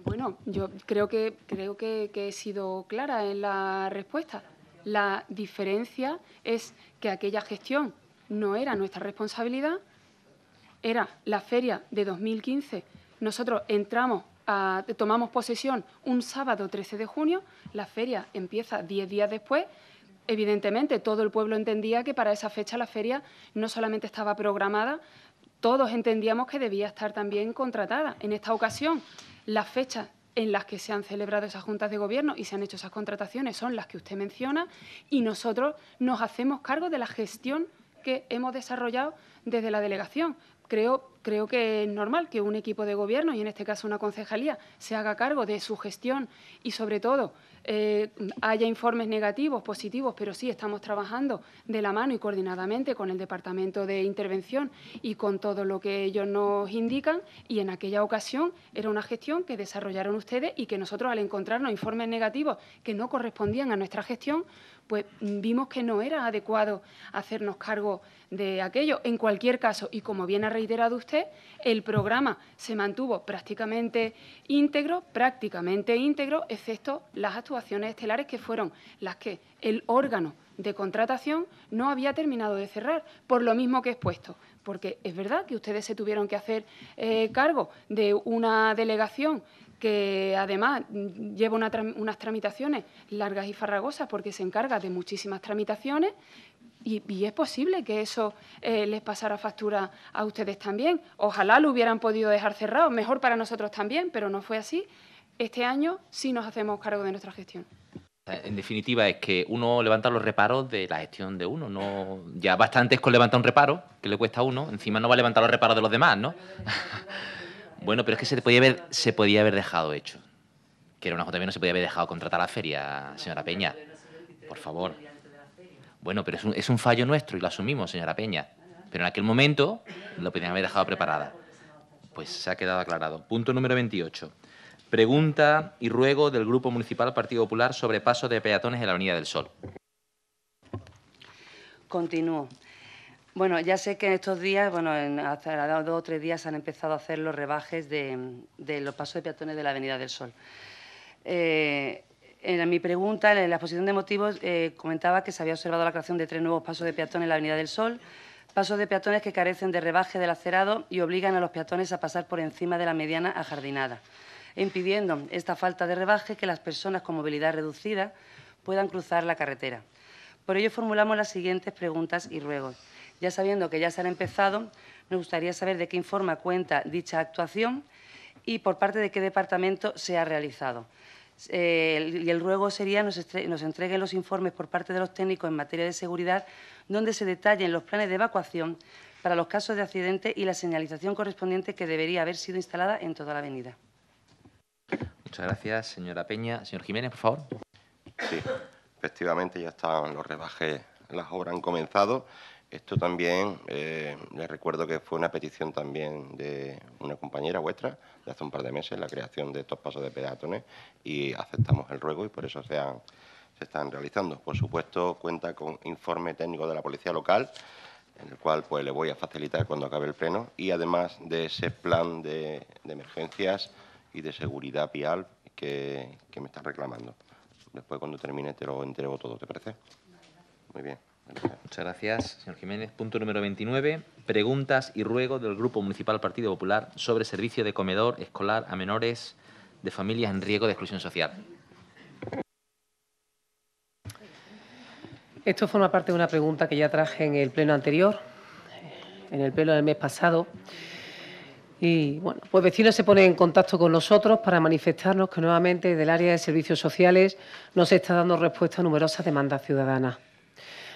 Bueno, yo creo que, creo que, he sido clara en la respuesta. La diferencia es que aquella gestión no era nuestra responsabilidad, era la feria de 2015. Nosotros entramos, a, tomamos posesión un sábado 13 de junio, la feria empieza 10 días después. Evidentemente, todo el pueblo entendía que para esa fecha la feria no solamente estaba programada, todos entendíamos que debía estar también contratada. En esta ocasión, las fechas en las que se han celebrado esas juntas de gobierno y se han hecho esas contrataciones son las que usted menciona y nosotros nos hacemos cargo de la gestión que hemos desarrollado desde la delegación. Creo, creo que es normal que un equipo de gobierno, y en este caso una concejalía, se haga cargo de su gestión y, sobre todo, eh, haya informes negativos, positivos, pero sí estamos trabajando de la mano y coordinadamente con el Departamento de Intervención y con todo lo que ellos nos indican. Y en aquella ocasión era una gestión que desarrollaron ustedes y que nosotros al encontrarnos informes negativos que no correspondían a nuestra gestión, pues vimos que no era adecuado hacernos cargo de aquello. En cualquier caso, y como bien ha reiterado usted, el programa se mantuvo prácticamente íntegro, prácticamente íntegro, excepto las actuaciones estelares que fueron las que el órgano de contratación no había terminado de cerrar, por lo mismo que he expuesto. Porque es verdad que ustedes se tuvieron que hacer eh, cargo de una delegación que además lleva unas tramitaciones largas y farragosas porque se encarga de muchísimas tramitaciones y, es posible que eso eh, les pasara factura a ustedes también. Ojalá lo hubieran podido dejar cerrado, mejor para nosotros también, pero no fue así. Este año sí nos hacemos cargo de nuestra gestión. En definitiva, es que uno levanta los reparos de la gestión de uno. ya bastante es con levantar un reparo, que le cuesta a uno. Encima no va a levantar los reparos de los demás, ¿no? *laughs* Bueno, pero es que se, podía haber, se podía haber dejado hecho. Que era una también, no se podía haber dejado contratar a la feria, señora Peña. Por favor. Bueno, pero es un, es un fallo nuestro y lo asumimos, señora Peña. Pero en aquel momento lo podían haber dejado preparada. Pues se ha quedado aclarado. Punto número 28. Pregunta y ruego del Grupo Municipal Partido Popular sobre paso de peatones en la Avenida del Sol. Continúo. Bueno, ya sé que en estos días, bueno, en, hace dos o tres días han empezado a hacer los rebajes de, los pasos de peatones de la Avenida del Sol. Eh, en mi pregunta, en la exposición de motivos, eh, comentaba que se había observado la creación de tres nuevos pasos de peatones en la Avenida del Sol, pasos de peatones que carecen de rebaje del acerado y obligan a los peatones a pasar por encima de la mediana ajardinada, impidiendo esta falta de rebaje que las personas con movilidad reducida puedan cruzar la carretera. Por ello formulamos las siguientes preguntas y ruegos. Ya sabiendo que ya se han empezado, me gustaría saber de qué informa cuenta dicha actuación y por parte de qué departamento se ha realizado. Eh, y el ruego sería nos, nos entreguen los informes por parte de los técnicos en materia de seguridad, donde se detallen los planes de evacuación para los casos de accidente y la señalización correspondiente que debería haber sido instalada en toda la avenida. Muchas gracias, señora Peña. Señor Jiménez, por favor. Sí, efectivamente ya están los rebajes, las obras han comenzado esto también, eh, les recuerdo que fue una petición también de una compañera vuestra de hace un par de meses, la creación de estos pasos de peatones, y aceptamos el ruego y por eso se, están realizando. Por supuesto, cuenta con informe técnico de la Policía Local, en el cual pues le voy a facilitar cuando acabe el pleno, y además de ese plan de, emergencias y de seguridad vial que, que me están reclamando. Después, cuando termine, te lo entrego todo, ¿te parece? Muy bien. Muchas gracias, señor Jiménez. Punto número 29. Preguntas y ruegos del Grupo Municipal Partido Popular sobre servicio de comedor escolar a menores de familias en riesgo de exclusión social. Esto forma parte de una pregunta que ya traje en el pleno anterior, en el pleno del mes pasado. Y bueno, pues vecinos se ponen en contacto con nosotros para manifestarnos que nuevamente del área de servicios sociales no se está dando respuesta a numerosas demandas ciudadanas.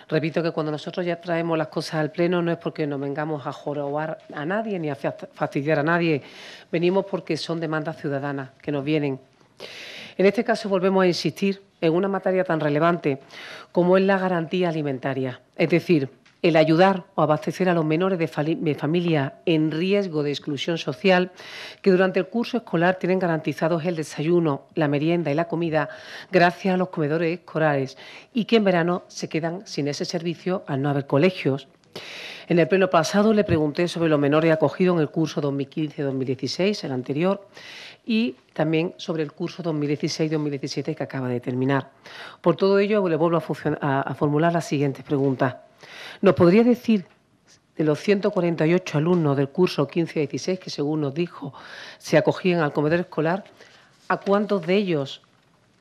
Repito que cuando nosotros ya traemos las cosas al pleno no es porque nos vengamos a jorobar a nadie ni a fastidiar a nadie, venimos porque son demandas ciudadanas que nos vienen. En este caso volvemos a insistir en una materia tan relevante como es la garantía alimentaria, es decir, el ayudar o abastecer a los menores de familia en riesgo de exclusión social que durante el curso escolar tienen garantizados el desayuno, la merienda y la comida gracias a los comedores escolares y que en verano se quedan sin ese servicio al no haber colegios. En el pleno pasado le pregunté sobre los menores acogidos en el curso 2015-2016, el anterior, y también sobre el curso 2016-2017 que acaba de terminar. Por todo ello, le vuelvo a, formular las siguientes preguntas. ¿Nos podría decir de los 148 alumnos del curso 15-16 que, según nos dijo, se acogían al comedor escolar, a cuántos de ellos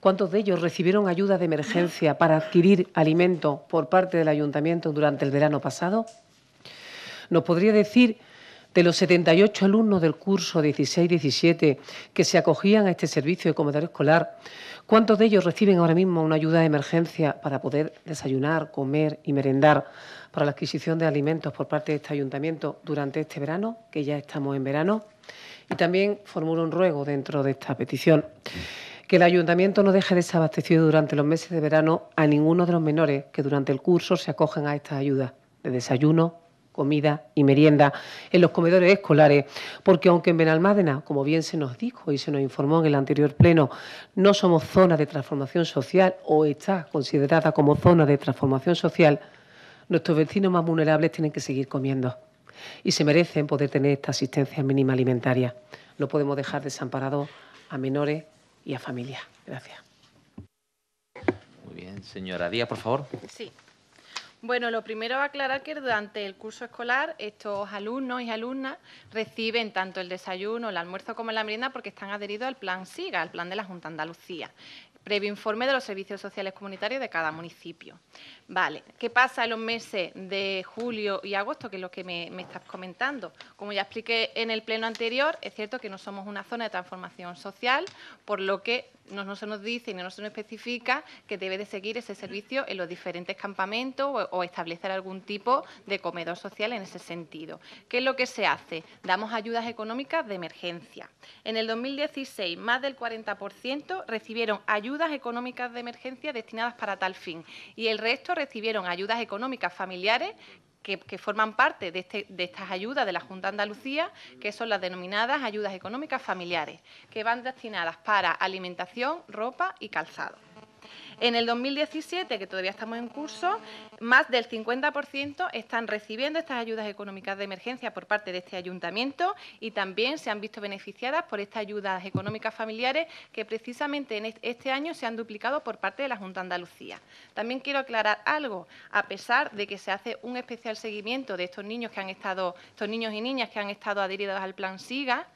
¿Cuántos de ellos recibieron ayuda de emergencia para adquirir alimento por parte del ayuntamiento durante el verano pasado? ¿Nos podría decir de los 78 alumnos del curso 16-17 que se acogían a este servicio de comedor escolar, ¿cuántos de ellos reciben ahora mismo una ayuda de emergencia para poder desayunar, comer y merendar para la adquisición de alimentos por parte de este ayuntamiento durante este verano, que ya estamos en verano? Y también formulo un ruego dentro de esta petición que el ayuntamiento no deje desabastecido durante los meses de verano a ninguno de los menores que durante el curso se acogen a estas ayudas de desayuno, comida y merienda en los comedores escolares, porque aunque en Benalmádena, como bien se nos dijo y se nos informó en el anterior pleno, no somos zona de transformación social o está considerada como zona de transformación social, nuestros vecinos más vulnerables tienen que seguir comiendo y se merecen poder tener esta asistencia mínima alimentaria. No podemos dejar desamparados a menores y a familias. Gracias. Muy bien, señora Díaz, por favor. Sí. Bueno, lo primero va a aclarar que durante el curso escolar estos alumnos y alumnas reciben tanto el desayuno, el almuerzo como la merienda porque están adheridos al plan SIGA, al plan de la Junta Andalucía previo informe de los servicios sociales comunitarios de cada municipio. Vale, ¿qué pasa en los meses de julio y agosto, que es lo que me, me, estás comentando? Como ya expliqué en el pleno anterior, es cierto que no somos una zona de transformación social, por lo que no, se nos dice ni no se nos especifica que debe de seguir ese servicio en los diferentes campamentos o, o, establecer algún tipo de comedor social en ese sentido. ¿Qué es lo que se hace? Damos ayudas económicas de emergencia. En el 2016, más del 40% recibieron ayudas económicas de emergencia destinadas para tal fin y el resto recibieron ayudas económicas familiares que, forman parte de, este, de, estas ayudas de la Junta de Andalucía, que son las denominadas ayudas económicas familiares, que van destinadas para alimentación, ropa y calzado. En el 2017, que todavía estamos en curso, más del 50% están recibiendo estas ayudas económicas de emergencia por parte de este ayuntamiento y también se han visto beneficiadas por estas ayudas económicas familiares que precisamente en este año se han duplicado por parte de la Junta de Andalucía. También quiero aclarar algo, a pesar de que se hace un especial seguimiento de estos niños que han estado, estos niños y niñas que han estado adheridos al plan SIGA,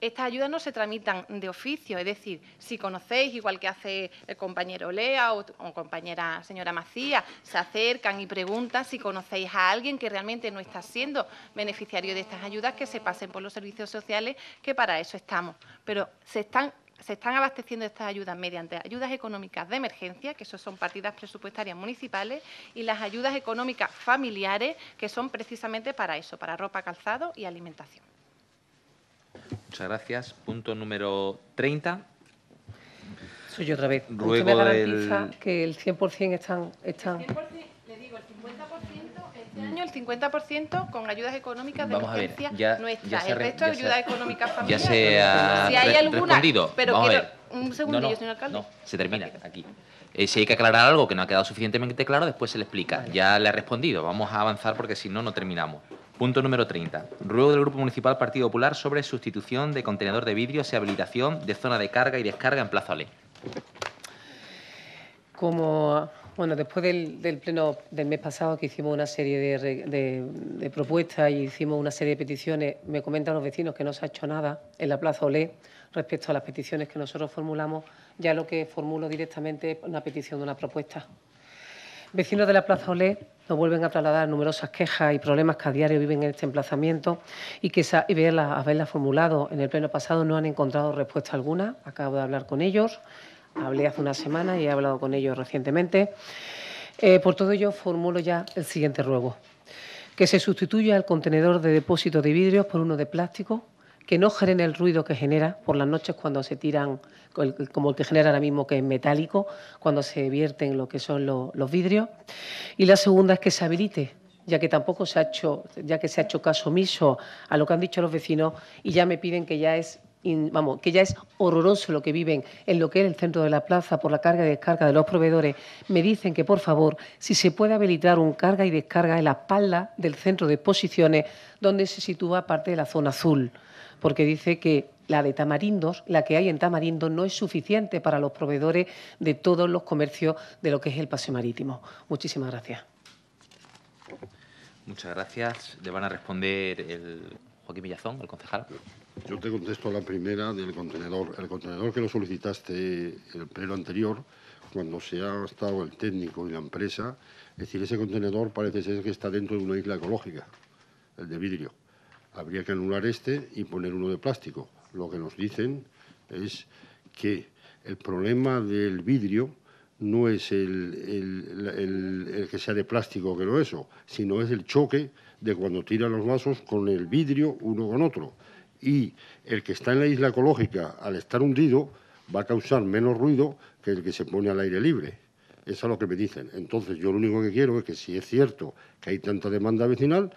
estas ayudas no se tramitan de oficio, es decir, si conocéis, igual que hace el compañero Lea o, compañera señora Macías, se acercan y preguntan si conocéis a alguien que realmente no está siendo beneficiario de estas ayudas, que se pasen por los servicios sociales, que para eso estamos. Pero se están abasteciendo estas ayudas mediante ayudas económicas de emergencia, que son partidas presupuestarias municipales, y las ayudas económicas familiares, que son precisamente para eso, para ropa, calzado y alimentación. Muchas gracias. Punto número 30. Soy yo otra vez. Ruego me garantiza que el 100% están... están... El 100%, le digo, el 50% este año, el 50% con ayudas económicas de Vamos a ver, ya, el resto de ayudas económicas familiares. Ya se ha si hay alguna, respondido. Pero Vamos a ver. Un segundo señor alcalde. No, se termina aquí. Eh, si hay que aclarar algo que no ha quedado suficientemente claro, después se le explica. Ya le ha respondido. Vamos a avanzar porque si no, no terminamos. Punto número 30. Ruego del Grupo Municipal Partido Popular sobre sustitución de contenedor de vidrio y habilitación de zona de carga y descarga en Plaza Olé. Como, bueno, después del, pleno del mes pasado que hicimos una serie de, de propuestas y hicimos una serie de peticiones, me comentan los vecinos que no se ha hecho nada en la Plaza Olé respecto a las peticiones que nosotros formulamos. Ya lo que formulo directamente es una petición de una propuesta. Vecinos de la Plaza Olé nos vuelven a trasladar numerosas quejas y problemas que a diario viven en este emplazamiento y que haberlas formulado en el pleno pasado no han encontrado respuesta alguna. Acabo de hablar con ellos, hablé hace una semana y he hablado con ellos recientemente. Eh, por todo ello, formulo ya el siguiente ruego. Que se sustituya el contenedor de depósito de vidrios por uno de plástico, que no genere el ruido que genera por las noches cuando se tiran como el que genera ahora mismo, que es metálico, cuando se vierten lo que son los vidrios. Y la segunda es que se habilite ya que tampoco se ha hecho, ya que se ha hecho caso omiso a lo que han dicho los vecinos y ya me piden que ya es vamos, que ya es horroroso lo que viven en lo que es el centro de la plaza por la carga y descarga de los proveedores, me dicen que, por favor, si se puede habilitar un carga y descarga en la espalda del centro de exposiciones donde se sitúa parte de la zona azul, porque dice que la de tamarindos, la que hay en tamarindo, no es suficiente para los proveedores de todos los comercios de lo que es el paseo marítimo. Muchísimas gracias. Muchas gracias. Le van a responder el Joaquín Villazón, el concejal. Yo te contesto la primera del contenedor. El contenedor que lo solicitaste el pleno anterior, cuando se ha estado el técnico y la empresa, es decir, ese contenedor parece ser que está dentro de una isla ecológica, el de vidrio. Habría que anular este y poner uno de plástico lo que nos dicen es que el problema del vidrio no es el, que sea de plástico que lo eso, sino es el choque de cuando tiran los vasos con el vidrio uno con otro. Y el que está en la isla ecológica, al estar hundido, va a causar menos ruido que el que se pone al aire libre. Eso es lo que me dicen. Entonces, yo lo único que quiero es que si es cierto que hay tanta demanda vecinal,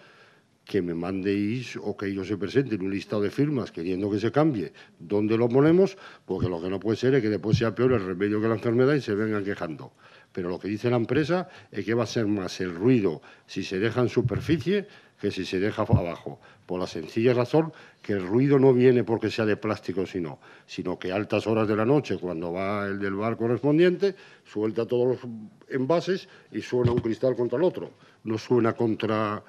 que me mandéis o que ellos se presenten un listado de firmas queriendo que se cambie dónde lo ponemos, porque pues lo que no puede ser es que después sea peor el remedio que la enfermedad y se vengan quejando. Pero lo que dice la empresa es que va a ser más el ruido si se deja en superficie que si se deja abajo, por la sencilla razón que el ruido no viene porque sea de plástico, sino, sino que a altas horas de la noche, cuando va el del bar correspondiente, suelta todos los envases y suena un cristal contra el otro, no suena contra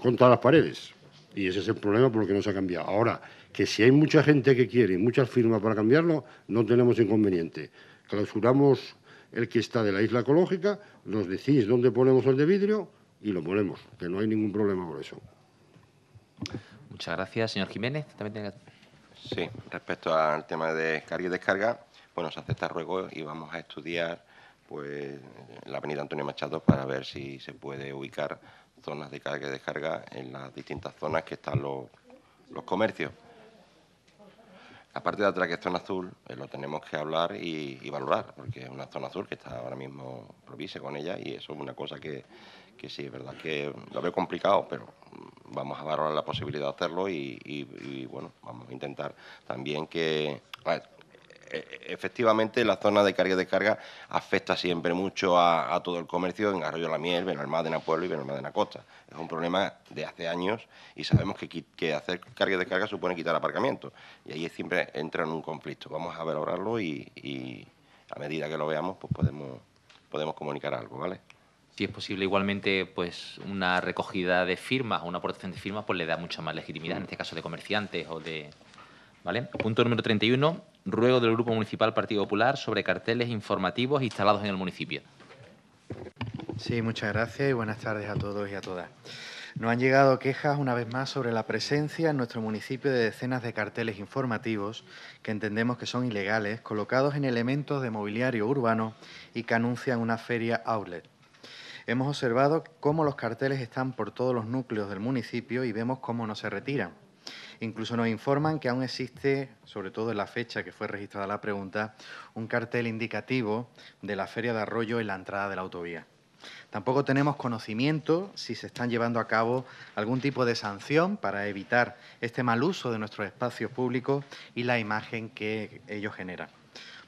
contra las paredes. Y ese es el problema por lo que no se ha cambiado. Ahora, que si hay mucha gente que quiere, muchas firmas para cambiarlo, no tenemos inconveniente. Clausuramos el que está de la isla ecológica, nos decís dónde ponemos el de vidrio y lo ponemos, que no hay ningún problema por eso. Muchas gracias, señor Jiménez. También Sí, respecto al tema de carga y descarga, bueno, se acepta ruego y vamos a estudiar pues la avenida Antonio Machado para ver si se puede ubicar zonas de carga y descarga en las distintas zonas que están los, los comercios. La parte de atrás, que es zona azul, eh, lo tenemos que hablar y, valorar, porque es una zona azul que está ahora mismo provise con ella y eso es una cosa que, sí, es verdad que lo veo complicado, pero vamos a valorar la posibilidad de hacerlo y, bueno, vamos a intentar también que... E, efectivamente la zona de carga y descarga afecta siempre mucho a, todo el comercio en Arroyo la Miel, Benalmádena Pueblo y en Benalmádena Costa. Es un problema de hace años y sabemos que, que hacer carga y descarga supone quitar aparcamiento. Y ahí siempre entra en un conflicto. Vamos a valorarlo y, a medida que lo veamos pues podemos, podemos comunicar algo, ¿vale? si es posible igualmente pues una recogida de firmas o una aportación de firmas pues le da mucha más legitimidad en este caso de comerciantes o de Punto número 31. Ruego del Grupo Municipal Partido Popular sobre carteles informativos instalados en el municipio. Sí, muchas gracias y buenas tardes a todos y a todas. Nos han llegado quejas una vez más sobre la presencia en nuestro municipio de decenas de carteles informativos que entendemos que son ilegales, colocados en elementos de mobiliario urbano y que anuncian una feria outlet. Hemos observado cómo los carteles están por todos los núcleos del municipio y vemos cómo no se retiran. Incluso nos informan que aún existe, sobre todo en la fecha que fue registrada la pregunta, un cartel indicativo de la Feria de Arroyo en la entrada de la autovía. Tampoco tenemos conocimiento si se están llevando a cabo algún tipo de sanción para evitar este mal uso de nuestros espacios públicos y la imagen que ellos generan.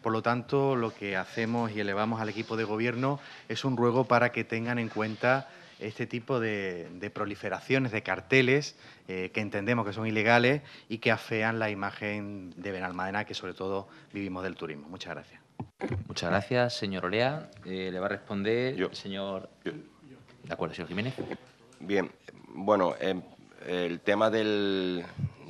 Por lo tanto, lo que hacemos y elevamos al equipo de gobierno es un ruego para que tengan en cuenta este tipo de, proliferaciones de carteles eh, que entendemos que son ilegales y que afean la imagen de Benalmádena, que sobre todo vivimos del turismo. Muchas gracias. Muchas gracias, señor Olea. Eh, le va a responder el señor. De acuerdo, señor Jiménez. Bien, bueno, eh, el tema de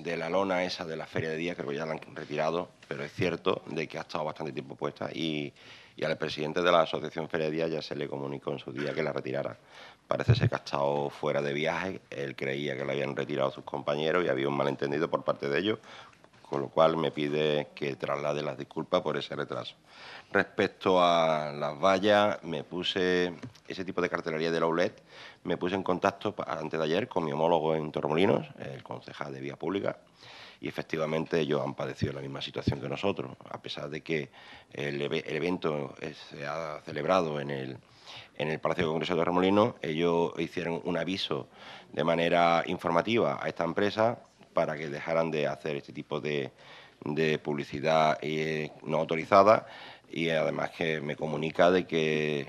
la lona esa de la feria de día, creo que ya la han retirado, pero es cierto de que ha estado bastante tiempo puesta y, y al presidente de la Asociación Feria de Día ya se le comunicó en su día que la retirara. Parece ser que ha estado fuera de viaje, él creía que le habían retirado sus compañeros y había un malentendido por parte de ellos, con lo cual me pide que traslade las disculpas por ese retraso. Respecto a las vallas, me puse, ese tipo de cartelería de la Oulet, me puse en contacto antes de ayer con mi homólogo en Torremolinos, el concejal de Vía Pública, y efectivamente ellos han padecido la misma situación que nosotros, a pesar de que el evento se ha celebrado en el en el Palacio de Congreso de Torremolino, ellos hicieron un aviso de manera informativa a esta empresa para que dejaran de hacer este tipo de, publicidad eh, no autorizada y además que me comunica de que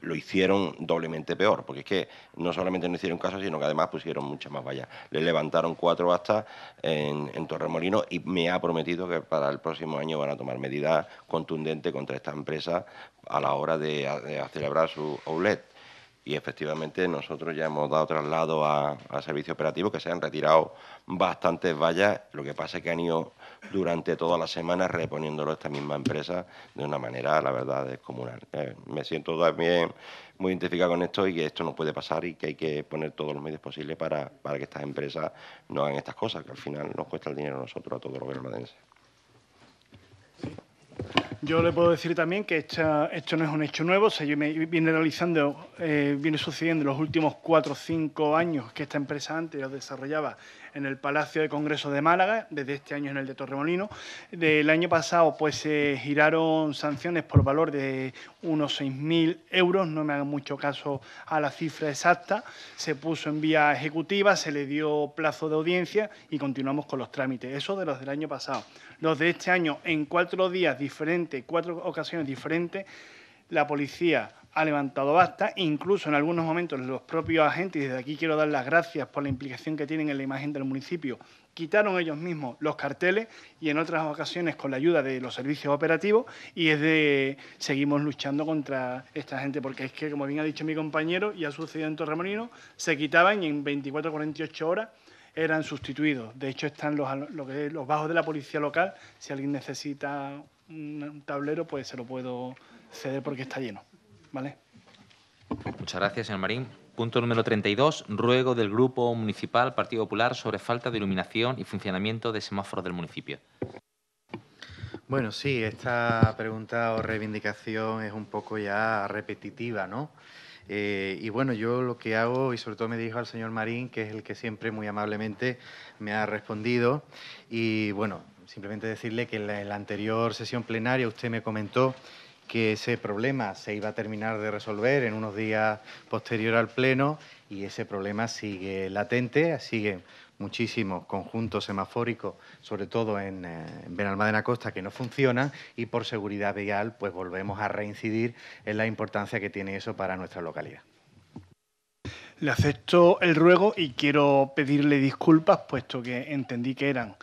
lo hicieron doblemente peor, porque es que no solamente no hicieron caso, sino que además pusieron muchas más vallas. Le levantaron cuatro hasta en, en Torremolino y me ha prometido que para el próximo año van a tomar medidas contundentes contra esta empresa a la hora de, celebrar su outlet. Y efectivamente nosotros ya hemos dado traslado a, servicio operativo que se han retirado bastantes vallas. Lo que pasa es que han ido durante toda la semana reponiéndolo esta misma empresa de una manera, la verdad, descomunal. Eh, me siento también muy identificado con esto y que esto no puede pasar y que hay que poner todos los medios posibles para, para que estas empresas no hagan estas cosas, que al final nos cuesta el dinero a nosotros, a todos los granmadenses. Yo le puedo decir también que esto no es un hecho nuevo, se viene realizando, eh, viene sucediendo en los últimos cuatro o cinco años que esta empresa antes desarrollaba en el Palacio de Congreso de Málaga, desde este año en el de Torremolino. Del año pasado pues se giraron sanciones por valor de unos 6.000 euros, no me hagan mucho caso a la cifra exacta. Se puso en vía ejecutiva, se le dio plazo de audiencia y continuamos con los trámites. Eso de los del año pasado. Los de este año, en cuatro días diferentes, cuatro ocasiones diferentes, la policía ha levantado basta, incluso en algunos momentos los propios agentes, y desde aquí quiero dar las gracias por la implicación que tienen en la imagen del municipio, quitaron ellos mismos los carteles y en otras ocasiones con la ayuda de los servicios operativos y es de seguimos luchando contra esta gente porque es que, como bien ha dicho mi compañero y ha sucedido en Torremolino, se quitaban y en 24 48 horas eran sustituidos. De hecho, están los, lo que los bajos de la policía local. Si alguien necesita un tablero, pues se lo puedo ceder porque está lleno. Muchas gracias, señor Marín. Punto número 32. Ruego del Grupo Municipal Partido Popular sobre falta de iluminación y funcionamiento de semáforos del municipio. Bueno, sí, esta pregunta o reivindicación es un poco ya repetitiva, ¿no? Eh, y bueno, yo lo que hago, y sobre todo me dijo al señor Marín, que es el que siempre muy amablemente me ha respondido, y bueno, simplemente decirle que en la anterior sesión plenaria usted me comentó que ese problema se iba a terminar de resolver en unos días posterior al Pleno y ese problema sigue latente, sigue muchísimos conjuntos semafóricos, sobre todo en, eh, Benalma de la Costa, que no funcionan y por seguridad vial pues volvemos a reincidir en la importancia que tiene eso para nuestra localidad. Le acepto el ruego y quiero pedirle disculpas, puesto que entendí que eran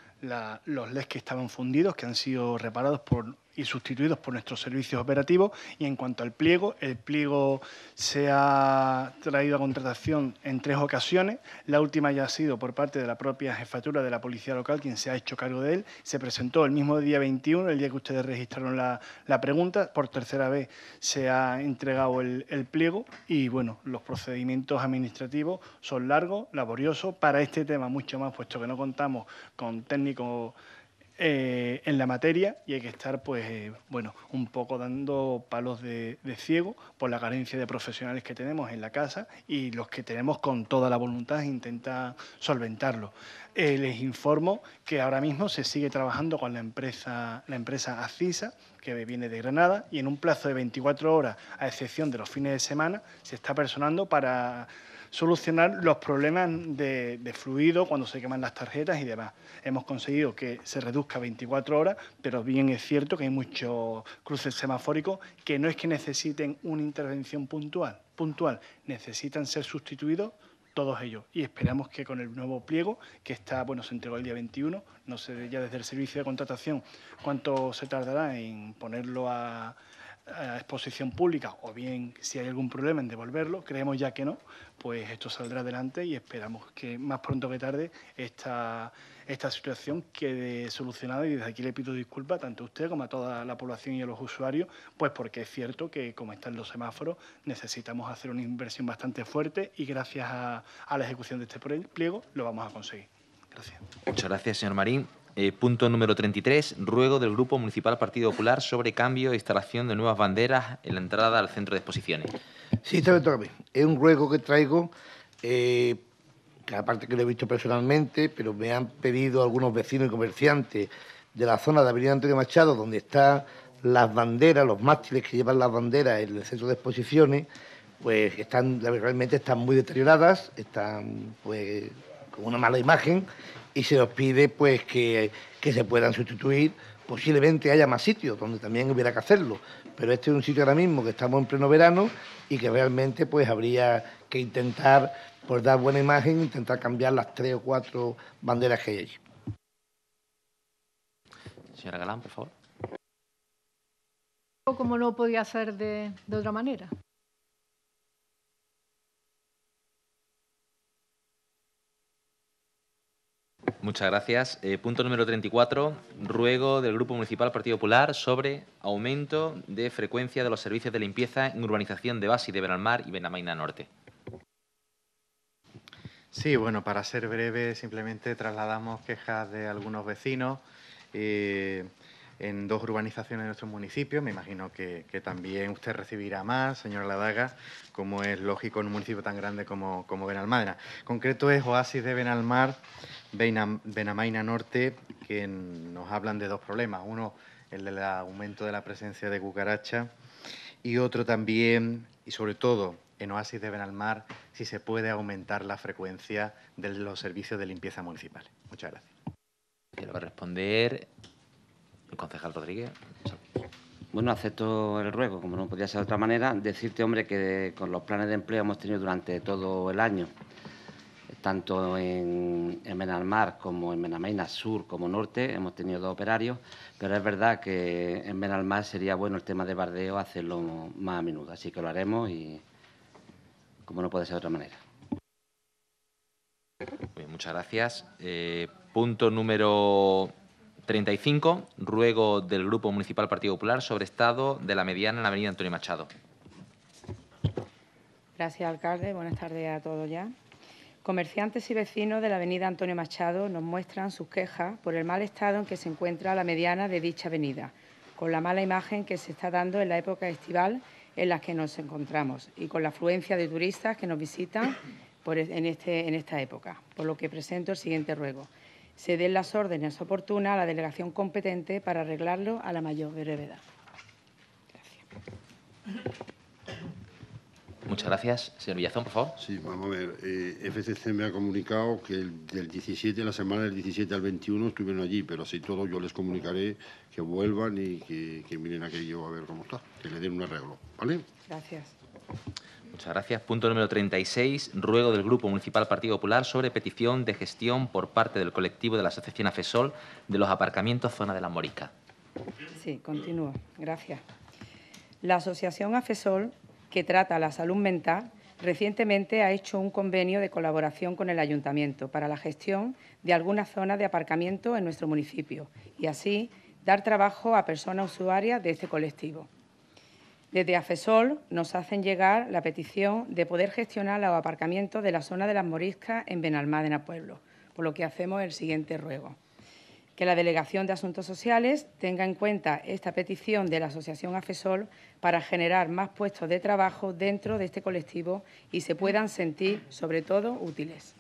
los LEDs que estaban fundidos, que han sido reparados por y sustituidos por nuestros servicios operativos. Y en cuanto al pliego, el pliego se ha traído a contratación en tres ocasiones. La última ya ha sido por parte de la propia jefatura de la Policía Local quien se ha hecho cargo de él. Se presentó el mismo día 21, el día que ustedes registraron la, pregunta. Por tercera vez se ha entregado el, el pliego y, bueno, los procedimientos administrativos son largos, laboriosos. Para este tema mucho más, puesto que no contamos con técnicos eh, en la materia y hay que estar, pues, eh, bueno, un poco dando palos de, ciego por la carencia de profesionales que tenemos en la casa y los que tenemos con toda la voluntad intentar solventarlo. Eh, les informo que ahora mismo se sigue trabajando con la empresa, la empresa ACISA, que viene de Granada, y en un plazo de 24 horas, a excepción de los fines de semana, se está personando para solucionar los problemas de, fluido cuando se queman las tarjetas y demás. Hemos conseguido que se reduzca a 24 horas, pero bien es cierto que hay muchos cruces semafóricos que no es que necesiten una intervención puntual, puntual, necesitan ser sustituidos todos ellos y esperamos que con el nuevo pliego que está bueno se entregó el día 21 no sé ya desde el servicio de contratación cuánto se tardará en ponerlo a, a eh, exposición pública o bien si hay algún problema en devolverlo, creemos ya que no, pues esto saldrá adelante y esperamos que más pronto que tarde esta, esta situación quede solucionada y desde aquí le pido disculpas tanto a usted como a toda la población y a los usuarios, pues porque es cierto que como están los semáforos necesitamos hacer una inversión bastante fuerte y gracias a, a la ejecución de este pliego lo vamos a conseguir. Gracias. Muchas gracias, señor Marín. Eh, punto número 33, ruego del Grupo Municipal Partido Popular sobre cambio e instalación de nuevas banderas en la entrada al centro de exposiciones. Sí, está está bien. Es un ruego que traigo, que eh, aparte que lo he visto personalmente, pero me han pedido algunos vecinos y comerciantes de la zona de Avenida Antonio Machado, donde están las banderas, los mástiles que llevan las banderas en el centro de exposiciones, pues están, realmente están muy deterioradas, están pues con una mala imagen y se nos pide pues que, se puedan sustituir. Posiblemente haya más sitios donde también hubiera que hacerlo, pero este es un sitio ahora mismo que estamos en pleno verano y que realmente pues habría que intentar por dar buena imagen, intentar cambiar las tres o cuatro banderas que hay allí. Señora Galán, por favor. Como no podía ser de, de otra manera. Muchas gracias. Eh, punto número 34. Ruego del Grupo Municipal Partido Popular sobre aumento de frecuencia de los servicios de limpieza en urbanización de Basi de Benalmar y Benamaina Norte. Sí, bueno, para ser breve, simplemente trasladamos quejas de algunos vecinos. Eh, en dos urbanizaciones de nuestro municipio. Me imagino que, también usted recibirá más, señora Ladaga, como es lógico en un municipio tan grande como, como Benalmádena. concreto es Oasis de Benalmar, Benamaina Norte, que nos hablan de dos problemas. Uno, el del aumento de la presencia de cucaracha y otro también, y sobre todo, en Oasis de Benalmar si se puede aumentar la frecuencia de los servicios de limpieza municipal. Muchas gracias. Quiero responder concejal Rodríguez. Bueno, acepto el ruego, como no podía ser de otra manera. Decirte, hombre, que con los planes de empleo hemos tenido durante todo el año, tanto en, Menalmar como en Menamena Sur como Norte, hemos tenido dos operarios, pero es verdad que en Benalmar sería bueno el tema de bardeo hacerlo más a menudo, así que lo haremos y como no puede ser de otra manera. Pues muchas gracias. Eh, punto número 35, ruego del Grupo Municipal Partido Popular sobre estado de la mediana en la avenida Antonio Machado. Gracias, alcalde. Buenas tardes a todos ya. Comerciantes y vecinos de la avenida Antonio Machado nos muestran sus quejas por el mal estado en que se encuentra la mediana de dicha avenida, con la mala imagen que se está dando en la época estival en la que nos encontramos y con la afluencia de turistas que nos visitan este, en esta época, por lo que presento el siguiente ruego se den las órdenes oportunas a la delegación competente para arreglarlo a la mayor brevedad. Gracias. Muchas gracias. Señor Villazón, por favor. Sí, vamos a ver. Eh, FCC me ha comunicado que el, del 17, la semana del 17 al 21 estuvieron allí, pero así todo yo les comunicaré que vuelvan y que, que miren aquello a ver cómo está, que le den un arreglo. ¿Vale? Gracias. Muchas gracias. Punto número 36. Ruego del Grupo Municipal Partido Popular sobre petición de gestión por parte del colectivo de la Asociación AFESOL de los aparcamientos Zona de la Morica. Sí, continúo. Gracias. La Asociación AFESOL, que trata la salud mental, recientemente ha hecho un convenio de colaboración con el Ayuntamiento para la gestión de algunas zonas de aparcamiento en nuestro municipio y así dar trabajo a personas usuarias de este colectivo. Desde AFESOL nos hacen llegar la petición de poder gestionar los aparcamientos de la zona de las Moriscas en Benalmádena Pueblo, por lo que hacemos el siguiente ruego. Que la Delegación de Asuntos Sociales tenga en cuenta esta petición de la Asociación AFESOL para generar más puestos de trabajo dentro de este colectivo y se puedan sentir, sobre todo, útiles.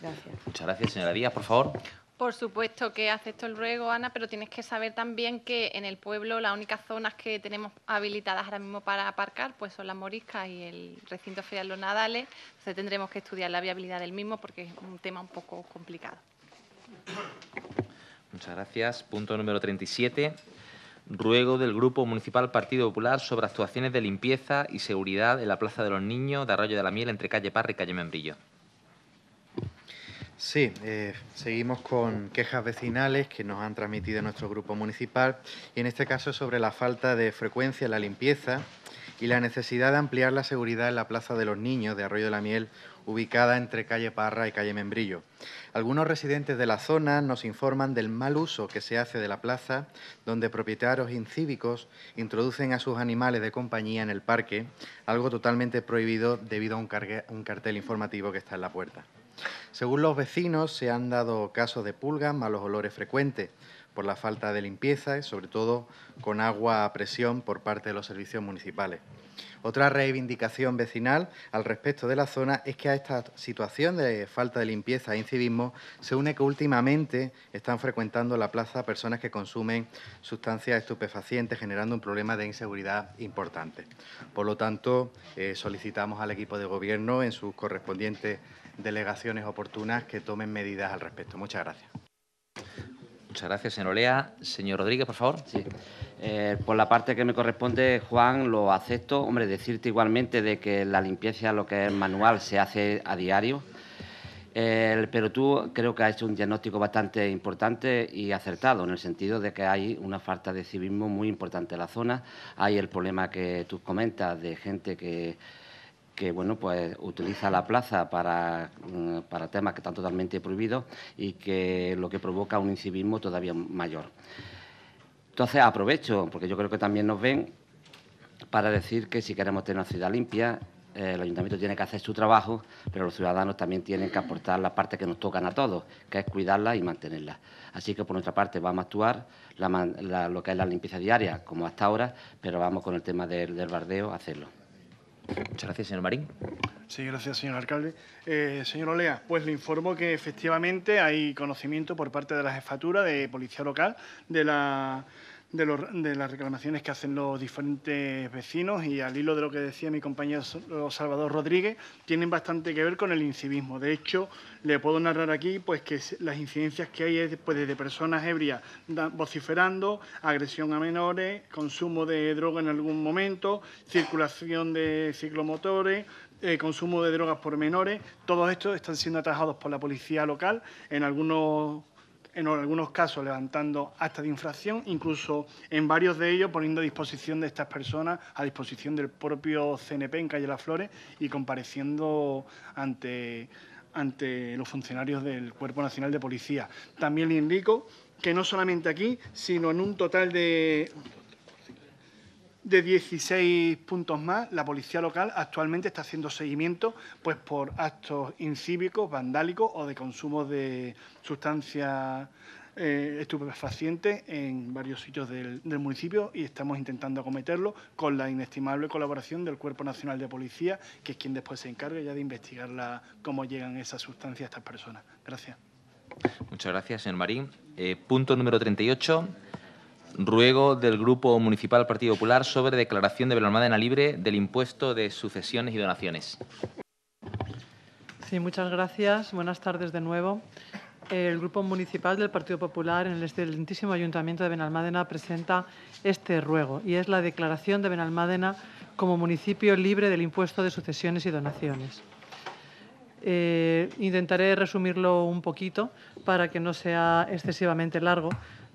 Gracias. Muchas gracias, señora Díaz. Por favor, por supuesto que acepto el ruego, Ana, pero tienes que saber también que en el pueblo las únicas zonas que tenemos habilitadas ahora mismo para aparcar pues son las moriscas y el recinto ferial Los Nadales. Entonces tendremos que estudiar la viabilidad del mismo porque es un tema un poco complicado. Muchas gracias. Punto número 37. Ruego del Grupo Municipal Partido Popular sobre actuaciones de limpieza y seguridad en la Plaza de los Niños de Arroyo de la Miel entre calle Parra y calle Membrillo. Sí, eh, seguimos con quejas vecinales que nos han transmitido nuestro grupo municipal y en este caso sobre la falta de frecuencia en la limpieza y la necesidad de ampliar la seguridad en la Plaza de los Niños de Arroyo de la Miel, ubicada entre calle Parra y calle Membrillo. Algunos residentes de la zona nos informan del mal uso que se hace de la plaza, donde propietarios incívicos introducen a sus animales de compañía en el parque, algo totalmente prohibido debido a un cartel informativo que está en la puerta. Según los vecinos, se han dado casos de pulgas, malos olores frecuentes por la falta de limpieza y sobre todo con agua a presión por parte de los servicios municipales. Otra reivindicación vecinal al respecto de la zona es que a esta situación de falta de limpieza e incivismo se une que últimamente están frecuentando la plaza personas que consumen sustancias estupefacientes generando un problema de inseguridad importante. Por lo tanto, eh, solicitamos al equipo de gobierno en sus correspondientes delegaciones oportunas que tomen medidas al respecto. Muchas gracias. Muchas gracias, señor Olea. Señor Rodríguez, por favor. Sí. Eh, por la parte que me corresponde, Juan, lo acepto. Hombre, decirte igualmente de que la limpieza, lo que es manual, se hace a diario. pero tú creo que has hecho un diagnóstico bastante importante y acertado, en el sentido de que hay una falta de civismo muy importante en la zona. Hay el problema que tú comentas de gente que que bueno, pues utiliza la plaza mm, para, temas que están totalmente prohibidos y que lo que provoca un incivismo todavía mayor. Entonces aprovecho, porque yo creo que también nos ven, para decir que si queremos tener una ciudad limpia, eh, el ayuntamiento tiene que hacer su trabajo, pero los ciudadanos también tienen que aportar la parte que nos toca a todos, que es cuidarla y mantenerla. Así que por nuestra parte vamos a actuar lo que es la limpieza diaria, como hasta ahora, pero vamos con el tema del bardeo a hacerlo. Muchas gracias, señor Marín. Sí, gracias, señor alcalde. Eh, señor Olea, pues le informo que efectivamente hay conocimiento por parte de la jefatura de policía local de la de, las reclamaciones que hacen los diferentes vecinos y al hilo de lo que decía mi compañero Salvador Rodríguez, tienen bastante que ver con el incivismo. De hecho, le puedo narrar aquí pues que las incidencias que hay es pues, desde personas ebrias vociferando, agresión a menores, consumo de droga en algún momento, circulación de ciclomotores, eh, consumo de drogas por menores, todos estos están siendo atajados por la policía local en algunos en algunos casos levantando actas de infracción, incluso en varios de ellos poniendo a disposición de estas personas, a disposición del propio CNP en Calle Las Flores y compareciendo ante, ante los funcionarios del Cuerpo Nacional de Policía. También le indico que no solamente aquí, sino en un total de de 16 puntos más, la policía local actualmente está haciendo seguimiento pues, por actos incívicos, vandálicos o de consumo de sustancias eh, estupefacientes en varios sitios del, municipio y estamos intentando acometerlo con la inestimable colaboración del Cuerpo Nacional de Policía, que es quien después se encarga ya de investigar cómo llegan esas sustancias a estas personas. Gracias. Muchas gracias, señor Marín. Eh, punto número 38 ruego del Grupo Municipal Partido Popular sobre declaración de Benalmádena libre del impuesto de sucesiones y donaciones. Sí, muchas gracias. Buenas tardes de nuevo. El Grupo Municipal del Partido Popular en el excelentísimo Ayuntamiento de Benalmádena presenta este ruego y es la declaración de Benalmádena como municipio libre del impuesto de sucesiones y donaciones. Eh, intentaré resumirlo un poquito para que no sea excesivamente largo,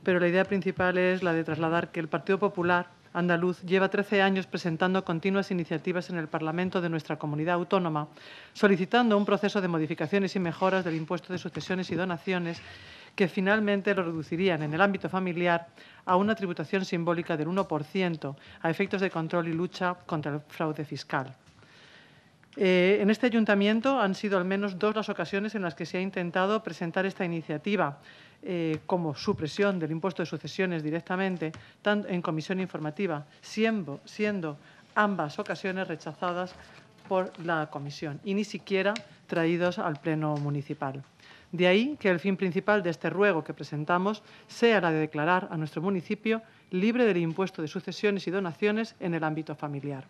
pero la idea principal es la de trasladar que el Partido Popular andaluz lleva 13 años presentando continuas iniciativas en el Parlamento de nuestra comunidad autónoma, solicitando un proceso de modificaciones y mejoras del impuesto de sucesiones y donaciones que finalmente lo reducirían en el ámbito familiar a una tributación simbólica del 1% a efectos de control y lucha contra el fraude fiscal. Eh, en este ayuntamiento han sido al menos dos las ocasiones en las que se ha intentado presentar esta iniciativa, eh, como supresión del impuesto de sucesiones directamente en comisión informativa, siendo, siendo ambas ocasiones rechazadas por la comisión y ni siquiera traídos al Pleno Municipal. De ahí que el fin principal de este ruego que presentamos sea la de declarar a nuestro municipio libre del impuesto de sucesiones y donaciones en el ámbito familiar.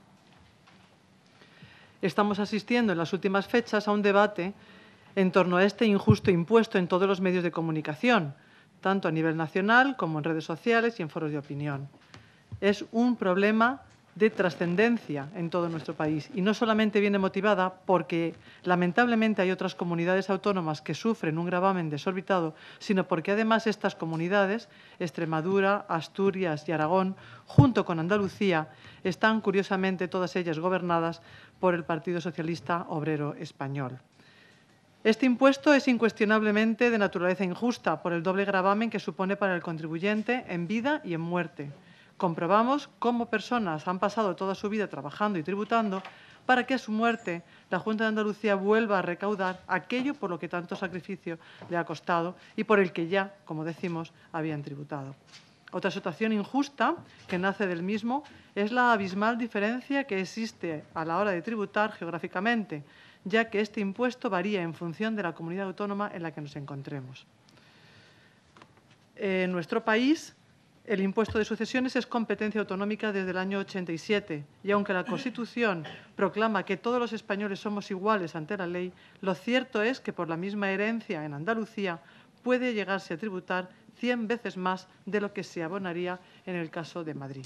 Estamos asistiendo en las últimas fechas a un debate en torno a este injusto impuesto en todos los medios de comunicación, tanto a nivel nacional como en redes sociales y en foros de opinión. Es un problema de trascendencia en todo nuestro país y no solamente viene motivada porque lamentablemente hay otras comunidades autónomas que sufren un gravamen desorbitado, sino porque además estas comunidades, Extremadura, Asturias y Aragón, junto con Andalucía, están curiosamente todas ellas gobernadas por el Partido Socialista Obrero Español. Este impuesto es incuestionablemente de naturaleza injusta por el doble gravamen que supone para el contribuyente en vida y en muerte. Comprobamos cómo personas han pasado toda su vida trabajando y tributando para que a su muerte la Junta de Andalucía vuelva a recaudar aquello por lo que tanto sacrificio le ha costado y por el que ya, como decimos, habían tributado. Otra situación injusta que nace del mismo es la abismal diferencia que existe a la hora de tributar geográficamente ya que este impuesto varía en función de la comunidad autónoma en la que nos encontremos. En nuestro país, el impuesto de sucesiones es competencia autonómica desde el año 87 y aunque la Constitución proclama que todos los españoles somos iguales ante la ley, lo cierto es que por la misma herencia en Andalucía puede llegarse a tributar 100 veces más de lo que se abonaría en el caso de Madrid.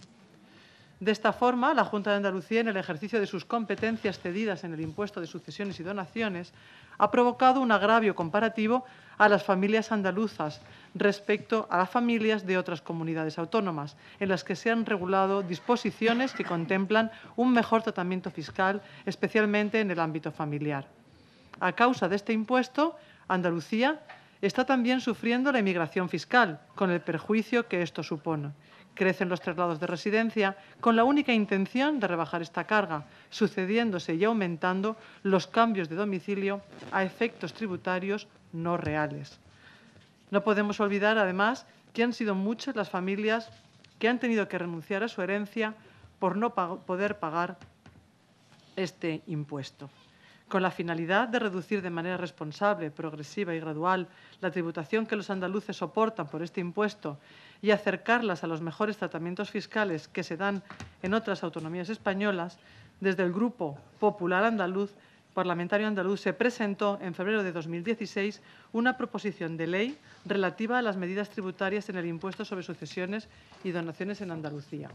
De esta forma, la Junta de Andalucía, en el ejercicio de sus competencias cedidas en el impuesto de sucesiones y donaciones, ha provocado un agravio comparativo a las familias andaluzas respecto a las familias de otras comunidades autónomas, en las que se han regulado disposiciones que contemplan un mejor tratamiento fiscal, especialmente en el ámbito familiar. A causa de este impuesto, Andalucía está también sufriendo la emigración fiscal, con el perjuicio que esto supone. Crecen los traslados de residencia con la única intención de rebajar esta carga, sucediéndose y aumentando los cambios de domicilio a efectos tributarios no reales. No podemos olvidar, además, que han sido muchas las familias que han tenido que renunciar a su herencia por no poder pagar este impuesto. Con la finalidad de reducir de manera responsable, progresiva y gradual la tributación que los andaluces soportan por este impuesto y acercarlas a los mejores tratamientos fiscales que se dan en otras autonomías españolas, desde el Grupo Popular Andaluz, Parlamentario Andaluz, se presentó en febrero de 2016 una proposición de ley relativa a las medidas tributarias en el impuesto sobre sucesiones y donaciones en Andalucía.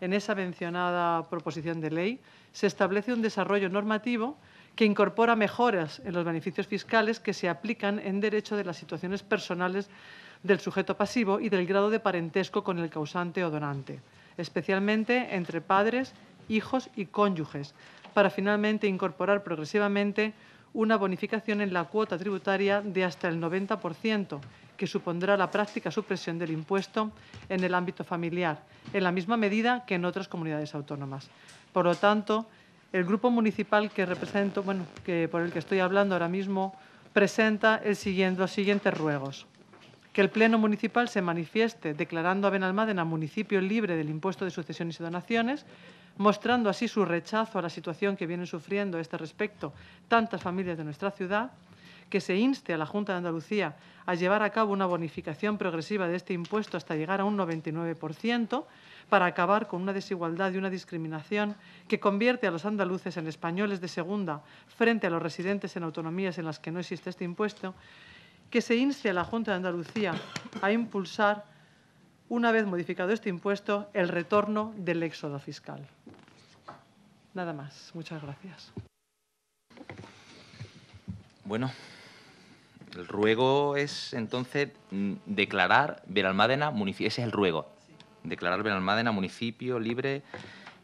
En esa mencionada proposición de ley se establece un desarrollo normativo que incorpora mejoras en los beneficios fiscales que se aplican en derecho de las situaciones personales del sujeto pasivo y del grado de parentesco con el causante o donante, especialmente entre padres, hijos y cónyuges, para finalmente incorporar progresivamente una bonificación en la cuota tributaria de hasta el 90%, que supondrá la práctica supresión del impuesto en el ámbito familiar, en la misma medida que en otras comunidades autónomas. Por lo tanto, el grupo municipal que represento, que por el que estoy hablando ahora mismo, presenta el siguiente, los siguientes ruegos que el Pleno Municipal se manifieste declarando a Benalmádena municipio libre del impuesto de sucesiones y donaciones, mostrando así su rechazo a la situación que vienen sufriendo a este respecto tantas familias de nuestra ciudad, que se inste a la Junta de Andalucía a llevar a cabo una bonificación progresiva de este impuesto hasta llegar a un 99% para acabar con una desigualdad y una discriminación que convierte a los andaluces en españoles de segunda frente a los residentes en autonomías en las que no existe este impuesto que se inste a la Junta de Andalucía a impulsar, una vez modificado este impuesto, el retorno del éxodo fiscal. Nada más. Muchas gracias. Bueno, el ruego es entonces declarar Benalmádena municipio. Ese es el ruego. Declarar municipio libre.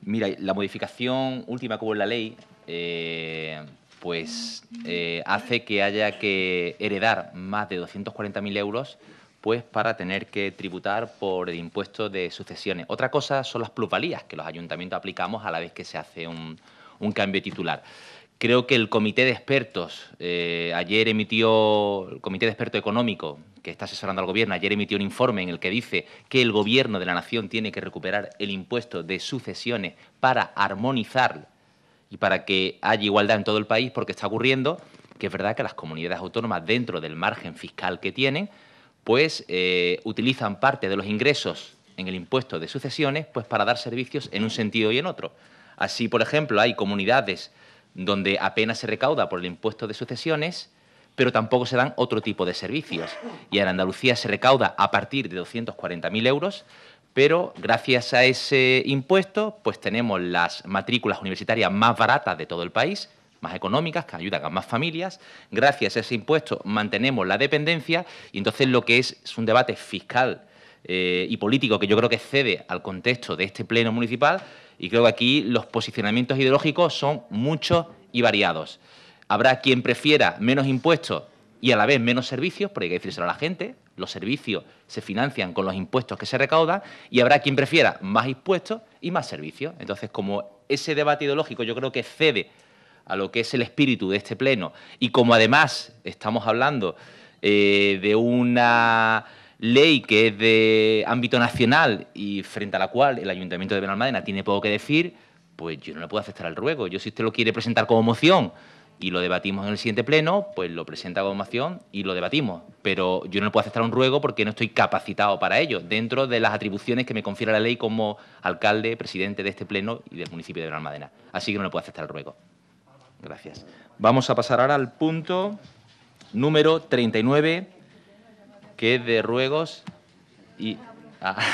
Mira, la modificación última que hubo en la ley. Eh, pues eh, hace que haya que heredar más de 240.000 euros pues para tener que tributar por el impuesto de sucesiones. Otra cosa son las plusvalías que los ayuntamientos aplicamos a la vez que se hace un, cambio titular. Creo que el comité de expertos eh, ayer emitió, el comité de Experto económico que está asesorando al gobierno, ayer emitió un informe en el que dice que el gobierno de la nación tiene que recuperar el impuesto de sucesiones para armonizarlo y para que haya igualdad en todo el país, porque está ocurriendo que es verdad que las comunidades autónomas, dentro del margen fiscal que tienen, pues eh, utilizan parte de los ingresos en el impuesto de sucesiones pues para dar servicios en un sentido y en otro. Así, por ejemplo, hay comunidades donde apenas se recauda por el impuesto de sucesiones, pero tampoco se dan otro tipo de servicios. Y en Andalucía se recauda a partir de 240.000 euros pero gracias a ese impuesto, pues tenemos las matrículas universitarias más baratas de todo el país, más económicas, que ayudan a más familias. Gracias a ese impuesto mantenemos la dependencia y entonces lo que es un debate fiscal eh, y político que yo creo que cede al contexto de este pleno municipal y creo que aquí los posicionamientos ideológicos son muchos y variados. Habrá quien prefiera menos impuestos y a la vez menos servicios, porque hay que decírselo a la gente, los servicios se financian con los impuestos que se recaudan y habrá quien prefiera más impuestos y más servicios. Entonces, como ese debate ideológico yo creo que cede a lo que es el espíritu de este pleno y como además estamos hablando eh, de una ley que es de ámbito nacional y frente a la cual el Ayuntamiento de Benalmádena tiene poco que decir, pues yo no le puedo aceptar el ruego. Yo si usted lo quiere presentar como moción y lo debatimos en el siguiente pleno, pues lo presenta como moción y lo debatimos. Pero yo no puedo aceptar un ruego porque no estoy capacitado para ello, dentro de las atribuciones que me confiere la ley como alcalde, presidente de este pleno y del municipio de almadena Así que no le puedo aceptar el ruego. Gracias. Vamos a pasar ahora al punto número 39, que es de ruegos y... Ah, *laughs*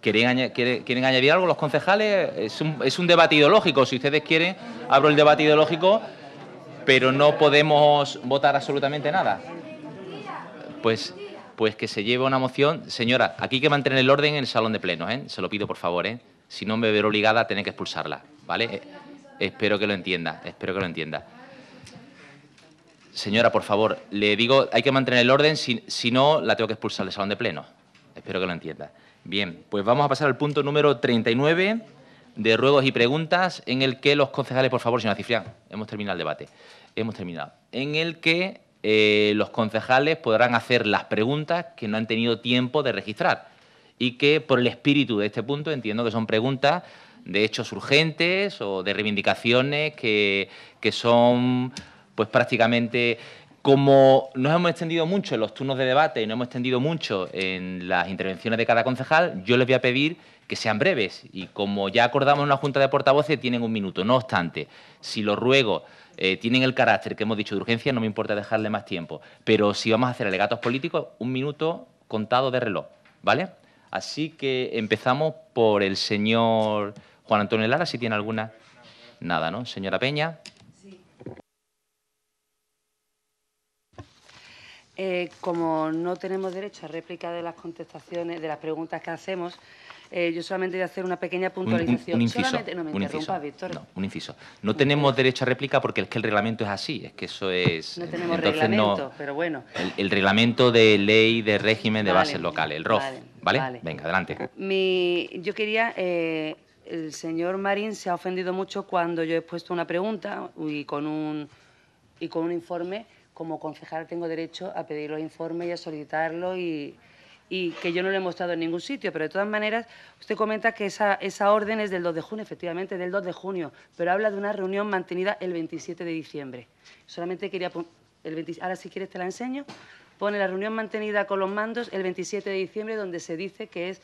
quieren, añadir algo los concejales? Es un, es un debate ideológico. Si ustedes quieren, abro el debate ideológico pero no podemos votar absolutamente nada. Pues, pues que se lleve una moción. Señora, aquí hay que mantener el orden en el salón de pleno, ¿eh? Se lo pido, por favor, ¿eh? Si no, me veré obligada a tener que expulsarla, ¿vale? Eh, espero que lo entienda, espero que lo entienda. Señora, por favor, le digo, hay que mantener el orden, si, no, la tengo que expulsar del salón de pleno. Espero que lo entienda. Bien, pues vamos a pasar al punto número 39 de ruegos y preguntas, en el que los concejales, por favor, señora Cifrián, hemos terminado el debate hemos terminado, en el que eh, los concejales podrán hacer las preguntas que no han tenido tiempo de registrar y que por el espíritu de este punto entiendo que son preguntas de hechos urgentes o de reivindicaciones que, que son pues prácticamente como nos hemos extendido mucho en los turnos de debate y no hemos extendido mucho en las intervenciones de cada concejal, yo les voy a pedir que sean breves y como ya acordamos en la Junta de Portavoces tienen un minuto. No obstante, si lo ruego eh, tienen el carácter que hemos dicho de urgencia, no me importa dejarle más tiempo. Pero si vamos a hacer alegatos políticos, un minuto contado de reloj, ¿vale? Así que empezamos por el señor Juan Antonio Lara, si tiene alguna. Nada, ¿no? Señora Peña. Eh, como no tenemos derecho a réplica de las contestaciones, de las preguntas que hacemos, eh, yo solamente voy a hacer una pequeña puntualización. Un, no me un interrumpa, No, tenemos derecho a réplica porque es que el reglamento es así, es que eso es... No tenemos reglamento, pero bueno. El, reglamento de ley de régimen de bases locales, el ROF, vale, Venga, adelante. Mi, yo quería... Eh, el señor Marín se ha ofendido mucho cuando yo he puesto una pregunta y con un, y con un informe. Como concejal tengo derecho a pedir los informes y a solicitarlos y y que yo no lo he mostrado en ningún sitio, pero de todas maneras, usted comenta que esa, esa orden es del 2 de junio, efectivamente, del 2 de junio, pero habla de una reunión mantenida el 27 de diciembre. Solamente quería... El ahora, si quieres, te la enseño. Pone la reunión mantenida con los mandos el 27 de diciembre, donde se dice que, es,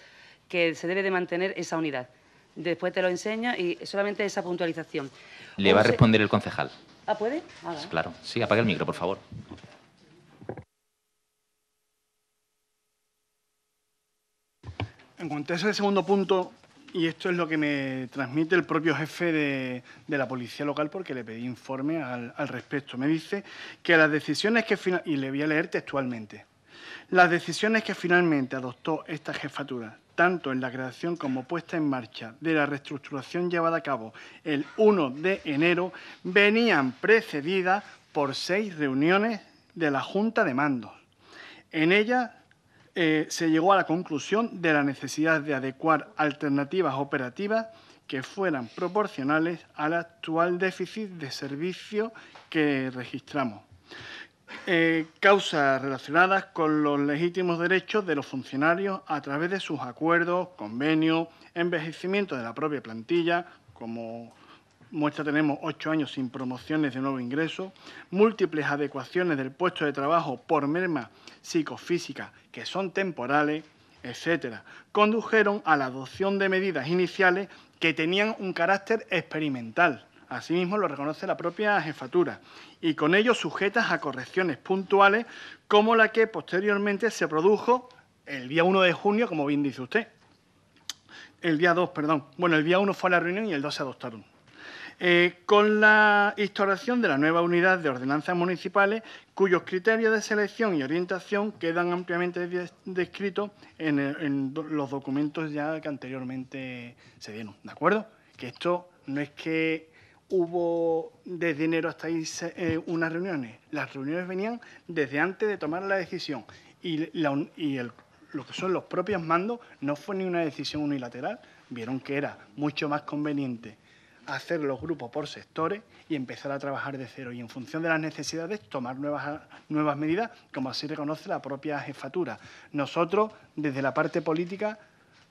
que se debe de mantener esa unidad. Después te lo enseño y solamente esa puntualización. Le va a responder el concejal. ¿Ah, puede? Ah, pues claro. Sí, Apaga el micro, por favor. En cuanto a ese segundo punto, y esto es lo que me transmite el propio jefe de, la policía local porque le pedí informe al, respecto. Me dice que las decisiones que... y le voy a leer textualmente. Las decisiones que finalmente adoptó esta jefatura, tanto en la creación como puesta en marcha de la reestructuración llevada a cabo el 1 de enero, venían precedidas por seis reuniones de la Junta de Mandos. En ellas eh, se llegó a la conclusión de la necesidad de adecuar alternativas operativas que fueran proporcionales al actual déficit de servicio que registramos. Eh, causas relacionadas con los legítimos derechos de los funcionarios a través de sus acuerdos, convenios, envejecimiento de la propia plantilla, como muestra tenemos ocho años sin promociones de nuevo ingreso, múltiples adecuaciones del puesto de trabajo por merma psicofísica que son temporales, etcétera, condujeron a la adopción de medidas iniciales que tenían un carácter experimental. Asimismo lo reconoce la propia jefatura y con ello sujetas a correcciones puntuales como la que posteriormente se produjo el día 1 de junio, como bien dice usted. El día 2, perdón. Bueno, el día 1 fue a la reunión y el 2 se adoptaron. Eh, con la instauración de la nueva unidad de ordenanzas municipales, cuyos criterios de selección y orientación quedan ampliamente descritos en, los documentos ya que anteriormente se dieron. ¿De acuerdo? Que esto no es que hubo desde enero hasta ahí eh, unas reuniones. Las reuniones venían desde antes de tomar la decisión y, lo que son los propios mandos no fue ni una decisión unilateral. Vieron que era mucho más conveniente hacer los grupos por sectores y empezar a trabajar de cero y en función de las necesidades tomar nuevas, nuevas medidas, como así reconoce la propia jefatura. Nosotros, desde la parte política,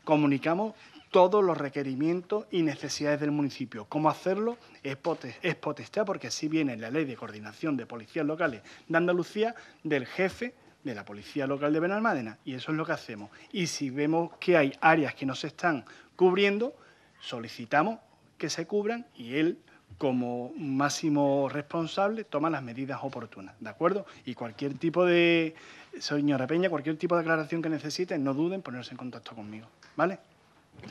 comunicamos todos los requerimientos y necesidades del municipio. ¿Cómo hacerlo? Es, potestad, porque así viene la ley de coordinación de policías locales de Andalucía del jefe de la policía local de Benalmádena, y eso es lo que hacemos. Y si vemos que hay áreas que no se están cubriendo, solicitamos que se cubran y él, como máximo responsable, toma las medidas oportunas, ¿de acuerdo? Y cualquier tipo de, señora Peña, cualquier tipo de aclaración que necesiten, no duden ponerse en contacto conmigo, ¿vale?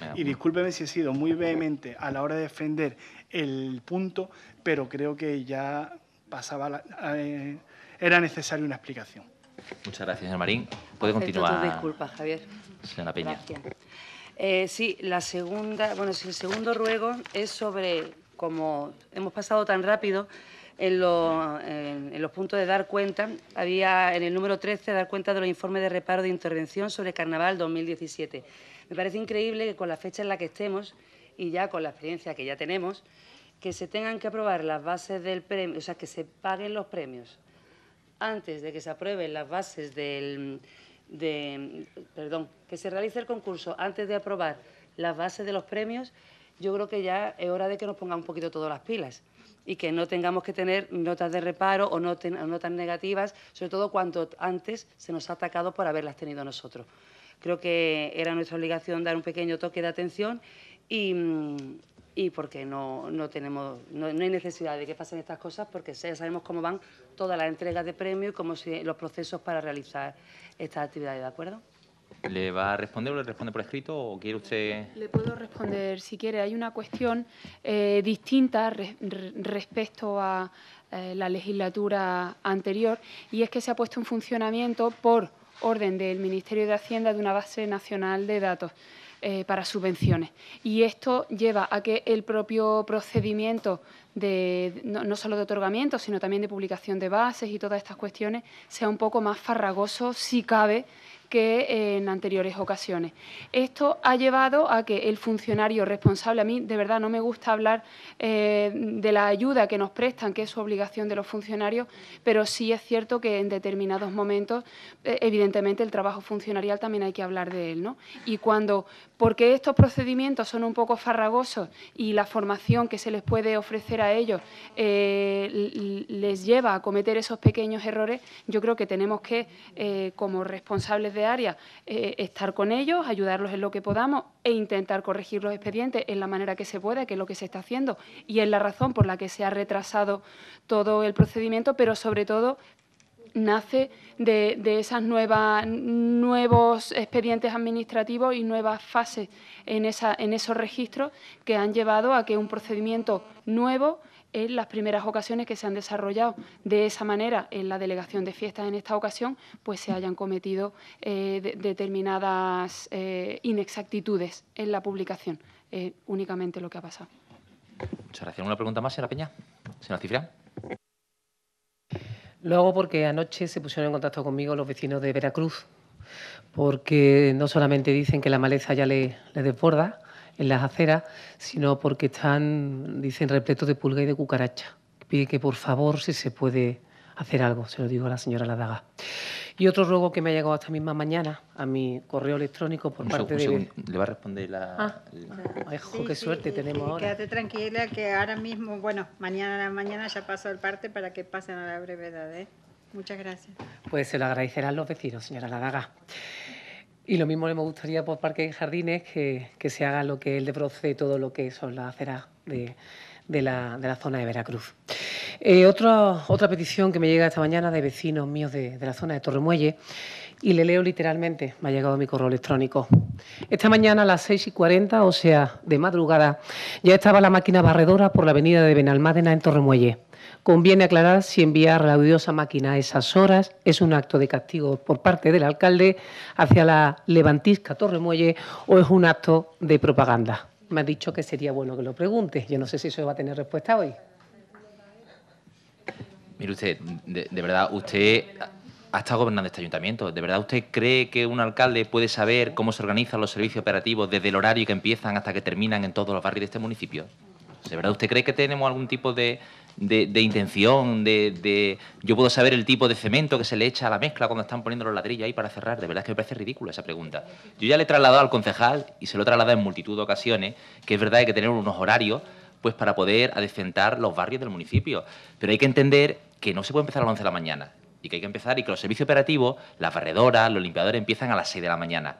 Ah, y discúlpeme si he sido muy vehemente a la hora de defender el punto, pero creo que ya pasaba eh, era necesaria una explicación. Muchas gracias, señor Marín. Puede continuar. Javier. Señora Peña. Eh, sí, la segunda, bueno, el segundo ruego es sobre, como hemos pasado tan rápido, en los, en los, puntos de dar cuenta, había en el número 13 dar cuenta de los informes de reparo de intervención sobre Carnaval 2017. Me parece increíble que con la fecha en la que estemos y ya con la experiencia que ya tenemos, que se tengan que aprobar las bases del premio, o sea, que se paguen los premios antes de que se aprueben las bases del, de, perdón, que se realice el concurso antes de aprobar las bases de los premios, yo creo que ya es hora de que nos pongan un poquito todas las pilas y que no tengamos que tener notas de reparo o, notas negativas, sobre todo cuanto antes se nos ha atacado por haberlas tenido nosotros. Creo que era nuestra obligación dar un pequeño toque de atención y, porque no, tenemos, no, hay necesidad de que pasen estas cosas porque ya sabemos cómo van todas las entregas de premios y cómo los procesos para realizar estas ¿de acuerdo? ¿Le va a responder o le responde por escrito o quiere usted...? Le puedo responder si quiere. Hay una cuestión eh, distinta respecto a eh, la legislatura anterior y es que se ha puesto en funcionamiento por orden del Ministerio de Hacienda de una base nacional de datos. Eh, para subvenciones. Y esto lleva a que el propio procedimiento de, no, no, solo de otorgamiento, sino también de publicación de bases y todas estas cuestiones sea un poco más farragoso, si cabe, que en anteriores ocasiones. Esto ha llevado a que el funcionario responsable, a mí de verdad no me gusta hablar eh, de la ayuda que nos prestan, que es su obligación de los funcionarios, pero sí es cierto que en determinados momentos, eh, evidentemente, el trabajo funcionarial también hay que hablar de él. ¿no? Y cuando, porque estos procedimientos son un poco farragosos y la formación que se les puede ofrecer a ellos eh, les lleva a cometer esos pequeños errores, yo creo que tenemos que, como responsables de área, eh, estar con ellos, ayudarlos en lo que podamos e intentar corregir los expedientes en la manera que se pueda, que es lo que se está haciendo y es la razón por la que se ha retrasado todo el procedimiento, pero sobre todo nace de, de esas nuevos expedientes administrativos y nuevas fases en, esa, en esos registros que han llevado a que un procedimiento nuevo en las primeras ocasiones que se han desarrollado de esa manera en la delegación de fiestas en esta ocasión, pues se hayan cometido eh, determinadas eh, inexactitudes en la publicación. Eh, únicamente lo que ha pasado. Muchas gracias. ¿Una pregunta más, señora Peña? Señora Cifra. Lo hago porque anoche se pusieron en contacto conmigo los vecinos de Veracruz, porque no solamente dicen que la maleza ya le, le desborda, en las aceras, sino porque están, dicen, repletos de pulga y de cucaracha. Pide que por favor, si se puede hacer algo, se lo digo a la señora Ladaga. Y otro ruego que me ha llegado esta misma mañana a mi correo electrónico por un parte Le va a responder la... Ah. qué suerte tenemos ahora. Quédate tranquila que ahora mismo, bueno, mañana a la mañana ya pasó el parte para que pasen a la brevedad. ¿eh? Muchas gracias. Pues se lo agradecerán los vecinos, señora Ladaga. Y lo mismo le me gustaría por pues, Parque y Jardines que, se haga lo que es el desbroce todo lo que son las aceras de, la, zona de Veracruz. Eh, otra, otra petición que me llega esta mañana de vecinos míos de, de la zona de Torremuelle y le leo literalmente. Me ha llegado mi correo electrónico. Esta mañana a las 6 y 40, o sea, de madrugada, ya estaba la máquina barredora por la avenida de Benalmádena en Torremuelle. Conviene aclarar si enviar la odiosa máquina a esas horas es un acto de castigo por parte del alcalde hacia la levantisca Torremuelle o es un acto de propaganda. Me ha dicho que sería bueno que lo pregunte. Yo no sé si eso va a tener respuesta hoy. Mire usted, de, de verdad, usted ha estado gobernando este ayuntamiento. ¿De verdad usted cree que un alcalde puede saber cómo se organizan los servicios operativos desde el horario que empiezan hasta que terminan en todos los barrios de este municipio? ¿De verdad usted cree que tenemos algún tipo de, intención? De, Yo puedo saber el tipo de cemento que se le echa a la mezcla cuando están poniendo los ladrillos ahí para cerrar. De verdad es que me parece ridícula esa pregunta. Yo ya le he trasladado al concejal y se lo he trasladado en multitud de ocasiones que es verdad que hay que tener unos horarios pues para poder adecentar los barrios del municipio. Pero hay que entender que no se puede empezar a las 11 de la mañana y que hay que empezar y que los servicios operativos, las barredoras, los limpiadores empiezan a las 6 de la mañana.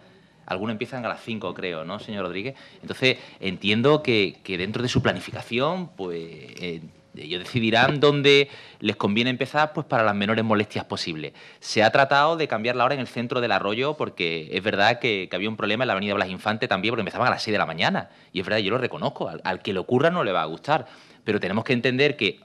Algunos empiezan a las 5, creo, ¿no, señor Rodríguez? Entonces, entiendo que, dentro de su planificación, pues eh, ellos decidirán dónde les conviene empezar, pues para las menores molestias posibles. Se ha tratado de cambiar la hora en el centro del arroyo, porque es verdad que, había un problema en la avenida Blas Infante también, porque empezaban a las 6 de la mañana. Y es verdad, yo lo reconozco, al que le ocurra no le va a gustar. Pero tenemos que entender que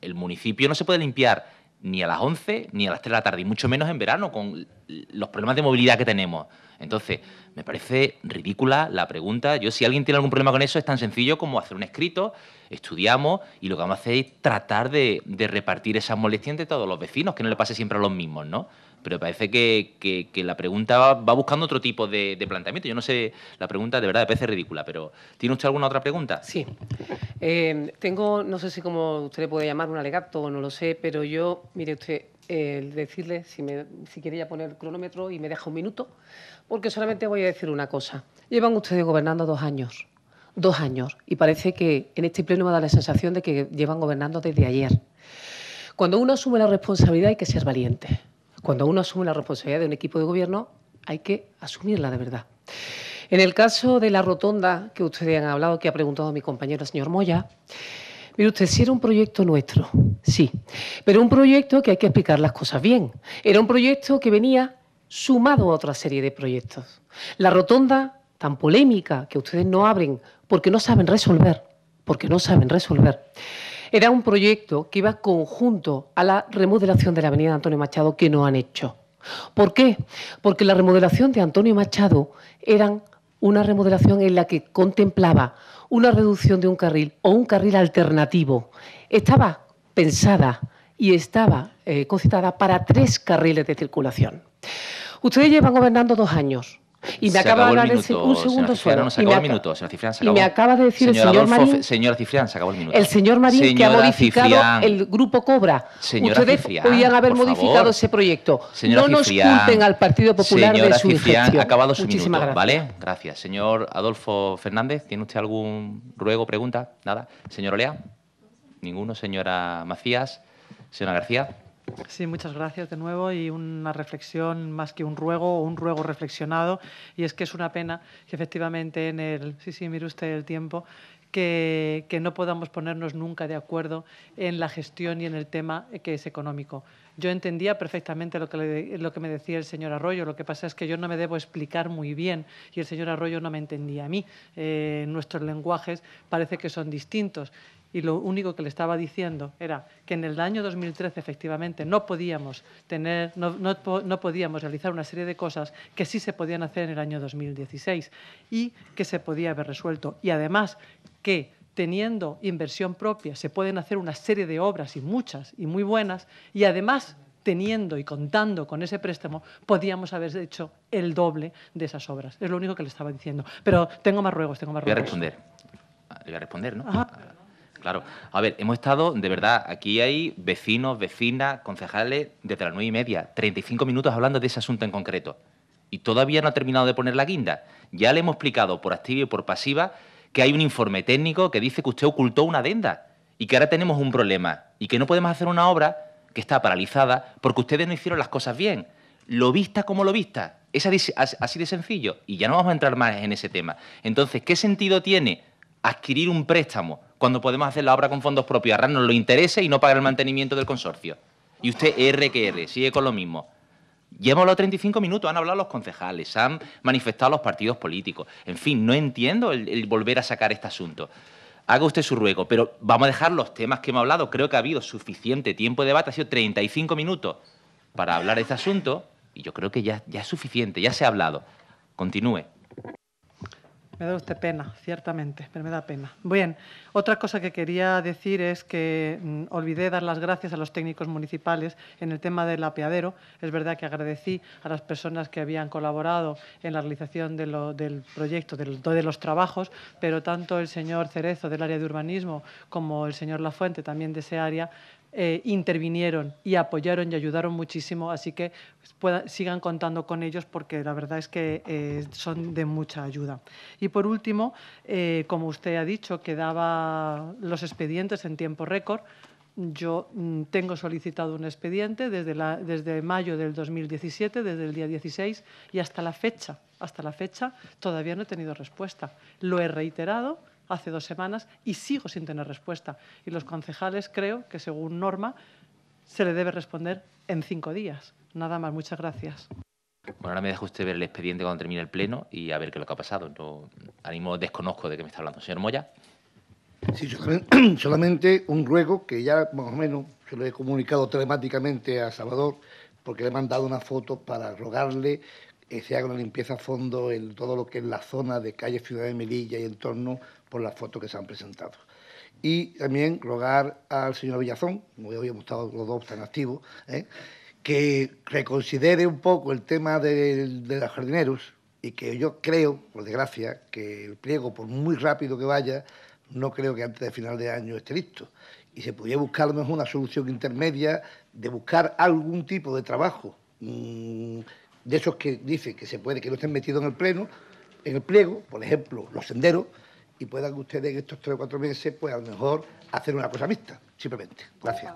el municipio no se puede limpiar ni a las 11 ni a las 3 de la tarde, y mucho menos en verano con los problemas de movilidad que tenemos. Entonces, me parece ridícula la pregunta. Yo, si alguien tiene algún problema con eso, es tan sencillo como hacer un escrito, estudiamos y lo que vamos a hacer es tratar de, de repartir esa molestia entre todos los vecinos, que no le pase siempre a los mismos, ¿no? pero parece que, la pregunta va, buscando otro tipo de, planteamiento. Yo no sé, la pregunta de verdad parece ridícula, pero ¿tiene usted alguna otra pregunta? Sí. Eh, tengo, no sé si como usted le puede llamar un alegato, o no lo sé, pero yo, mire usted, eh, decirle si, me, si quiere ya poner el cronómetro y me deja un minuto, porque solamente voy a decir una cosa. Llevan ustedes gobernando dos años, dos años, y parece que en este pleno me da la sensación de que llevan gobernando desde ayer. Cuando uno asume la responsabilidad hay que ser valiente. Cuando uno asume la responsabilidad de un equipo de gobierno, hay que asumirla de verdad. En el caso de la rotonda que ustedes han hablado, que ha preguntado mi compañero señor Moya, Mire usted, sí era un proyecto nuestro, sí, pero un proyecto que hay que explicar las cosas bien. Era un proyecto que venía sumado a otra serie de proyectos. La rotonda tan polémica que ustedes no abren porque no saben resolver, porque no saben resolver. Era un proyecto que iba conjunto a la remodelación de la avenida Antonio Machado que no han hecho. ¿Por qué? Porque la remodelación de Antonio Machado era una remodelación en la que contemplaba una reducción de un carril o un carril alternativo. Estaba pensada y estaba eh, concitada para tres carriles de circulación. Ustedes llevan gobernando dos años. Y me acaba de decir un segundo solo. Se acabó el minuto, señora Cifrián, Y me acaba de decir señor el señor Adolfo, Marín. Señora Cifrián, se acabó el minuto. El señor Marín que ha modificado el grupo Cobra. Señora Ustedes Cifrián, haber modificado ese proyecto. no nos culpen al Partido Popular señora de su Cifrián, acabado su minuto, ¿vale? Gracias. Señor Adolfo Fernández, ¿tiene usted algún ruego, pregunta? Nada. Señor Olea. Ninguno. Señora Macías. Señora García. Sí, muchas gracias de nuevo y una reflexión más que un ruego o un ruego reflexionado y es que es una pena que efectivamente en el, sí, sí, mire usted el tiempo, que, que, no podamos ponernos nunca de acuerdo en la gestión y en el tema que es económico. Yo entendía perfectamente lo que, lo que me decía el señor Arroyo, lo que pasa es que yo no me debo explicar muy bien y el señor Arroyo no me entendía a mí. Eh, nuestros lenguajes parece que son distintos y lo único que le estaba diciendo era que en el año 2013 efectivamente no podíamos tener, no, podíamos realizar una serie de cosas que sí se podían hacer en el año 2016 y que se podía haber resuelto. Y además que teniendo inversión propia se pueden hacer una serie de obras y muchas y muy buenas y además teniendo y contando con ese préstamo, podíamos haber hecho el doble de esas obras. Es lo único que le estaba diciendo. Pero tengo más ruegos, tengo más Voy a responder. Ah, voy a responder, ¿no? Ah, Claro. A ver, hemos estado, de verdad, aquí hay vecinos, vecinas, concejales, desde las nueve y media, 35 minutos hablando de ese asunto en concreto. Y todavía no ha terminado de poner la guinda. Ya le hemos explicado por activa y por pasiva que hay un informe técnico que dice que usted ocultó una adenda y que ahora tenemos un problema y que no podemos hacer una obra que está paralizada porque ustedes no hicieron las cosas bien. Lo vista como lo vista. Es así de sencillo. Y ya no vamos a entrar más en ese tema. Entonces, ¿qué sentido tiene adquirir un préstamo? cuando podemos hacer la obra con fondos propios, nos lo interese y no pagar el mantenimiento del consorcio. Y usted R que R, sigue con lo mismo. Llevamos los 35 minutos, han hablado los concejales, han manifestado los partidos políticos. En fin, no entiendo el, volver a sacar este asunto. Haga usted su ruego, pero vamos a dejar los temas que hemos hablado. Creo que ha habido suficiente tiempo de debate, ha sido 35 minutos para hablar de este asunto y yo creo que ya es suficiente, ya se ha hablado. Continúe. Me da usted pena, ciertamente, pero me da pena. Bien, otra cosa que quería decir es que mm, olvidé dar las gracias a los técnicos municipales en el tema del apeadero. Es verdad que agradecí a las personas que habían colaborado en la realización del proyecto, de, de los trabajos, pero tanto el señor Cerezo del área de urbanismo como el señor Lafuente también de ese área eh, intervinieron y apoyaron y ayudaron muchísimo, así que pues, sigan contando con ellos porque la verdad es que eh, son de mucha ayuda. Y por último, eh, como usted ha dicho, que daba los expedientes en tiempo récord. Yo mm, tengo solicitado un expediente desde, desde mayo del 2017, desde el día 16, y hasta la fecha, hasta la fecha todavía no he tenido respuesta. Lo he reiterado, hace dos semanas y sigo sin tener respuesta. Y los concejales creo que, según norma, se le debe responder en cinco días. Nada más, muchas gracias. Bueno, ahora me deja usted ver el expediente cuando termine el pleno y a ver qué es lo que ha pasado. No, animo, desconozco de qué me está hablando. Señor Moya. Sí, *clears throat* solamente un ruego que ya más o menos se lo he comunicado telemáticamente a Salvador porque le he mandado una foto para rogarle que se haga una limpieza a fondo en todo lo que es la zona de calle Ciudad de Melilla y entorno por las fotos que se han presentado. Y también rogar al señor Villazón, como hoy hemos estado los dos tan activos, ¿eh? que reconsidere un poco el tema de, los jardineros y que yo creo, por desgracia, que el pliego, por muy rápido que vaya, no creo que antes de final de año esté listo. Y se podría buscar a lo mejor una solución intermedia de buscar algún tipo de trabajo, mm, de esos que dicen que se puede, que no estén metidos en el pleno, en el pliego, por ejemplo, los senderos, y puedan ustedes en estos tres o cuatro meses, pues a lo mejor hacer una cosa mixta, simplemente. Gracias.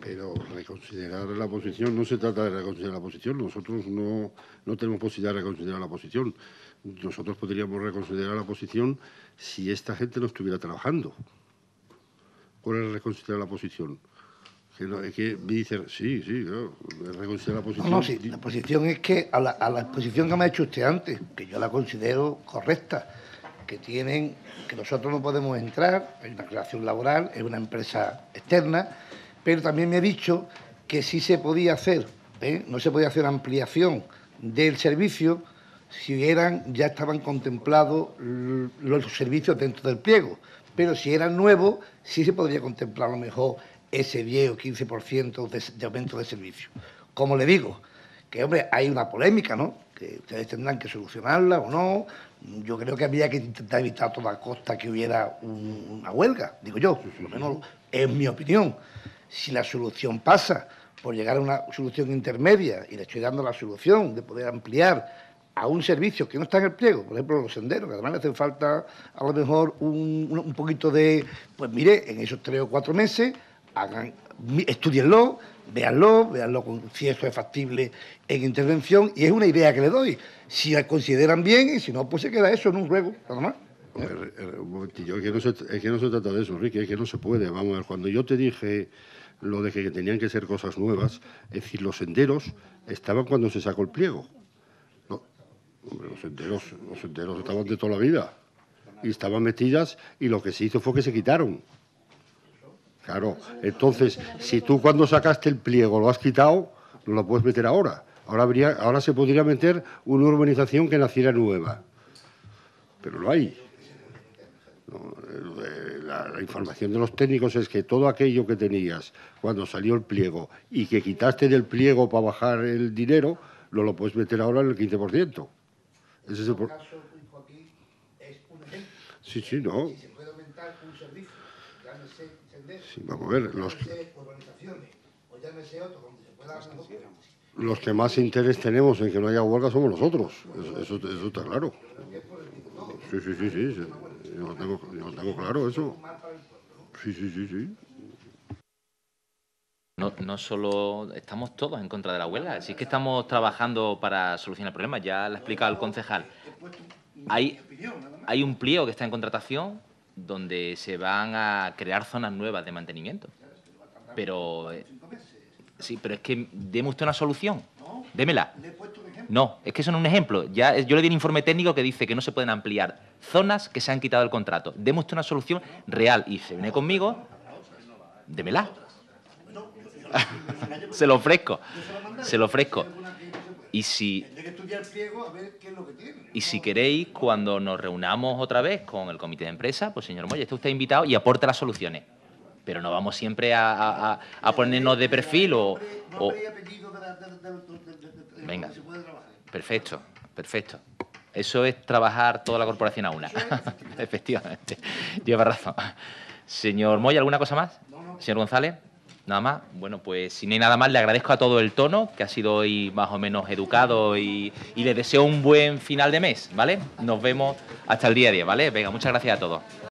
Pero reconsiderar la posición, no se trata de reconsiderar la posición, nosotros no, no tenemos posibilidad de reconsiderar la posición. Nosotros podríamos reconsiderar la posición si esta gente no estuviera trabajando. ¿Cuál es reconsiderar la posición? es que me dicen, sí, sí, claro, reconsiderar la posición. No, la posición es que a la, a la exposición que me ha hecho usted antes, que yo la considero correcta, que tienen, que nosotros no podemos entrar, hay una relación laboral, es una empresa externa, pero también me ha dicho que sí se podía hacer, ¿eh? no se podía hacer ampliación del servicio si eran, ya estaban contemplados los servicios dentro del pliego, pero si eran nuevos, sí se podría contemplar a lo mejor ese 10 o 15% de, de aumento de servicio. Como le digo, que hombre, hay una polémica, ¿no? Que ustedes tendrán que solucionarla o no, yo creo que habría que intentar evitar a toda costa que hubiera una huelga, digo yo, por lo menos es mi opinión. Si la solución pasa por llegar a una solución intermedia, y le estoy dando la solución de poder ampliar a un servicio que no está en el pliego, por ejemplo los senderos, que además le hacen falta a lo mejor un, poquito de, pues mire, en esos tres o cuatro meses, estudienlo, véanlo, véanlo si eso es factible en intervención, y es una idea que le doy. Si la consideran bien y si no, pues se queda eso en un ruego, nada más. Eh, eh, un momentillo, es que, no se, trata de eso, Enrique, es que no se puede. Vamos a ver, cuando yo te dije lo de que tenían que ser cosas nuevas, es decir, los senderos estaban cuando se sacó el pliego. hombre, los senderos, los senderos estaban de toda la vida y estaban metidas y lo que se hizo fue que se quitaron. Claro, entonces, si tú cuando sacaste el pliego lo has quitado, no lo puedes meter ahora. Ahora, habría, ahora se podría meter una urbanización que naciera nueva. Pero no hay. la, información de los técnicos es que todo aquello que tenías cuando salió el pliego y que quitaste del pliego para bajar el dinero, no lo puedes meter ahora en el 15%. Ese es el por... Sí, sí, no. se puede aumentar un servicio los... que más interés tenemos en que no haya huelga somos nosotros. Eso, está claro. Sí, sí, sí, sí. Yo, lo tengo, claro eso. Sí, sí, sí, sí. No, no solo estamos todos en contra de la huelga, sí es que estamos trabajando para solucionar el problema. Ya lo ha explicado el concejal. Hay, hay un pliego que está en contratación donde se van a crear zonas nuevas de mantenimiento. Pero, sí, pero es que deme una solución. Démela. No, es que eso no es un ejemplo. Ya, yo le di un informe técnico que dice que no se pueden ampliar zonas que se han quitado del contrato. Deme una solución real y se viene conmigo, démela. se lo ofrezco, se lo ofrezco. Y si, y si queréis, cuando nos reunamos otra vez con el comité de empresa, pues señor Moya, está usted invitado y aporte las soluciones. Pero no vamos siempre a, a, a, ponernos de perfil o... Venga, perfecto, perfecto. Eso es trabajar toda la corporación a una. *laughs* Efectivamente, lleva razón. Señor Moya, ¿alguna cosa más? Señor González. Nada más, bueno, pues si no hay nada más, le agradezco a todo el tono, que ha sido hoy más o menos educado y, y deseo un buen final de mes, ¿vale? Nos vemos hasta el día 10, ¿vale? Venga, muchas gracias a todos.